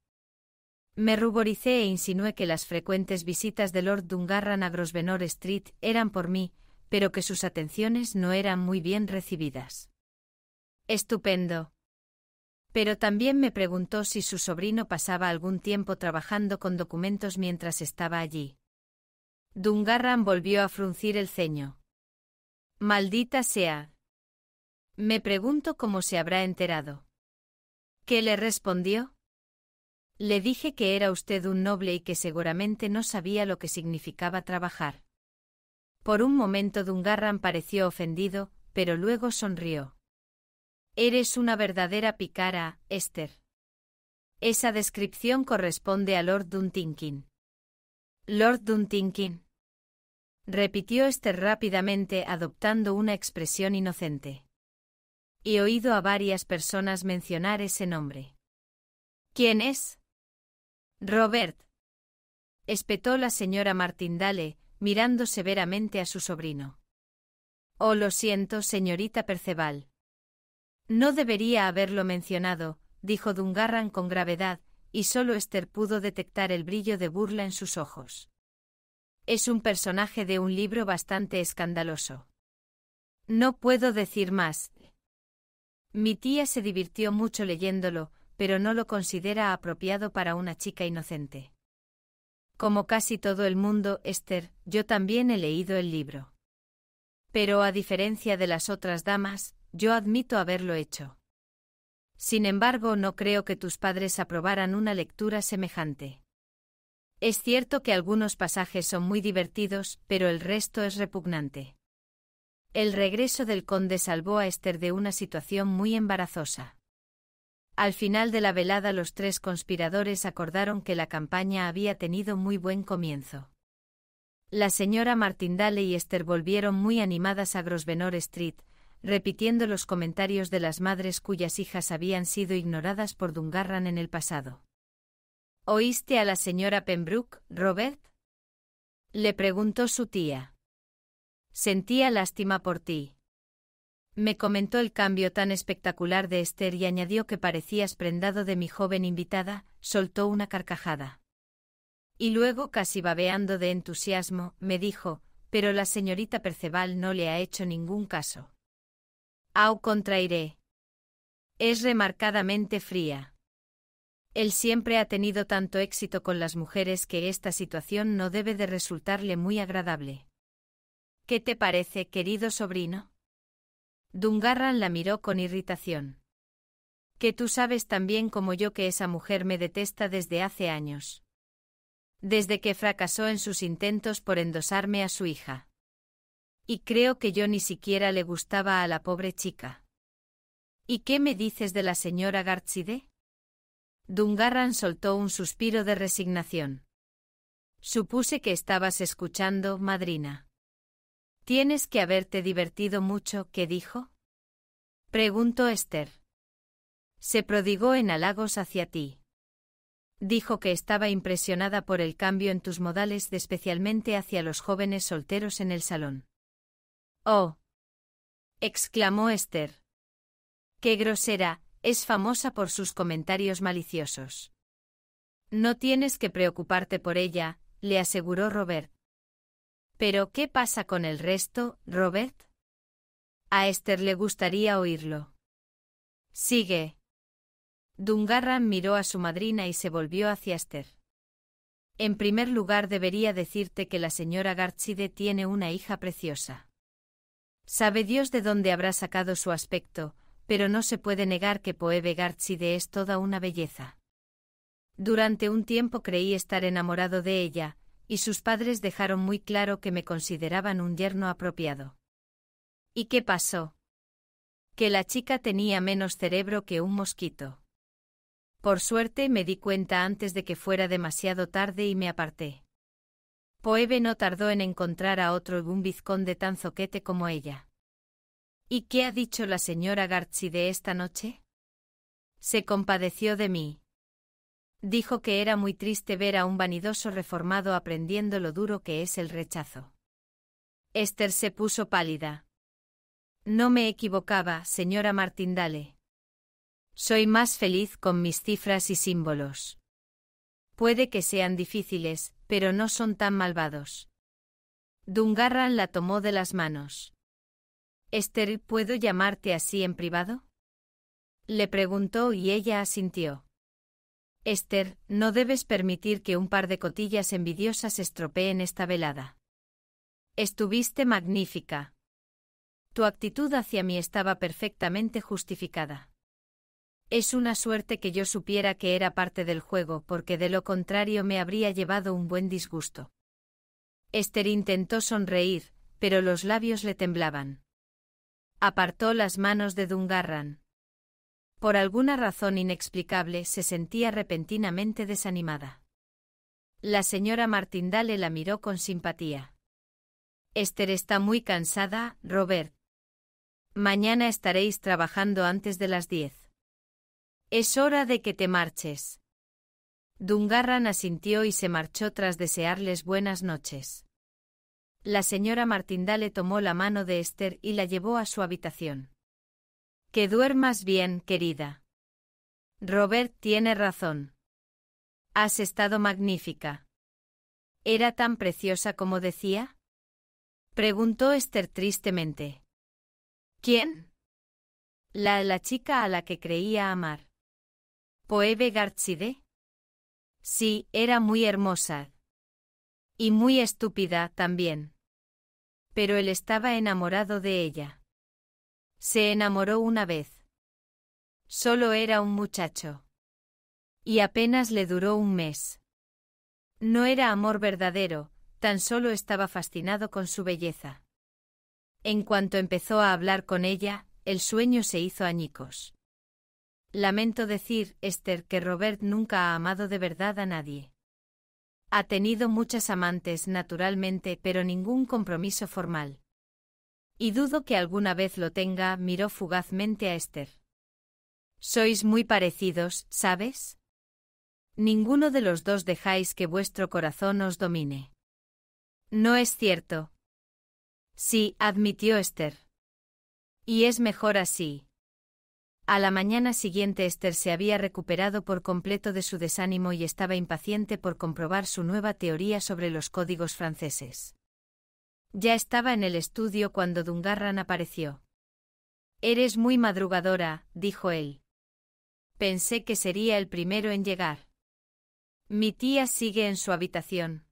Me ruboricé e insinué que las frecuentes visitas de Lord Dungarran a Grosvenor Street eran por mí, pero que sus atenciones no eran muy bien recibidas. Estupendo, pero también me preguntó si su sobrino pasaba algún tiempo trabajando con documentos mientras estaba allí. Dungarran volvió a fruncir el ceño. Maldita sea. Me pregunto cómo se habrá enterado. ¿Qué le respondió? Le dije que era usted un noble y que seguramente no sabía lo que significaba trabajar. Por un momento Dungarran pareció ofendido, pero luego sonrió. Eres una verdadera picara, Esther. Esa descripción corresponde a Lord Duntinkin. Lord Duntinkin. Repitió Esther rápidamente adoptando una expresión inocente. He oído a varias personas mencionar ese nombre. ¿Quién es? Robert. Espetó la señora Martindale, mirando severamente a su sobrino. Oh, lo siento, señorita Perceval, no debería haberlo mencionado, dijo Dungarran con gravedad, y solo Esther pudo detectar el brillo de burla en sus ojos. Es un personaje de un libro bastante escandaloso. No puedo decir más. Mi tía se divirtió mucho leyéndolo, pero no lo considera apropiado para una chica inocente. Como casi todo el mundo, Esther, yo también he leído el libro. Pero a diferencia de las otras damas, yo admito haberlo hecho. Sin embargo, no creo que tus padres aprobaran una lectura semejante. Es cierto que algunos pasajes son muy divertidos, pero el resto es repugnante. El regreso del conde salvó a Esther de una situación muy embarazosa. Al final de la velada los tres conspiradores acordaron que la campaña había tenido muy buen comienzo. La señora Martindale y Esther volvieron muy animadas a Grosvenor Street, repitiendo los comentarios de las madres cuyas hijas habían sido ignoradas por Dungarran en el pasado. ¿Oíste a la señora Pembroke, Robert? Le preguntó su tía. Sentía lástima por ti. Me comentó el cambio tan espectacular de Esther y añadió que parecías prendado de mi joven invitada, soltó una carcajada. Y luego, casi babeando de entusiasmo, me dijo, pero la señorita Perceval no le ha hecho ningún caso. Au contrairé. Es remarcadamente fría. Él siempre ha tenido tanto éxito con las mujeres que esta situación no debe de resultarle muy agradable. ¿Qué te parece, querido sobrino? Dungarran la miró con irritación. Que tú sabes tan bien como yo que esa mujer me detesta desde hace años. Desde que fracasó en sus intentos por endosarme a su hija. Y creo que yo ni siquiera le gustaba a la pobre chica. ¿Y qué me dices de la señora Gartside? Dungarran soltó un suspiro de resignación. Supuse que estabas escuchando, madrina. Tienes que haberte divertido mucho, ¿qué dijo? Preguntó Esther. Se prodigó en halagos hacia ti. Dijo que estaba impresionada por el cambio en tus modales, especialmente hacia los jóvenes solteros en el salón. Oh. exclamó Esther. Qué grosera, es famosa por sus comentarios maliciosos. No tienes que preocuparte por ella, le aseguró Robert. Pero ¿qué pasa con el resto, Robert? A Esther le gustaría oírlo. Sigue. Dungarran miró a su madrina y se volvió hacia Esther. En primer lugar debería decirte que la señora Garchide tiene una hija preciosa. Sabe Dios de dónde habrá sacado su aspecto, pero no se puede negar que Poebe Gartside es toda una belleza. Durante un tiempo creí estar enamorado de ella, y sus padres dejaron muy claro que me consideraban un yerno apropiado. ¿Y qué pasó? Que la chica tenía menos cerebro que un mosquito. Por suerte me di cuenta antes de que fuera demasiado tarde y me aparté. Poebe no tardó en encontrar a otro un vizconde tan zoquete como ella. ¿Y qué ha dicho la señora Gartzi de esta noche? Se compadeció de mí. Dijo que era muy triste ver a un vanidoso reformado aprendiendo lo duro que es el rechazo. Esther se puso pálida. No me equivocaba, señora Martindale. Soy más feliz con mis cifras y símbolos. Puede que sean difíciles, pero no son tan malvados. Dungarran la tomó de las manos. Esther, ¿puedo llamarte así en privado? Le preguntó y ella asintió. Esther, no debes permitir que un par de cotillas envidiosas estropeen esta velada. Estuviste magnífica. Tu actitud hacia mí estaba perfectamente justificada. Es una suerte que yo supiera que era parte del juego, porque de lo contrario me habría llevado un buen disgusto. Esther intentó sonreír, pero los labios le temblaban. Apartó las manos de Dungarran. Por alguna razón inexplicable se sentía repentinamente desanimada. La señora Martindale la miró con simpatía. Esther está muy cansada, Robert. Mañana estaréis trabajando antes de las diez. Es hora de que te marches. Dungarran asintió y se marchó tras desearles buenas noches. La señora Martindale tomó la mano de Esther y la llevó a su habitación. Que duermas bien, querida. Robert tiene razón. Has estado magnífica. ¿Era tan preciosa como decía? Preguntó Esther tristemente. ¿Quién? La la chica a la que creía amar. Poebe Sí, era muy hermosa. Y muy estúpida también. Pero él estaba enamorado de ella. Se enamoró una vez. Solo era un muchacho. Y apenas le duró un mes. No era amor verdadero, tan solo estaba fascinado con su belleza. En cuanto empezó a hablar con ella, el sueño se hizo añicos. Lamento decir, Esther, que Robert nunca ha amado de verdad a nadie. Ha tenido muchas amantes, naturalmente, pero ningún compromiso formal. Y dudo que alguna vez lo tenga, miró fugazmente a Esther. Sois muy parecidos, ¿sabes? Ninguno de los dos dejáis que vuestro corazón os domine. No es cierto. Sí, admitió Esther. Y es mejor así. A la mañana siguiente Esther se había recuperado por completo de su desánimo y estaba impaciente por comprobar su nueva teoría sobre los códigos franceses. Ya estaba en el estudio cuando Dungarran apareció. Eres muy madrugadora, dijo él. Pensé que sería el primero en llegar. Mi tía sigue en su habitación.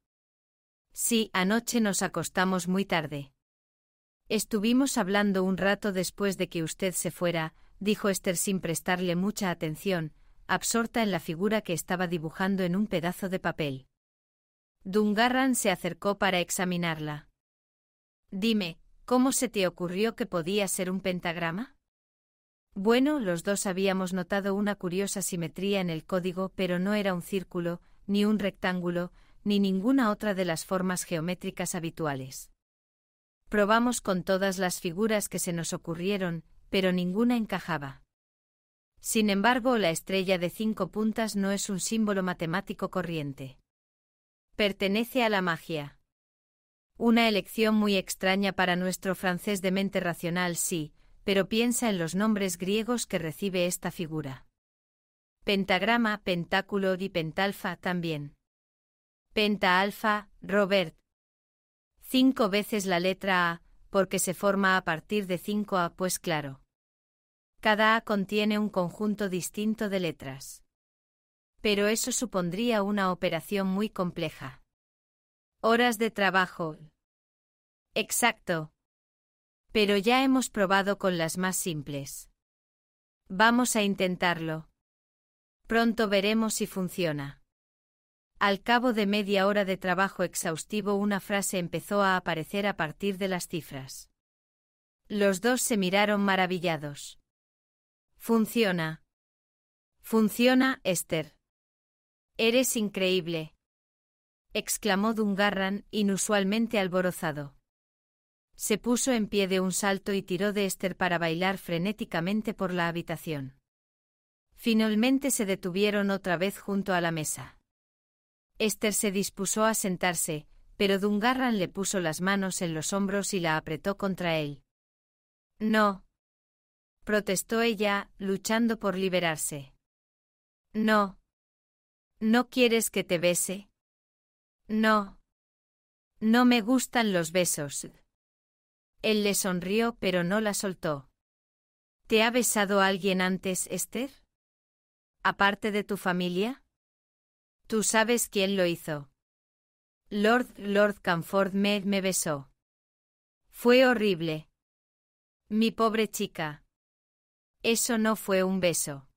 Sí, anoche nos acostamos muy tarde. Estuvimos hablando un rato después de que usted se fuera, dijo Esther sin prestarle mucha atención, absorta en la figura que estaba dibujando en un pedazo de papel. Dungarran se acercó para examinarla. Dime, ¿cómo se te ocurrió que podía ser un pentagrama? Bueno, los dos habíamos notado una curiosa simetría en el código, pero no era un círculo, ni un rectángulo, ni ninguna otra de las formas geométricas habituales. Probamos con todas las figuras que se nos ocurrieron, pero ninguna encajaba. Sin embargo, la estrella de cinco puntas no es un símbolo matemático corriente. Pertenece a la magia. Una elección muy extraña para nuestro francés de mente racional, sí, pero piensa en los nombres griegos que recibe esta figura. Pentagrama, pentáculo y pentalfa también. Penta Robert. Cinco veces la letra A, porque se forma a partir de cinco A, pues claro. Cada A contiene un conjunto distinto de letras. Pero eso supondría una operación muy compleja. Horas de trabajo. Exacto. Pero ya hemos probado con las más simples. Vamos a intentarlo. Pronto veremos si funciona. Al cabo de media hora de trabajo exhaustivo una frase empezó a aparecer a partir de las cifras. Los dos se miraron maravillados. Funciona. Funciona, Esther. Eres increíble. exclamó Dungarran, inusualmente alborozado. Se puso en pie de un salto y tiró de Esther para bailar frenéticamente por la habitación. Finalmente se detuvieron otra vez junto a la mesa. Esther se dispuso a sentarse, pero Dungarran le puso las manos en los hombros y la apretó contra él. No, protestó ella, luchando por liberarse. No. ¿No quieres que te bese? No. No me gustan los besos. Él le sonrió pero no la soltó. ¿Te ha besado alguien antes, Esther? ¿Aparte de tu familia? Tú sabes quién lo hizo. Lord Lord Camford me besó. Fue horrible. Mi pobre chica. Eso no fue un beso.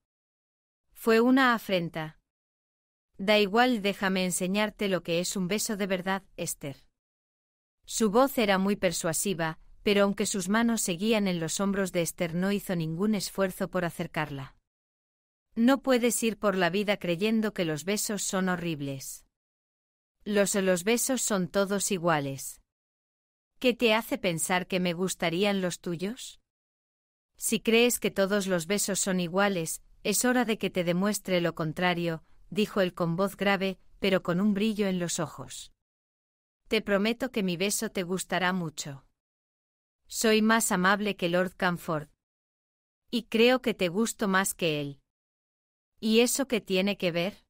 Fue una afrenta. Da igual, déjame enseñarte lo que es un beso de verdad, Esther. Su voz era muy persuasiva, pero aunque sus manos seguían en los hombros de Esther no hizo ningún esfuerzo por acercarla. No puedes ir por la vida creyendo que los besos son horribles. Los los besos son todos iguales. ¿Qué te hace pensar que me gustarían los tuyos? Si crees que todos los besos son iguales, es hora de que te demuestre lo contrario, dijo él con voz grave, pero con un brillo en los ojos. Te prometo que mi beso te gustará mucho. Soy más amable que Lord Camford. Y creo que te gusto más que él. ¿Y eso qué tiene que ver?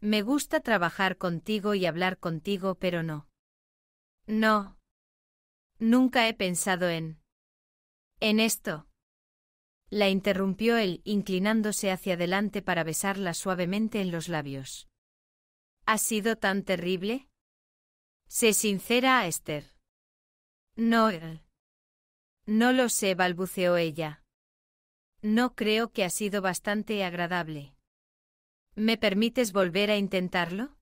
Me gusta trabajar contigo y hablar contigo, pero no. No. Nunca he pensado en en esto. La interrumpió él, inclinándose hacia adelante para besarla suavemente en los labios. ¿Ha sido tan terrible? «Se sincera a Esther. No. No lo sé, balbuceó ella. No creo que ha sido bastante agradable. ¿Me permites volver a intentarlo?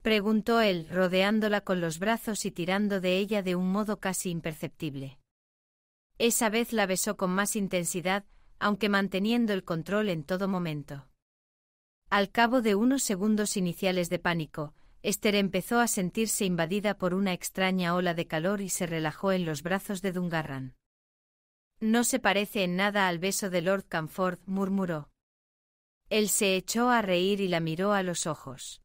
preguntó él, rodeándola con los brazos y tirando de ella de un modo casi imperceptible. Esa vez la besó con más intensidad, aunque manteniendo el control en todo momento. Al cabo de unos segundos iniciales de pánico, Esther empezó a sentirse invadida por una extraña ola de calor y se relajó en los brazos de Dungarran. No se parece en nada al beso de Lord Camford, murmuró. Él se echó a reír y la miró a los ojos.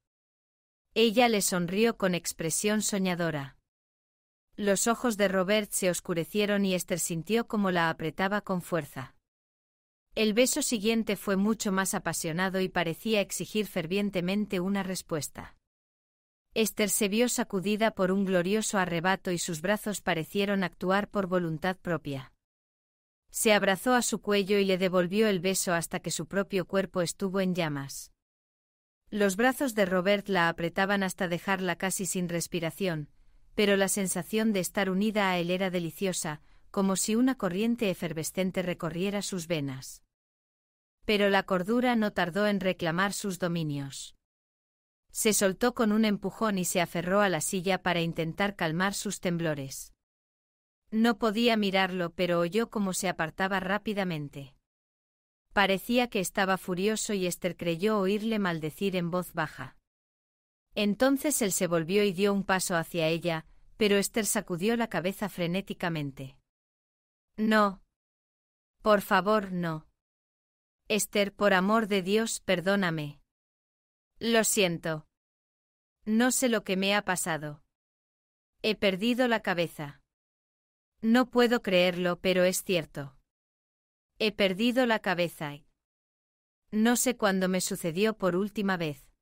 Ella le sonrió con expresión soñadora. Los ojos de Robert se oscurecieron y Esther sintió como la apretaba con fuerza. El beso siguiente fue mucho más apasionado y parecía exigir fervientemente una respuesta. Esther se vio sacudida por un glorioso arrebato y sus brazos parecieron actuar por voluntad propia. Se abrazó a su cuello y le devolvió el beso hasta que su propio cuerpo estuvo en llamas. Los brazos de Robert la apretaban hasta dejarla casi sin respiración, pero la sensación de estar unida a él era deliciosa, como si una corriente efervescente recorriera sus venas. Pero la cordura no tardó en reclamar sus dominios. Se soltó con un empujón y se aferró a la silla para intentar calmar sus temblores. No podía mirarlo, pero oyó cómo se apartaba rápidamente. Parecía que estaba furioso y Esther creyó oírle maldecir en voz baja. Entonces él se volvió y dio un paso hacia ella, pero Esther sacudió la cabeza frenéticamente. No. Por favor, no. Esther, por amor de Dios, perdóname. Lo siento. No sé lo que me ha pasado. He perdido la cabeza. No puedo creerlo, pero es cierto. He perdido la cabeza. No sé cuándo me sucedió por última vez.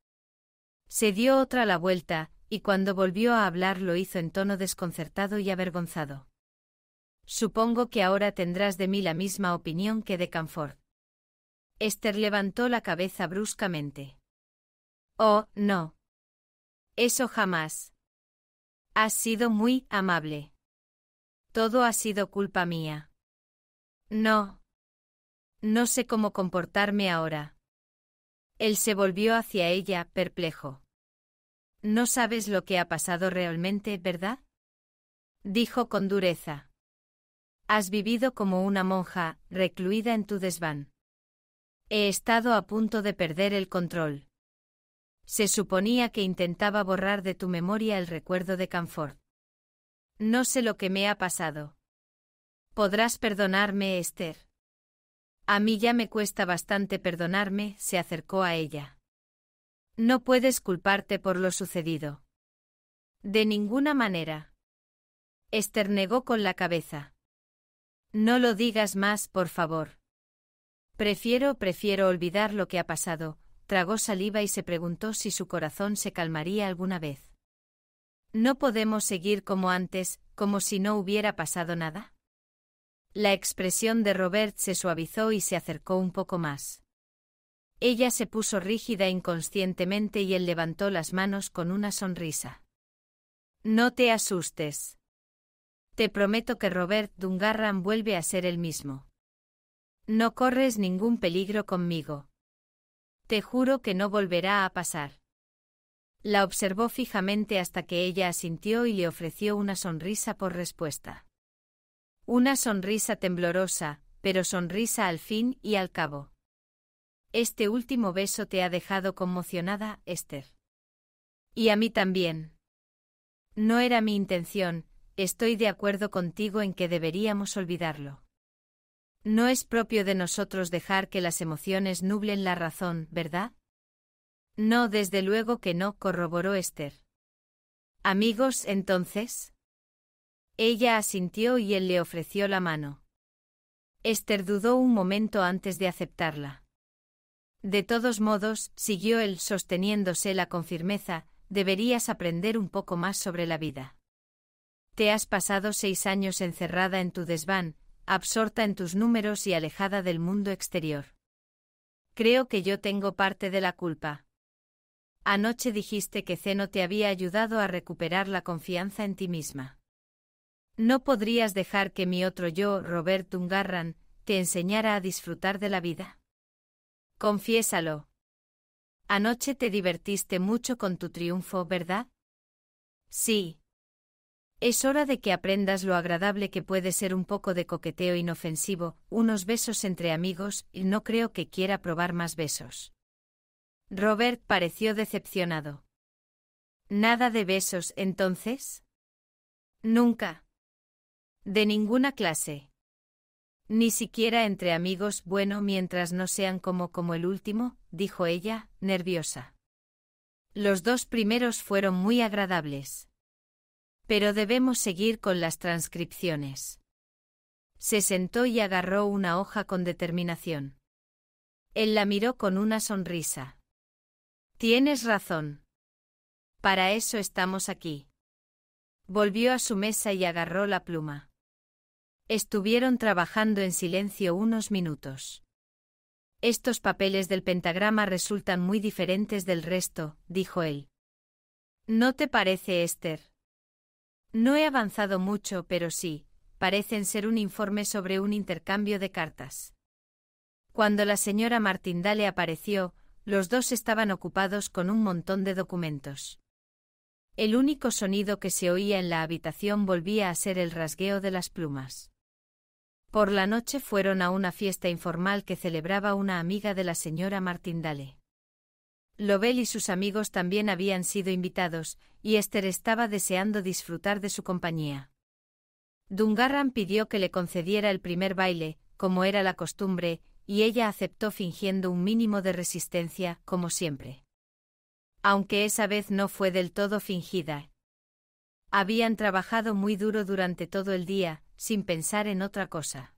Se dio otra la vuelta, y cuando volvió a hablar lo hizo en tono desconcertado y avergonzado. Supongo que ahora tendrás de mí la misma opinión que de Canford. Esther levantó la cabeza bruscamente. Oh, no. Eso jamás. Has sido muy amable. Todo ha sido culpa mía. No. No sé cómo comportarme ahora. Él se volvió hacia ella, perplejo. No sabes lo que ha pasado realmente, ¿verdad? Dijo con dureza. Has vivido como una monja, recluida en tu desván. He estado a punto de perder el control. Se suponía que intentaba borrar de tu memoria el recuerdo de Canford. No sé lo que me ha pasado. Podrás perdonarme, Esther. A mí ya me cuesta bastante perdonarme, se acercó a ella. No puedes culparte por lo sucedido. De ninguna manera. Esternegó con la cabeza. No lo digas más, por favor. Prefiero, prefiero olvidar lo que ha pasado, tragó saliva y se preguntó si su corazón se calmaría alguna vez. ¿No podemos seguir como antes, como si no hubiera pasado nada? La expresión de Robert se suavizó y se acercó un poco más. Ella se puso rígida inconscientemente y él levantó las manos con una sonrisa. No te asustes. Te prometo que Robert Dungarran vuelve a ser el mismo. No corres ningún peligro conmigo. Te juro que no volverá a pasar. La observó fijamente hasta que ella asintió y le ofreció una sonrisa por respuesta. Una sonrisa temblorosa, pero sonrisa al fin y al cabo. Este último beso te ha dejado conmocionada, Esther. Y a mí también. No era mi intención, estoy de acuerdo contigo en que deberíamos olvidarlo. No es propio de nosotros dejar que las emociones nublen la razón, ¿verdad? No, desde luego que no, corroboró Esther. Amigos, entonces. Ella asintió y él le ofreció la mano. Esther dudó un momento antes de aceptarla. De todos modos, siguió él la con firmeza, deberías aprender un poco más sobre la vida. Te has pasado seis años encerrada en tu desván, absorta en tus números y alejada del mundo exterior. Creo que yo tengo parte de la culpa. Anoche dijiste que Zeno te había ayudado a recuperar la confianza en ti misma. No podrías dejar que mi otro yo, Robert Ungarran, te enseñara a disfrutar de la vida. Confiésalo. Anoche te divertiste mucho con tu triunfo, ¿verdad? Sí. Es hora de que aprendas lo agradable que puede ser un poco de coqueteo inofensivo, unos besos entre amigos, y no creo que quiera probar más besos. Robert pareció decepcionado. ¿Nada de besos, entonces? Nunca. De ninguna clase. Ni siquiera entre amigos, bueno, mientras no sean como como el último, dijo ella, nerviosa. Los dos primeros fueron muy agradables. Pero debemos seguir con las transcripciones. Se sentó y agarró una hoja con determinación. Él la miró con una sonrisa. Tienes razón. Para eso estamos aquí. Volvió a su mesa y agarró la pluma. Estuvieron trabajando en silencio unos minutos. Estos papeles del pentagrama resultan muy diferentes del resto, dijo él. ¿No te parece, Esther? No he avanzado mucho, pero sí, parecen ser un informe sobre un intercambio de cartas. Cuando la señora Martindale apareció, los dos estaban ocupados con un montón de documentos. El único sonido que se oía en la habitación volvía a ser el rasgueo de las plumas. Por la noche fueron a una fiesta informal que celebraba una amiga de la señora Martindale. Lobel y sus amigos también habían sido invitados, y Esther estaba deseando disfrutar de su compañía. Dungarran pidió que le concediera el primer baile, como era la costumbre, y ella aceptó fingiendo un mínimo de resistencia, como siempre. Aunque esa vez no fue del todo fingida, habían trabajado muy duro durante todo el día, sin pensar en otra cosa.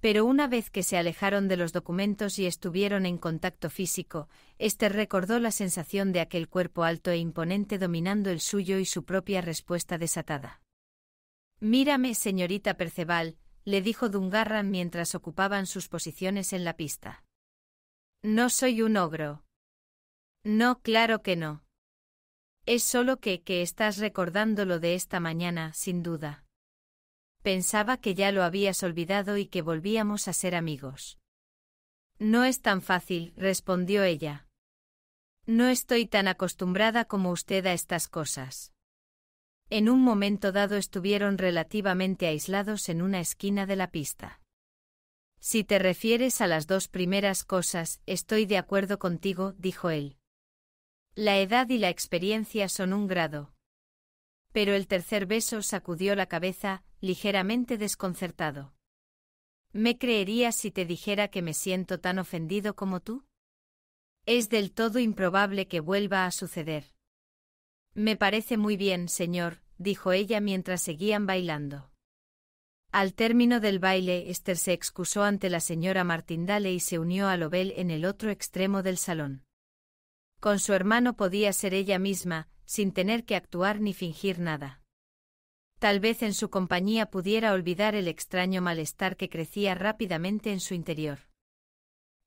Pero una vez que se alejaron de los documentos y estuvieron en contacto físico, éste recordó la sensación de aquel cuerpo alto e imponente dominando el suyo y su propia respuesta desatada. Mírame, señorita Perceval, le dijo Dungarran mientras ocupaban sus posiciones en la pista. No soy un ogro. No, claro que no. Es solo que, que estás recordándolo de esta mañana, sin duda. Pensaba que ya lo habías olvidado y que volvíamos a ser amigos. No es tan fácil, respondió ella. No estoy tan acostumbrada como usted a estas cosas. En un momento dado estuvieron relativamente aislados en una esquina de la pista. Si te refieres a las dos primeras cosas, estoy de acuerdo contigo, dijo él. La edad y la experiencia son un grado. Pero el tercer beso sacudió la cabeza, ligeramente desconcertado. ¿Me creerías si te dijera que me siento tan ofendido como tú? Es del todo improbable que vuelva a suceder. Me parece muy bien, señor, dijo ella mientras seguían bailando. Al término del baile, Esther se excusó ante la señora Martindale y se unió a Lobel en el otro extremo del salón. Con su hermano podía ser ella misma, sin tener que actuar ni fingir nada. Tal vez en su compañía pudiera olvidar el extraño malestar que crecía rápidamente en su interior.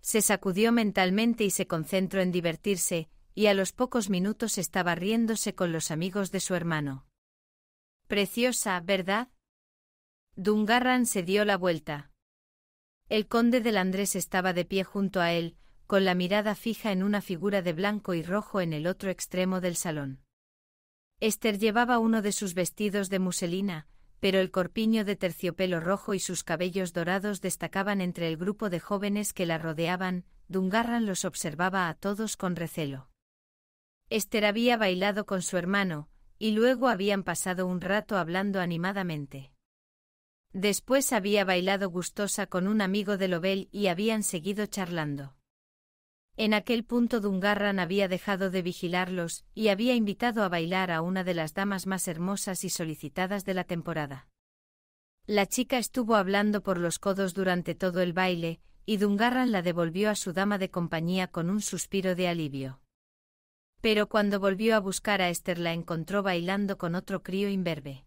Se sacudió mentalmente y se concentró en divertirse, y a los pocos minutos estaba riéndose con los amigos de su hermano. Preciosa, ¿verdad? Dungarran se dio la vuelta. El conde de Landrés estaba de pie junto a él, con la mirada fija en una figura de blanco y rojo en el otro extremo del salón. Esther llevaba uno de sus vestidos de muselina, pero el corpiño de terciopelo rojo y sus cabellos dorados destacaban entre el grupo de jóvenes que la rodeaban, Dungarran los observaba a todos con recelo. Esther había bailado con su hermano, y luego habían pasado un rato hablando animadamente. Después había bailado gustosa con un amigo de Lobel y habían seguido charlando. En aquel punto Dungarran había dejado de vigilarlos, y había invitado a bailar a una de las damas más hermosas y solicitadas de la temporada. La chica estuvo hablando por los codos durante todo el baile, y Dungarran la devolvió a su dama de compañía con un suspiro de alivio. Pero cuando volvió a buscar a Esther la encontró bailando con otro crío imberbe.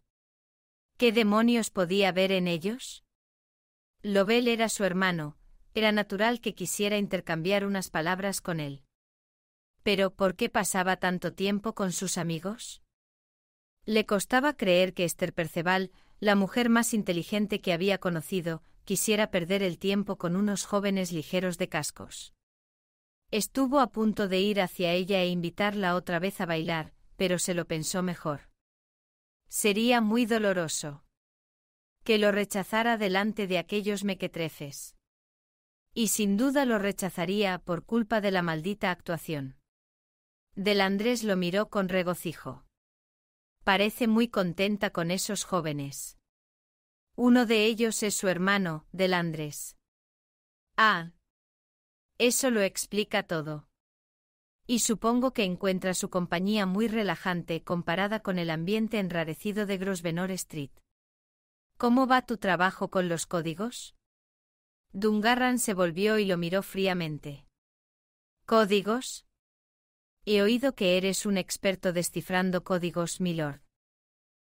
¿Qué demonios podía ver en ellos? Lobel era su hermano, era natural que quisiera intercambiar unas palabras con él. Pero ¿por qué pasaba tanto tiempo con sus amigos? Le costaba creer que Esther Perceval, la mujer más inteligente que había conocido, quisiera perder el tiempo con unos jóvenes ligeros de cascos. Estuvo a punto de ir hacia ella e invitarla otra vez a bailar, pero se lo pensó mejor. Sería muy doloroso. Que lo rechazara delante de aquellos mequetrefes y sin duda lo rechazaría por culpa de la maldita actuación. Del Andrés lo miró con regocijo. Parece muy contenta con esos jóvenes. Uno de ellos es su hermano, Del Andrés. Ah. Eso lo explica todo. Y supongo que encuentra su compañía muy relajante comparada con el ambiente enrarecido de Grosvenor Street. ¿Cómo va tu trabajo con los códigos? Dungarran se volvió y lo miró fríamente. ¿Códigos? He oído que eres un experto descifrando códigos, milord.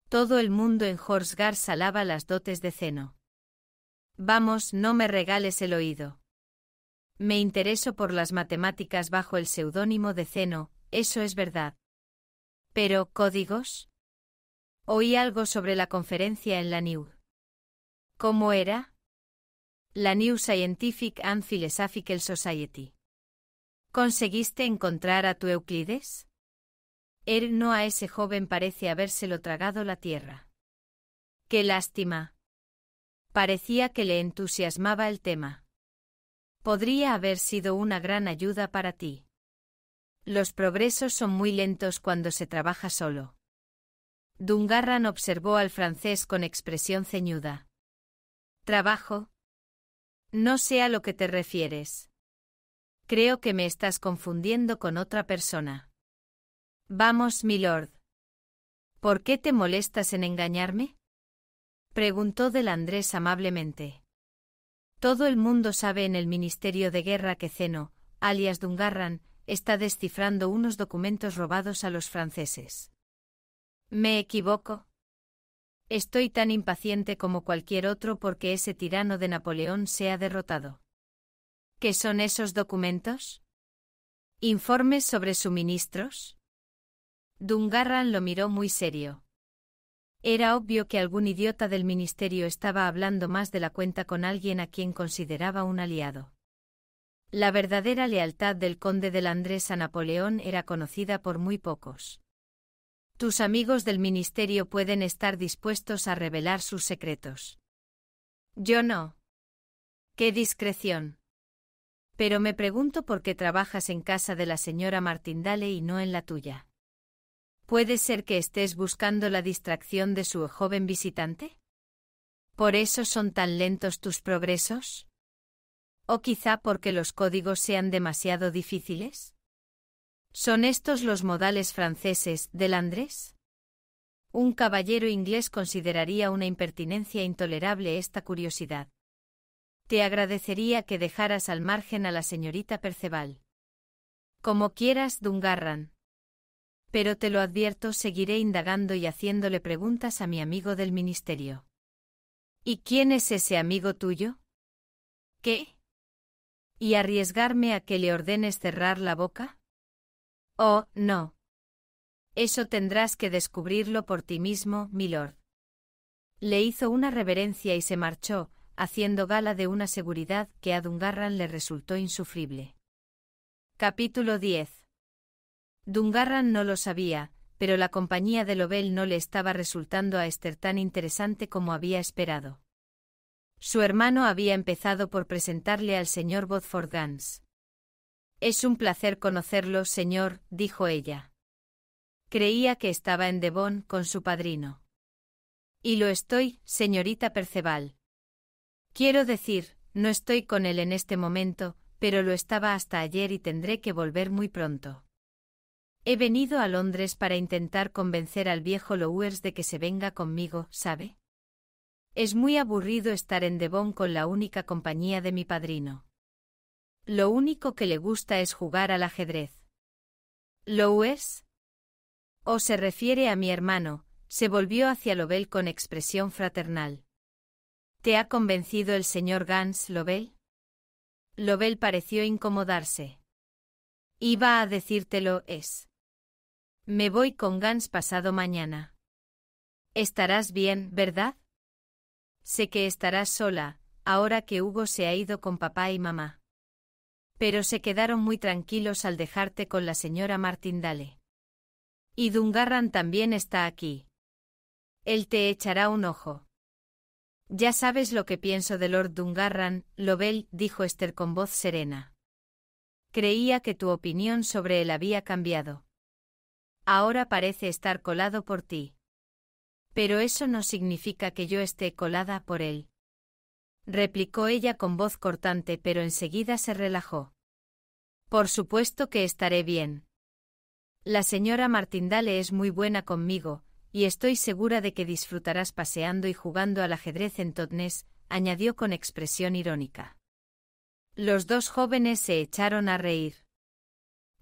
Todo el mundo en Horsgar salaba las dotes de Ceno. Vamos, no me regales el oído. Me intereso por las matemáticas bajo el seudónimo de Ceno, eso es verdad. Pero, ¿códigos? Oí algo sobre la conferencia en la New. ¿Cómo era? la New Scientific and Philosophical Society. ¿Conseguiste encontrar a tu Euclides? Él no a ese joven parece habérselo tragado la tierra. ¡Qué lástima! Parecía que le entusiasmaba el tema. Podría haber sido una gran ayuda para ti. Los progresos son muy lentos cuando se trabaja solo. Dungarran observó al francés con expresión ceñuda. Trabajo, no sé a lo que te refieres. Creo que me estás confundiendo con otra persona. Vamos, milord. ¿Por qué te molestas en engañarme? Preguntó del Andrés amablemente. Todo el mundo sabe en el Ministerio de Guerra que Zeno, alias Dungarran, está descifrando unos documentos robados a los franceses. ¿Me equivoco? Estoy tan impaciente como cualquier otro porque ese tirano de Napoleón sea derrotado. ¿Qué son esos documentos? ¿Informes sobre suministros? Dungarran lo miró muy serio. Era obvio que algún idiota del ministerio estaba hablando más de la cuenta con alguien a quien consideraba un aliado. La verdadera lealtad del conde de Landrés a Napoleón era conocida por muy pocos. Tus amigos del ministerio pueden estar dispuestos a revelar sus secretos. Yo no. ¡Qué discreción! Pero me pregunto por qué trabajas en casa de la señora Martindale y no en la tuya. ¿Puede ser que estés buscando la distracción de su joven visitante? ¿Por eso son tan lentos tus progresos? ¿O quizá porque los códigos sean demasiado difíciles? ¿Son estos los modales franceses del Andrés? Un caballero inglés consideraría una impertinencia intolerable esta curiosidad. Te agradecería que dejaras al margen a la señorita Perceval. Como quieras, Dungarran. Pero te lo advierto, seguiré indagando y haciéndole preguntas a mi amigo del ministerio. ¿Y quién es ese amigo tuyo? ¿Qué? ¿Y arriesgarme a que le ordenes cerrar la boca? Oh, no. Eso tendrás que descubrirlo por ti mismo, milord. Le hizo una reverencia y se marchó, haciendo gala de una seguridad que a Dungarran le resultó insufrible. Capítulo 10. Dungarran no lo sabía, pero la compañía de Lobel no le estaba resultando a Esther tan interesante como había esperado. Su hermano había empezado por presentarle al señor es un placer conocerlo, señor, dijo ella. Creía que estaba en Devon con su padrino. Y lo estoy, señorita Perceval. Quiero decir, no estoy con él en este momento, pero lo estaba hasta ayer y tendré que volver muy pronto. He venido a Londres para intentar convencer al viejo Lowers de que se venga conmigo, ¿sabe? Es muy aburrido estar en Devon con la única compañía de mi padrino. Lo único que le gusta es jugar al ajedrez. ¿Lo es? O se refiere a mi hermano, se volvió hacia Lobel con expresión fraternal. ¿Te ha convencido el señor Gans, Lobel? Lobel pareció incomodarse. Iba a decírtelo, es. Me voy con Gans pasado mañana. Estarás bien, ¿verdad? Sé que estarás sola, ahora que Hugo se ha ido con papá y mamá. Pero se quedaron muy tranquilos al dejarte con la señora Martindale. Y Dungarran también está aquí. Él te echará un ojo. Ya sabes lo que pienso de Lord Dungarran, Lobel, dijo Esther con voz serena. Creía que tu opinión sobre él había cambiado. Ahora parece estar colado por ti. Pero eso no significa que yo esté colada por él replicó ella con voz cortante, pero enseguida se relajó. Por supuesto que estaré bien. La señora Martindale es muy buena conmigo, y estoy segura de que disfrutarás paseando y jugando al ajedrez en Totnes, añadió con expresión irónica. Los dos jóvenes se echaron a reír.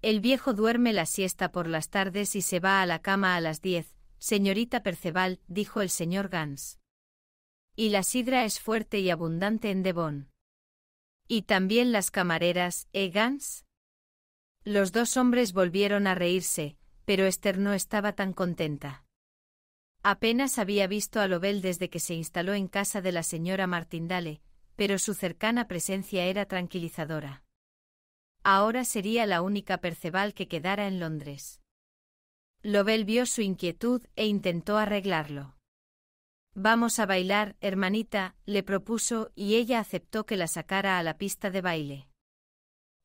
El viejo duerme la siesta por las tardes y se va a la cama a las diez, señorita Perceval, dijo el señor Gans y la sidra es fuerte y abundante en Devon. Y también las camareras, ¿eh, Gans? Los dos hombres volvieron a reírse, pero Esther no estaba tan contenta. Apenas había visto a Lobel desde que se instaló en casa de la señora Martindale, pero su cercana presencia era tranquilizadora. Ahora sería la única Perceval que quedara en Londres. Lobel vio su inquietud e intentó arreglarlo. Vamos a bailar, hermanita, le propuso, y ella aceptó que la sacara a la pista de baile.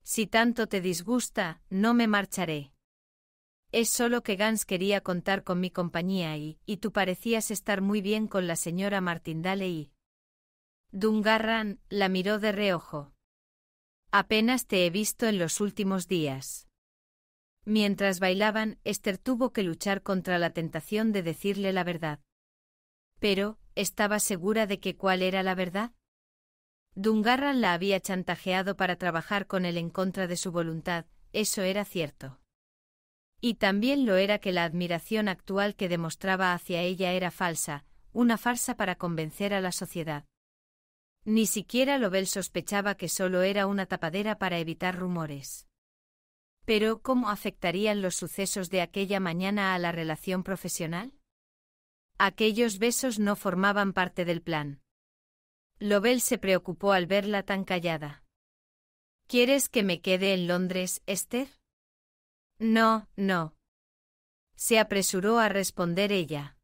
Si tanto te disgusta, no me marcharé. Es solo que Gans quería contar con mi compañía y, y tú parecías estar muy bien con la señora Martindale y... Dungarran la miró de reojo. Apenas te he visto en los últimos días. Mientras bailaban, Esther tuvo que luchar contra la tentación de decirle la verdad. Pero, ¿estaba segura de que cuál era la verdad? Dungarran la había chantajeado para trabajar con él en contra de su voluntad, eso era cierto. Y también lo era que la admiración actual que demostraba hacia ella era falsa, una farsa para convencer a la sociedad. Ni siquiera Lobel sospechaba que solo era una tapadera para evitar rumores. Pero, ¿cómo afectarían los sucesos de aquella mañana a la relación profesional? Aquellos besos no formaban parte del plan. Lobel se preocupó al verla tan callada. ¿Quieres que me quede en Londres, Esther? No, no. Se apresuró a responder ella.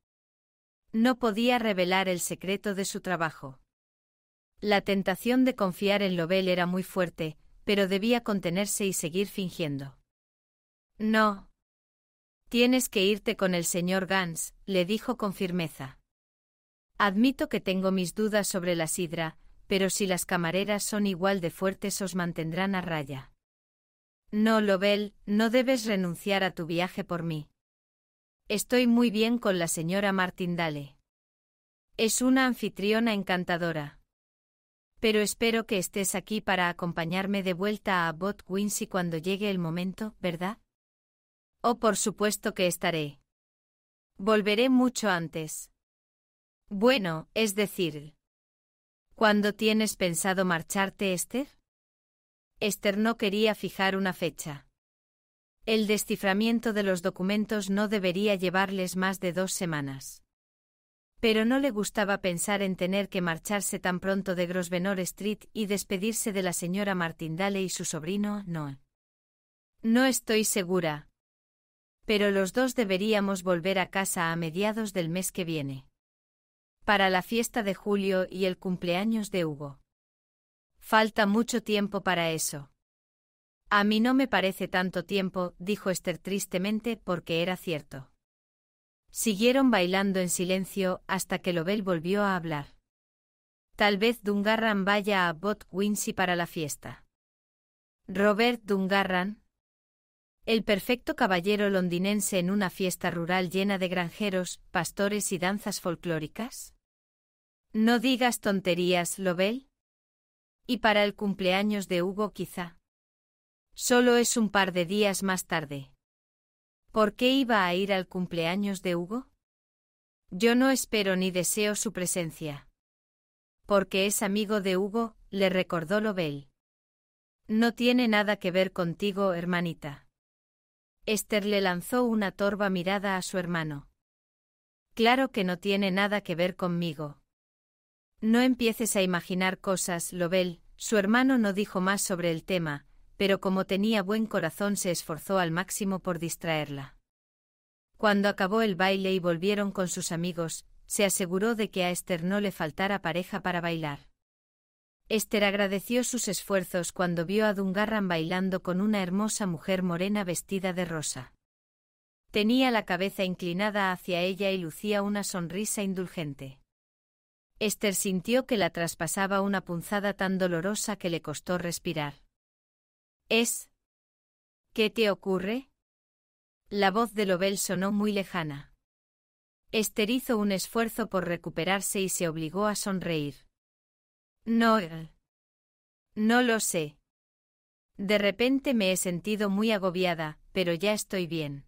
No podía revelar el secreto de su trabajo. La tentación de confiar en Lobel era muy fuerte, pero debía contenerse y seguir fingiendo. No, Tienes que irte con el señor Gans, le dijo con firmeza. Admito que tengo mis dudas sobre la sidra, pero si las camareras son igual de fuertes os mantendrán a raya. No, Lobel, no debes renunciar a tu viaje por mí. Estoy muy bien con la señora Martindale. Es una anfitriona encantadora. Pero espero que estés aquí para acompañarme de vuelta a Bot Wincy cuando llegue el momento, ¿verdad? Oh, por supuesto que estaré. Volveré mucho antes. Bueno, es decir, ¿cuándo tienes pensado marcharte, Esther? Esther no quería fijar una fecha. El desciframiento de los documentos no debería llevarles más de dos semanas. Pero no le gustaba pensar en tener que marcharse tan pronto de Grosvenor Street y despedirse de la señora Martindale y su sobrino, ¿no? No estoy segura, pero los dos deberíamos volver a casa a mediados del mes que viene. Para la fiesta de julio y el cumpleaños de Hugo. Falta mucho tiempo para eso. A mí no me parece tanto tiempo, dijo Esther tristemente, porque era cierto. Siguieron bailando en silencio hasta que Lobel volvió a hablar. Tal vez Dungarran vaya a Bot Wincy para la fiesta. Robert Dungarran, el perfecto caballero londinense en una fiesta rural llena de granjeros, pastores y danzas folclóricas. No digas tonterías, Lobel. Y para el cumpleaños de Hugo quizá. Solo es un par de días más tarde. ¿Por qué iba a ir al cumpleaños de Hugo? Yo no espero ni deseo su presencia. Porque es amigo de Hugo, le recordó Lobel. No tiene nada que ver contigo, hermanita. Esther le lanzó una torva mirada a su hermano. Claro que no tiene nada que ver conmigo. No empieces a imaginar cosas, Lobel, su hermano no dijo más sobre el tema, pero como tenía buen corazón se esforzó al máximo por distraerla. Cuando acabó el baile y volvieron con sus amigos, se aseguró de que a Esther no le faltara pareja para bailar. Esther agradeció sus esfuerzos cuando vio a Dungarran bailando con una hermosa mujer morena vestida de rosa. Tenía la cabeza inclinada hacia ella y lucía una sonrisa indulgente. Esther sintió que la traspasaba una punzada tan dolorosa que le costó respirar. Es. ¿Qué te ocurre? La voz de Lobel sonó muy lejana. Esther hizo un esfuerzo por recuperarse y se obligó a sonreír. No. No lo sé. De repente me he sentido muy agobiada, pero ya estoy bien.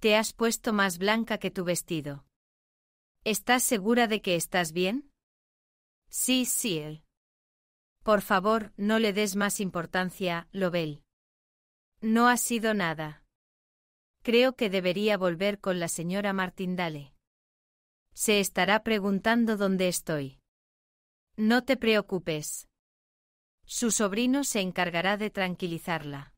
Te has puesto más blanca que tu vestido. ¿Estás segura de que estás bien? Sí, sí. Él. Por favor, no le des más importancia, Lobel. No ha sido nada. Creo que debería volver con la señora Martindale. Se estará preguntando dónde estoy. No te preocupes. Su sobrino se encargará de tranquilizarla.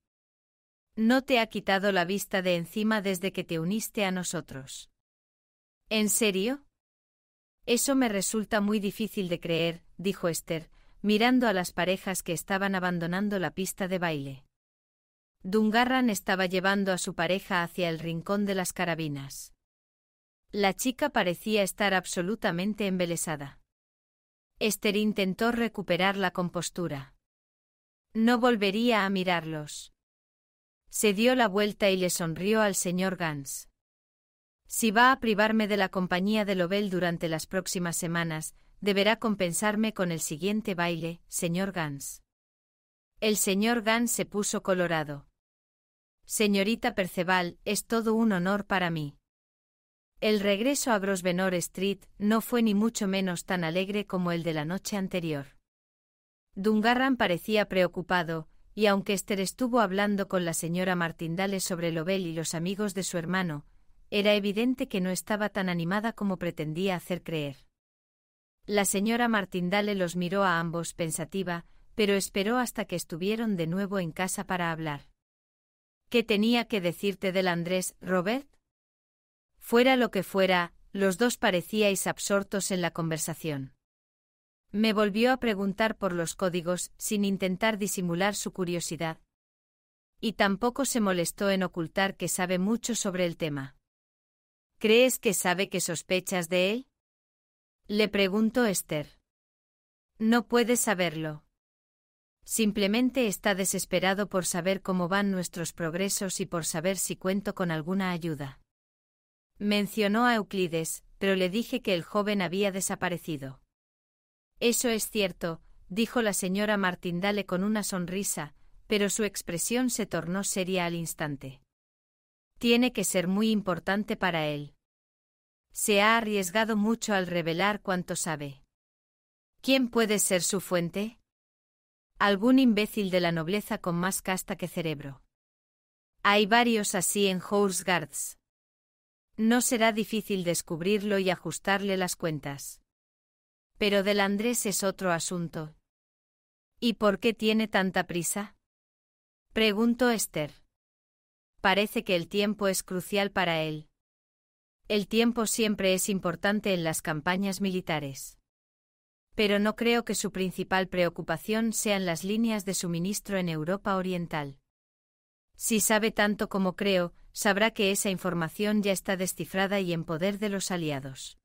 No te ha quitado la vista de encima desde que te uniste a nosotros. ¿En serio? Eso me resulta muy difícil de creer, dijo Esther, mirando a las parejas que estaban abandonando la pista de baile. Dungarran estaba llevando a su pareja hacia el rincón de las carabinas. La chica parecía estar absolutamente embelesada. Esther intentó recuperar la compostura. No volvería a mirarlos. Se dio la vuelta y le sonrió al señor Gans. Si va a privarme de la compañía de Lobel durante las próximas semanas, deberá compensarme con el siguiente baile, señor Gans. El señor Gans se puso colorado. Señorita Perceval, es todo un honor para mí. El regreso a Grosvenor Street no fue ni mucho menos tan alegre como el de la noche anterior. Dungarran parecía preocupado, y aunque Esther estuvo hablando con la señora Martindale sobre Lobel y los amigos de su hermano, era evidente que no estaba tan animada como pretendía hacer creer. La señora Martindale los miró a ambos pensativa, pero esperó hasta que estuvieron de nuevo en casa para hablar. ¿Qué tenía que decirte del Andrés, Robert? Fuera lo que fuera, los dos parecíais absortos en la conversación. Me volvió a preguntar por los códigos sin intentar disimular su curiosidad. Y tampoco se molestó en ocultar que sabe mucho sobre el tema. ¿Crees que sabe que sospechas de él? Le preguntó Esther. No puede saberlo. Simplemente está desesperado por saber cómo van nuestros progresos y por saber si cuento con alguna ayuda. Mencionó a Euclides, pero le dije que el joven había desaparecido. Eso es cierto, dijo la señora Martindale con una sonrisa, pero su expresión se tornó seria al instante. Tiene que ser muy importante para él. Se ha arriesgado mucho al revelar cuanto sabe. ¿Quién puede ser su fuente? Algún imbécil de la nobleza con más casta que cerebro. Hay varios así en Horsguards. No será difícil descubrirlo y ajustarle las cuentas. Pero del Andrés es otro asunto. ¿Y por qué tiene tanta prisa? Preguntó Esther. Parece que el tiempo es crucial para él. El tiempo siempre es importante en las campañas militares. Pero no creo que su principal preocupación sean las líneas de suministro en Europa Oriental. Si sabe tanto como creo, sabrá que esa información ya está descifrada y en poder de los aliados.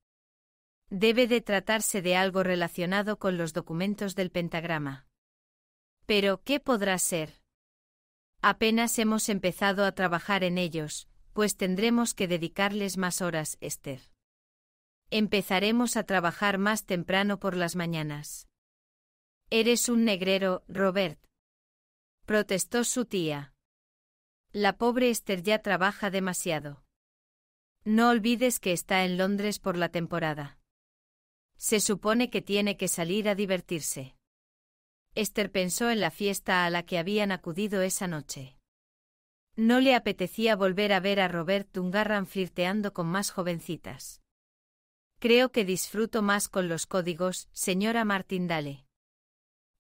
Debe de tratarse de algo relacionado con los documentos del pentagrama. Pero, ¿qué podrá ser? Apenas hemos empezado a trabajar en ellos, pues tendremos que dedicarles más horas, Esther. Empezaremos a trabajar más temprano por las mañanas. Eres un negrero, Robert. Protestó su tía. La pobre Esther ya trabaja demasiado. No olvides que está en Londres por la temporada. Se supone que tiene que salir a divertirse. Esther pensó en la fiesta a la que habían acudido esa noche. No le apetecía volver a ver a Robert Dungarran flirteando con más jovencitas. Creo que disfruto más con los códigos, señora Martindale.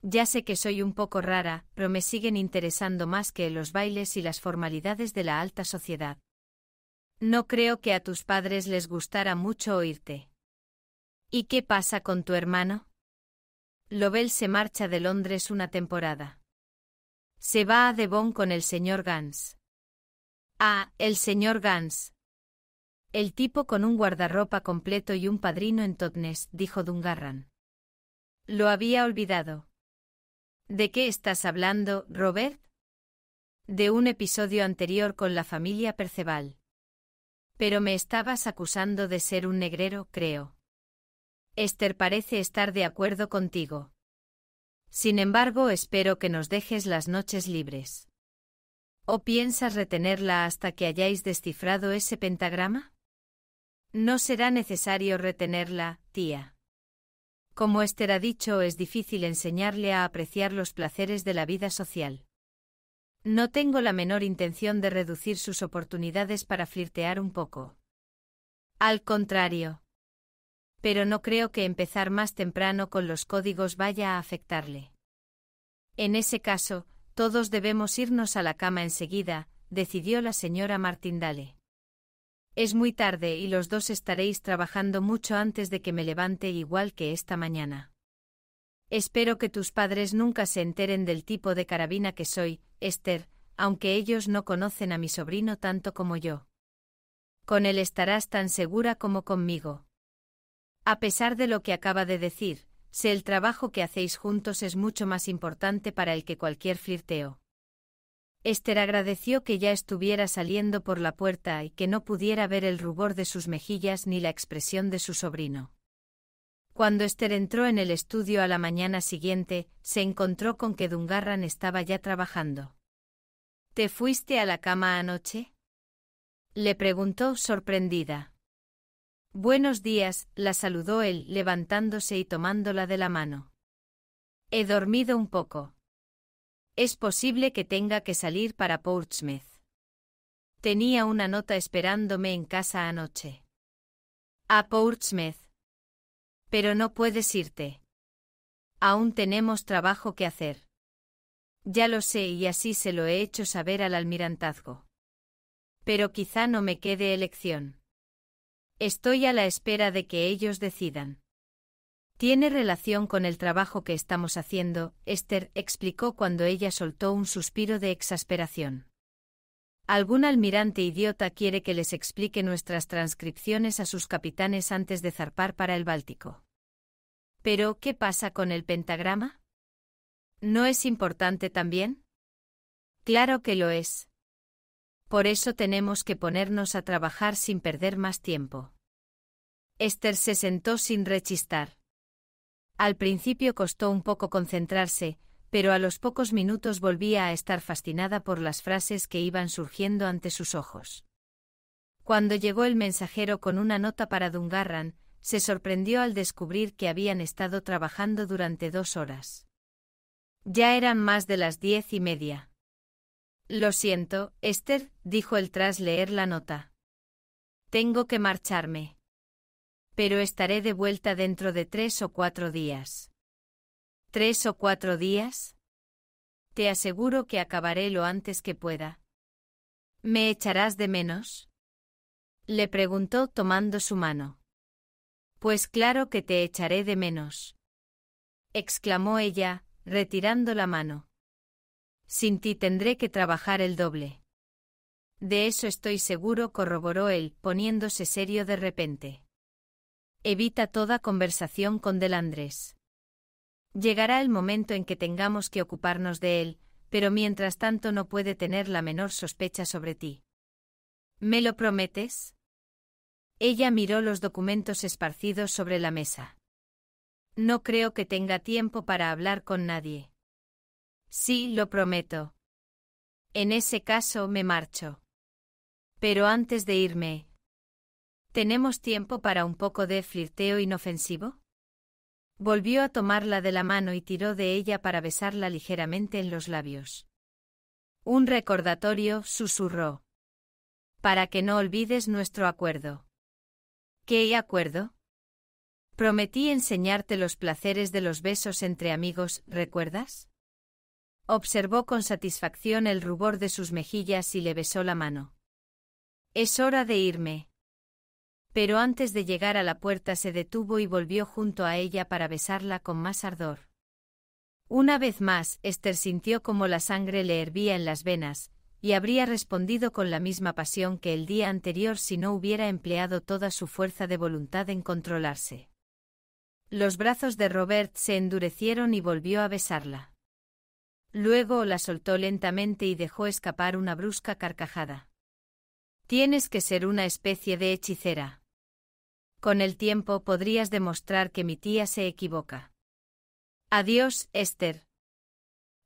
Ya sé que soy un poco rara, pero me siguen interesando más que los bailes y las formalidades de la alta sociedad. No creo que a tus padres les gustara mucho oírte. ¿Y qué pasa con tu hermano? Lobel se marcha de Londres una temporada. Se va a Devon con el señor Gans. Ah, el señor Gans. El tipo con un guardarropa completo y un padrino en Totnes, dijo Dungarran. Lo había olvidado. ¿De qué estás hablando, Robert? De un episodio anterior con la familia Perceval. Pero me estabas acusando de ser un negrero, creo. Esther parece estar de acuerdo contigo. Sin embargo, espero que nos dejes las noches libres. ¿O piensas retenerla hasta que hayáis descifrado ese pentagrama? No será necesario retenerla, tía. Como Esther ha dicho, es difícil enseñarle a apreciar los placeres de la vida social. No tengo la menor intención de reducir sus oportunidades para flirtear un poco. Al contrario. Pero no creo que empezar más temprano con los códigos vaya a afectarle. En ese caso, todos debemos irnos a la cama enseguida, decidió la señora Martindale. Es muy tarde y los dos estaréis trabajando mucho antes de que me levante igual que esta mañana. Espero que tus padres nunca se enteren del tipo de carabina que soy, Esther, aunque ellos no conocen a mi sobrino tanto como yo. Con él estarás tan segura como conmigo. A pesar de lo que acaba de decir, sé el trabajo que hacéis juntos es mucho más importante para él que cualquier flirteo. Esther agradeció que ya estuviera saliendo por la puerta y que no pudiera ver el rubor de sus mejillas ni la expresión de su sobrino. Cuando Esther entró en el estudio a la mañana siguiente, se encontró con que Dungarran estaba ya trabajando. ¿Te fuiste a la cama anoche? Le preguntó sorprendida. Buenos días, la saludó él, levantándose y tomándola de la mano. He dormido un poco. Es posible que tenga que salir para Portsmouth. Tenía una nota esperándome en casa anoche. A Portsmouth. Pero no puedes irte. Aún tenemos trabajo que hacer. Ya lo sé y así se lo he hecho saber al almirantazgo. Pero quizá no me quede elección. Estoy a la espera de que ellos decidan. Tiene relación con el trabajo que estamos haciendo, Esther explicó cuando ella soltó un suspiro de exasperación. Algún almirante idiota quiere que les explique nuestras transcripciones a sus capitanes antes de zarpar para el Báltico. Pero, ¿qué pasa con el pentagrama? ¿No es importante también? Claro que lo es. Por eso tenemos que ponernos a trabajar sin perder más tiempo. Esther se sentó sin rechistar. Al principio costó un poco concentrarse, pero a los pocos minutos volvía a estar fascinada por las frases que iban surgiendo ante sus ojos. Cuando llegó el mensajero con una nota para Dungarran, se sorprendió al descubrir que habían estado trabajando durante dos horas. Ya eran más de las diez y media. Lo siento, Esther, dijo él tras leer la nota. Tengo que marcharme pero estaré de vuelta dentro de tres o cuatro días. ¿Tres o cuatro días? Te aseguro que acabaré lo antes que pueda. ¿Me echarás de menos? Le preguntó tomando su mano. Pues claro que te echaré de menos. exclamó ella, retirando la mano. Sin ti tendré que trabajar el doble. De eso estoy seguro, corroboró él, poniéndose serio de repente. Evita toda conversación con Delandres. Llegará el momento en que tengamos que ocuparnos de él, pero mientras tanto no puede tener la menor sospecha sobre ti. ¿Me lo prometes? Ella miró los documentos esparcidos sobre la mesa. No creo que tenga tiempo para hablar con nadie. Sí, lo prometo. En ese caso me marcho. Pero antes de irme, ¿Tenemos tiempo para un poco de flirteo inofensivo? Volvió a tomarla de la mano y tiró de ella para besarla ligeramente en los labios. Un recordatorio, susurró. Para que no olvides nuestro acuerdo. ¿Qué acuerdo? Prometí enseñarte los placeres de los besos entre amigos, ¿recuerdas? Observó con satisfacción el rubor de sus mejillas y le besó la mano. Es hora de irme, pero antes de llegar a la puerta se detuvo y volvió junto a ella para besarla con más ardor. Una vez más, Esther sintió como la sangre le hervía en las venas, y habría respondido con la misma pasión que el día anterior si no hubiera empleado toda su fuerza de voluntad en controlarse. Los brazos de Robert se endurecieron y volvió a besarla. Luego la soltó lentamente y dejó escapar una brusca carcajada. Tienes que ser una especie de hechicera. Con el tiempo podrías demostrar que mi tía se equivoca. Adiós, Esther.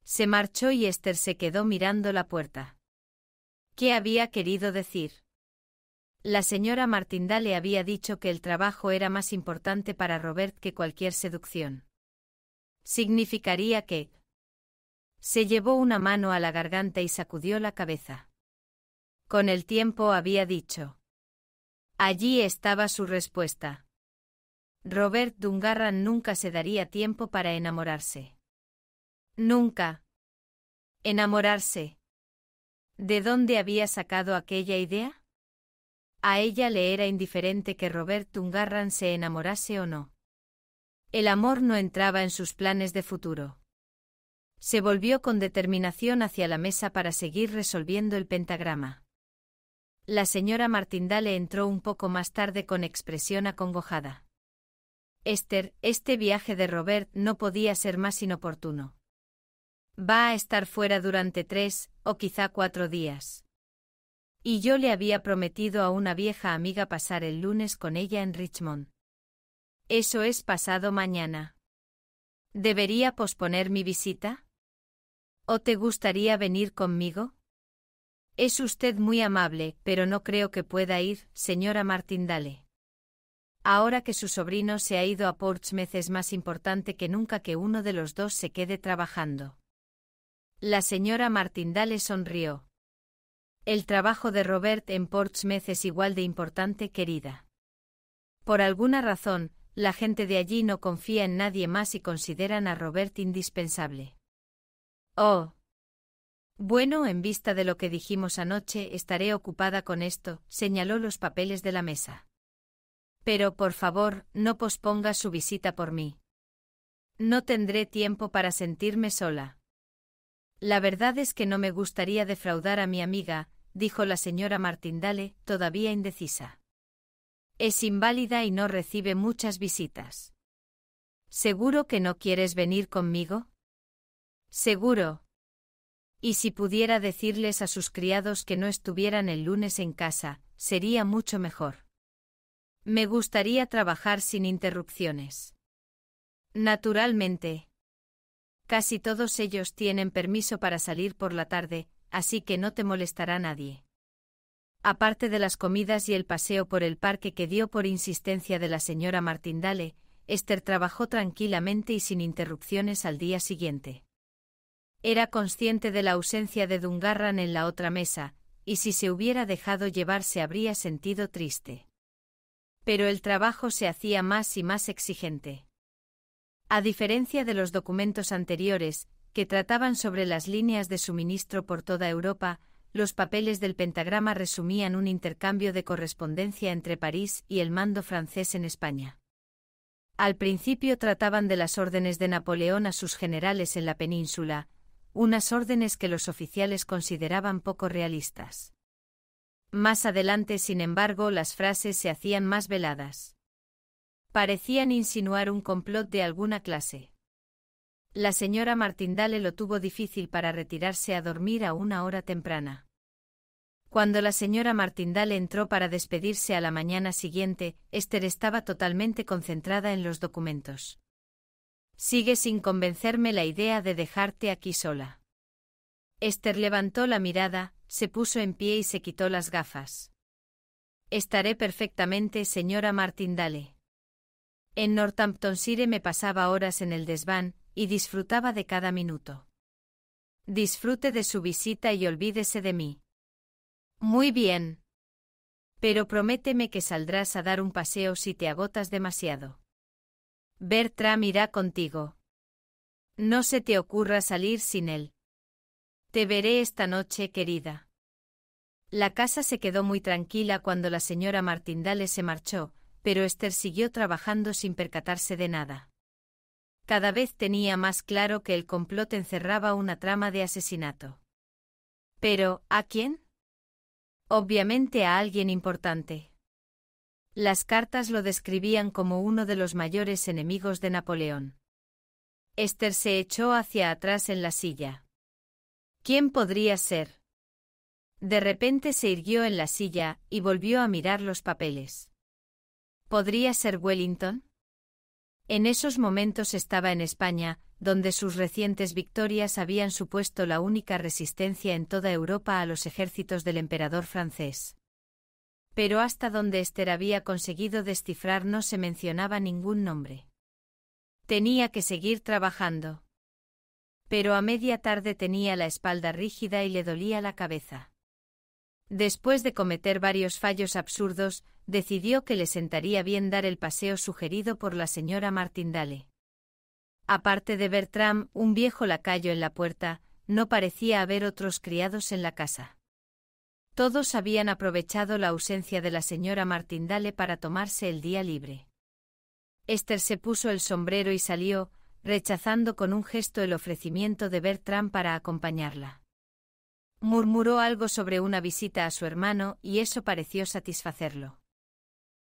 Se marchó y Esther se quedó mirando la puerta. ¿Qué había querido decir? La señora Martindale le había dicho que el trabajo era más importante para Robert que cualquier seducción. Significaría que... Se llevó una mano a la garganta y sacudió la cabeza. Con el tiempo había dicho. Allí estaba su respuesta. Robert Dungarran nunca se daría tiempo para enamorarse. Nunca. Enamorarse. ¿De dónde había sacado aquella idea? A ella le era indiferente que Robert Dungarran se enamorase o no. El amor no entraba en sus planes de futuro. Se volvió con determinación hacia la mesa para seguir resolviendo el pentagrama. La señora Martindale entró un poco más tarde con expresión acongojada. Esther, este viaje de Robert no podía ser más inoportuno. Va a estar fuera durante tres, o quizá cuatro días. Y yo le había prometido a una vieja amiga pasar el lunes con ella en Richmond. Eso es pasado mañana. ¿Debería posponer mi visita? ¿O te gustaría venir conmigo? Es usted muy amable, pero no creo que pueda ir, señora Martindale. Ahora que su sobrino se ha ido a Portsmouth es más importante que nunca que uno de los dos se quede trabajando. La señora Martindale sonrió. El trabajo de Robert en Portsmouth es igual de importante, querida. Por alguna razón, la gente de allí no confía en nadie más y consideran a Robert indispensable. Oh, bueno, en vista de lo que dijimos anoche, estaré ocupada con esto, señaló los papeles de la mesa. Pero, por favor, no posponga su visita por mí. No tendré tiempo para sentirme sola. La verdad es que no me gustaría defraudar a mi amiga, dijo la señora Martindale, todavía indecisa. Es inválida y no recibe muchas visitas. ¿Seguro que no quieres venir conmigo? Seguro, y si pudiera decirles a sus criados que no estuvieran el lunes en casa, sería mucho mejor. Me gustaría trabajar sin interrupciones. Naturalmente. Casi todos ellos tienen permiso para salir por la tarde, así que no te molestará nadie. Aparte de las comidas y el paseo por el parque que dio por insistencia de la señora Martindale, Esther trabajó tranquilamente y sin interrupciones al día siguiente. Era consciente de la ausencia de Dungarran en la otra mesa, y si se hubiera dejado llevar se habría sentido triste. Pero el trabajo se hacía más y más exigente. A diferencia de los documentos anteriores, que trataban sobre las líneas de suministro por toda Europa, los papeles del pentagrama resumían un intercambio de correspondencia entre París y el mando francés en España. Al principio trataban de las órdenes de Napoleón a sus generales en la península, unas órdenes que los oficiales consideraban poco realistas. Más adelante, sin embargo, las frases se hacían más veladas. Parecían insinuar un complot de alguna clase. La señora Martindale lo tuvo difícil para retirarse a dormir a una hora temprana. Cuando la señora Martindale entró para despedirse a la mañana siguiente, Esther estaba totalmente concentrada en los documentos. Sigue sin convencerme la idea de dejarte aquí sola. Esther levantó la mirada, se puso en pie y se quitó las gafas. Estaré perfectamente, señora Martindale. En Northamptonshire me pasaba horas en el desván, y disfrutaba de cada minuto. Disfrute de su visita y olvídese de mí. Muy bien. Pero prométeme que saldrás a dar un paseo si te agotas demasiado. Bertram irá contigo. No se te ocurra salir sin él. Te veré esta noche, querida. La casa se quedó muy tranquila cuando la señora Martindale se marchó, pero Esther siguió trabajando sin percatarse de nada. Cada vez tenía más claro que el complot encerraba una trama de asesinato. Pero, ¿a quién? Obviamente a alguien importante. Las cartas lo describían como uno de los mayores enemigos de Napoleón. Esther se echó hacia atrás en la silla. ¿Quién podría ser? De repente se irguió en la silla y volvió a mirar los papeles. ¿Podría ser Wellington? En esos momentos estaba en España, donde sus recientes victorias habían supuesto la única resistencia en toda Europa a los ejércitos del emperador francés pero hasta donde Esther había conseguido descifrar no se mencionaba ningún nombre. Tenía que seguir trabajando. Pero a media tarde tenía la espalda rígida y le dolía la cabeza. Después de cometer varios fallos absurdos, decidió que le sentaría bien dar el paseo sugerido por la señora Martindale. Aparte de Bertram, un viejo lacayo en la puerta, no parecía haber otros criados en la casa. Todos habían aprovechado la ausencia de la señora Martindale para tomarse el día libre. Esther se puso el sombrero y salió, rechazando con un gesto el ofrecimiento de Bertram para acompañarla. Murmuró algo sobre una visita a su hermano y eso pareció satisfacerlo.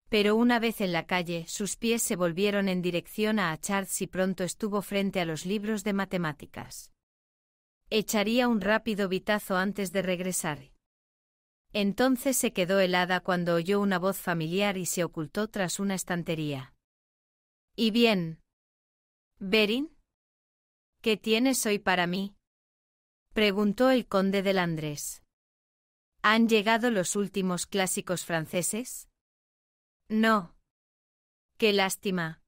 Pero una vez en la calle, sus pies se volvieron en dirección a Achards y pronto estuvo frente a los libros de matemáticas. Echaría un rápido vitazo antes de regresar. Entonces se quedó helada cuando oyó una voz familiar y se ocultó tras una estantería. ¿Y bien? ¿Berin? ¿Qué tienes hoy para mí? preguntó el conde de Landres. ¿Han llegado los últimos clásicos franceses? No. Qué lástima.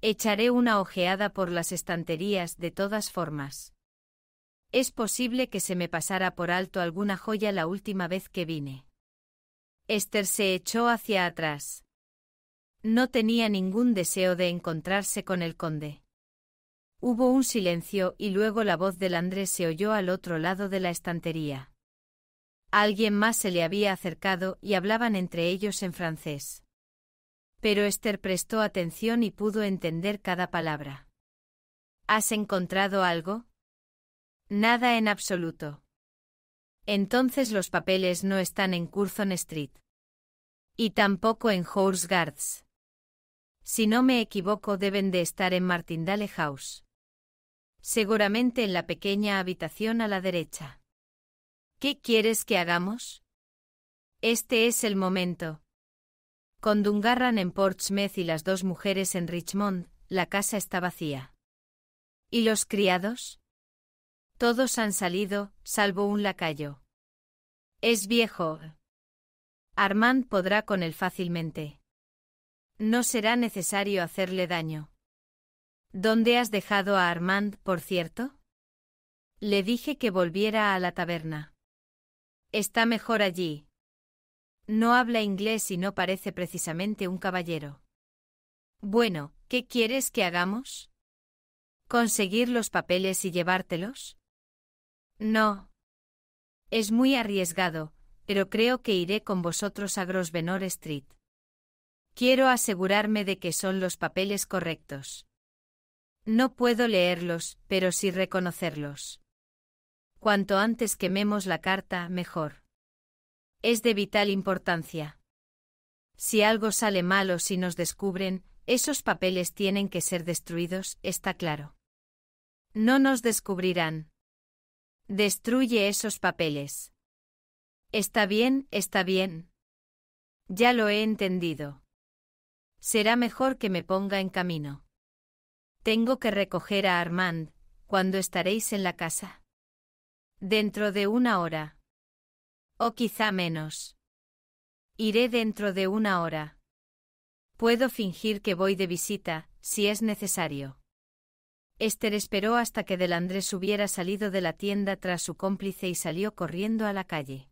Echaré una ojeada por las estanterías de todas formas. Es posible que se me pasara por alto alguna joya la última vez que vine. Esther se echó hacia atrás. No tenía ningún deseo de encontrarse con el conde. Hubo un silencio y luego la voz del Andrés se oyó al otro lado de la estantería. Alguien más se le había acercado y hablaban entre ellos en francés. Pero Esther prestó atención y pudo entender cada palabra. ¿Has encontrado algo? Nada en absoluto. Entonces los papeles no están en Curzon Street. Y tampoco en Horse Guards. Si no me equivoco deben de estar en Martindale House. Seguramente en la pequeña habitación a la derecha. ¿Qué quieres que hagamos? Este es el momento. Con Dungarran en Portsmouth y las dos mujeres en Richmond, la casa está vacía. ¿Y los criados? Todos han salido, salvo un lacayo. Es viejo. Armand podrá con él fácilmente. No será necesario hacerle daño. ¿Dónde has dejado a Armand, por cierto? Le dije que volviera a la taberna. Está mejor allí. No habla inglés y no parece precisamente un caballero. Bueno, ¿qué quieres que hagamos? ¿Conseguir los papeles y llevártelos? No. Es muy arriesgado, pero creo que iré con vosotros a Grosvenor Street. Quiero asegurarme de que son los papeles correctos. No puedo leerlos, pero sí reconocerlos. Cuanto antes quememos la carta, mejor. Es de vital importancia. Si algo sale mal o si nos descubren, esos papeles tienen que ser destruidos, está claro. No nos descubrirán. Destruye esos papeles. Está bien, está bien. Ya lo he entendido. Será mejor que me ponga en camino. Tengo que recoger a Armand, cuando estaréis en la casa. Dentro de una hora. O quizá menos. Iré dentro de una hora. Puedo fingir que voy de visita, si es necesario. Esther esperó hasta que Delandrés hubiera salido de la tienda tras su cómplice y salió corriendo a la calle.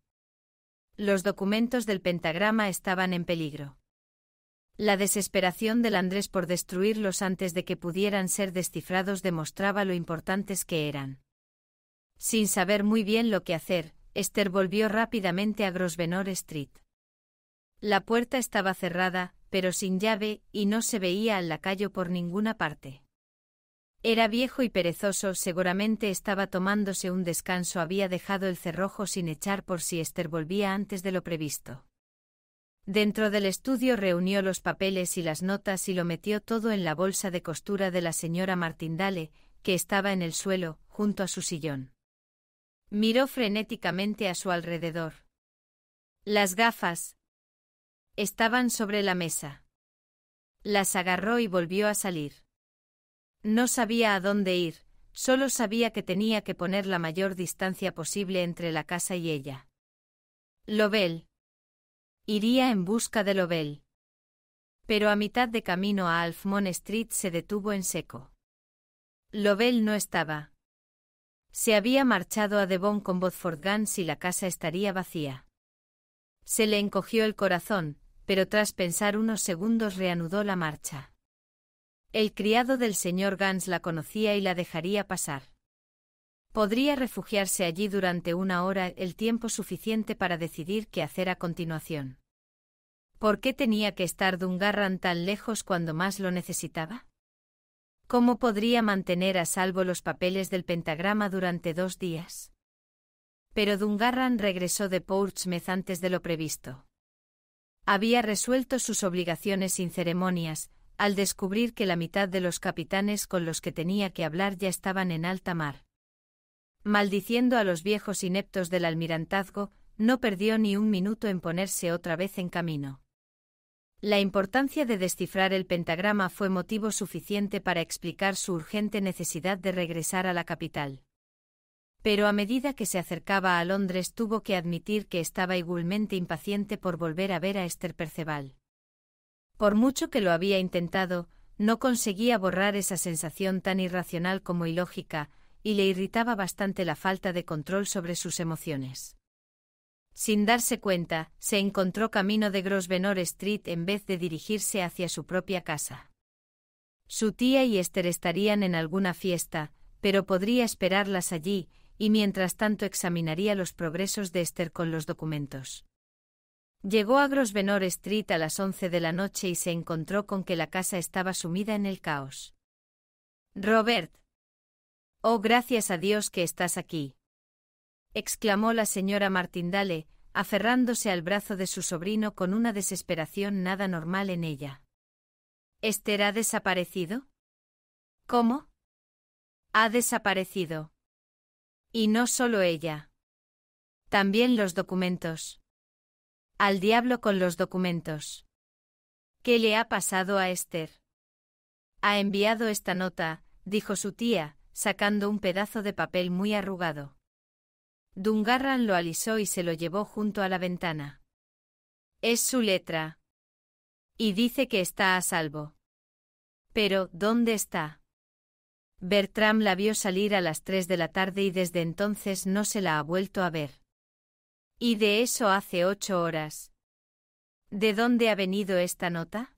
Los documentos del pentagrama estaban en peligro. La desesperación del Andrés por destruirlos antes de que pudieran ser descifrados demostraba lo importantes que eran. Sin saber muy bien lo que hacer, Esther volvió rápidamente a Grosvenor Street. La puerta estaba cerrada, pero sin llave, y no se veía al lacayo por ninguna parte. Era viejo y perezoso, seguramente estaba tomándose un descanso, había dejado el cerrojo sin echar por si Esther volvía antes de lo previsto. Dentro del estudio reunió los papeles y las notas y lo metió todo en la bolsa de costura de la señora Martindale, que estaba en el suelo, junto a su sillón. Miró frenéticamente a su alrededor. Las gafas estaban sobre la mesa. Las agarró y volvió a salir. No sabía a dónde ir, solo sabía que tenía que poner la mayor distancia posible entre la casa y ella. Lobel. Iría en busca de Lobel. Pero a mitad de camino a Alfmon Street se detuvo en seco. Lobel no estaba. Se había marchado a Devon con Bodford Guns y la casa estaría vacía. Se le encogió el corazón, pero tras pensar unos segundos reanudó la marcha. El criado del señor Gans la conocía y la dejaría pasar. Podría refugiarse allí durante una hora, el tiempo suficiente para decidir qué hacer a continuación. ¿Por qué tenía que estar Dungarran tan lejos cuando más lo necesitaba? ¿Cómo podría mantener a salvo los papeles del pentagrama durante dos días? Pero Dungarran regresó de Portsmouth antes de lo previsto. Había resuelto sus obligaciones sin ceremonias, al descubrir que la mitad de los capitanes con los que tenía que hablar ya estaban en alta mar. Maldiciendo a los viejos ineptos del almirantazgo, no perdió ni un minuto en ponerse otra vez en camino. La importancia de descifrar el pentagrama fue motivo suficiente para explicar su urgente necesidad de regresar a la capital. Pero a medida que se acercaba a Londres tuvo que admitir que estaba igualmente impaciente por volver a ver a Esther Perceval. Por mucho que lo había intentado, no conseguía borrar esa sensación tan irracional como ilógica, y le irritaba bastante la falta de control sobre sus emociones. Sin darse cuenta, se encontró camino de Grosvenor Street en vez de dirigirse hacia su propia casa. Su tía y Esther estarían en alguna fiesta, pero podría esperarlas allí, y mientras tanto examinaría los progresos de Esther con los documentos. Llegó a Grosvenor Street a las once de la noche y se encontró con que la casa estaba sumida en el caos. Robert. Oh, gracias a Dios que estás aquí. exclamó la señora Martindale, aferrándose al brazo de su sobrino con una desesperación nada normal en ella. ¿Esther desaparecido? ¿Cómo? Ha desaparecido. Y no solo ella. También los documentos. Al diablo con los documentos. ¿Qué le ha pasado a Esther? Ha enviado esta nota, dijo su tía, sacando un pedazo de papel muy arrugado. Dungarran lo alisó y se lo llevó junto a la ventana. Es su letra. Y dice que está a salvo. Pero, ¿dónde está? Bertram la vio salir a las tres de la tarde y desde entonces no se la ha vuelto a ver. Y de eso hace ocho horas. ¿De dónde ha venido esta nota?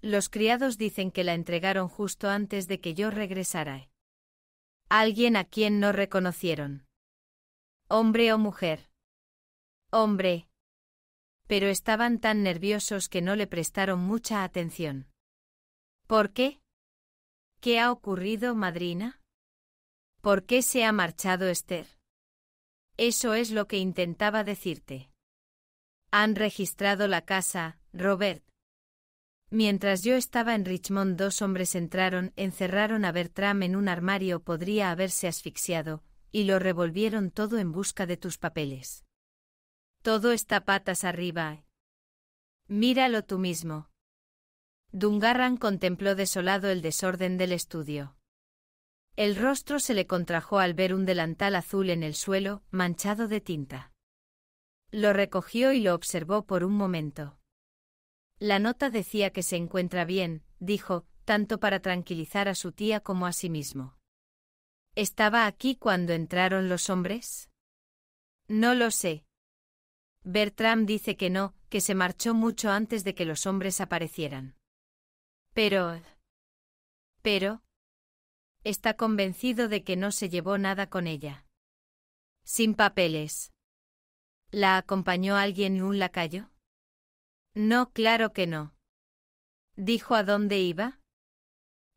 Los criados dicen que la entregaron justo antes de que yo regresara. Alguien a quien no reconocieron. Hombre o mujer. Hombre. Pero estaban tan nerviosos que no le prestaron mucha atención. ¿Por qué? ¿Qué ha ocurrido, madrina? ¿Por qué se ha marchado Esther? Eso es lo que intentaba decirte. Han registrado la casa, Robert. Mientras yo estaba en Richmond, dos hombres entraron, encerraron a Bertram en un armario, podría haberse asfixiado, y lo revolvieron todo en busca de tus papeles. Todo está patas arriba. Míralo tú mismo. Dungarran contempló desolado el desorden del estudio. El rostro se le contrajo al ver un delantal azul en el suelo, manchado de tinta. Lo recogió y lo observó por un momento. La nota decía que se encuentra bien, dijo, tanto para tranquilizar a su tía como a sí mismo. ¿Estaba aquí cuando entraron los hombres? No lo sé. Bertram dice que no, que se marchó mucho antes de que los hombres aparecieran. Pero... Pero está convencido de que no se llevó nada con ella. Sin papeles. ¿La acompañó alguien un lacayo? No, claro que no. ¿Dijo a dónde iba?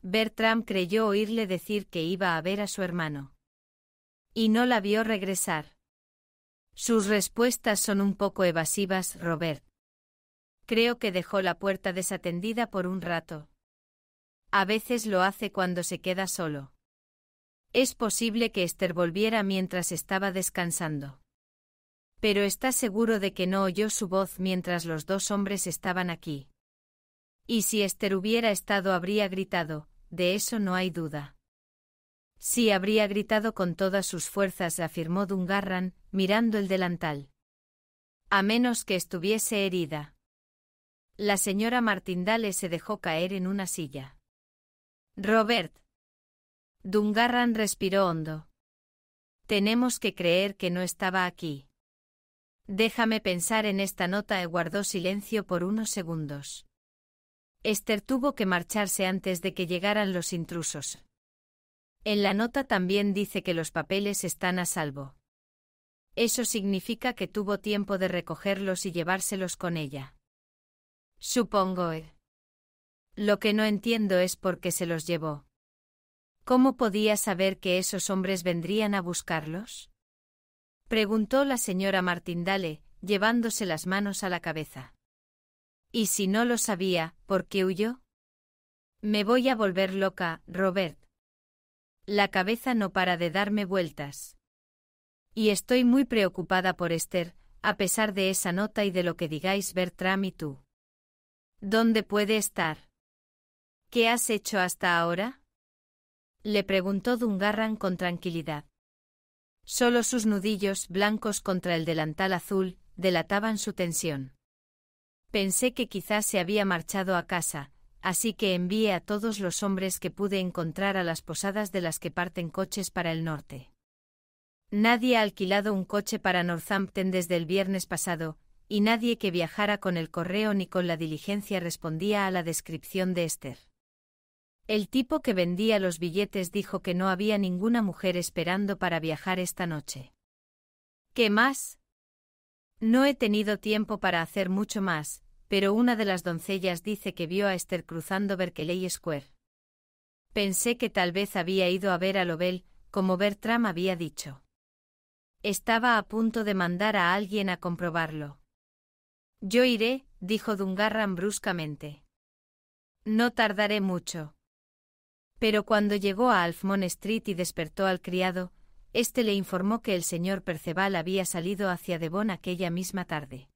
Bertram creyó oírle decir que iba a ver a su hermano. Y no la vio regresar. Sus respuestas son un poco evasivas, Robert. Creo que dejó la puerta desatendida por un rato. A veces lo hace cuando se queda solo. Es posible que Esther volviera mientras estaba descansando. Pero está seguro de que no oyó su voz mientras los dos hombres estaban aquí. Y si Esther hubiera estado habría gritado, de eso no hay duda. Sí habría gritado con todas sus fuerzas, afirmó Dungarran, mirando el delantal. A menos que estuviese herida. La señora Martindale se dejó caer en una silla. Robert. Dungarran respiró hondo. Tenemos que creer que no estaba aquí. Déjame pensar en esta nota y guardó silencio por unos segundos. Esther tuvo que marcharse antes de que llegaran los intrusos. En la nota también dice que los papeles están a salvo. Eso significa que tuvo tiempo de recogerlos y llevárselos con ella. Supongo. Eh. Lo que no entiendo es por qué se los llevó. ¿Cómo podía saber que esos hombres vendrían a buscarlos? Preguntó la señora Martindale, llevándose las manos a la cabeza. Y si no lo sabía, ¿por qué huyó? Me voy a volver loca, Robert. La cabeza no para de darme vueltas. Y estoy muy preocupada por Esther, a pesar de esa nota y de lo que digáis Bertram y tú. ¿Dónde puede estar? ¿Qué has hecho hasta ahora? le preguntó Dungarran con tranquilidad. Solo sus nudillos blancos contra el delantal azul delataban su tensión. Pensé que quizás se había marchado a casa, así que envié a todos los hombres que pude encontrar a las posadas de las que parten coches para el norte. Nadie ha alquilado un coche para Northampton desde el viernes pasado, y nadie que viajara con el correo ni con la diligencia respondía a la descripción de Esther. El tipo que vendía los billetes dijo que no había ninguna mujer esperando para viajar esta noche. ¿Qué más? No he tenido tiempo para hacer mucho más, pero una de las doncellas dice que vio a Esther cruzando Berkeley Square. Pensé que tal vez había ido a ver a Lobel, como Bertram había dicho. Estaba a punto de mandar a alguien a comprobarlo. Yo iré, dijo Dungarram bruscamente. No tardaré mucho. Pero cuando llegó a Alfmon Street y despertó al criado, éste le informó que el señor Perceval había salido hacia Devon aquella misma tarde.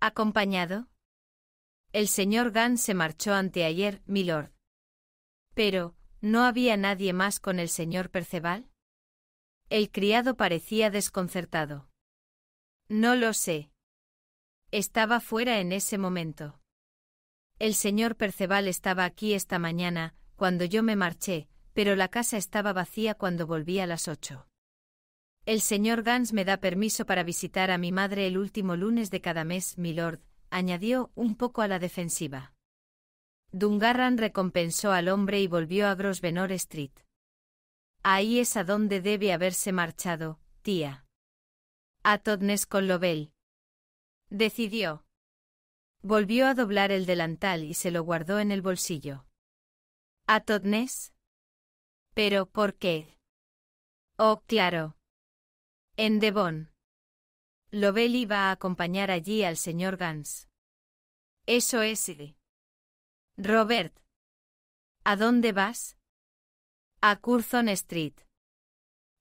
¿Acompañado? El señor Gunn se marchó anteayer, milord. Pero, ¿no había nadie más con el señor Perceval? El criado parecía desconcertado. No lo sé. Estaba fuera en ese momento. El señor Perceval estaba aquí esta mañana, cuando yo me marché, pero la casa estaba vacía cuando volví a las ocho. El señor Gans me da permiso para visitar a mi madre el último lunes de cada mes, milord, añadió, un poco a la defensiva. Dungarran recompensó al hombre y volvió a Grosvenor Street. Ahí es a donde debe haberse marchado, tía. A Todnes con Lobel. Decidió. Volvió a doblar el delantal y se lo guardó en el bolsillo a Totnes? Pero por qué? Oh, claro. En Devon. Lovell va a acompañar allí al señor Gans. Eso es. Eh. Robert. ¿A dónde vas? A Curzon Street.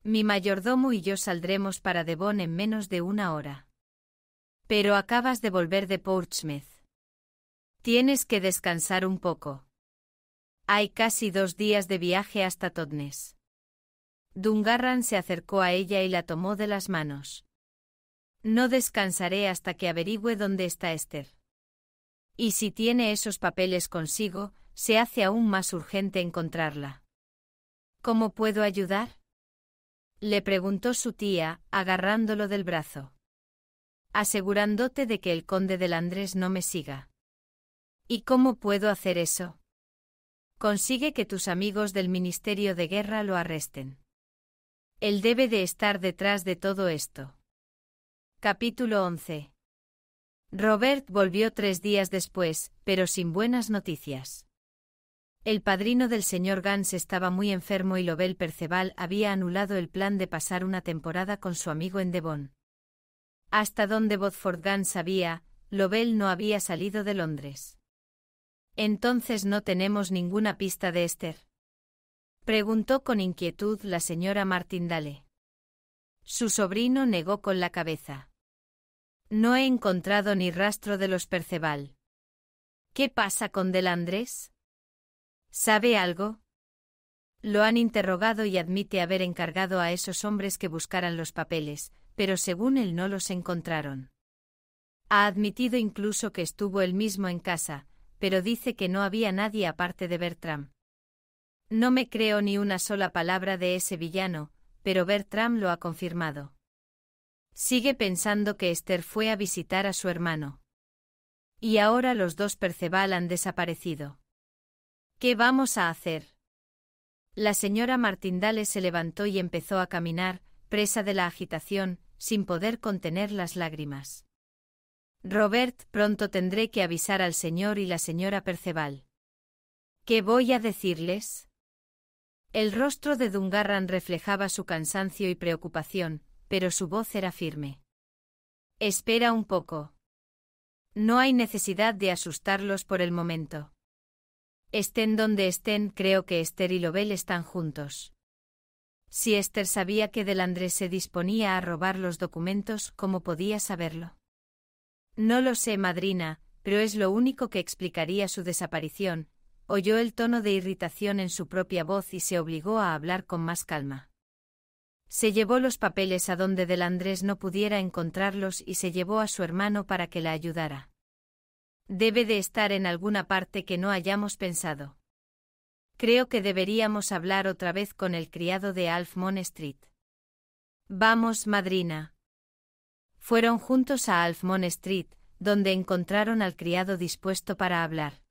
Mi mayordomo y yo saldremos para Devon en menos de una hora. Pero acabas de volver de Portsmouth. Tienes que descansar un poco. Hay casi dos días de viaje hasta Totnes. Dungarran se acercó a ella y la tomó de las manos. No descansaré hasta que averigüe dónde está Esther. Y si tiene esos papeles consigo, se hace aún más urgente encontrarla. ¿Cómo puedo ayudar? Le preguntó su tía, agarrándolo del brazo. Asegurándote de que el conde del Andrés no me siga. ¿Y cómo puedo hacer eso? Consigue que tus amigos del Ministerio de Guerra lo arresten. Él debe de estar detrás de todo esto. Capítulo 11. Robert volvió tres días después, pero sin buenas noticias. El padrino del señor Gans estaba muy enfermo y Lobel Perceval había anulado el plan de pasar una temporada con su amigo en Devon. Hasta donde Bodford Gans sabía, Lobel no había salido de Londres. Entonces no tenemos ninguna pista de Esther. Preguntó con inquietud la señora Martindale. Su sobrino negó con la cabeza. No he encontrado ni rastro de los Perceval. ¿Qué pasa con Andrés? ¿Sabe algo? Lo han interrogado y admite haber encargado a esos hombres que buscaran los papeles, pero según él no los encontraron. Ha admitido incluso que estuvo él mismo en casa, pero dice que no había nadie aparte de Bertram. No me creo ni una sola palabra de ese villano, pero Bertram lo ha confirmado. Sigue pensando que Esther fue a visitar a su hermano. Y ahora los dos Perceval han desaparecido. ¿Qué vamos a hacer? La señora Martindale se levantó y empezó a caminar, presa de la agitación, sin poder contener las lágrimas. Robert, pronto tendré que avisar al señor y la señora Perceval. ¿Qué voy a decirles? El rostro de Dungarran reflejaba su cansancio y preocupación, pero su voz era firme. Espera un poco. No hay necesidad de asustarlos por el momento. Estén donde estén, creo que Esther y Lobel están juntos. Si Esther sabía que Delandre se disponía a robar los documentos, ¿cómo podía saberlo? No lo sé, madrina, pero es lo único que explicaría su desaparición. Oyó el tono de irritación en su propia voz y se obligó a hablar con más calma. Se llevó los papeles a donde del Andrés no pudiera encontrarlos y se llevó a su hermano para que la ayudara. Debe de estar en alguna parte que no hayamos pensado. Creo que deberíamos hablar otra vez con el criado de Alfmon Street. Vamos, madrina, fueron juntos a Alfmon Street, donde encontraron al criado dispuesto para hablar.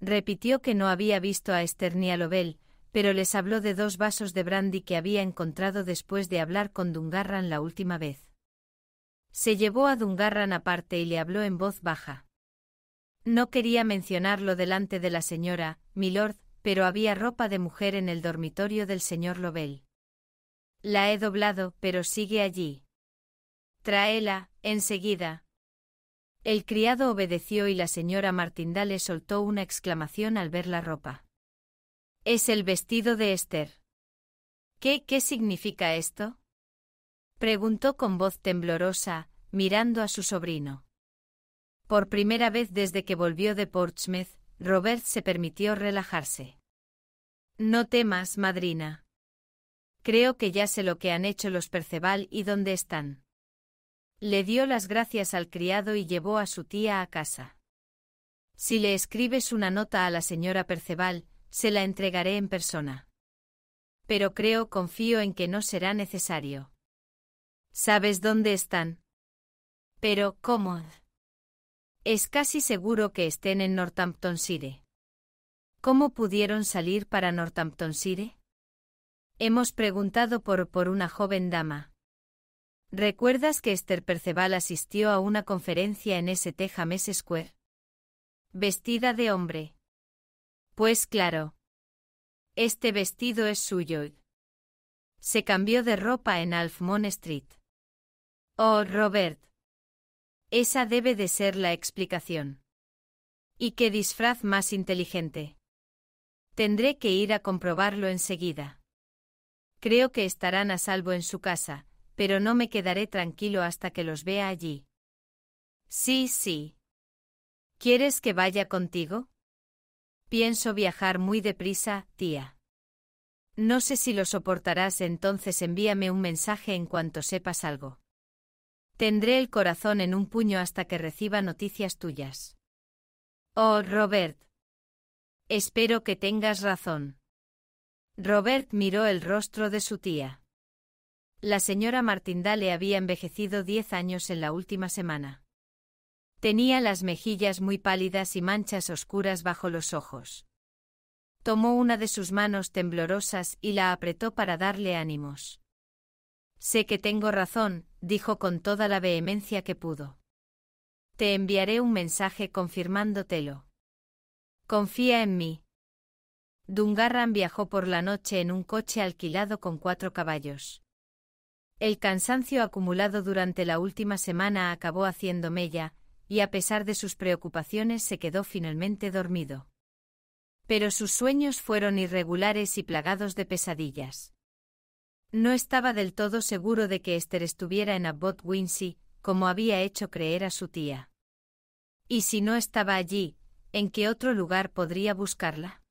Repitió que no había visto a Esther ni a Lobel, pero les habló de dos vasos de brandy que había encontrado después de hablar con Dungarran la última vez. Se llevó a Dungarran aparte y le habló en voz baja. No quería mencionarlo delante de la señora, milord, pero había ropa de mujer en el dormitorio del señor Lobel. La he doblado, pero sigue allí. Tráela, enseguida. El criado obedeció y la señora Martindale soltó una exclamación al ver la ropa. Es el vestido de Esther. ¿Qué, qué significa esto? Preguntó con voz temblorosa, mirando a su sobrino. Por primera vez desde que volvió de Portsmouth, Robert se permitió relajarse. No temas, madrina. Creo que ya sé lo que han hecho los Perceval y dónde están. Le dio las gracias al criado y llevó a su tía a casa. Si le escribes una nota a la señora Perceval, se la entregaré en persona. Pero creo, confío en que no será necesario. ¿Sabes dónde están? Pero, ¿cómo? Es casi seguro que estén en Northamptonshire. ¿Cómo pudieron salir para Northamptonshire? Hemos preguntado por por una joven dama, ¿Recuerdas que Esther Perceval asistió a una conferencia en St. James Square? Vestida de hombre. Pues claro. Este vestido es suyo. Se cambió de ropa en Alfmon Street. Oh, Robert. Esa debe de ser la explicación. ¿Y qué disfraz más inteligente? Tendré que ir a comprobarlo enseguida. Creo que estarán a salvo en su casa, pero no me quedaré tranquilo hasta que los vea allí. Sí, sí. ¿Quieres que vaya contigo? Pienso viajar muy deprisa, tía. No sé si lo soportarás, entonces envíame un mensaje en cuanto sepas algo. Tendré el corazón en un puño hasta que reciba noticias tuyas. Oh, Robert. Espero que tengas razón. Robert miró el rostro de su tía. La señora Martindale había envejecido diez años en la última semana. Tenía las mejillas muy pálidas y manchas oscuras bajo los ojos. Tomó una de sus manos temblorosas y la apretó para darle ánimos. Sé que tengo razón, dijo con toda la vehemencia que pudo. Te enviaré un mensaje confirmándotelo. Confía en mí. Dungarran viajó por la noche en un coche alquilado con cuatro caballos. El cansancio acumulado durante la última semana acabó haciendo mella, y a pesar de sus preocupaciones se quedó finalmente dormido. Pero sus sueños fueron irregulares y plagados de pesadillas. No estaba del todo seguro de que Esther estuviera en Abbot Wincy como había hecho creer a su tía. Y si no estaba allí, ¿en qué otro lugar podría buscarla?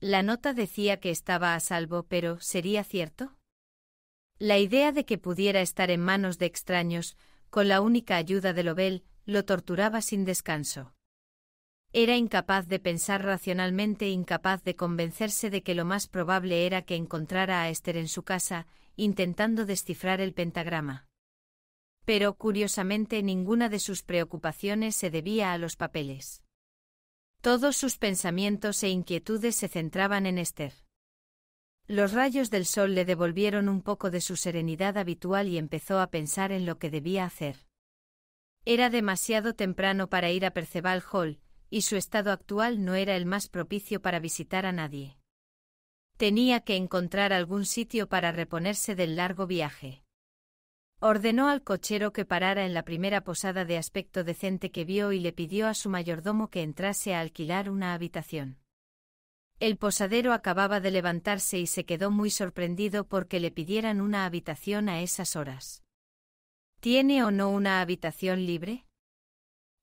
La nota decía que estaba a salvo, pero ¿sería cierto? La idea de que pudiera estar en manos de extraños, con la única ayuda de Lobel, lo torturaba sin descanso. Era incapaz de pensar racionalmente, incapaz de convencerse de que lo más probable era que encontrara a Esther en su casa, intentando descifrar el pentagrama. Pero, curiosamente, ninguna de sus preocupaciones se debía a los papeles. Todos sus pensamientos e inquietudes se centraban en Esther. Los rayos del sol le devolvieron un poco de su serenidad habitual y empezó a pensar en lo que debía hacer. Era demasiado temprano para ir a Perceval Hall, y su estado actual no era el más propicio para visitar a nadie. Tenía que encontrar algún sitio para reponerse del largo viaje. Ordenó al cochero que parara en la primera posada de aspecto decente que vio y le pidió a su mayordomo que entrase a alquilar una habitación. El posadero acababa de levantarse y se quedó muy sorprendido porque le pidieran una habitación a esas horas. ¿Tiene o no una habitación libre?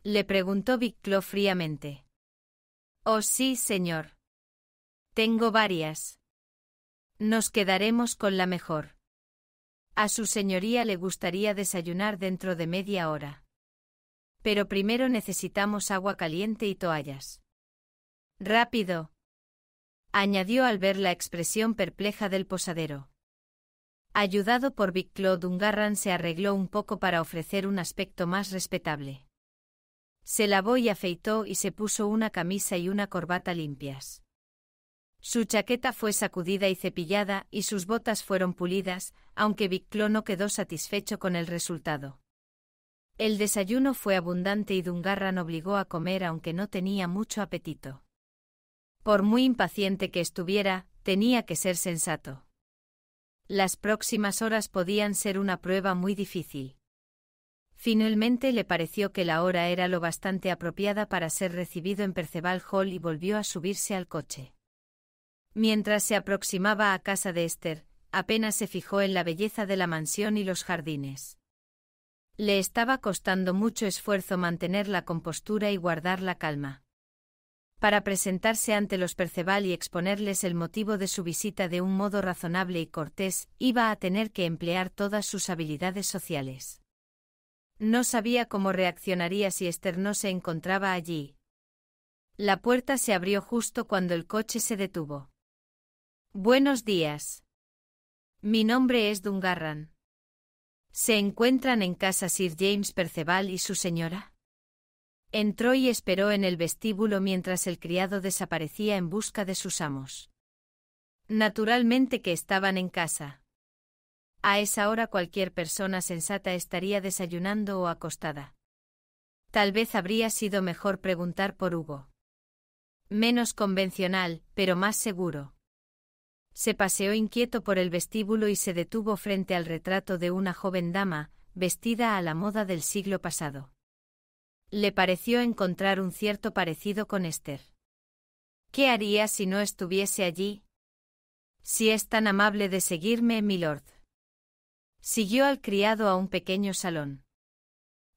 Le preguntó Biclo fríamente. Oh sí, señor. Tengo varias. Nos quedaremos con la mejor. A su señoría le gustaría desayunar dentro de media hora. Pero primero necesitamos agua caliente y toallas. Rápido, añadió al ver la expresión perpleja del posadero. Ayudado por Big Dungarran se arregló un poco para ofrecer un aspecto más respetable. Se lavó y afeitó y se puso una camisa y una corbata limpias. Su chaqueta fue sacudida y cepillada y sus botas fueron pulidas, aunque Big no quedó satisfecho con el resultado. El desayuno fue abundante y Dungarran obligó a comer aunque no tenía mucho apetito. Por muy impaciente que estuviera, tenía que ser sensato. Las próximas horas podían ser una prueba muy difícil. Finalmente le pareció que la hora era lo bastante apropiada para ser recibido en Perceval Hall y volvió a subirse al coche. Mientras se aproximaba a casa de Esther, apenas se fijó en la belleza de la mansión y los jardines. Le estaba costando mucho esfuerzo mantener la compostura y guardar la calma para presentarse ante los Perceval y exponerles el motivo de su visita de un modo razonable y cortés, iba a tener que emplear todas sus habilidades sociales. No sabía cómo reaccionaría si Esther no se encontraba allí. La puerta se abrió justo cuando el coche se detuvo. Buenos días. Mi nombre es Dungarran. ¿Se encuentran en casa Sir James Perceval y su señora? Entró y esperó en el vestíbulo mientras el criado desaparecía en busca de sus amos. Naturalmente que estaban en casa. A esa hora cualquier persona sensata estaría desayunando o acostada. Tal vez habría sido mejor preguntar por Hugo. Menos convencional, pero más seguro. Se paseó inquieto por el vestíbulo y se detuvo frente al retrato de una joven dama, vestida a la moda del siglo pasado. Le pareció encontrar un cierto parecido con Esther. ¿Qué haría si no estuviese allí? Si es tan amable de seguirme, milord. Siguió al criado a un pequeño salón.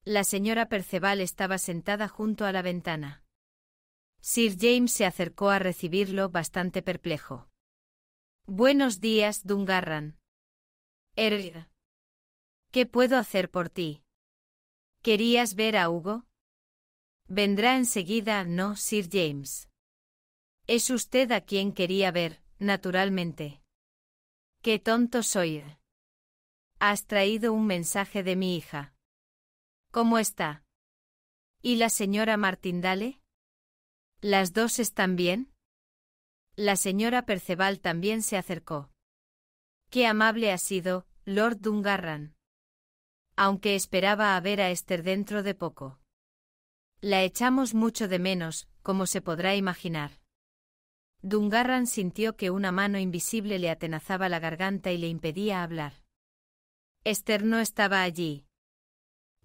La señora Perceval estaba sentada junto a la ventana. Sir James se acercó a recibirlo bastante perplejo. Buenos días, Dungarran. Er ¿Qué puedo hacer por ti? ¿Querías ver a Hugo? Vendrá enseguida, no, Sir James. Es usted a quien quería ver, naturalmente. Qué tonto soy. Has traído un mensaje de mi hija. ¿Cómo está? ¿Y la señora Martindale? ¿Las dos están bien? La señora Perceval también se acercó. Qué amable ha sido, Lord Dungarran. Aunque esperaba a ver a Esther dentro de poco. La echamos mucho de menos, como se podrá imaginar. Dungarran sintió que una mano invisible le atenazaba la garganta y le impedía hablar. Esther no estaba allí.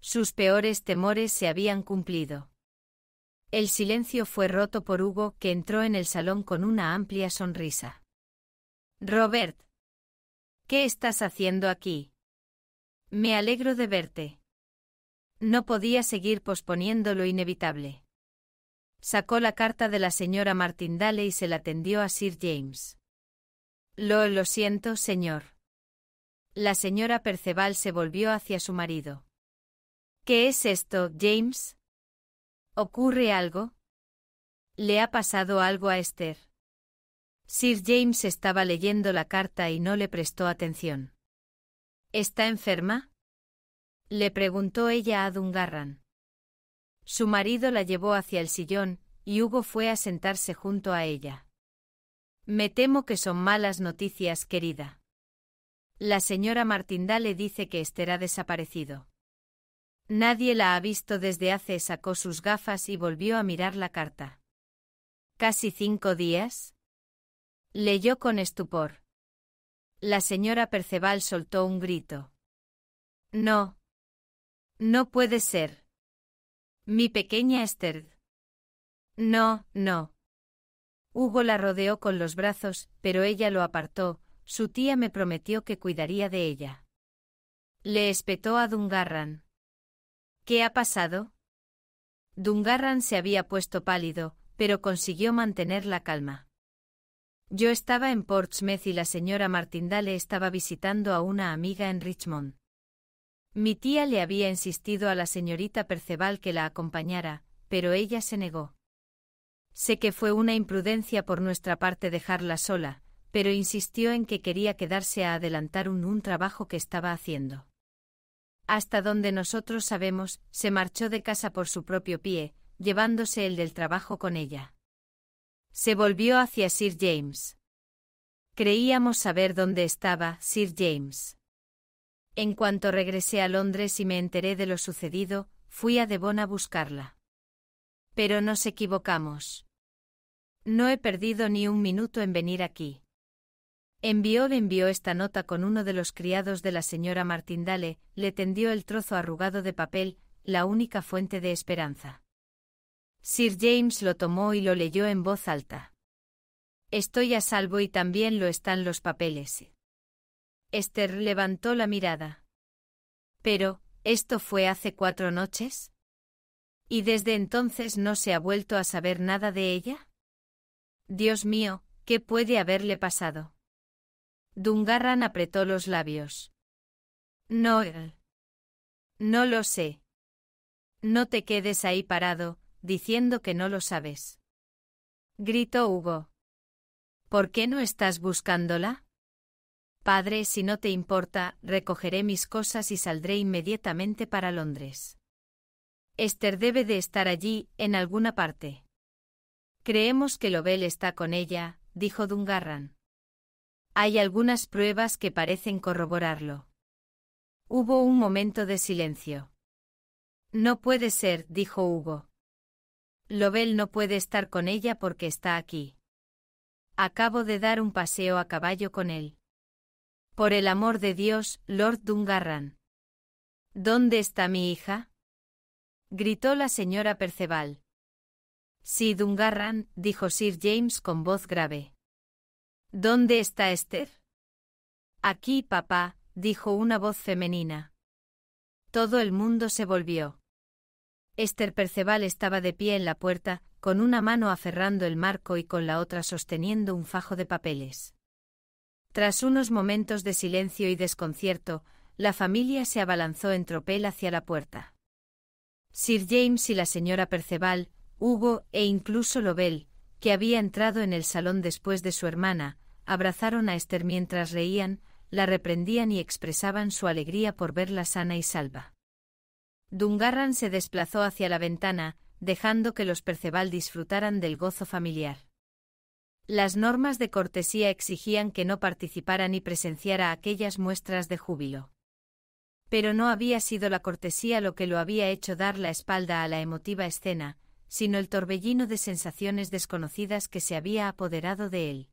Sus peores temores se habían cumplido. El silencio fue roto por Hugo, que entró en el salón con una amplia sonrisa. Robert. ¿Qué estás haciendo aquí? Me alegro de verte. No podía seguir posponiendo lo inevitable. Sacó la carta de la señora Martindale y se la tendió a Sir James. Lo, lo siento, señor. La señora Perceval se volvió hacia su marido. ¿Qué es esto, James? ¿Ocurre algo? ¿Le ha pasado algo a Esther? Sir James estaba leyendo la carta y no le prestó atención. ¿Está enferma? le preguntó ella a Dungarran. Su marido la llevó hacia el sillón, y Hugo fue a sentarse junto a ella. Me temo que son malas noticias, querida. La señora Martindale le dice que estará desaparecido. Nadie la ha visto desde hace sacó sus gafas y volvió a mirar la carta. ¿Casi cinco días? Leyó con estupor. La señora Perceval soltó un grito. No, no puede ser. Mi pequeña Esther. No, no. Hugo la rodeó con los brazos, pero ella lo apartó, su tía me prometió que cuidaría de ella. Le espetó a Dungarran. ¿Qué ha pasado? Dungarran se había puesto pálido, pero consiguió mantener la calma. Yo estaba en Portsmouth y la señora Martindale estaba visitando a una amiga en Richmond. Mi tía le había insistido a la señorita Perceval que la acompañara, pero ella se negó. Sé que fue una imprudencia por nuestra parte dejarla sola, pero insistió en que quería quedarse a adelantar un, un trabajo que estaba haciendo. Hasta donde nosotros sabemos, se marchó de casa por su propio pie, llevándose el del trabajo con ella. Se volvió hacia Sir James. Creíamos saber dónde estaba Sir James. En cuanto regresé a Londres y me enteré de lo sucedido, fui a Devon a buscarla. Pero nos equivocamos. No he perdido ni un minuto en venir aquí. Envió le envió esta nota con uno de los criados de la señora Martindale, le tendió el trozo arrugado de papel, la única fuente de esperanza. Sir James lo tomó y lo leyó en voz alta. Estoy a salvo y también lo están los papeles. Esther levantó la mirada. Pero, ¿esto fue hace cuatro noches? ¿Y desde entonces no se ha vuelto a saber nada de ella? Dios mío, ¿qué puede haberle pasado? Dungarran apretó los labios. No. No lo sé. No te quedes ahí parado, diciendo que no lo sabes. Gritó Hugo. ¿Por qué no estás buscándola? Padre, si no te importa, recogeré mis cosas y saldré inmediatamente para Londres. Esther debe de estar allí, en alguna parte. Creemos que Lobel está con ella, dijo Dungarran. Hay algunas pruebas que parecen corroborarlo. Hubo un momento de silencio. No puede ser, dijo Hugo. Lobel no puede estar con ella porque está aquí. Acabo de dar un paseo a caballo con él. Por el amor de Dios, Lord Dungarran. ¿Dónde está mi hija? gritó la señora Perceval. Sí, Dungarran, dijo Sir James con voz grave. ¿Dónde está Esther? Aquí, papá, dijo una voz femenina. Todo el mundo se volvió. Esther Perceval estaba de pie en la puerta, con una mano aferrando el marco y con la otra sosteniendo un fajo de papeles. Tras unos momentos de silencio y desconcierto, la familia se abalanzó en tropel hacia la puerta. Sir James y la señora Perceval, Hugo e incluso Lobel, que había entrado en el salón después de su hermana, abrazaron a Esther mientras reían, la reprendían y expresaban su alegría por verla sana y salva. Dungarran se desplazó hacia la ventana, dejando que los Perceval disfrutaran del gozo familiar. Las normas de cortesía exigían que no participara ni presenciara aquellas muestras de júbilo. Pero no había sido la cortesía lo que lo había hecho dar la espalda a la emotiva escena, sino el torbellino de sensaciones desconocidas que se había apoderado de él.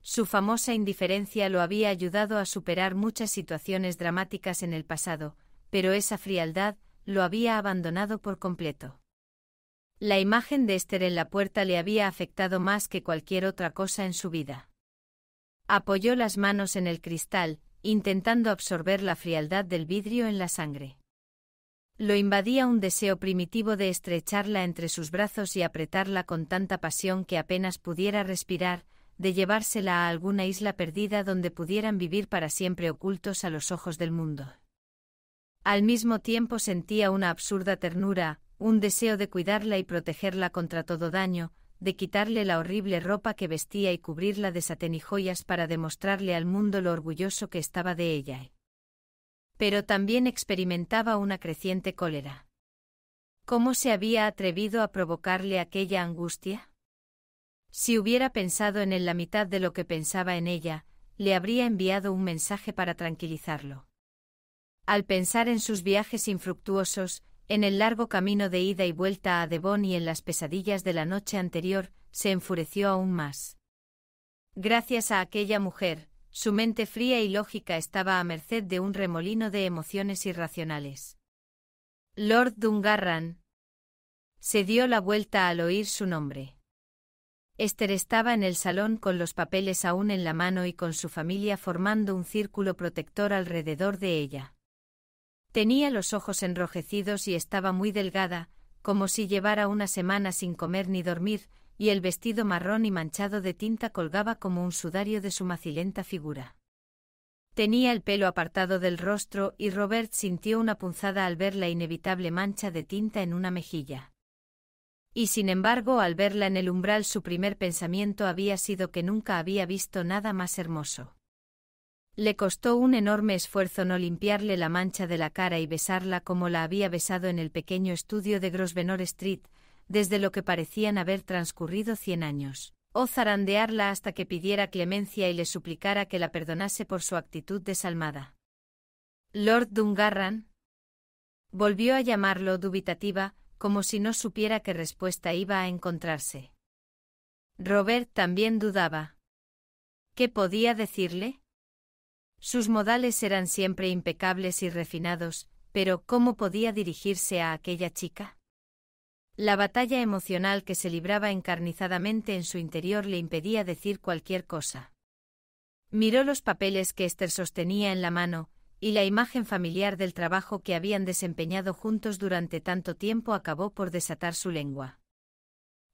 Su famosa indiferencia lo había ayudado a superar muchas situaciones dramáticas en el pasado, pero esa frialdad lo había abandonado por completo. La imagen de Esther en la puerta le había afectado más que cualquier otra cosa en su vida. Apoyó las manos en el cristal, intentando absorber la frialdad del vidrio en la sangre. Lo invadía un deseo primitivo de estrecharla entre sus brazos y apretarla con tanta pasión que apenas pudiera respirar, de llevársela a alguna isla perdida donde pudieran vivir para siempre ocultos a los ojos del mundo. Al mismo tiempo sentía una absurda ternura, un deseo de cuidarla y protegerla contra todo daño, de quitarle la horrible ropa que vestía y cubrirla de satén y joyas para demostrarle al mundo lo orgulloso que estaba de ella. Pero también experimentaba una creciente cólera. ¿Cómo se había atrevido a provocarle aquella angustia? Si hubiera pensado en él la mitad de lo que pensaba en ella, le habría enviado un mensaje para tranquilizarlo. Al pensar en sus viajes infructuosos, en el largo camino de ida y vuelta a Devon y en las pesadillas de la noche anterior, se enfureció aún más. Gracias a aquella mujer, su mente fría y lógica estaba a merced de un remolino de emociones irracionales. Lord Dungarran. Se dio la vuelta al oír su nombre. Esther estaba en el salón con los papeles aún en la mano y con su familia formando un círculo protector alrededor de ella. Tenía los ojos enrojecidos y estaba muy delgada, como si llevara una semana sin comer ni dormir, y el vestido marrón y manchado de tinta colgaba como un sudario de su macilenta figura. Tenía el pelo apartado del rostro y Robert sintió una punzada al ver la inevitable mancha de tinta en una mejilla. Y sin embargo, al verla en el umbral su primer pensamiento había sido que nunca había visto nada más hermoso. Le costó un enorme esfuerzo no limpiarle la mancha de la cara y besarla como la había besado en el pequeño estudio de Grosvenor Street, desde lo que parecían haber transcurrido cien años, o zarandearla hasta que pidiera clemencia y le suplicara que la perdonase por su actitud desalmada. Lord Dungarran volvió a llamarlo dubitativa, como si no supiera qué respuesta iba a encontrarse. Robert también dudaba. ¿Qué podía decirle? Sus modales eran siempre impecables y refinados, pero ¿cómo podía dirigirse a aquella chica? La batalla emocional que se libraba encarnizadamente en su interior le impedía decir cualquier cosa. Miró los papeles que Esther sostenía en la mano, y la imagen familiar del trabajo que habían desempeñado juntos durante tanto tiempo acabó por desatar su lengua.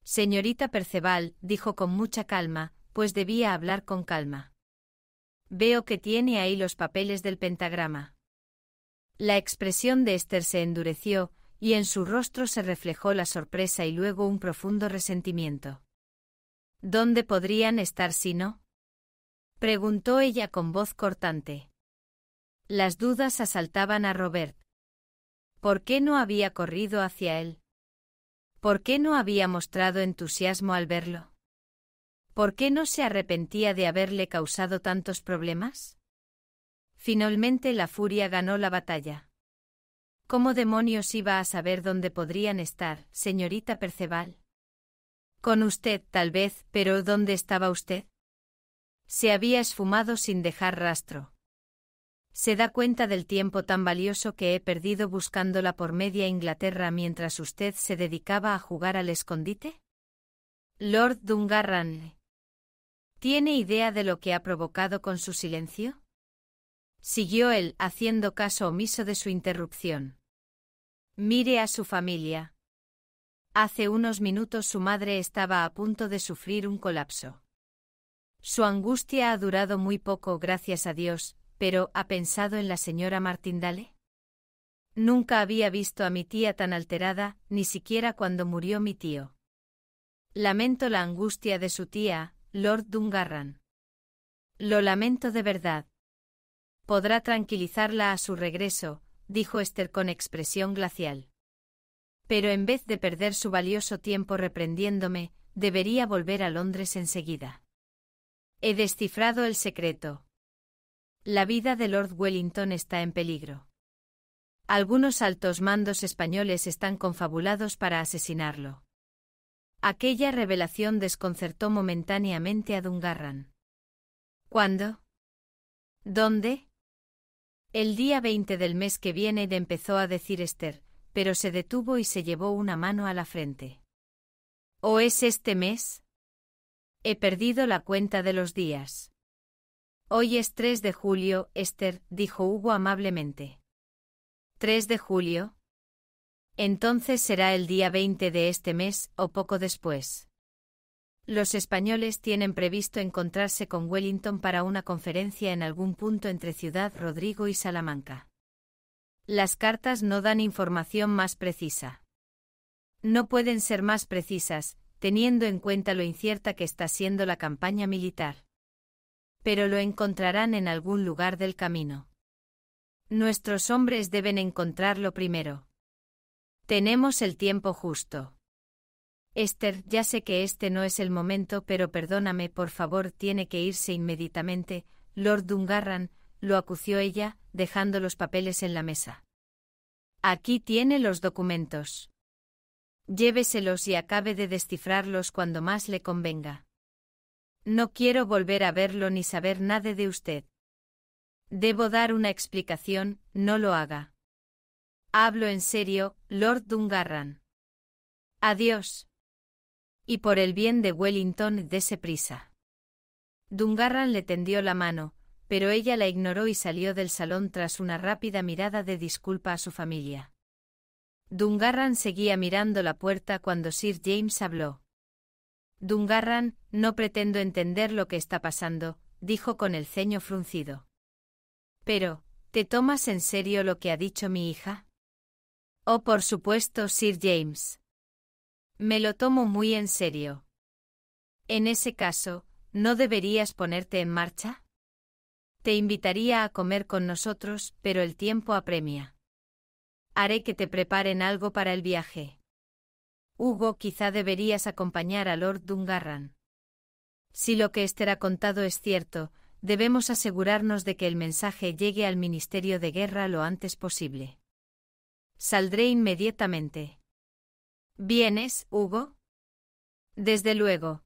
Señorita Perceval, dijo con mucha calma, pues debía hablar con calma. Veo que tiene ahí los papeles del pentagrama. La expresión de Esther se endureció, y en su rostro se reflejó la sorpresa y luego un profundo resentimiento. ¿Dónde podrían estar si no? preguntó ella con voz cortante. Las dudas asaltaban a Robert. ¿Por qué no había corrido hacia él? ¿Por qué no había mostrado entusiasmo al verlo? ¿Por qué no se arrepentía de haberle causado tantos problemas? Finalmente la furia ganó la batalla. ¿Cómo demonios iba a saber dónde podrían estar, señorita Perceval? Con usted, tal vez, pero ¿dónde estaba usted? Se había esfumado sin dejar rastro. Se da cuenta del tiempo tan valioso que he perdido buscándola por media Inglaterra mientras usted se dedicaba a jugar al escondite? Lord ¿Tiene idea de lo que ha provocado con su silencio? Siguió él, haciendo caso omiso de su interrupción. Mire a su familia. Hace unos minutos su madre estaba a punto de sufrir un colapso. Su angustia ha durado muy poco, gracias a Dios, pero ¿ha pensado en la señora Martindale? Nunca había visto a mi tía tan alterada, ni siquiera cuando murió mi tío. Lamento la angustia de su tía, Lord Dungarran. Lo lamento de verdad. Podrá tranquilizarla a su regreso, dijo Esther con expresión glacial. Pero en vez de perder su valioso tiempo reprendiéndome, debería volver a Londres enseguida. He descifrado el secreto. La vida de Lord Wellington está en peligro. Algunos altos mandos españoles están confabulados para asesinarlo. Aquella revelación desconcertó momentáneamente a Dungarran. ¿Cuándo? ¿Dónde? El día 20 del mes que viene empezó a decir Esther, pero se detuvo y se llevó una mano a la frente. ¿O es este mes? He perdido la cuenta de los días. Hoy es 3 de julio, Esther, dijo Hugo amablemente. ¿3 de julio? Entonces será el día 20 de este mes o poco después. Los españoles tienen previsto encontrarse con Wellington para una conferencia en algún punto entre Ciudad Rodrigo y Salamanca. Las cartas no dan información más precisa. No pueden ser más precisas, teniendo en cuenta lo incierta que está siendo la campaña militar. Pero lo encontrarán en algún lugar del camino. Nuestros hombres deben encontrarlo primero. Tenemos el tiempo justo. Esther, ya sé que este no es el momento, pero perdóname, por favor, tiene que irse inmediatamente. Lord Dungarran, lo acució ella, dejando los papeles en la mesa. Aquí tiene los documentos. Lléveselos y acabe de descifrarlos cuando más le convenga. No quiero volver a verlo ni saber nada de usted. Debo dar una explicación, no lo haga. Hablo en serio, Lord Dungarran. Adiós. Y por el bien de Wellington, dese prisa. Dungarran le tendió la mano, pero ella la ignoró y salió del salón tras una rápida mirada de disculpa a su familia. Dungarran seguía mirando la puerta cuando Sir James habló. Dungarran, no pretendo entender lo que está pasando, dijo con el ceño fruncido. Pero, ¿te tomas en serio lo que ha dicho mi hija? Oh, por supuesto, Sir James. Me lo tomo muy en serio. En ese caso, ¿no deberías ponerte en marcha? Te invitaría a comer con nosotros, pero el tiempo apremia. Haré que te preparen algo para el viaje. Hugo, quizá deberías acompañar a Lord Dungarran. Si lo que Esther ha contado es cierto, debemos asegurarnos de que el mensaje llegue al Ministerio de Guerra lo antes posible. Saldré inmediatamente. ¿Vienes, Hugo? Desde luego.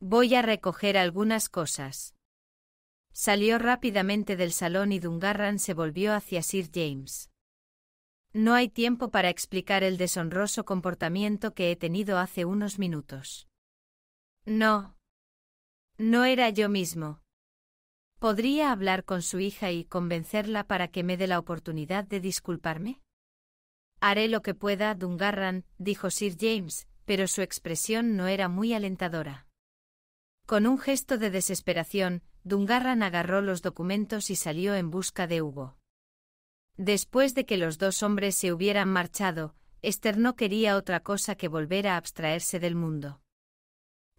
Voy a recoger algunas cosas. Salió rápidamente del salón y Dungarran se volvió hacia Sir James. No hay tiempo para explicar el deshonroso comportamiento que he tenido hace unos minutos. No. No era yo mismo. ¿Podría hablar con su hija y convencerla para que me dé la oportunidad de disculparme? Haré lo que pueda, Dungarran, dijo Sir James, pero su expresión no era muy alentadora. Con un gesto de desesperación, Dungarran agarró los documentos y salió en busca de Hugo. Después de que los dos hombres se hubieran marchado, Esther no quería otra cosa que volver a abstraerse del mundo.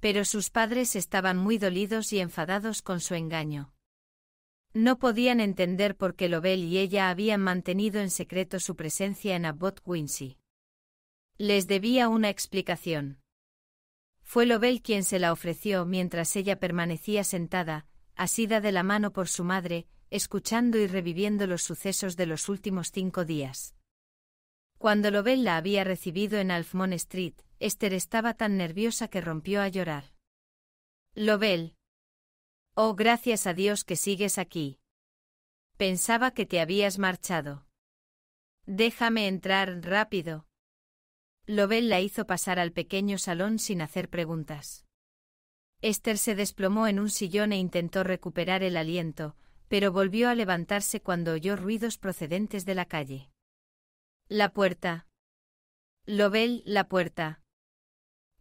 Pero sus padres estaban muy dolidos y enfadados con su engaño. No podían entender por qué Lobel y ella habían mantenido en secreto su presencia en Abbott Quincy. Les debía una explicación. Fue Lobel quien se la ofreció mientras ella permanecía sentada, asida de la mano por su madre, escuchando y reviviendo los sucesos de los últimos cinco días. Cuando Lobel la había recibido en Alfmon Street, Esther estaba tan nerviosa que rompió a llorar. «Lobel». Oh, gracias a Dios que sigues aquí. Pensaba que te habías marchado. Déjame entrar rápido. Lobel la hizo pasar al pequeño salón sin hacer preguntas. Esther se desplomó en un sillón e intentó recuperar el aliento, pero volvió a levantarse cuando oyó ruidos procedentes de la calle. La puerta. Lobel, la puerta.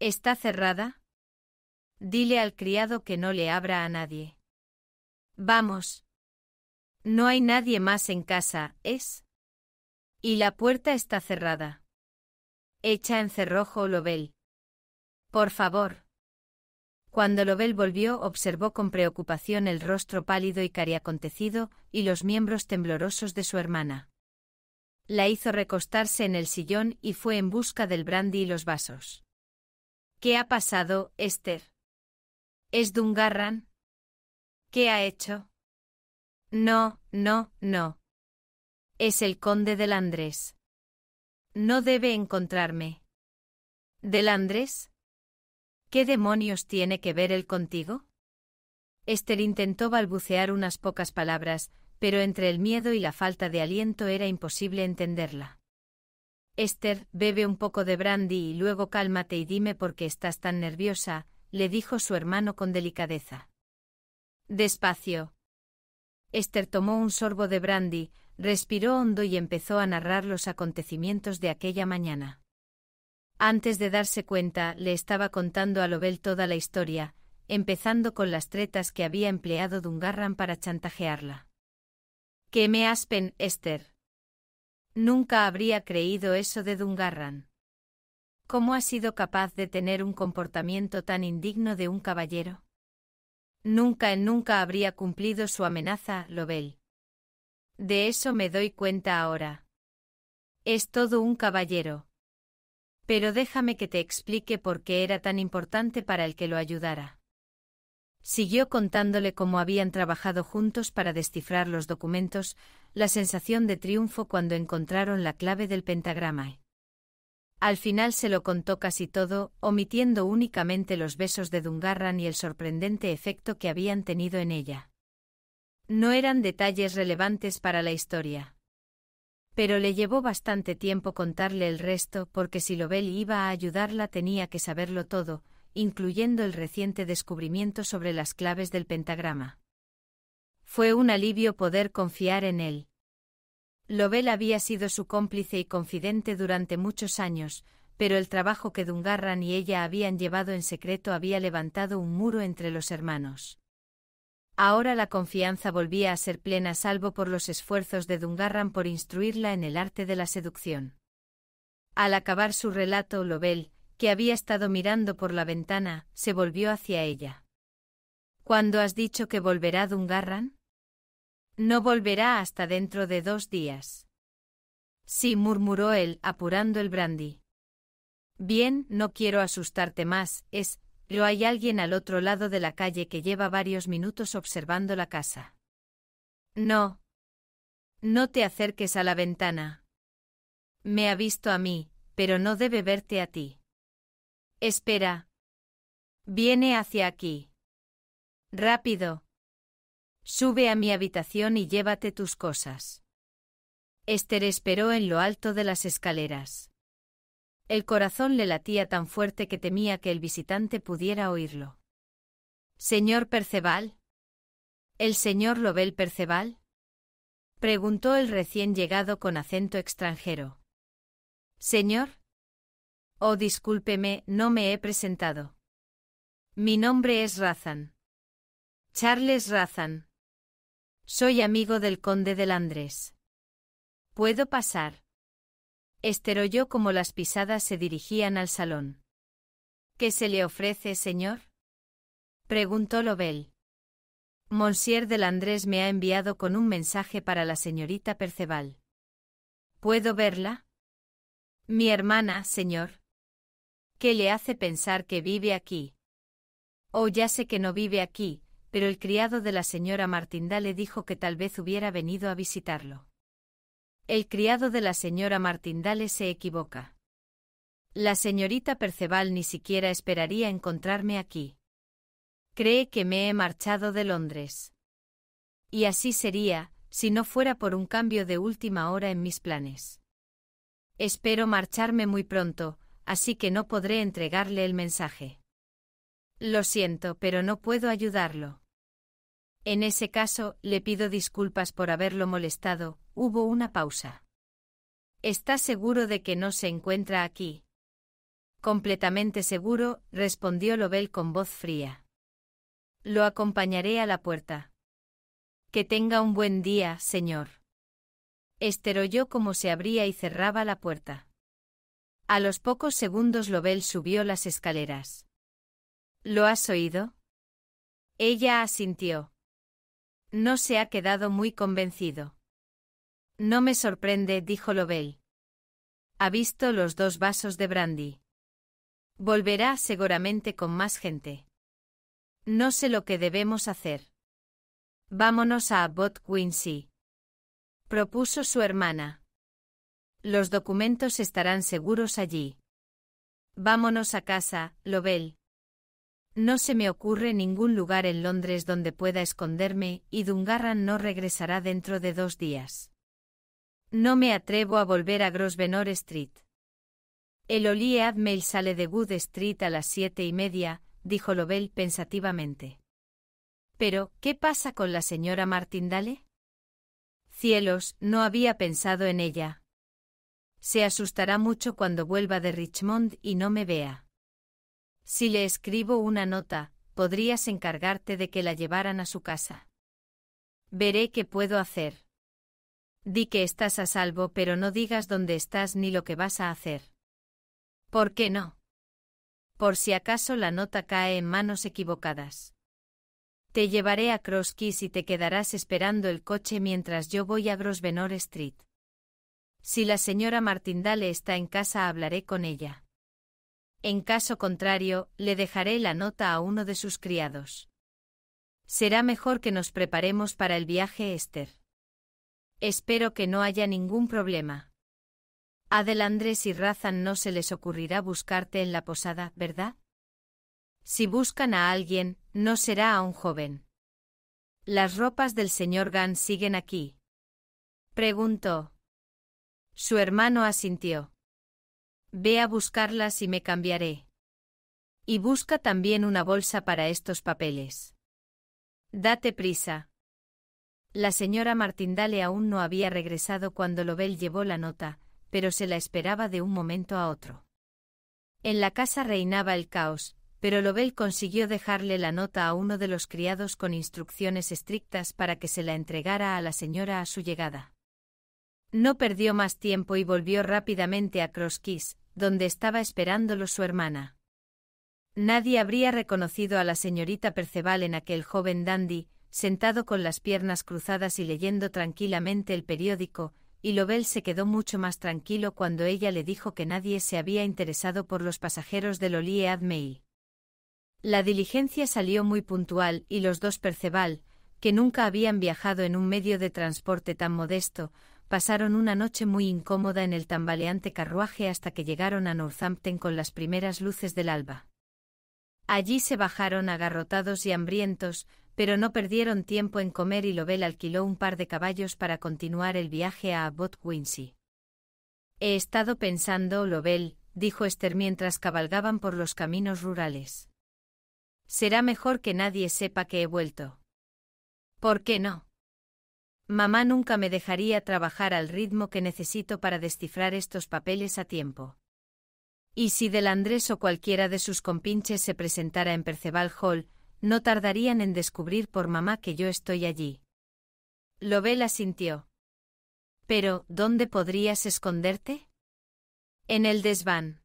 ¿Está cerrada? Dile al criado que no le abra a nadie. Vamos. No hay nadie más en casa, ¿es? Y la puerta está cerrada. Echa en cerrojo Lobel. Por favor. Cuando Lobel volvió, observó con preocupación el rostro pálido y cariacontecido y los miembros temblorosos de su hermana. La hizo recostarse en el sillón y fue en busca del brandy y los vasos. ¿Qué ha pasado, Esther? ¿Es Dungarran? ¿Qué ha hecho? No, no, no. Es el conde de Andrés. No debe encontrarme. ¿Del Andrés? ¿Qué demonios tiene que ver él contigo? Esther intentó balbucear unas pocas palabras, pero entre el miedo y la falta de aliento era imposible entenderla. Esther, bebe un poco de brandy y luego cálmate y dime por qué estás tan nerviosa, le dijo su hermano con delicadeza. Despacio. Esther tomó un sorbo de brandy, respiró hondo y empezó a narrar los acontecimientos de aquella mañana. Antes de darse cuenta, le estaba contando a Lobel toda la historia, empezando con las tretas que había empleado Dungarran para chantajearla. Que me aspen, Esther. Nunca habría creído eso de Dungarran. ¿Cómo ha sido capaz de tener un comportamiento tan indigno de un caballero? Nunca en nunca habría cumplido su amenaza, Lobel. De eso me doy cuenta ahora. Es todo un caballero. Pero déjame que te explique por qué era tan importante para el que lo ayudara. Siguió contándole cómo habían trabajado juntos para descifrar los documentos, la sensación de triunfo cuando encontraron la clave del pentagrama al final se lo contó casi todo, omitiendo únicamente los besos de Dungarran y el sorprendente efecto que habían tenido en ella. No eran detalles relevantes para la historia. Pero le llevó bastante tiempo contarle el resto porque si Lobel iba a ayudarla tenía que saberlo todo, incluyendo el reciente descubrimiento sobre las claves del pentagrama. Fue un alivio poder confiar en él. Lobel había sido su cómplice y confidente durante muchos años, pero el trabajo que Dungarran y ella habían llevado en secreto había levantado un muro entre los hermanos. Ahora la confianza volvía a ser plena salvo por los esfuerzos de Dungarran por instruirla en el arte de la seducción. Al acabar su relato, Lobel, que había estado mirando por la ventana, se volvió hacia ella. ¿Cuándo has dicho que volverá Dungarran? No volverá hasta dentro de dos días. Sí, murmuró él, apurando el brandy. Bien, no quiero asustarte más, es, lo hay alguien al otro lado de la calle que lleva varios minutos observando la casa. No. No te acerques a la ventana. Me ha visto a mí, pero no debe verte a ti. Espera. Viene hacia aquí. Rápido, Sube a mi habitación y llévate tus cosas. Esther esperó en lo alto de las escaleras. El corazón le latía tan fuerte que temía que el visitante pudiera oírlo. Señor Perceval. ¿El señor Lobel Perceval? preguntó el recién llegado con acento extranjero. Señor. Oh, discúlpeme, no me he presentado. Mi nombre es Razan. Charles Razan. Soy amigo del conde de Andrés». ¿Puedo pasar? Esteroyó como las pisadas se dirigían al salón. ¿Qué se le ofrece, señor? Preguntó Lobel. Monsieur de Andrés me ha enviado con un mensaje para la señorita Perceval. ¿Puedo verla? Mi hermana, señor. ¿Qué le hace pensar que vive aquí? Oh, ya sé que no vive aquí, pero el criado de la señora Martindale dijo que tal vez hubiera venido a visitarlo. El criado de la señora Martindale se equivoca. La señorita Perceval ni siquiera esperaría encontrarme aquí. Cree que me he marchado de Londres. Y así sería, si no fuera por un cambio de última hora en mis planes. Espero marcharme muy pronto, así que no podré entregarle el mensaje. Lo siento, pero no puedo ayudarlo. En ese caso, le pido disculpas por haberlo molestado, hubo una pausa. ¿Está seguro de que no se encuentra aquí? Completamente seguro, respondió Lobel con voz fría. Lo acompañaré a la puerta. Que tenga un buen día, señor. Esteroyó como se abría y cerraba la puerta. A los pocos segundos Lobel subió las escaleras. ¿Lo has oído? Ella asintió. No se ha quedado muy convencido. No me sorprende, dijo Lobel. Ha visto los dos vasos de brandy. Volverá seguramente con más gente. No sé lo que debemos hacer. Vámonos a Bot Quincy. Propuso su hermana. Los documentos estarán seguros allí. Vámonos a casa, Lovell. No se me ocurre ningún lugar en Londres donde pueda esconderme, y Dungarran no regresará dentro de dos días. No me atrevo a volver a Grosvenor Street. El Olie Admail sale de Good Street a las siete y media, dijo Lobel pensativamente. Pero, ¿qué pasa con la señora Martindale? Cielos, no había pensado en ella. Se asustará mucho cuando vuelva de Richmond y no me vea. Si le escribo una nota, podrías encargarte de que la llevaran a su casa. Veré qué puedo hacer. Di que estás a salvo pero no digas dónde estás ni lo que vas a hacer. ¿Por qué no? Por si acaso la nota cae en manos equivocadas. Te llevaré a Cross y te quedarás esperando el coche mientras yo voy a Grosvenor Street. Si la señora Martindale está en casa hablaré con ella. En caso contrario, le dejaré la nota a uno de sus criados. Será mejor que nos preparemos para el viaje, Esther. Espero que no haya ningún problema. Adelandres y Razan no se les ocurrirá buscarte en la posada, ¿verdad? Si buscan a alguien, no será a un joven. Las ropas del señor Gunn siguen aquí. Preguntó. Su hermano asintió. Ve a buscarlas y me cambiaré. Y busca también una bolsa para estos papeles. Date prisa. La señora Martindale aún no había regresado cuando Lobel llevó la nota, pero se la esperaba de un momento a otro. En la casa reinaba el caos, pero Lobel consiguió dejarle la nota a uno de los criados con instrucciones estrictas para que se la entregara a la señora a su llegada. No perdió más tiempo y volvió rápidamente a Croskiss, donde estaba esperándolo su hermana. Nadie habría reconocido a la señorita Perceval en aquel joven dandy, sentado con las piernas cruzadas y leyendo tranquilamente el periódico, y Lobel se quedó mucho más tranquilo cuando ella le dijo que nadie se había interesado por los pasajeros del Olie Admei. La diligencia salió muy puntual y los dos Perceval, que nunca habían viajado en un medio de transporte tan modesto, pasaron una noche muy incómoda en el tambaleante carruaje hasta que llegaron a Northampton con las primeras luces del alba. Allí se bajaron agarrotados y hambrientos, pero no perdieron tiempo en comer y Lobel alquiló un par de caballos para continuar el viaje a Abbot He estado pensando, Lobel, dijo Esther mientras cabalgaban por los caminos rurales. Será mejor que nadie sepa que he vuelto. ¿Por qué no? Mamá nunca me dejaría trabajar al ritmo que necesito para descifrar estos papeles a tiempo. Y si del Andrés o cualquiera de sus compinches se presentara en Perceval Hall, no tardarían en descubrir por mamá que yo estoy allí. la asintió. Pero, ¿dónde podrías esconderte? En el desván.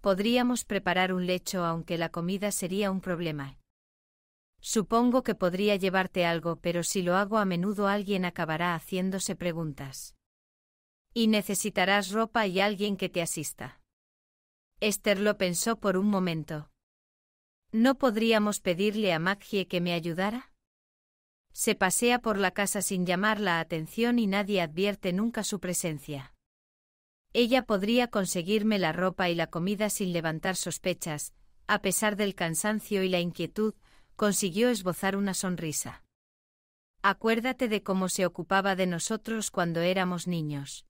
Podríamos preparar un lecho aunque la comida sería un problema. Supongo que podría llevarte algo, pero si lo hago a menudo alguien acabará haciéndose preguntas. Y necesitarás ropa y alguien que te asista. Esther lo pensó por un momento. ¿No podríamos pedirle a Maggie que me ayudara? Se pasea por la casa sin llamar la atención y nadie advierte nunca su presencia. Ella podría conseguirme la ropa y la comida sin levantar sospechas, a pesar del cansancio y la inquietud, consiguió esbozar una sonrisa. Acuérdate de cómo se ocupaba de nosotros cuando éramos niños.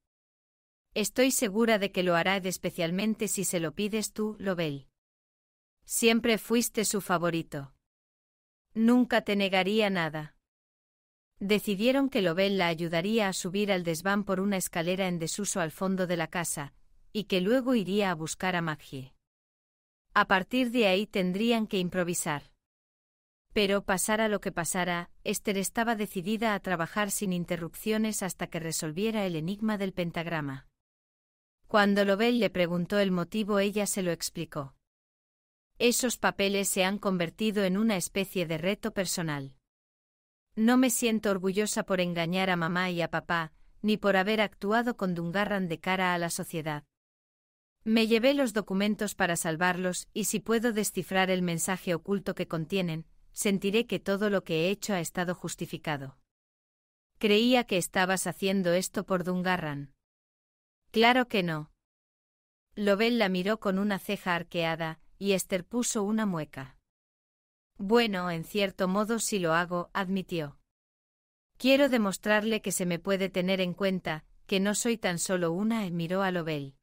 Estoy segura de que lo hará especialmente si se lo pides tú, Lobel. Siempre fuiste su favorito. Nunca te negaría nada. Decidieron que Lobel la ayudaría a subir al desván por una escalera en desuso al fondo de la casa, y que luego iría a buscar a Maggie. A partir de ahí tendrían que improvisar. Pero pasara lo que pasara, Esther estaba decidida a trabajar sin interrupciones hasta que resolviera el enigma del pentagrama. Cuando Lobel le preguntó el motivo ella se lo explicó. Esos papeles se han convertido en una especie de reto personal. No me siento orgullosa por engañar a mamá y a papá, ni por haber actuado con Dungarran de cara a la sociedad. Me llevé los documentos para salvarlos y si puedo descifrar el mensaje oculto que contienen, sentiré que todo lo que he hecho ha estado justificado. Creía que estabas haciendo esto por Dungarran. Claro que no. Lobel la miró con una ceja arqueada, y Esther puso una mueca. Bueno, en cierto modo si lo hago, admitió. Quiero demostrarle que se me puede tener en cuenta, que no soy tan solo una, y miró a Lobel.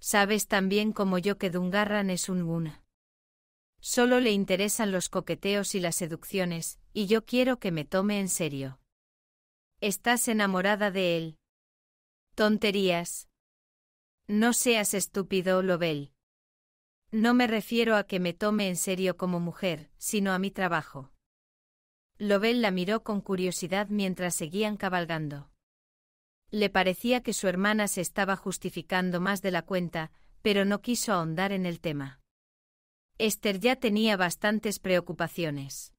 Sabes tan bien como yo que Dungarran es un una. Solo le interesan los coqueteos y las seducciones, y yo quiero que me tome en serio. Estás enamorada de él. Tonterías. No seas estúpido, Lobel. No me refiero a que me tome en serio como mujer, sino a mi trabajo. Lobel la miró con curiosidad mientras seguían cabalgando. Le parecía que su hermana se estaba justificando más de la cuenta, pero no quiso ahondar en el tema. Esther ya tenía bastantes preocupaciones.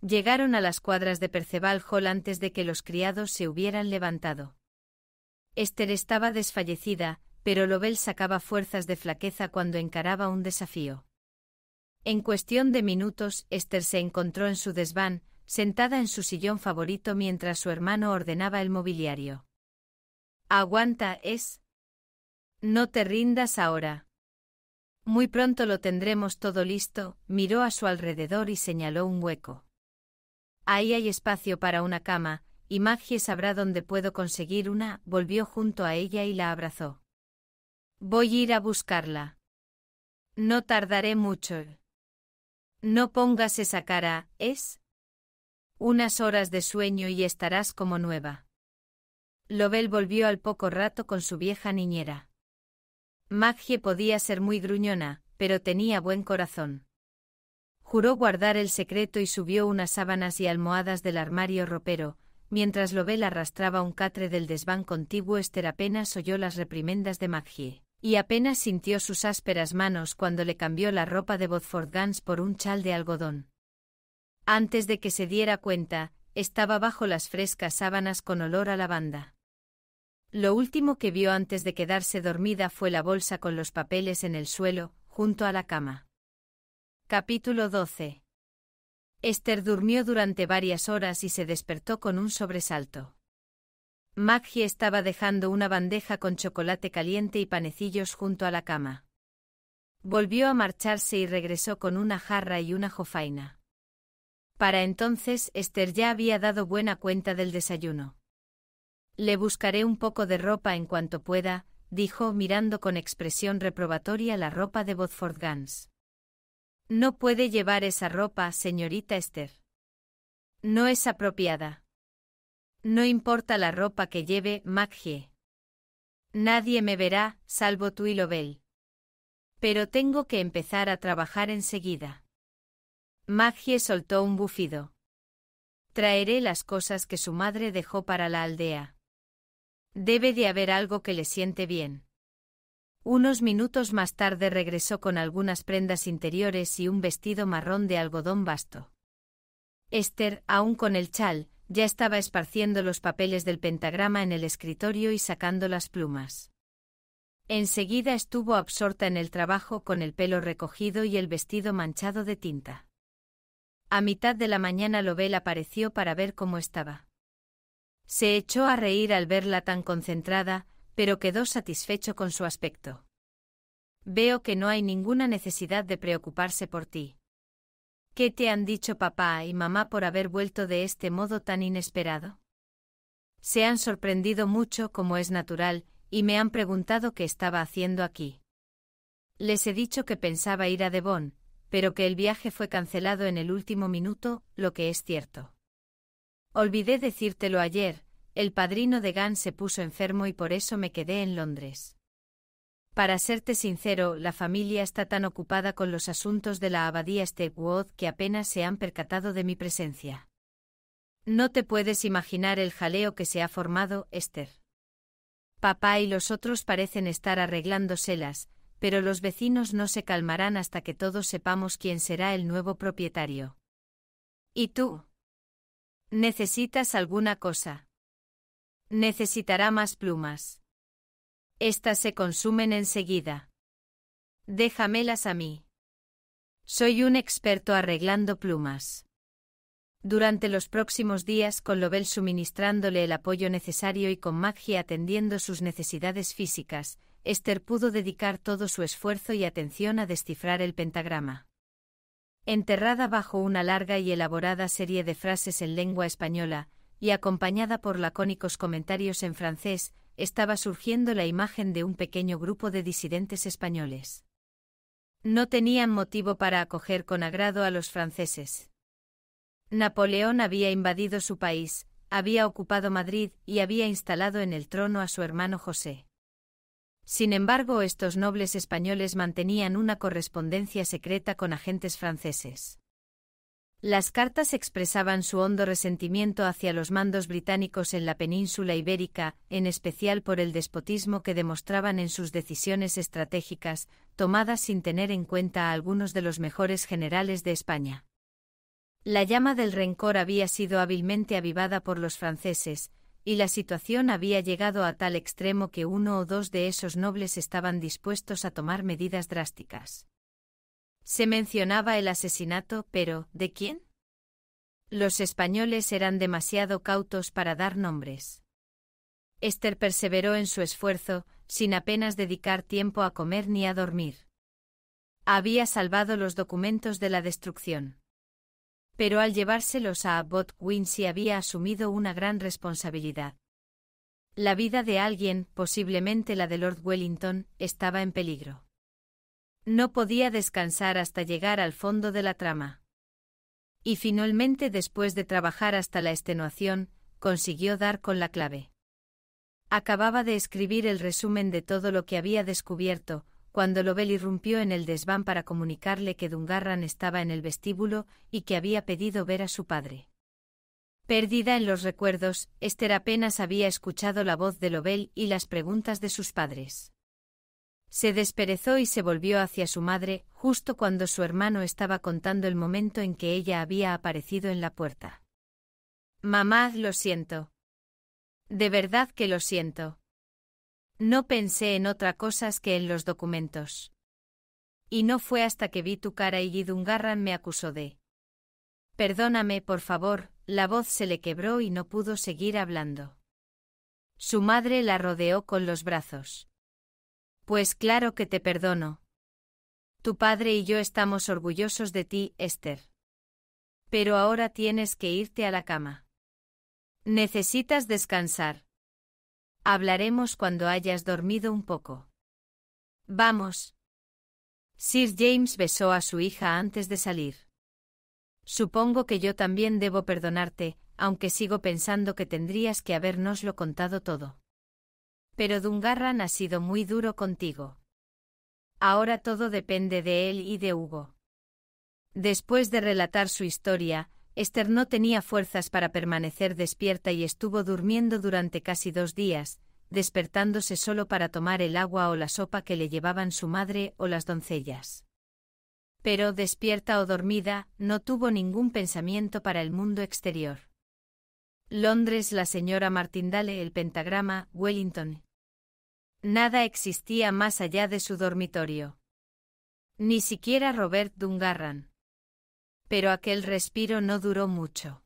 Llegaron a las cuadras de Perceval Hall antes de que los criados se hubieran levantado. Esther estaba desfallecida, pero Lobel sacaba fuerzas de flaqueza cuando encaraba un desafío. En cuestión de minutos, Esther se encontró en su desván, sentada en su sillón favorito mientras su hermano ordenaba el mobiliario. Aguanta, es. No te rindas ahora. Muy pronto lo tendremos todo listo, miró a su alrededor y señaló un hueco. Ahí hay espacio para una cama, y Maggie sabrá dónde puedo conseguir una, volvió junto a ella y la abrazó. Voy a ir a buscarla. No tardaré mucho. No pongas esa cara, ¿es? Unas horas de sueño y estarás como nueva. Lobel volvió al poco rato con su vieja niñera. Maggie podía ser muy gruñona, pero tenía buen corazón. Juró guardar el secreto y subió unas sábanas y almohadas del armario ropero, mientras Lobel arrastraba un catre del desván contiguo Esther apenas oyó las reprimendas de Maggie, y apenas sintió sus ásperas manos cuando le cambió la ropa de Bodford Gans por un chal de algodón. Antes de que se diera cuenta, estaba bajo las frescas sábanas con olor a lavanda. Lo último que vio antes de quedarse dormida fue la bolsa con los papeles en el suelo, junto a la cama. Capítulo 12. Esther durmió durante varias horas y se despertó con un sobresalto. Maggie estaba dejando una bandeja con chocolate caliente y panecillos junto a la cama. Volvió a marcharse y regresó con una jarra y una jofaina. Para entonces Esther ya había dado buena cuenta del desayuno. Le buscaré un poco de ropa en cuanto pueda, dijo mirando con expresión reprobatoria la ropa de Bodford Gans. No puede llevar esa ropa, señorita Esther. No es apropiada. No importa la ropa que lleve, Maggie. Nadie me verá, salvo tú y Lobel. Pero tengo que empezar a trabajar enseguida. Maggie soltó un bufido. Traeré las cosas que su madre dejó para la aldea. Debe de haber algo que le siente bien. Unos minutos más tarde regresó con algunas prendas interiores y un vestido marrón de algodón vasto. Esther, aún con el chal, ya estaba esparciendo los papeles del pentagrama en el escritorio y sacando las plumas. Enseguida estuvo absorta en el trabajo con el pelo recogido y el vestido manchado de tinta. A mitad de la mañana Lobel apareció para ver cómo estaba. Se echó a reír al verla tan concentrada, pero quedó satisfecho con su aspecto. Veo que no hay ninguna necesidad de preocuparse por ti. ¿Qué te han dicho papá y mamá por haber vuelto de este modo tan inesperado? Se han sorprendido mucho, como es natural, y me han preguntado qué estaba haciendo aquí. Les he dicho que pensaba ir a Devon, pero que el viaje fue cancelado en el último minuto, lo que es cierto. Olvidé decírtelo ayer, el padrino de Gan se puso enfermo y por eso me quedé en Londres. Para serte sincero, la familia está tan ocupada con los asuntos de la abadía Stepwood que apenas se han percatado de mi presencia. No te puedes imaginar el jaleo que se ha formado, Esther. Papá y los otros parecen estar arreglándoselas, pero los vecinos no se calmarán hasta que todos sepamos quién será el nuevo propietario. ¿Y tú? Necesitas alguna cosa. Necesitará más plumas. Estas se consumen enseguida. Déjamelas a mí. Soy un experto arreglando plumas. Durante los próximos días, con Lobel suministrándole el apoyo necesario y con Maggie atendiendo sus necesidades físicas, Esther pudo dedicar todo su esfuerzo y atención a descifrar el pentagrama enterrada bajo una larga y elaborada serie de frases en lengua española, y acompañada por lacónicos comentarios en francés, estaba surgiendo la imagen de un pequeño grupo de disidentes españoles. No tenían motivo para acoger con agrado a los franceses. Napoleón había invadido su país, había ocupado Madrid y había instalado en el trono a su hermano José. Sin embargo, estos nobles españoles mantenían una correspondencia secreta con agentes franceses. Las cartas expresaban su hondo resentimiento hacia los mandos británicos en la península ibérica, en especial por el despotismo que demostraban en sus decisiones estratégicas, tomadas sin tener en cuenta a algunos de los mejores generales de España. La llama del rencor había sido hábilmente avivada por los franceses, y la situación había llegado a tal extremo que uno o dos de esos nobles estaban dispuestos a tomar medidas drásticas. Se mencionaba el asesinato, pero ¿de quién? Los españoles eran demasiado cautos para dar nombres. Esther perseveró en su esfuerzo, sin apenas dedicar tiempo a comer ni a dormir. Había salvado los documentos de la destrucción. Pero al llevárselos a Abbott Quincy había asumido una gran responsabilidad. La vida de alguien, posiblemente la de Lord Wellington, estaba en peligro. No podía descansar hasta llegar al fondo de la trama. Y finalmente, después de trabajar hasta la extenuación, consiguió dar con la clave. Acababa de escribir el resumen de todo lo que había descubierto, cuando Lobel irrumpió en el desván para comunicarle que Dungarran estaba en el vestíbulo y que había pedido ver a su padre. Perdida en los recuerdos, Esther apenas había escuchado la voz de Lobel y las preguntas de sus padres. Se desperezó y se volvió hacia su madre, justo cuando su hermano estaba contando el momento en que ella había aparecido en la puerta. Mamá, lo siento. De verdad que lo siento. No pensé en otra cosa que en los documentos. Y no fue hasta que vi tu cara y Gidungarran me acusó de. Perdóname, por favor, la voz se le quebró y no pudo seguir hablando. Su madre la rodeó con los brazos. Pues claro que te perdono. Tu padre y yo estamos orgullosos de ti, Esther. Pero ahora tienes que irte a la cama. Necesitas descansar. Hablaremos cuando hayas dormido un poco. Vamos. Sir James besó a su hija antes de salir. Supongo que yo también debo perdonarte, aunque sigo pensando que tendrías que habernoslo contado todo. Pero Dungarran ha sido muy duro contigo. Ahora todo depende de él y de Hugo. Después de relatar su historia, Esther no tenía fuerzas para permanecer despierta y estuvo durmiendo durante casi dos días, despertándose solo para tomar el agua o la sopa que le llevaban su madre o las doncellas. Pero, despierta o dormida, no tuvo ningún pensamiento para el mundo exterior. Londres, la señora Martindale, el pentagrama, Wellington. Nada existía más allá de su dormitorio. Ni siquiera Robert Dungarran. Pero aquel respiro no duró mucho.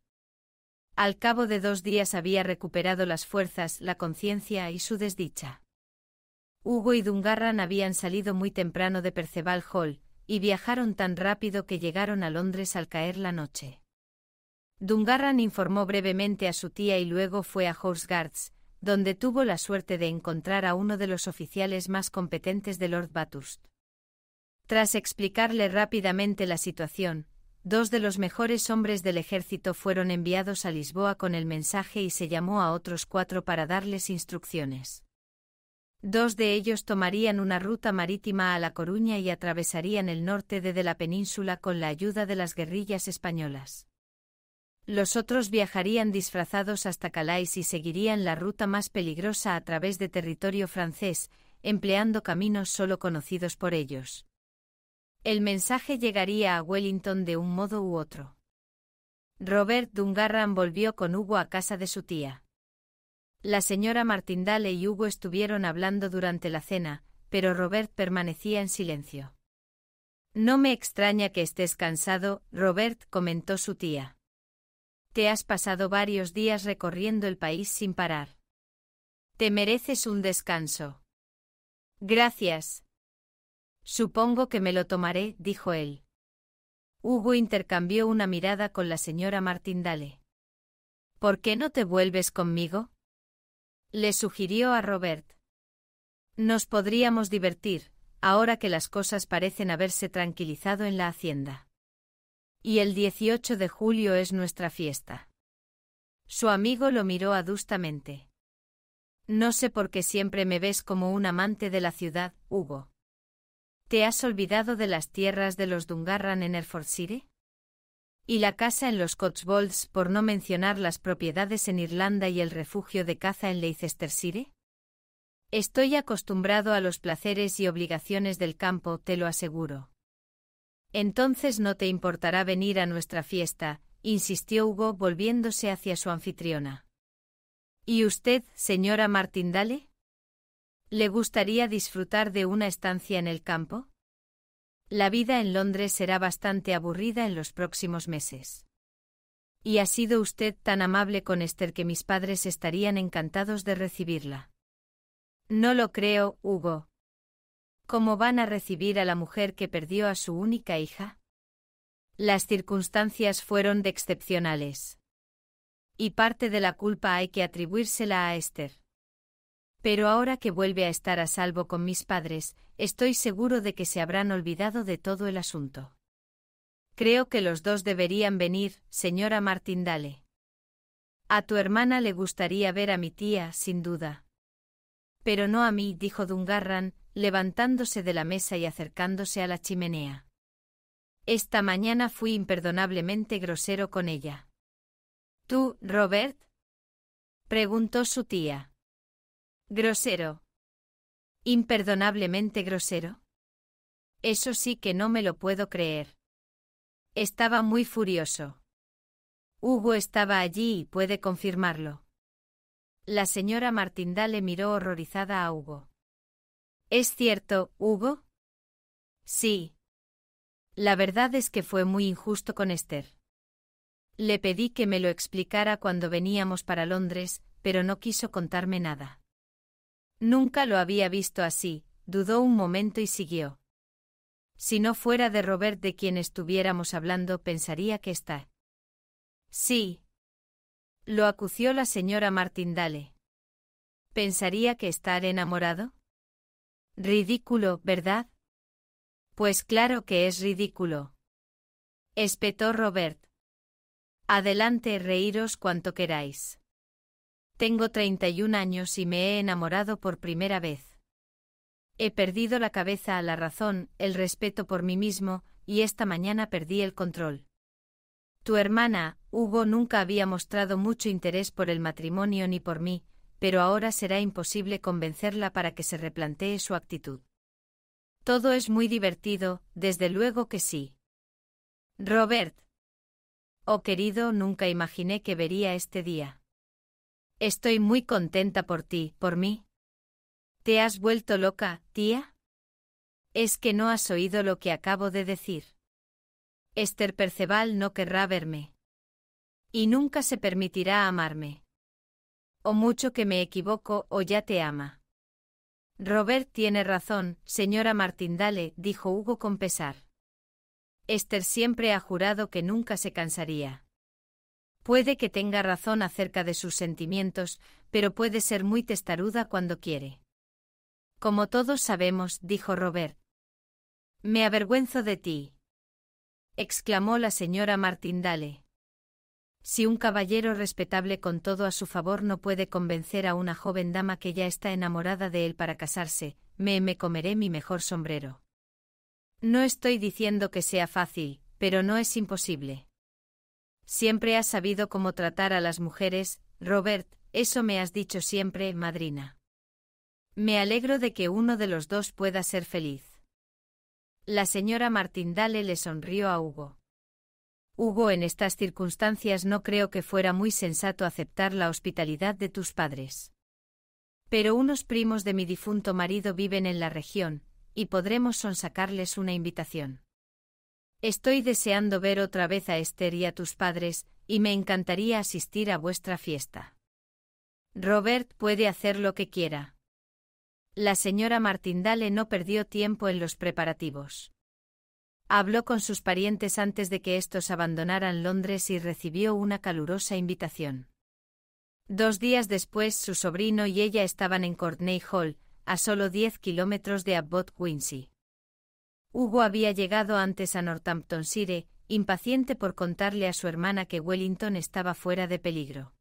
Al cabo de dos días había recuperado las fuerzas, la conciencia y su desdicha. Hugo y Dungarran habían salido muy temprano de Perceval Hall, y viajaron tan rápido que llegaron a Londres al caer la noche. Dungarran informó brevemente a su tía y luego fue a Horse Guards, donde tuvo la suerte de encontrar a uno de los oficiales más competentes de Lord Bathurst. Tras explicarle rápidamente la situación, Dos de los mejores hombres del ejército fueron enviados a Lisboa con el mensaje y se llamó a otros cuatro para darles instrucciones. Dos de ellos tomarían una ruta marítima a La Coruña y atravesarían el norte de, la península con la ayuda de las guerrillas españolas. Los otros viajarían disfrazados hasta Calais y seguirían la ruta más peligrosa a través de territorio francés, empleando caminos solo conocidos por ellos. El mensaje llegaría a Wellington de un modo u otro. Robert Dungarran volvió con Hugo a casa de su tía. La señora Martindale y Hugo estuvieron hablando durante la cena, pero Robert permanecía en silencio. No me extraña que estés cansado, Robert comentó su tía. Te has pasado varios días recorriendo el país sin parar. Te mereces un descanso. Gracias, Supongo que me lo tomaré, dijo él. Hugo intercambió una mirada con la señora Martindale. ¿Por qué no te vuelves conmigo? Le sugirió a Robert. Nos podríamos divertir, ahora que las cosas parecen haberse tranquilizado en la hacienda. Y el 18 de julio es nuestra fiesta. Su amigo lo miró adustamente. No sé por qué siempre me ves como un amante de la ciudad, Hugo. ¿Te has olvidado de las tierras de los Dungarran en Herefordshire? Y la casa en los Cotswolds, por no mencionar las propiedades en Irlanda y el refugio de caza en Leicestershire? Estoy acostumbrado a los placeres y obligaciones del campo, te lo aseguro. Entonces no te importará venir a nuestra fiesta, insistió Hugo volviéndose hacia su anfitriona. ¿Y usted, señora Martindale? ¿Le gustaría disfrutar de una estancia en el campo? La vida en Londres será bastante aburrida en los próximos meses. Y ha sido usted tan amable con Esther que mis padres estarían encantados de recibirla. No lo creo, Hugo. ¿Cómo van a recibir a la mujer que perdió a su única hija? Las circunstancias fueron de excepcionales. Y parte de la culpa hay que atribuírsela a Esther. Pero ahora que vuelve a estar a salvo con mis padres, estoy seguro de que se habrán olvidado de todo el asunto. Creo que los dos deberían venir, señora Martindale. A tu hermana le gustaría ver a mi tía, sin duda. Pero no a mí, dijo Dungarran, levantándose de la mesa y acercándose a la chimenea. Esta mañana fui imperdonablemente grosero con ella. ¿Tú, Robert? preguntó su tía. Grosero. Imperdonablemente grosero. Eso sí que no me lo puedo creer. Estaba muy furioso. Hugo estaba allí y puede confirmarlo. La señora Martindale miró horrorizada a Hugo. ¿Es cierto, Hugo? Sí. La verdad es que fue muy injusto con Esther. Le pedí que me lo explicara cuando veníamos para Londres, pero no quiso contarme nada. Nunca lo había visto así, dudó un momento y siguió. Si no fuera de Robert de quien estuviéramos hablando, pensaría que está. Sí. Lo acució la señora Martindale. ¿Pensaría que estar enamorado? Ridículo, ¿verdad? Pues claro que es ridículo. Espetó Robert. Adelante, reíros cuanto queráis. Tengo 31 años y me he enamorado por primera vez. He perdido la cabeza a la razón, el respeto por mí mismo, y esta mañana perdí el control. Tu hermana, Hugo, nunca había mostrado mucho interés por el matrimonio ni por mí, pero ahora será imposible convencerla para que se replantee su actitud. Todo es muy divertido, desde luego que sí. Robert. Oh querido, nunca imaginé que vería este día. Estoy muy contenta por ti, por mí. ¿Te has vuelto loca, tía? Es que no has oído lo que acabo de decir. Esther Perceval no querrá verme. Y nunca se permitirá amarme. O mucho que me equivoco o ya te ama. Robert tiene razón, señora Martindale, dijo Hugo con pesar. Esther siempre ha jurado que nunca se cansaría. Puede que tenga razón acerca de sus sentimientos, pero puede ser muy testaruda cuando quiere. Como todos sabemos, dijo Robert. Me avergüenzo de ti. exclamó la señora Martindale. Si un caballero respetable con todo a su favor no puede convencer a una joven dama que ya está enamorada de él para casarse, me me comeré mi mejor sombrero. No estoy diciendo que sea fácil, pero no es imposible. Siempre has sabido cómo tratar a las mujeres, Robert, eso me has dicho siempre, madrina. Me alegro de que uno de los dos pueda ser feliz. La señora Martindale le sonrió a Hugo. Hugo, en estas circunstancias no creo que fuera muy sensato aceptar la hospitalidad de tus padres. Pero unos primos de mi difunto marido viven en la región, y podremos sonsacarles una invitación. Estoy deseando ver otra vez a Esther y a tus padres, y me encantaría asistir a vuestra fiesta. Robert puede hacer lo que quiera. La señora Martindale no perdió tiempo en los preparativos. Habló con sus parientes antes de que estos abandonaran Londres y recibió una calurosa invitación. Dos días después su sobrino y ella estaban en Courtney Hall, a solo diez kilómetros de Abbot Quincy. Hugo había llegado antes a Northamptonshire, impaciente por contarle a su hermana que Wellington estaba fuera de peligro.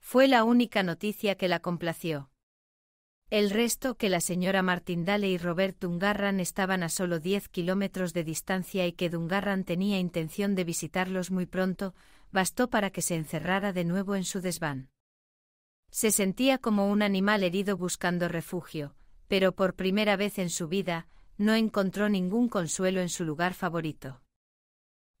Fue la única noticia que la complació. El resto que la señora Martindale y Robert Dungarran estaban a solo diez kilómetros de distancia y que Dungarran tenía intención de visitarlos muy pronto, bastó para que se encerrara de nuevo en su desván. Se sentía como un animal herido buscando refugio, pero por primera vez en su vida, no encontró ningún consuelo en su lugar favorito.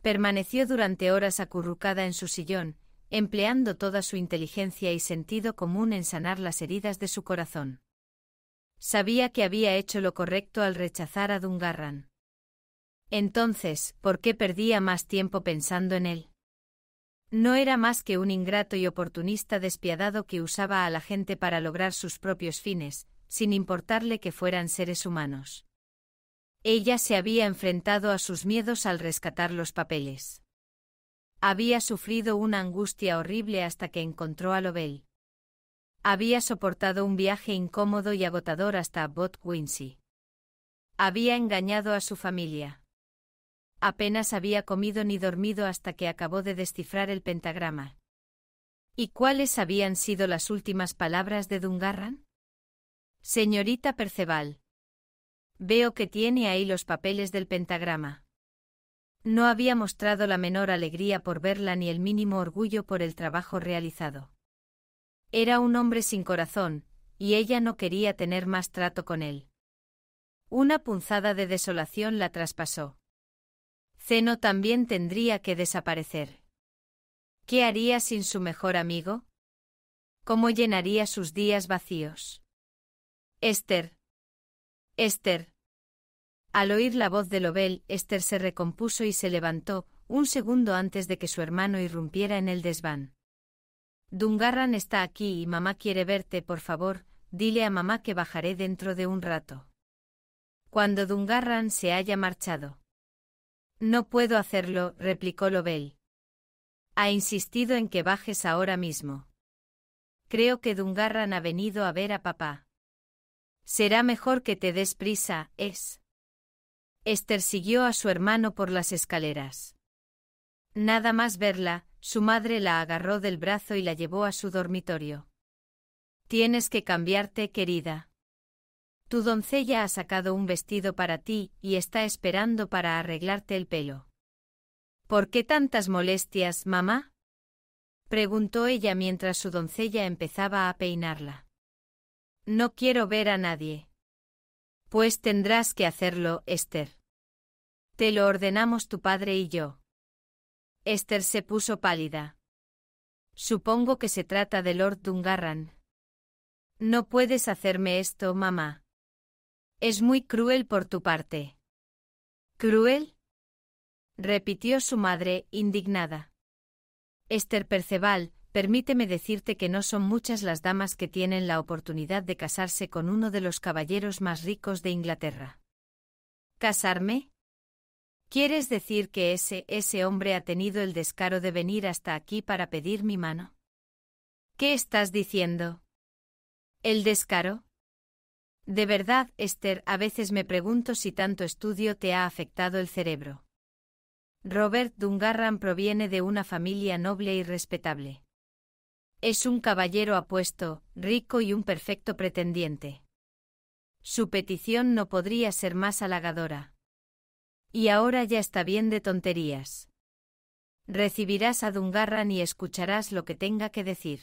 Permaneció durante horas acurrucada en su sillón, empleando toda su inteligencia y sentido común en sanar las heridas de su corazón. Sabía que había hecho lo correcto al rechazar a Dungarran. Entonces, ¿por qué perdía más tiempo pensando en él? No era más que un ingrato y oportunista despiadado que usaba a la gente para lograr sus propios fines, sin importarle que fueran seres humanos. Ella se había enfrentado a sus miedos al rescatar los papeles. Había sufrido una angustia horrible hasta que encontró a Lobel. Había soportado un viaje incómodo y agotador hasta Bot Quincy. Había engañado a su familia. Apenas había comido ni dormido hasta que acabó de descifrar el pentagrama. ¿Y cuáles habían sido las últimas palabras de Dungarran? Señorita Perceval, Veo que tiene ahí los papeles del pentagrama. No había mostrado la menor alegría por verla ni el mínimo orgullo por el trabajo realizado. Era un hombre sin corazón, y ella no quería tener más trato con él. Una punzada de desolación la traspasó. Zeno también tendría que desaparecer. ¿Qué haría sin su mejor amigo? ¿Cómo llenaría sus días vacíos? Esther, Esther. Al oír la voz de Lobel, Esther se recompuso y se levantó, un segundo antes de que su hermano irrumpiera en el desván. Dungarran está aquí y mamá quiere verte, por favor, dile a mamá que bajaré dentro de un rato. Cuando Dungarran se haya marchado. No puedo hacerlo, replicó Lobel. Ha insistido en que bajes ahora mismo. Creo que Dungarran ha venido a ver a papá. Será mejor que te des prisa, es. Esther siguió a su hermano por las escaleras. Nada más verla, su madre la agarró del brazo y la llevó a su dormitorio. Tienes que cambiarte, querida. Tu doncella ha sacado un vestido para ti y está esperando para arreglarte el pelo. ¿Por qué tantas molestias, mamá? preguntó ella mientras su doncella empezaba a peinarla. No quiero ver a nadie. Pues tendrás que hacerlo, Esther. Te lo ordenamos tu padre y yo. Esther se puso pálida. Supongo que se trata de Lord Dungarran. No puedes hacerme esto, mamá. Es muy cruel por tu parte. ¿Cruel? repitió su madre, indignada. Esther Perceval, permíteme decirte que no son muchas las damas que tienen la oportunidad de casarse con uno de los caballeros más ricos de Inglaterra. ¿Casarme? ¿Quieres decir que ese, ese hombre ha tenido el descaro de venir hasta aquí para pedir mi mano? ¿Qué estás diciendo? ¿El descaro? De verdad, Esther, a veces me pregunto si tanto estudio te ha afectado el cerebro. Robert Dungarran proviene de una familia noble y respetable. Es un caballero apuesto, rico y un perfecto pretendiente. Su petición no podría ser más halagadora. Y ahora ya está bien de tonterías. Recibirás a Dungarran y escucharás lo que tenga que decir.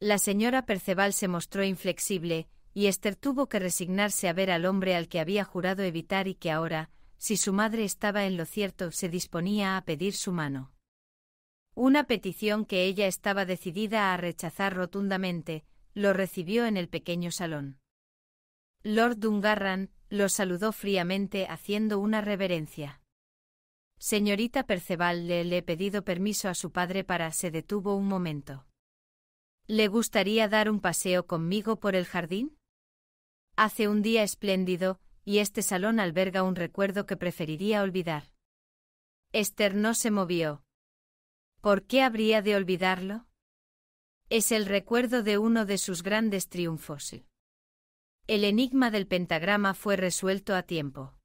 La señora Perceval se mostró inflexible, y Esther tuvo que resignarse a ver al hombre al que había jurado evitar y que ahora, si su madre estaba en lo cierto, se disponía a pedir su mano. Una petición que ella estaba decidida a rechazar rotundamente, lo recibió en el pequeño salón. Lord Dungarran lo saludó fríamente haciendo una reverencia. Señorita Perceval le, he pedido permiso a su padre para se detuvo un momento. ¿Le gustaría dar un paseo conmigo por el jardín? Hace un día espléndido, y este salón alberga un recuerdo que preferiría olvidar. Esther no se movió, ¿Por qué habría de olvidarlo? Es el recuerdo de uno de sus grandes triunfos. El enigma del pentagrama fue resuelto a tiempo.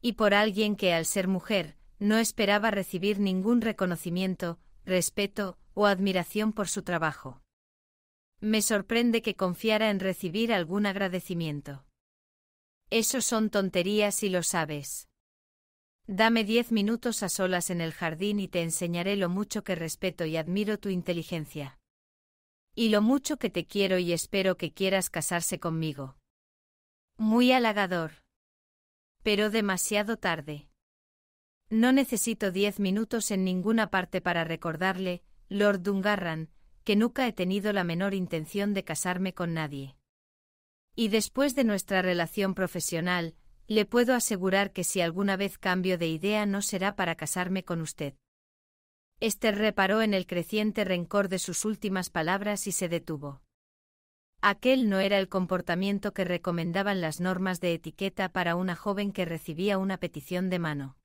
Y por alguien que, al ser mujer, no esperaba recibir ningún reconocimiento, respeto o admiración por su trabajo. Me sorprende que confiara en recibir algún agradecimiento. Eso son tonterías y lo sabes. Dame diez minutos a solas en el jardín y te enseñaré lo mucho que respeto y admiro tu inteligencia. Y lo mucho que te quiero y espero que quieras casarse conmigo. Muy halagador. Pero demasiado tarde. No necesito diez minutos en ninguna parte para recordarle, Lord Dungarran, que nunca he tenido la menor intención de casarme con nadie. Y después de nuestra relación profesional, le puedo asegurar que si alguna vez cambio de idea no será para casarme con usted. Esther reparó en el creciente rencor de sus últimas palabras y se detuvo. Aquel no era el comportamiento que recomendaban las normas de etiqueta para una joven que recibía una petición de mano.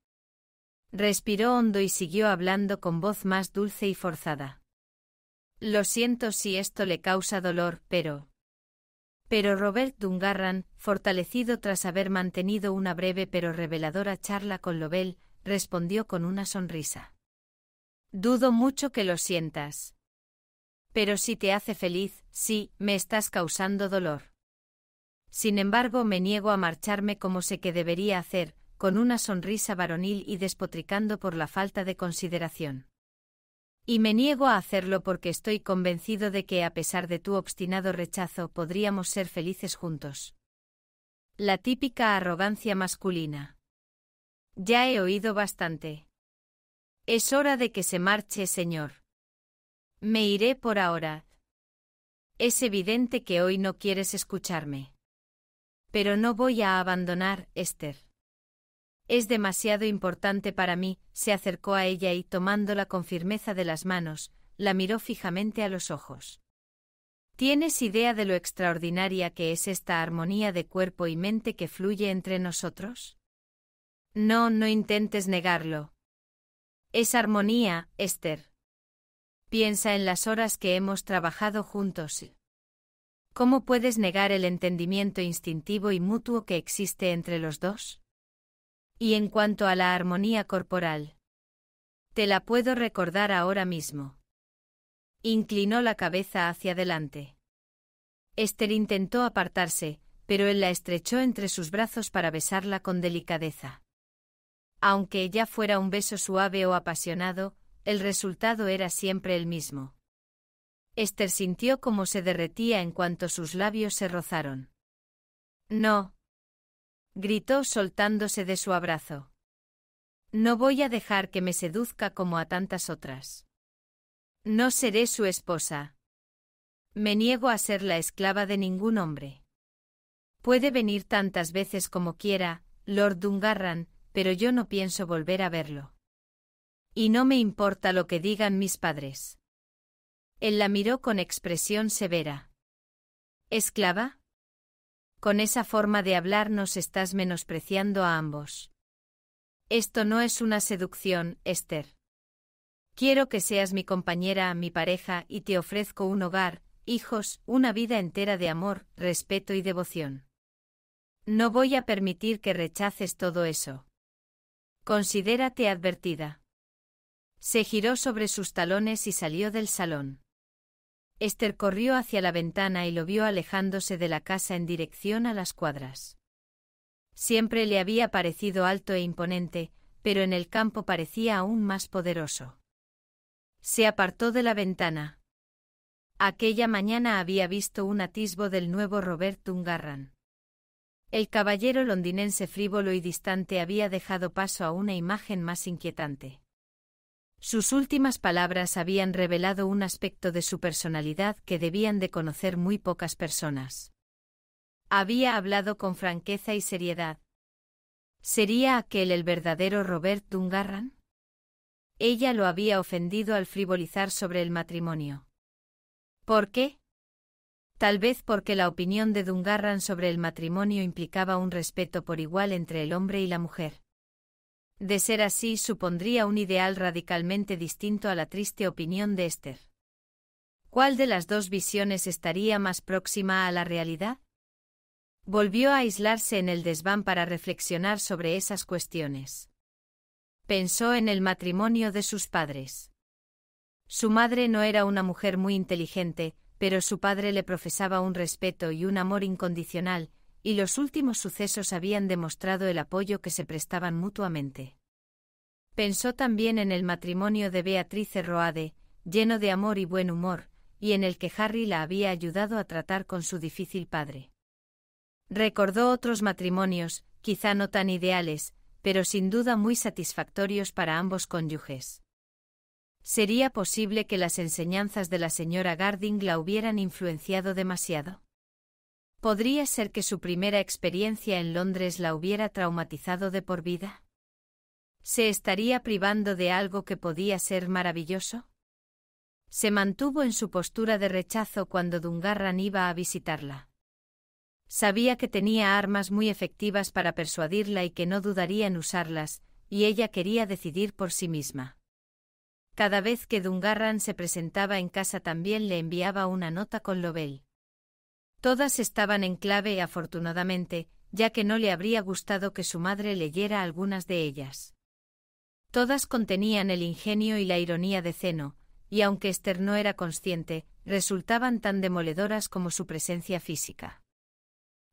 Respiró hondo y siguió hablando con voz más dulce y forzada. Lo siento si esto le causa dolor, pero... Pero Robert Dungarran, fortalecido tras haber mantenido una breve pero reveladora charla con Lobel, respondió con una sonrisa. Dudo mucho que lo sientas. Pero si te hace feliz, sí, me estás causando dolor. Sin embargo, me niego a marcharme como sé que debería hacer, con una sonrisa varonil y despotricando por la falta de consideración. Y me niego a hacerlo porque estoy convencido de que, a pesar de tu obstinado rechazo, podríamos ser felices juntos. La típica arrogancia masculina. Ya he oído bastante. Es hora de que se marche, señor. Me iré por ahora. Es evidente que hoy no quieres escucharme. Pero no voy a abandonar, Esther. Es demasiado importante para mí, se acercó a ella y, tomándola con firmeza de las manos, la miró fijamente a los ojos. ¿Tienes idea de lo extraordinaria que es esta armonía de cuerpo y mente que fluye entre nosotros? No, no intentes negarlo. Es armonía, Esther. Piensa en las horas que hemos trabajado juntos. ¿Cómo puedes negar el entendimiento instintivo y mutuo que existe entre los dos? Y en cuanto a la armonía corporal, te la puedo recordar ahora mismo. Inclinó la cabeza hacia adelante. Esther intentó apartarse, pero él la estrechó entre sus brazos para besarla con delicadeza. Aunque ya fuera un beso suave o apasionado, el resultado era siempre el mismo. Esther sintió cómo se derretía en cuanto sus labios se rozaron. No, gritó soltándose de su abrazo. No voy a dejar que me seduzca como a tantas otras. No seré su esposa. Me niego a ser la esclava de ningún hombre. Puede venir tantas veces como quiera, Lord Dungarran, pero yo no pienso volver a verlo. Y no me importa lo que digan mis padres. Él la miró con expresión severa. ¿Esclava? Con esa forma de hablar nos estás menospreciando a ambos. Esto no es una seducción, Esther. Quiero que seas mi compañera, mi pareja, y te ofrezco un hogar, hijos, una vida entera de amor, respeto y devoción. No voy a permitir que rechaces todo eso. Considérate advertida. Se giró sobre sus talones y salió del salón. Esther corrió hacia la ventana y lo vio alejándose de la casa en dirección a las cuadras. Siempre le había parecido alto e imponente, pero en el campo parecía aún más poderoso. Se apartó de la ventana. Aquella mañana había visto un atisbo del nuevo Robert Tungarran. El caballero londinense frívolo y distante había dejado paso a una imagen más inquietante. Sus últimas palabras habían revelado un aspecto de su personalidad que debían de conocer muy pocas personas. Había hablado con franqueza y seriedad. ¿Sería aquel el verdadero Robert Dungarran? Ella lo había ofendido al frivolizar sobre el matrimonio. ¿Por qué? Tal vez porque la opinión de Dungarran sobre el matrimonio implicaba un respeto por igual entre el hombre y la mujer. De ser así supondría un ideal radicalmente distinto a la triste opinión de Esther. ¿Cuál de las dos visiones estaría más próxima a la realidad? Volvió a aislarse en el desván para reflexionar sobre esas cuestiones. Pensó en el matrimonio de sus padres. Su madre no era una mujer muy inteligente, pero su padre le profesaba un respeto y un amor incondicional, y los últimos sucesos habían demostrado el apoyo que se prestaban mutuamente. Pensó también en el matrimonio de Beatrice Roade, lleno de amor y buen humor, y en el que Harry la había ayudado a tratar con su difícil padre. Recordó otros matrimonios, quizá no tan ideales, pero sin duda muy satisfactorios para ambos cónyuges. ¿Sería posible que las enseñanzas de la señora Garding la hubieran influenciado demasiado? ¿Podría ser que su primera experiencia en Londres la hubiera traumatizado de por vida? ¿Se estaría privando de algo que podía ser maravilloso? Se mantuvo en su postura de rechazo cuando Dungarran iba a visitarla. Sabía que tenía armas muy efectivas para persuadirla y que no dudaría en usarlas, y ella quería decidir por sí misma. Cada vez que Dungarran se presentaba en casa también le enviaba una nota con Lobel. Todas estaban en clave afortunadamente, ya que no le habría gustado que su madre leyera algunas de ellas. Todas contenían el ingenio y la ironía de Zeno, y aunque Esther no era consciente, resultaban tan demoledoras como su presencia física.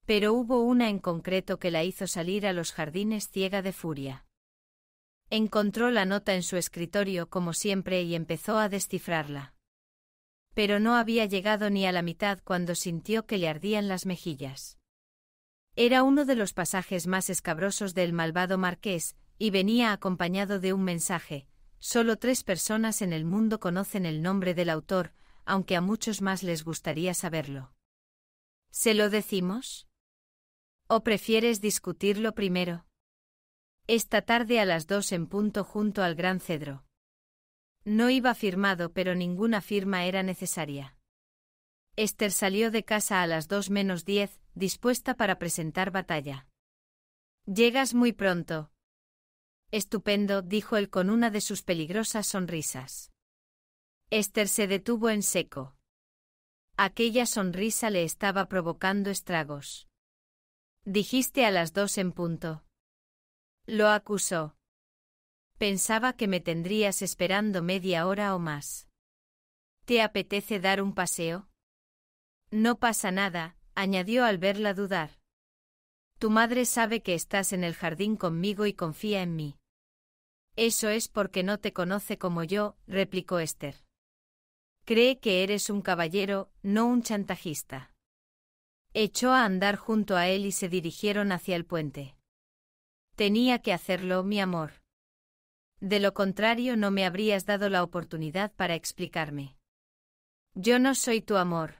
Pero hubo una en concreto que la hizo salir a los jardines ciega de furia. Encontró la nota en su escritorio como siempre y empezó a descifrarla pero no había llegado ni a la mitad cuando sintió que le ardían las mejillas. Era uno de los pasajes más escabrosos del malvado marqués, y venía acompañado de un mensaje. Solo tres personas en el mundo conocen el nombre del autor, aunque a muchos más les gustaría saberlo. ¿Se lo decimos? ¿O prefieres discutirlo primero? Esta tarde a las dos en punto junto al Gran Cedro. No iba firmado, pero ninguna firma era necesaria. Esther salió de casa a las dos menos diez, dispuesta para presentar batalla. Llegas muy pronto. Estupendo, dijo él con una de sus peligrosas sonrisas. Esther se detuvo en seco. Aquella sonrisa le estaba provocando estragos. Dijiste a las dos en punto. Lo acusó. Pensaba que me tendrías esperando media hora o más. ¿Te apetece dar un paseo? No pasa nada, añadió al verla dudar. Tu madre sabe que estás en el jardín conmigo y confía en mí. Eso es porque no te conoce como yo, replicó Esther. Cree que eres un caballero, no un chantajista. Echó a andar junto a él y se dirigieron hacia el puente. Tenía que hacerlo, mi amor. De lo contrario no me habrías dado la oportunidad para explicarme. Yo no soy tu amor.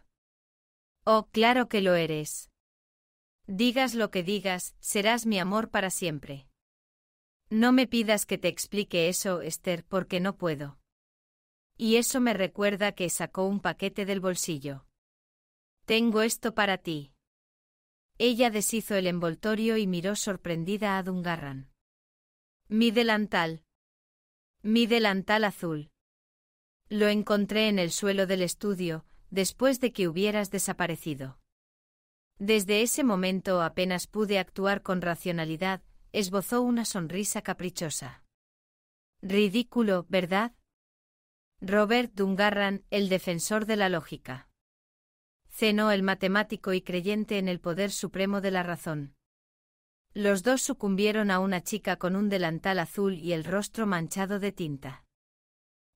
Oh, claro que lo eres. Digas lo que digas, serás mi amor para siempre. No me pidas que te explique eso, Esther, porque no puedo. Y eso me recuerda que sacó un paquete del bolsillo. Tengo esto para ti. Ella deshizo el envoltorio y miró sorprendida a Dungarran. Mi delantal, mi delantal azul. Lo encontré en el suelo del estudio, después de que hubieras desaparecido. Desde ese momento apenas pude actuar con racionalidad, esbozó una sonrisa caprichosa. Ridículo, ¿verdad? Robert Dungarran, el defensor de la lógica. Cenó el matemático y creyente en el poder supremo de la razón. Los dos sucumbieron a una chica con un delantal azul y el rostro manchado de tinta.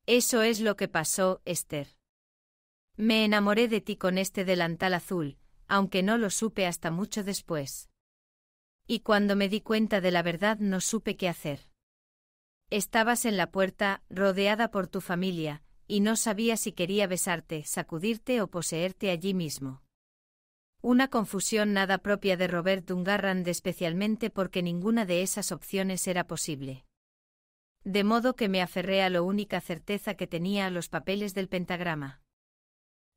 Eso es lo que pasó, Esther. Me enamoré de ti con este delantal azul, aunque no lo supe hasta mucho después. Y cuando me di cuenta de la verdad no supe qué hacer. Estabas en la puerta, rodeada por tu familia, y no sabía si quería besarte, sacudirte o poseerte allí mismo. Una confusión nada propia de Robert Dungarrand especialmente porque ninguna de esas opciones era posible. De modo que me aferré a la única certeza que tenía a los papeles del pentagrama.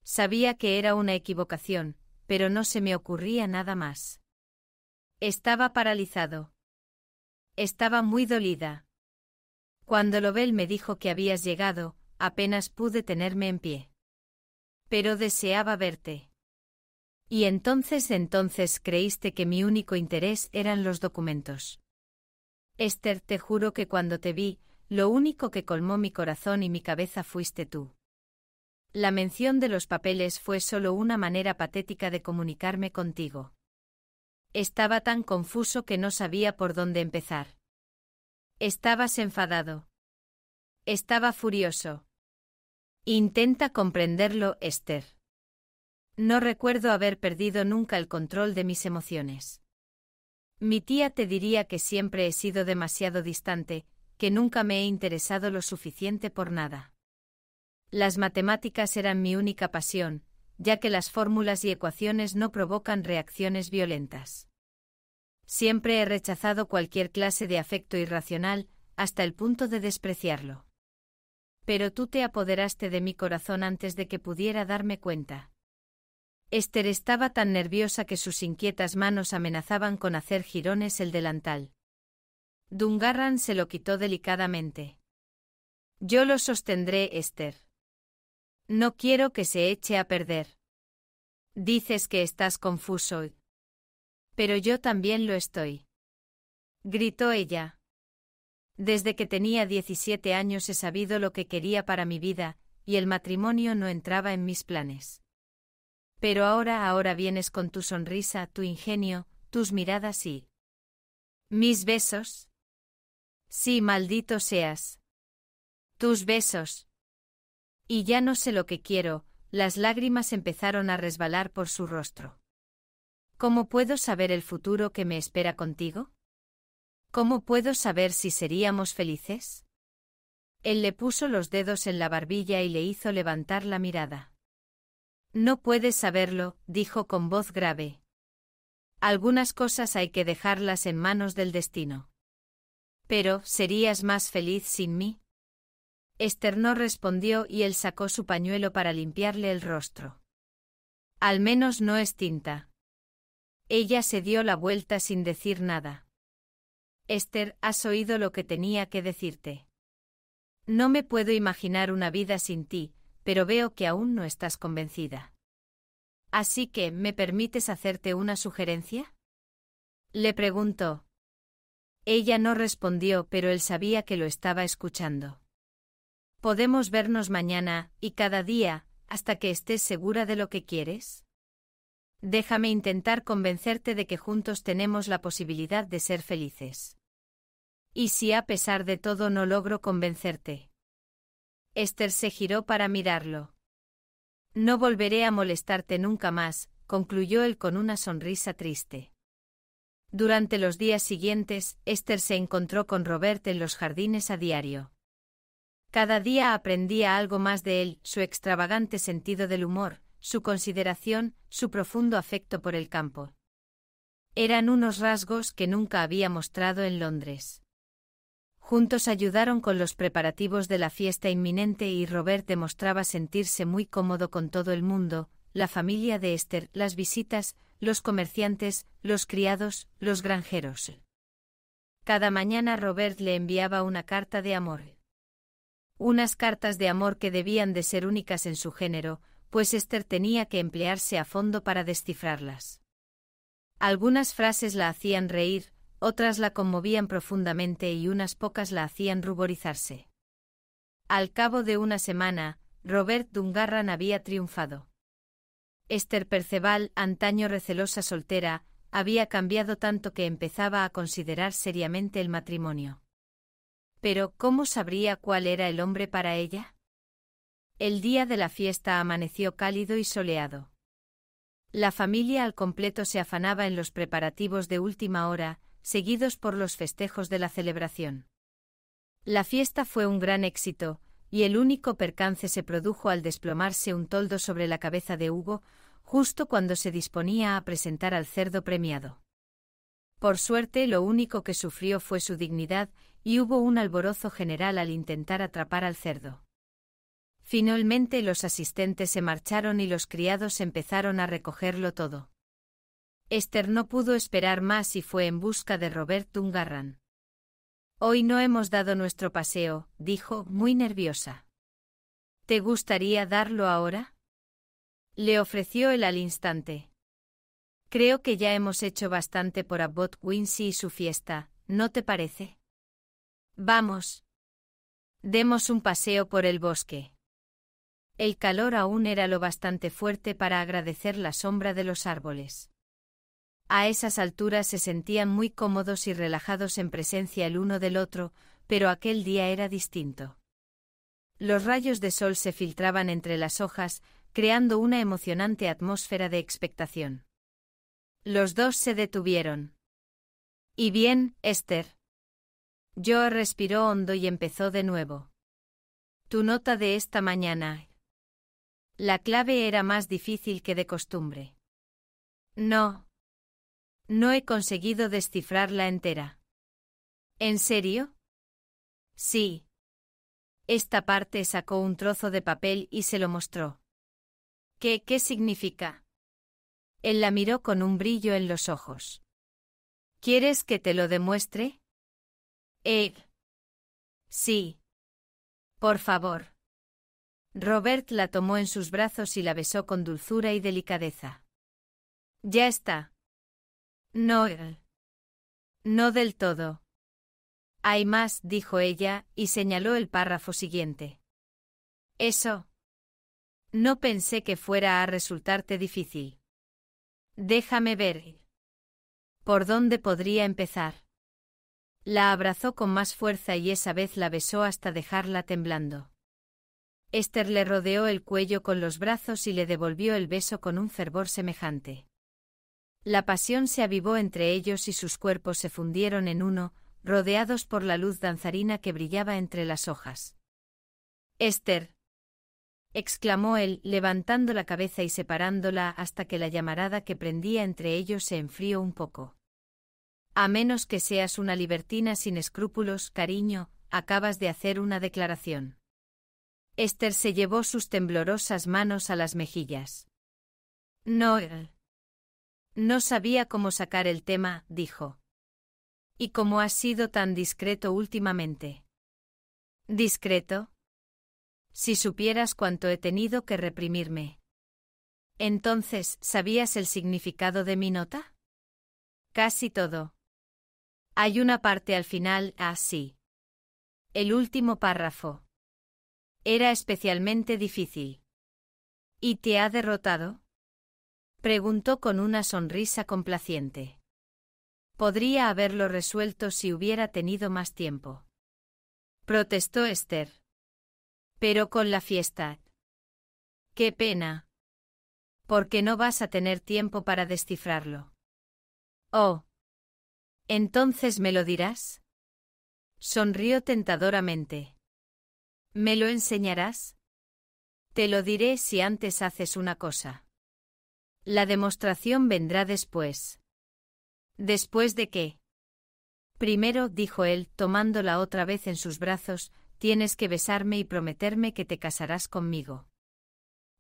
Sabía que era una equivocación, pero no se me ocurría nada más. Estaba paralizado. Estaba muy dolida. Cuando Lobel me dijo que habías llegado, apenas pude tenerme en pie. Pero deseaba verte. Y entonces entonces creíste que mi único interés eran los documentos. Esther, te juro que cuando te vi, lo único que colmó mi corazón y mi cabeza fuiste tú. La mención de los papeles fue solo una manera patética de comunicarme contigo. Estaba tan confuso que no sabía por dónde empezar. Estabas enfadado. Estaba furioso. Intenta comprenderlo, Esther. No recuerdo haber perdido nunca el control de mis emociones. Mi tía te diría que siempre he sido demasiado distante, que nunca me he interesado lo suficiente por nada. Las matemáticas eran mi única pasión, ya que las fórmulas y ecuaciones no provocan reacciones violentas. Siempre he rechazado cualquier clase de afecto irracional, hasta el punto de despreciarlo. Pero tú te apoderaste de mi corazón antes de que pudiera darme cuenta. Esther estaba tan nerviosa que sus inquietas manos amenazaban con hacer jirones el delantal. Dungarran se lo quitó delicadamente. Yo lo sostendré, Esther. No quiero que se eche a perder. Dices que estás confuso. Pero yo también lo estoy. Gritó ella. Desde que tenía 17 años he sabido lo que quería para mi vida, y el matrimonio no entraba en mis planes. Pero ahora, ahora vienes con tu sonrisa, tu ingenio, tus miradas y... ¿Mis besos? Sí, maldito seas. Tus besos. Y ya no sé lo que quiero, las lágrimas empezaron a resbalar por su rostro. ¿Cómo puedo saber el futuro que me espera contigo? ¿Cómo puedo saber si seríamos felices? Él le puso los dedos en la barbilla y le hizo levantar la mirada. No puedes saberlo, dijo con voz grave. Algunas cosas hay que dejarlas en manos del destino. Pero, ¿serías más feliz sin mí? Esther no respondió y él sacó su pañuelo para limpiarle el rostro. Al menos no es tinta. Ella se dio la vuelta sin decir nada. Esther, has oído lo que tenía que decirte. No me puedo imaginar una vida sin ti, pero veo que aún no estás convencida. Así que, ¿me permites hacerte una sugerencia? Le preguntó. Ella no respondió, pero él sabía que lo estaba escuchando. ¿Podemos vernos mañana, y cada día, hasta que estés segura de lo que quieres? Déjame intentar convencerte de que juntos tenemos la posibilidad de ser felices. ¿Y si a pesar de todo no logro convencerte? Esther se giró para mirarlo. No volveré a molestarte nunca más, concluyó él con una sonrisa triste. Durante los días siguientes, Esther se encontró con Robert en los jardines a diario. Cada día aprendía algo más de él, su extravagante sentido del humor, su consideración, su profundo afecto por el campo. Eran unos rasgos que nunca había mostrado en Londres. Juntos ayudaron con los preparativos de la fiesta inminente y Robert demostraba sentirse muy cómodo con todo el mundo, la familia de Esther, las visitas, los comerciantes, los criados, los granjeros. Cada mañana Robert le enviaba una carta de amor. Unas cartas de amor que debían de ser únicas en su género, pues Esther tenía que emplearse a fondo para descifrarlas. Algunas frases la hacían reír, otras la conmovían profundamente y unas pocas la hacían ruborizarse. Al cabo de una semana, Robert Dungarran había triunfado. Esther Perceval, antaño recelosa soltera, había cambiado tanto que empezaba a considerar seriamente el matrimonio. Pero, ¿cómo sabría cuál era el hombre para ella? El día de la fiesta amaneció cálido y soleado. La familia al completo se afanaba en los preparativos de última hora, seguidos por los festejos de la celebración. La fiesta fue un gran éxito, y el único percance se produjo al desplomarse un toldo sobre la cabeza de Hugo, justo cuando se disponía a presentar al cerdo premiado. Por suerte lo único que sufrió fue su dignidad, y hubo un alborozo general al intentar atrapar al cerdo. Finalmente los asistentes se marcharon y los criados empezaron a recogerlo todo. Esther no pudo esperar más y fue en busca de Robert Tungarran. Hoy no hemos dado nuestro paseo, dijo, muy nerviosa. ¿Te gustaría darlo ahora? Le ofreció él al instante. Creo que ya hemos hecho bastante por Abbot Quincy y su fiesta, ¿no te parece? Vamos. Demos un paseo por el bosque. El calor aún era lo bastante fuerte para agradecer la sombra de los árboles. A esas alturas se sentían muy cómodos y relajados en presencia el uno del otro, pero aquel día era distinto. Los rayos de sol se filtraban entre las hojas, creando una emocionante atmósfera de expectación. Los dos se detuvieron. Y bien, Esther. Joe respiró hondo y empezó de nuevo. Tu nota de esta mañana. La clave era más difícil que de costumbre. No, no he conseguido descifrarla entera. ¿En serio? Sí. Esta parte sacó un trozo de papel y se lo mostró. ¿Qué, qué significa? Él la miró con un brillo en los ojos. ¿Quieres que te lo demuestre? Eh. Sí. Por favor. Robert la tomó en sus brazos y la besó con dulzura y delicadeza. Ya está. No. No del todo. Hay más, dijo ella, y señaló el párrafo siguiente. Eso. No pensé que fuera a resultarte difícil. Déjame ver. ¿Por dónde podría empezar? La abrazó con más fuerza y esa vez la besó hasta dejarla temblando. Esther le rodeó el cuello con los brazos y le devolvió el beso con un fervor semejante. La pasión se avivó entre ellos y sus cuerpos se fundieron en uno, rodeados por la luz danzarina que brillaba entre las hojas. Esther. exclamó él, levantando la cabeza y separándola hasta que la llamarada que prendía entre ellos se enfrió un poco. A menos que seas una libertina sin escrúpulos, cariño, acabas de hacer una declaración. Esther se llevó sus temblorosas manos a las mejillas. No, no sabía cómo sacar el tema, dijo. ¿Y cómo has sido tan discreto últimamente? ¿Discreto? Si supieras cuánto he tenido que reprimirme. Entonces, ¿sabías el significado de mi nota? Casi todo. Hay una parte al final, así. Ah, el último párrafo. Era especialmente difícil. ¿Y te ha derrotado? Preguntó con una sonrisa complaciente. Podría haberlo resuelto si hubiera tenido más tiempo. Protestó Esther. Pero con la fiesta. Qué pena. Porque no vas a tener tiempo para descifrarlo. Oh. ¿Entonces me lo dirás? Sonrió tentadoramente. ¿Me lo enseñarás? Te lo diré si antes haces una cosa. La demostración vendrá después. ¿Después de qué? Primero, dijo él, tomándola otra vez en sus brazos, tienes que besarme y prometerme que te casarás conmigo.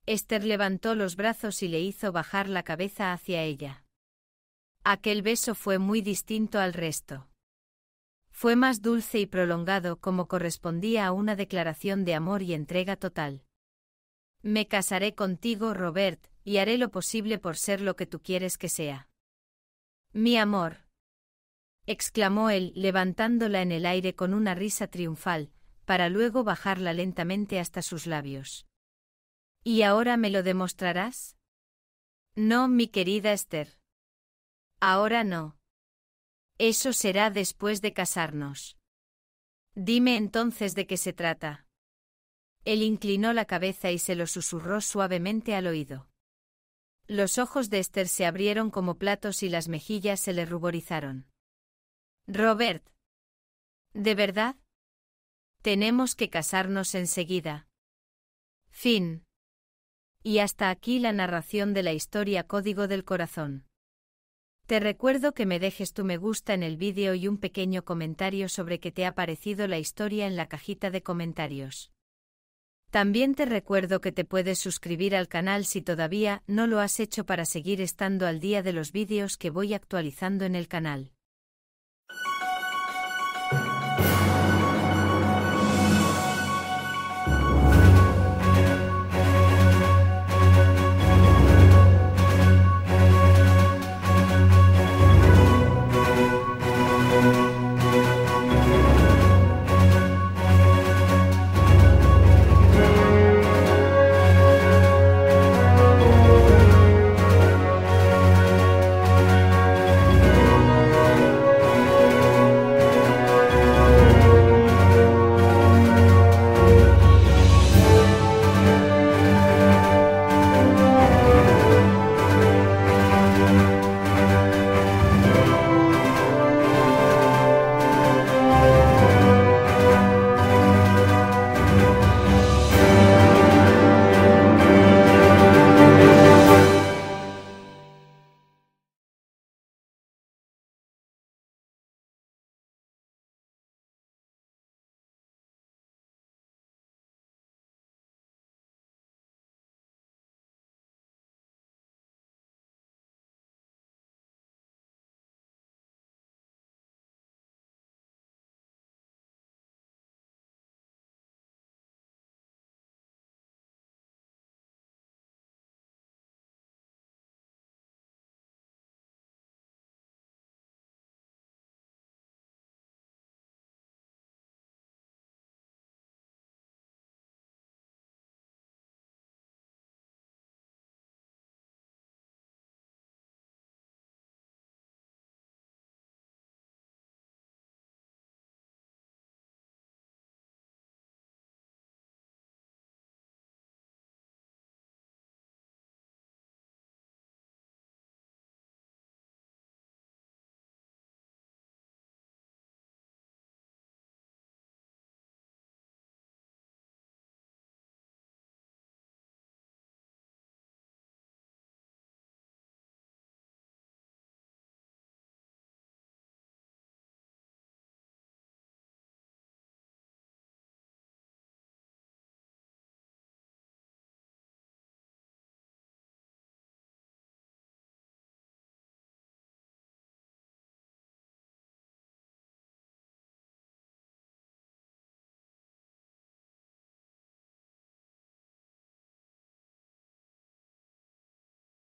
Esther levantó los brazos y le hizo bajar la cabeza hacia ella. Aquel beso fue muy distinto al resto. Fue más dulce y prolongado como correspondía a una declaración de amor y entrega total. Me casaré contigo, Robert, y haré lo posible por ser lo que tú quieres que sea. Mi amor. exclamó él, levantándola en el aire con una risa triunfal, para luego bajarla lentamente hasta sus labios. ¿Y ahora me lo demostrarás? No, mi querida Esther. Ahora no. Eso será después de casarnos. Dime entonces de qué se trata. Él inclinó la cabeza y se lo susurró suavemente al oído. Los ojos de Esther se abrieron como platos y las mejillas se le ruborizaron. Robert. ¿De verdad? Tenemos que casarnos enseguida. Fin. Y hasta aquí la narración de la historia Código del Corazón. Te recuerdo que me dejes tu me gusta en el vídeo y un pequeño comentario sobre qué te ha parecido la historia en la cajita de comentarios. También te recuerdo que te puedes suscribir al canal si todavía no lo has hecho para seguir estando al día de los vídeos que voy actualizando en el canal.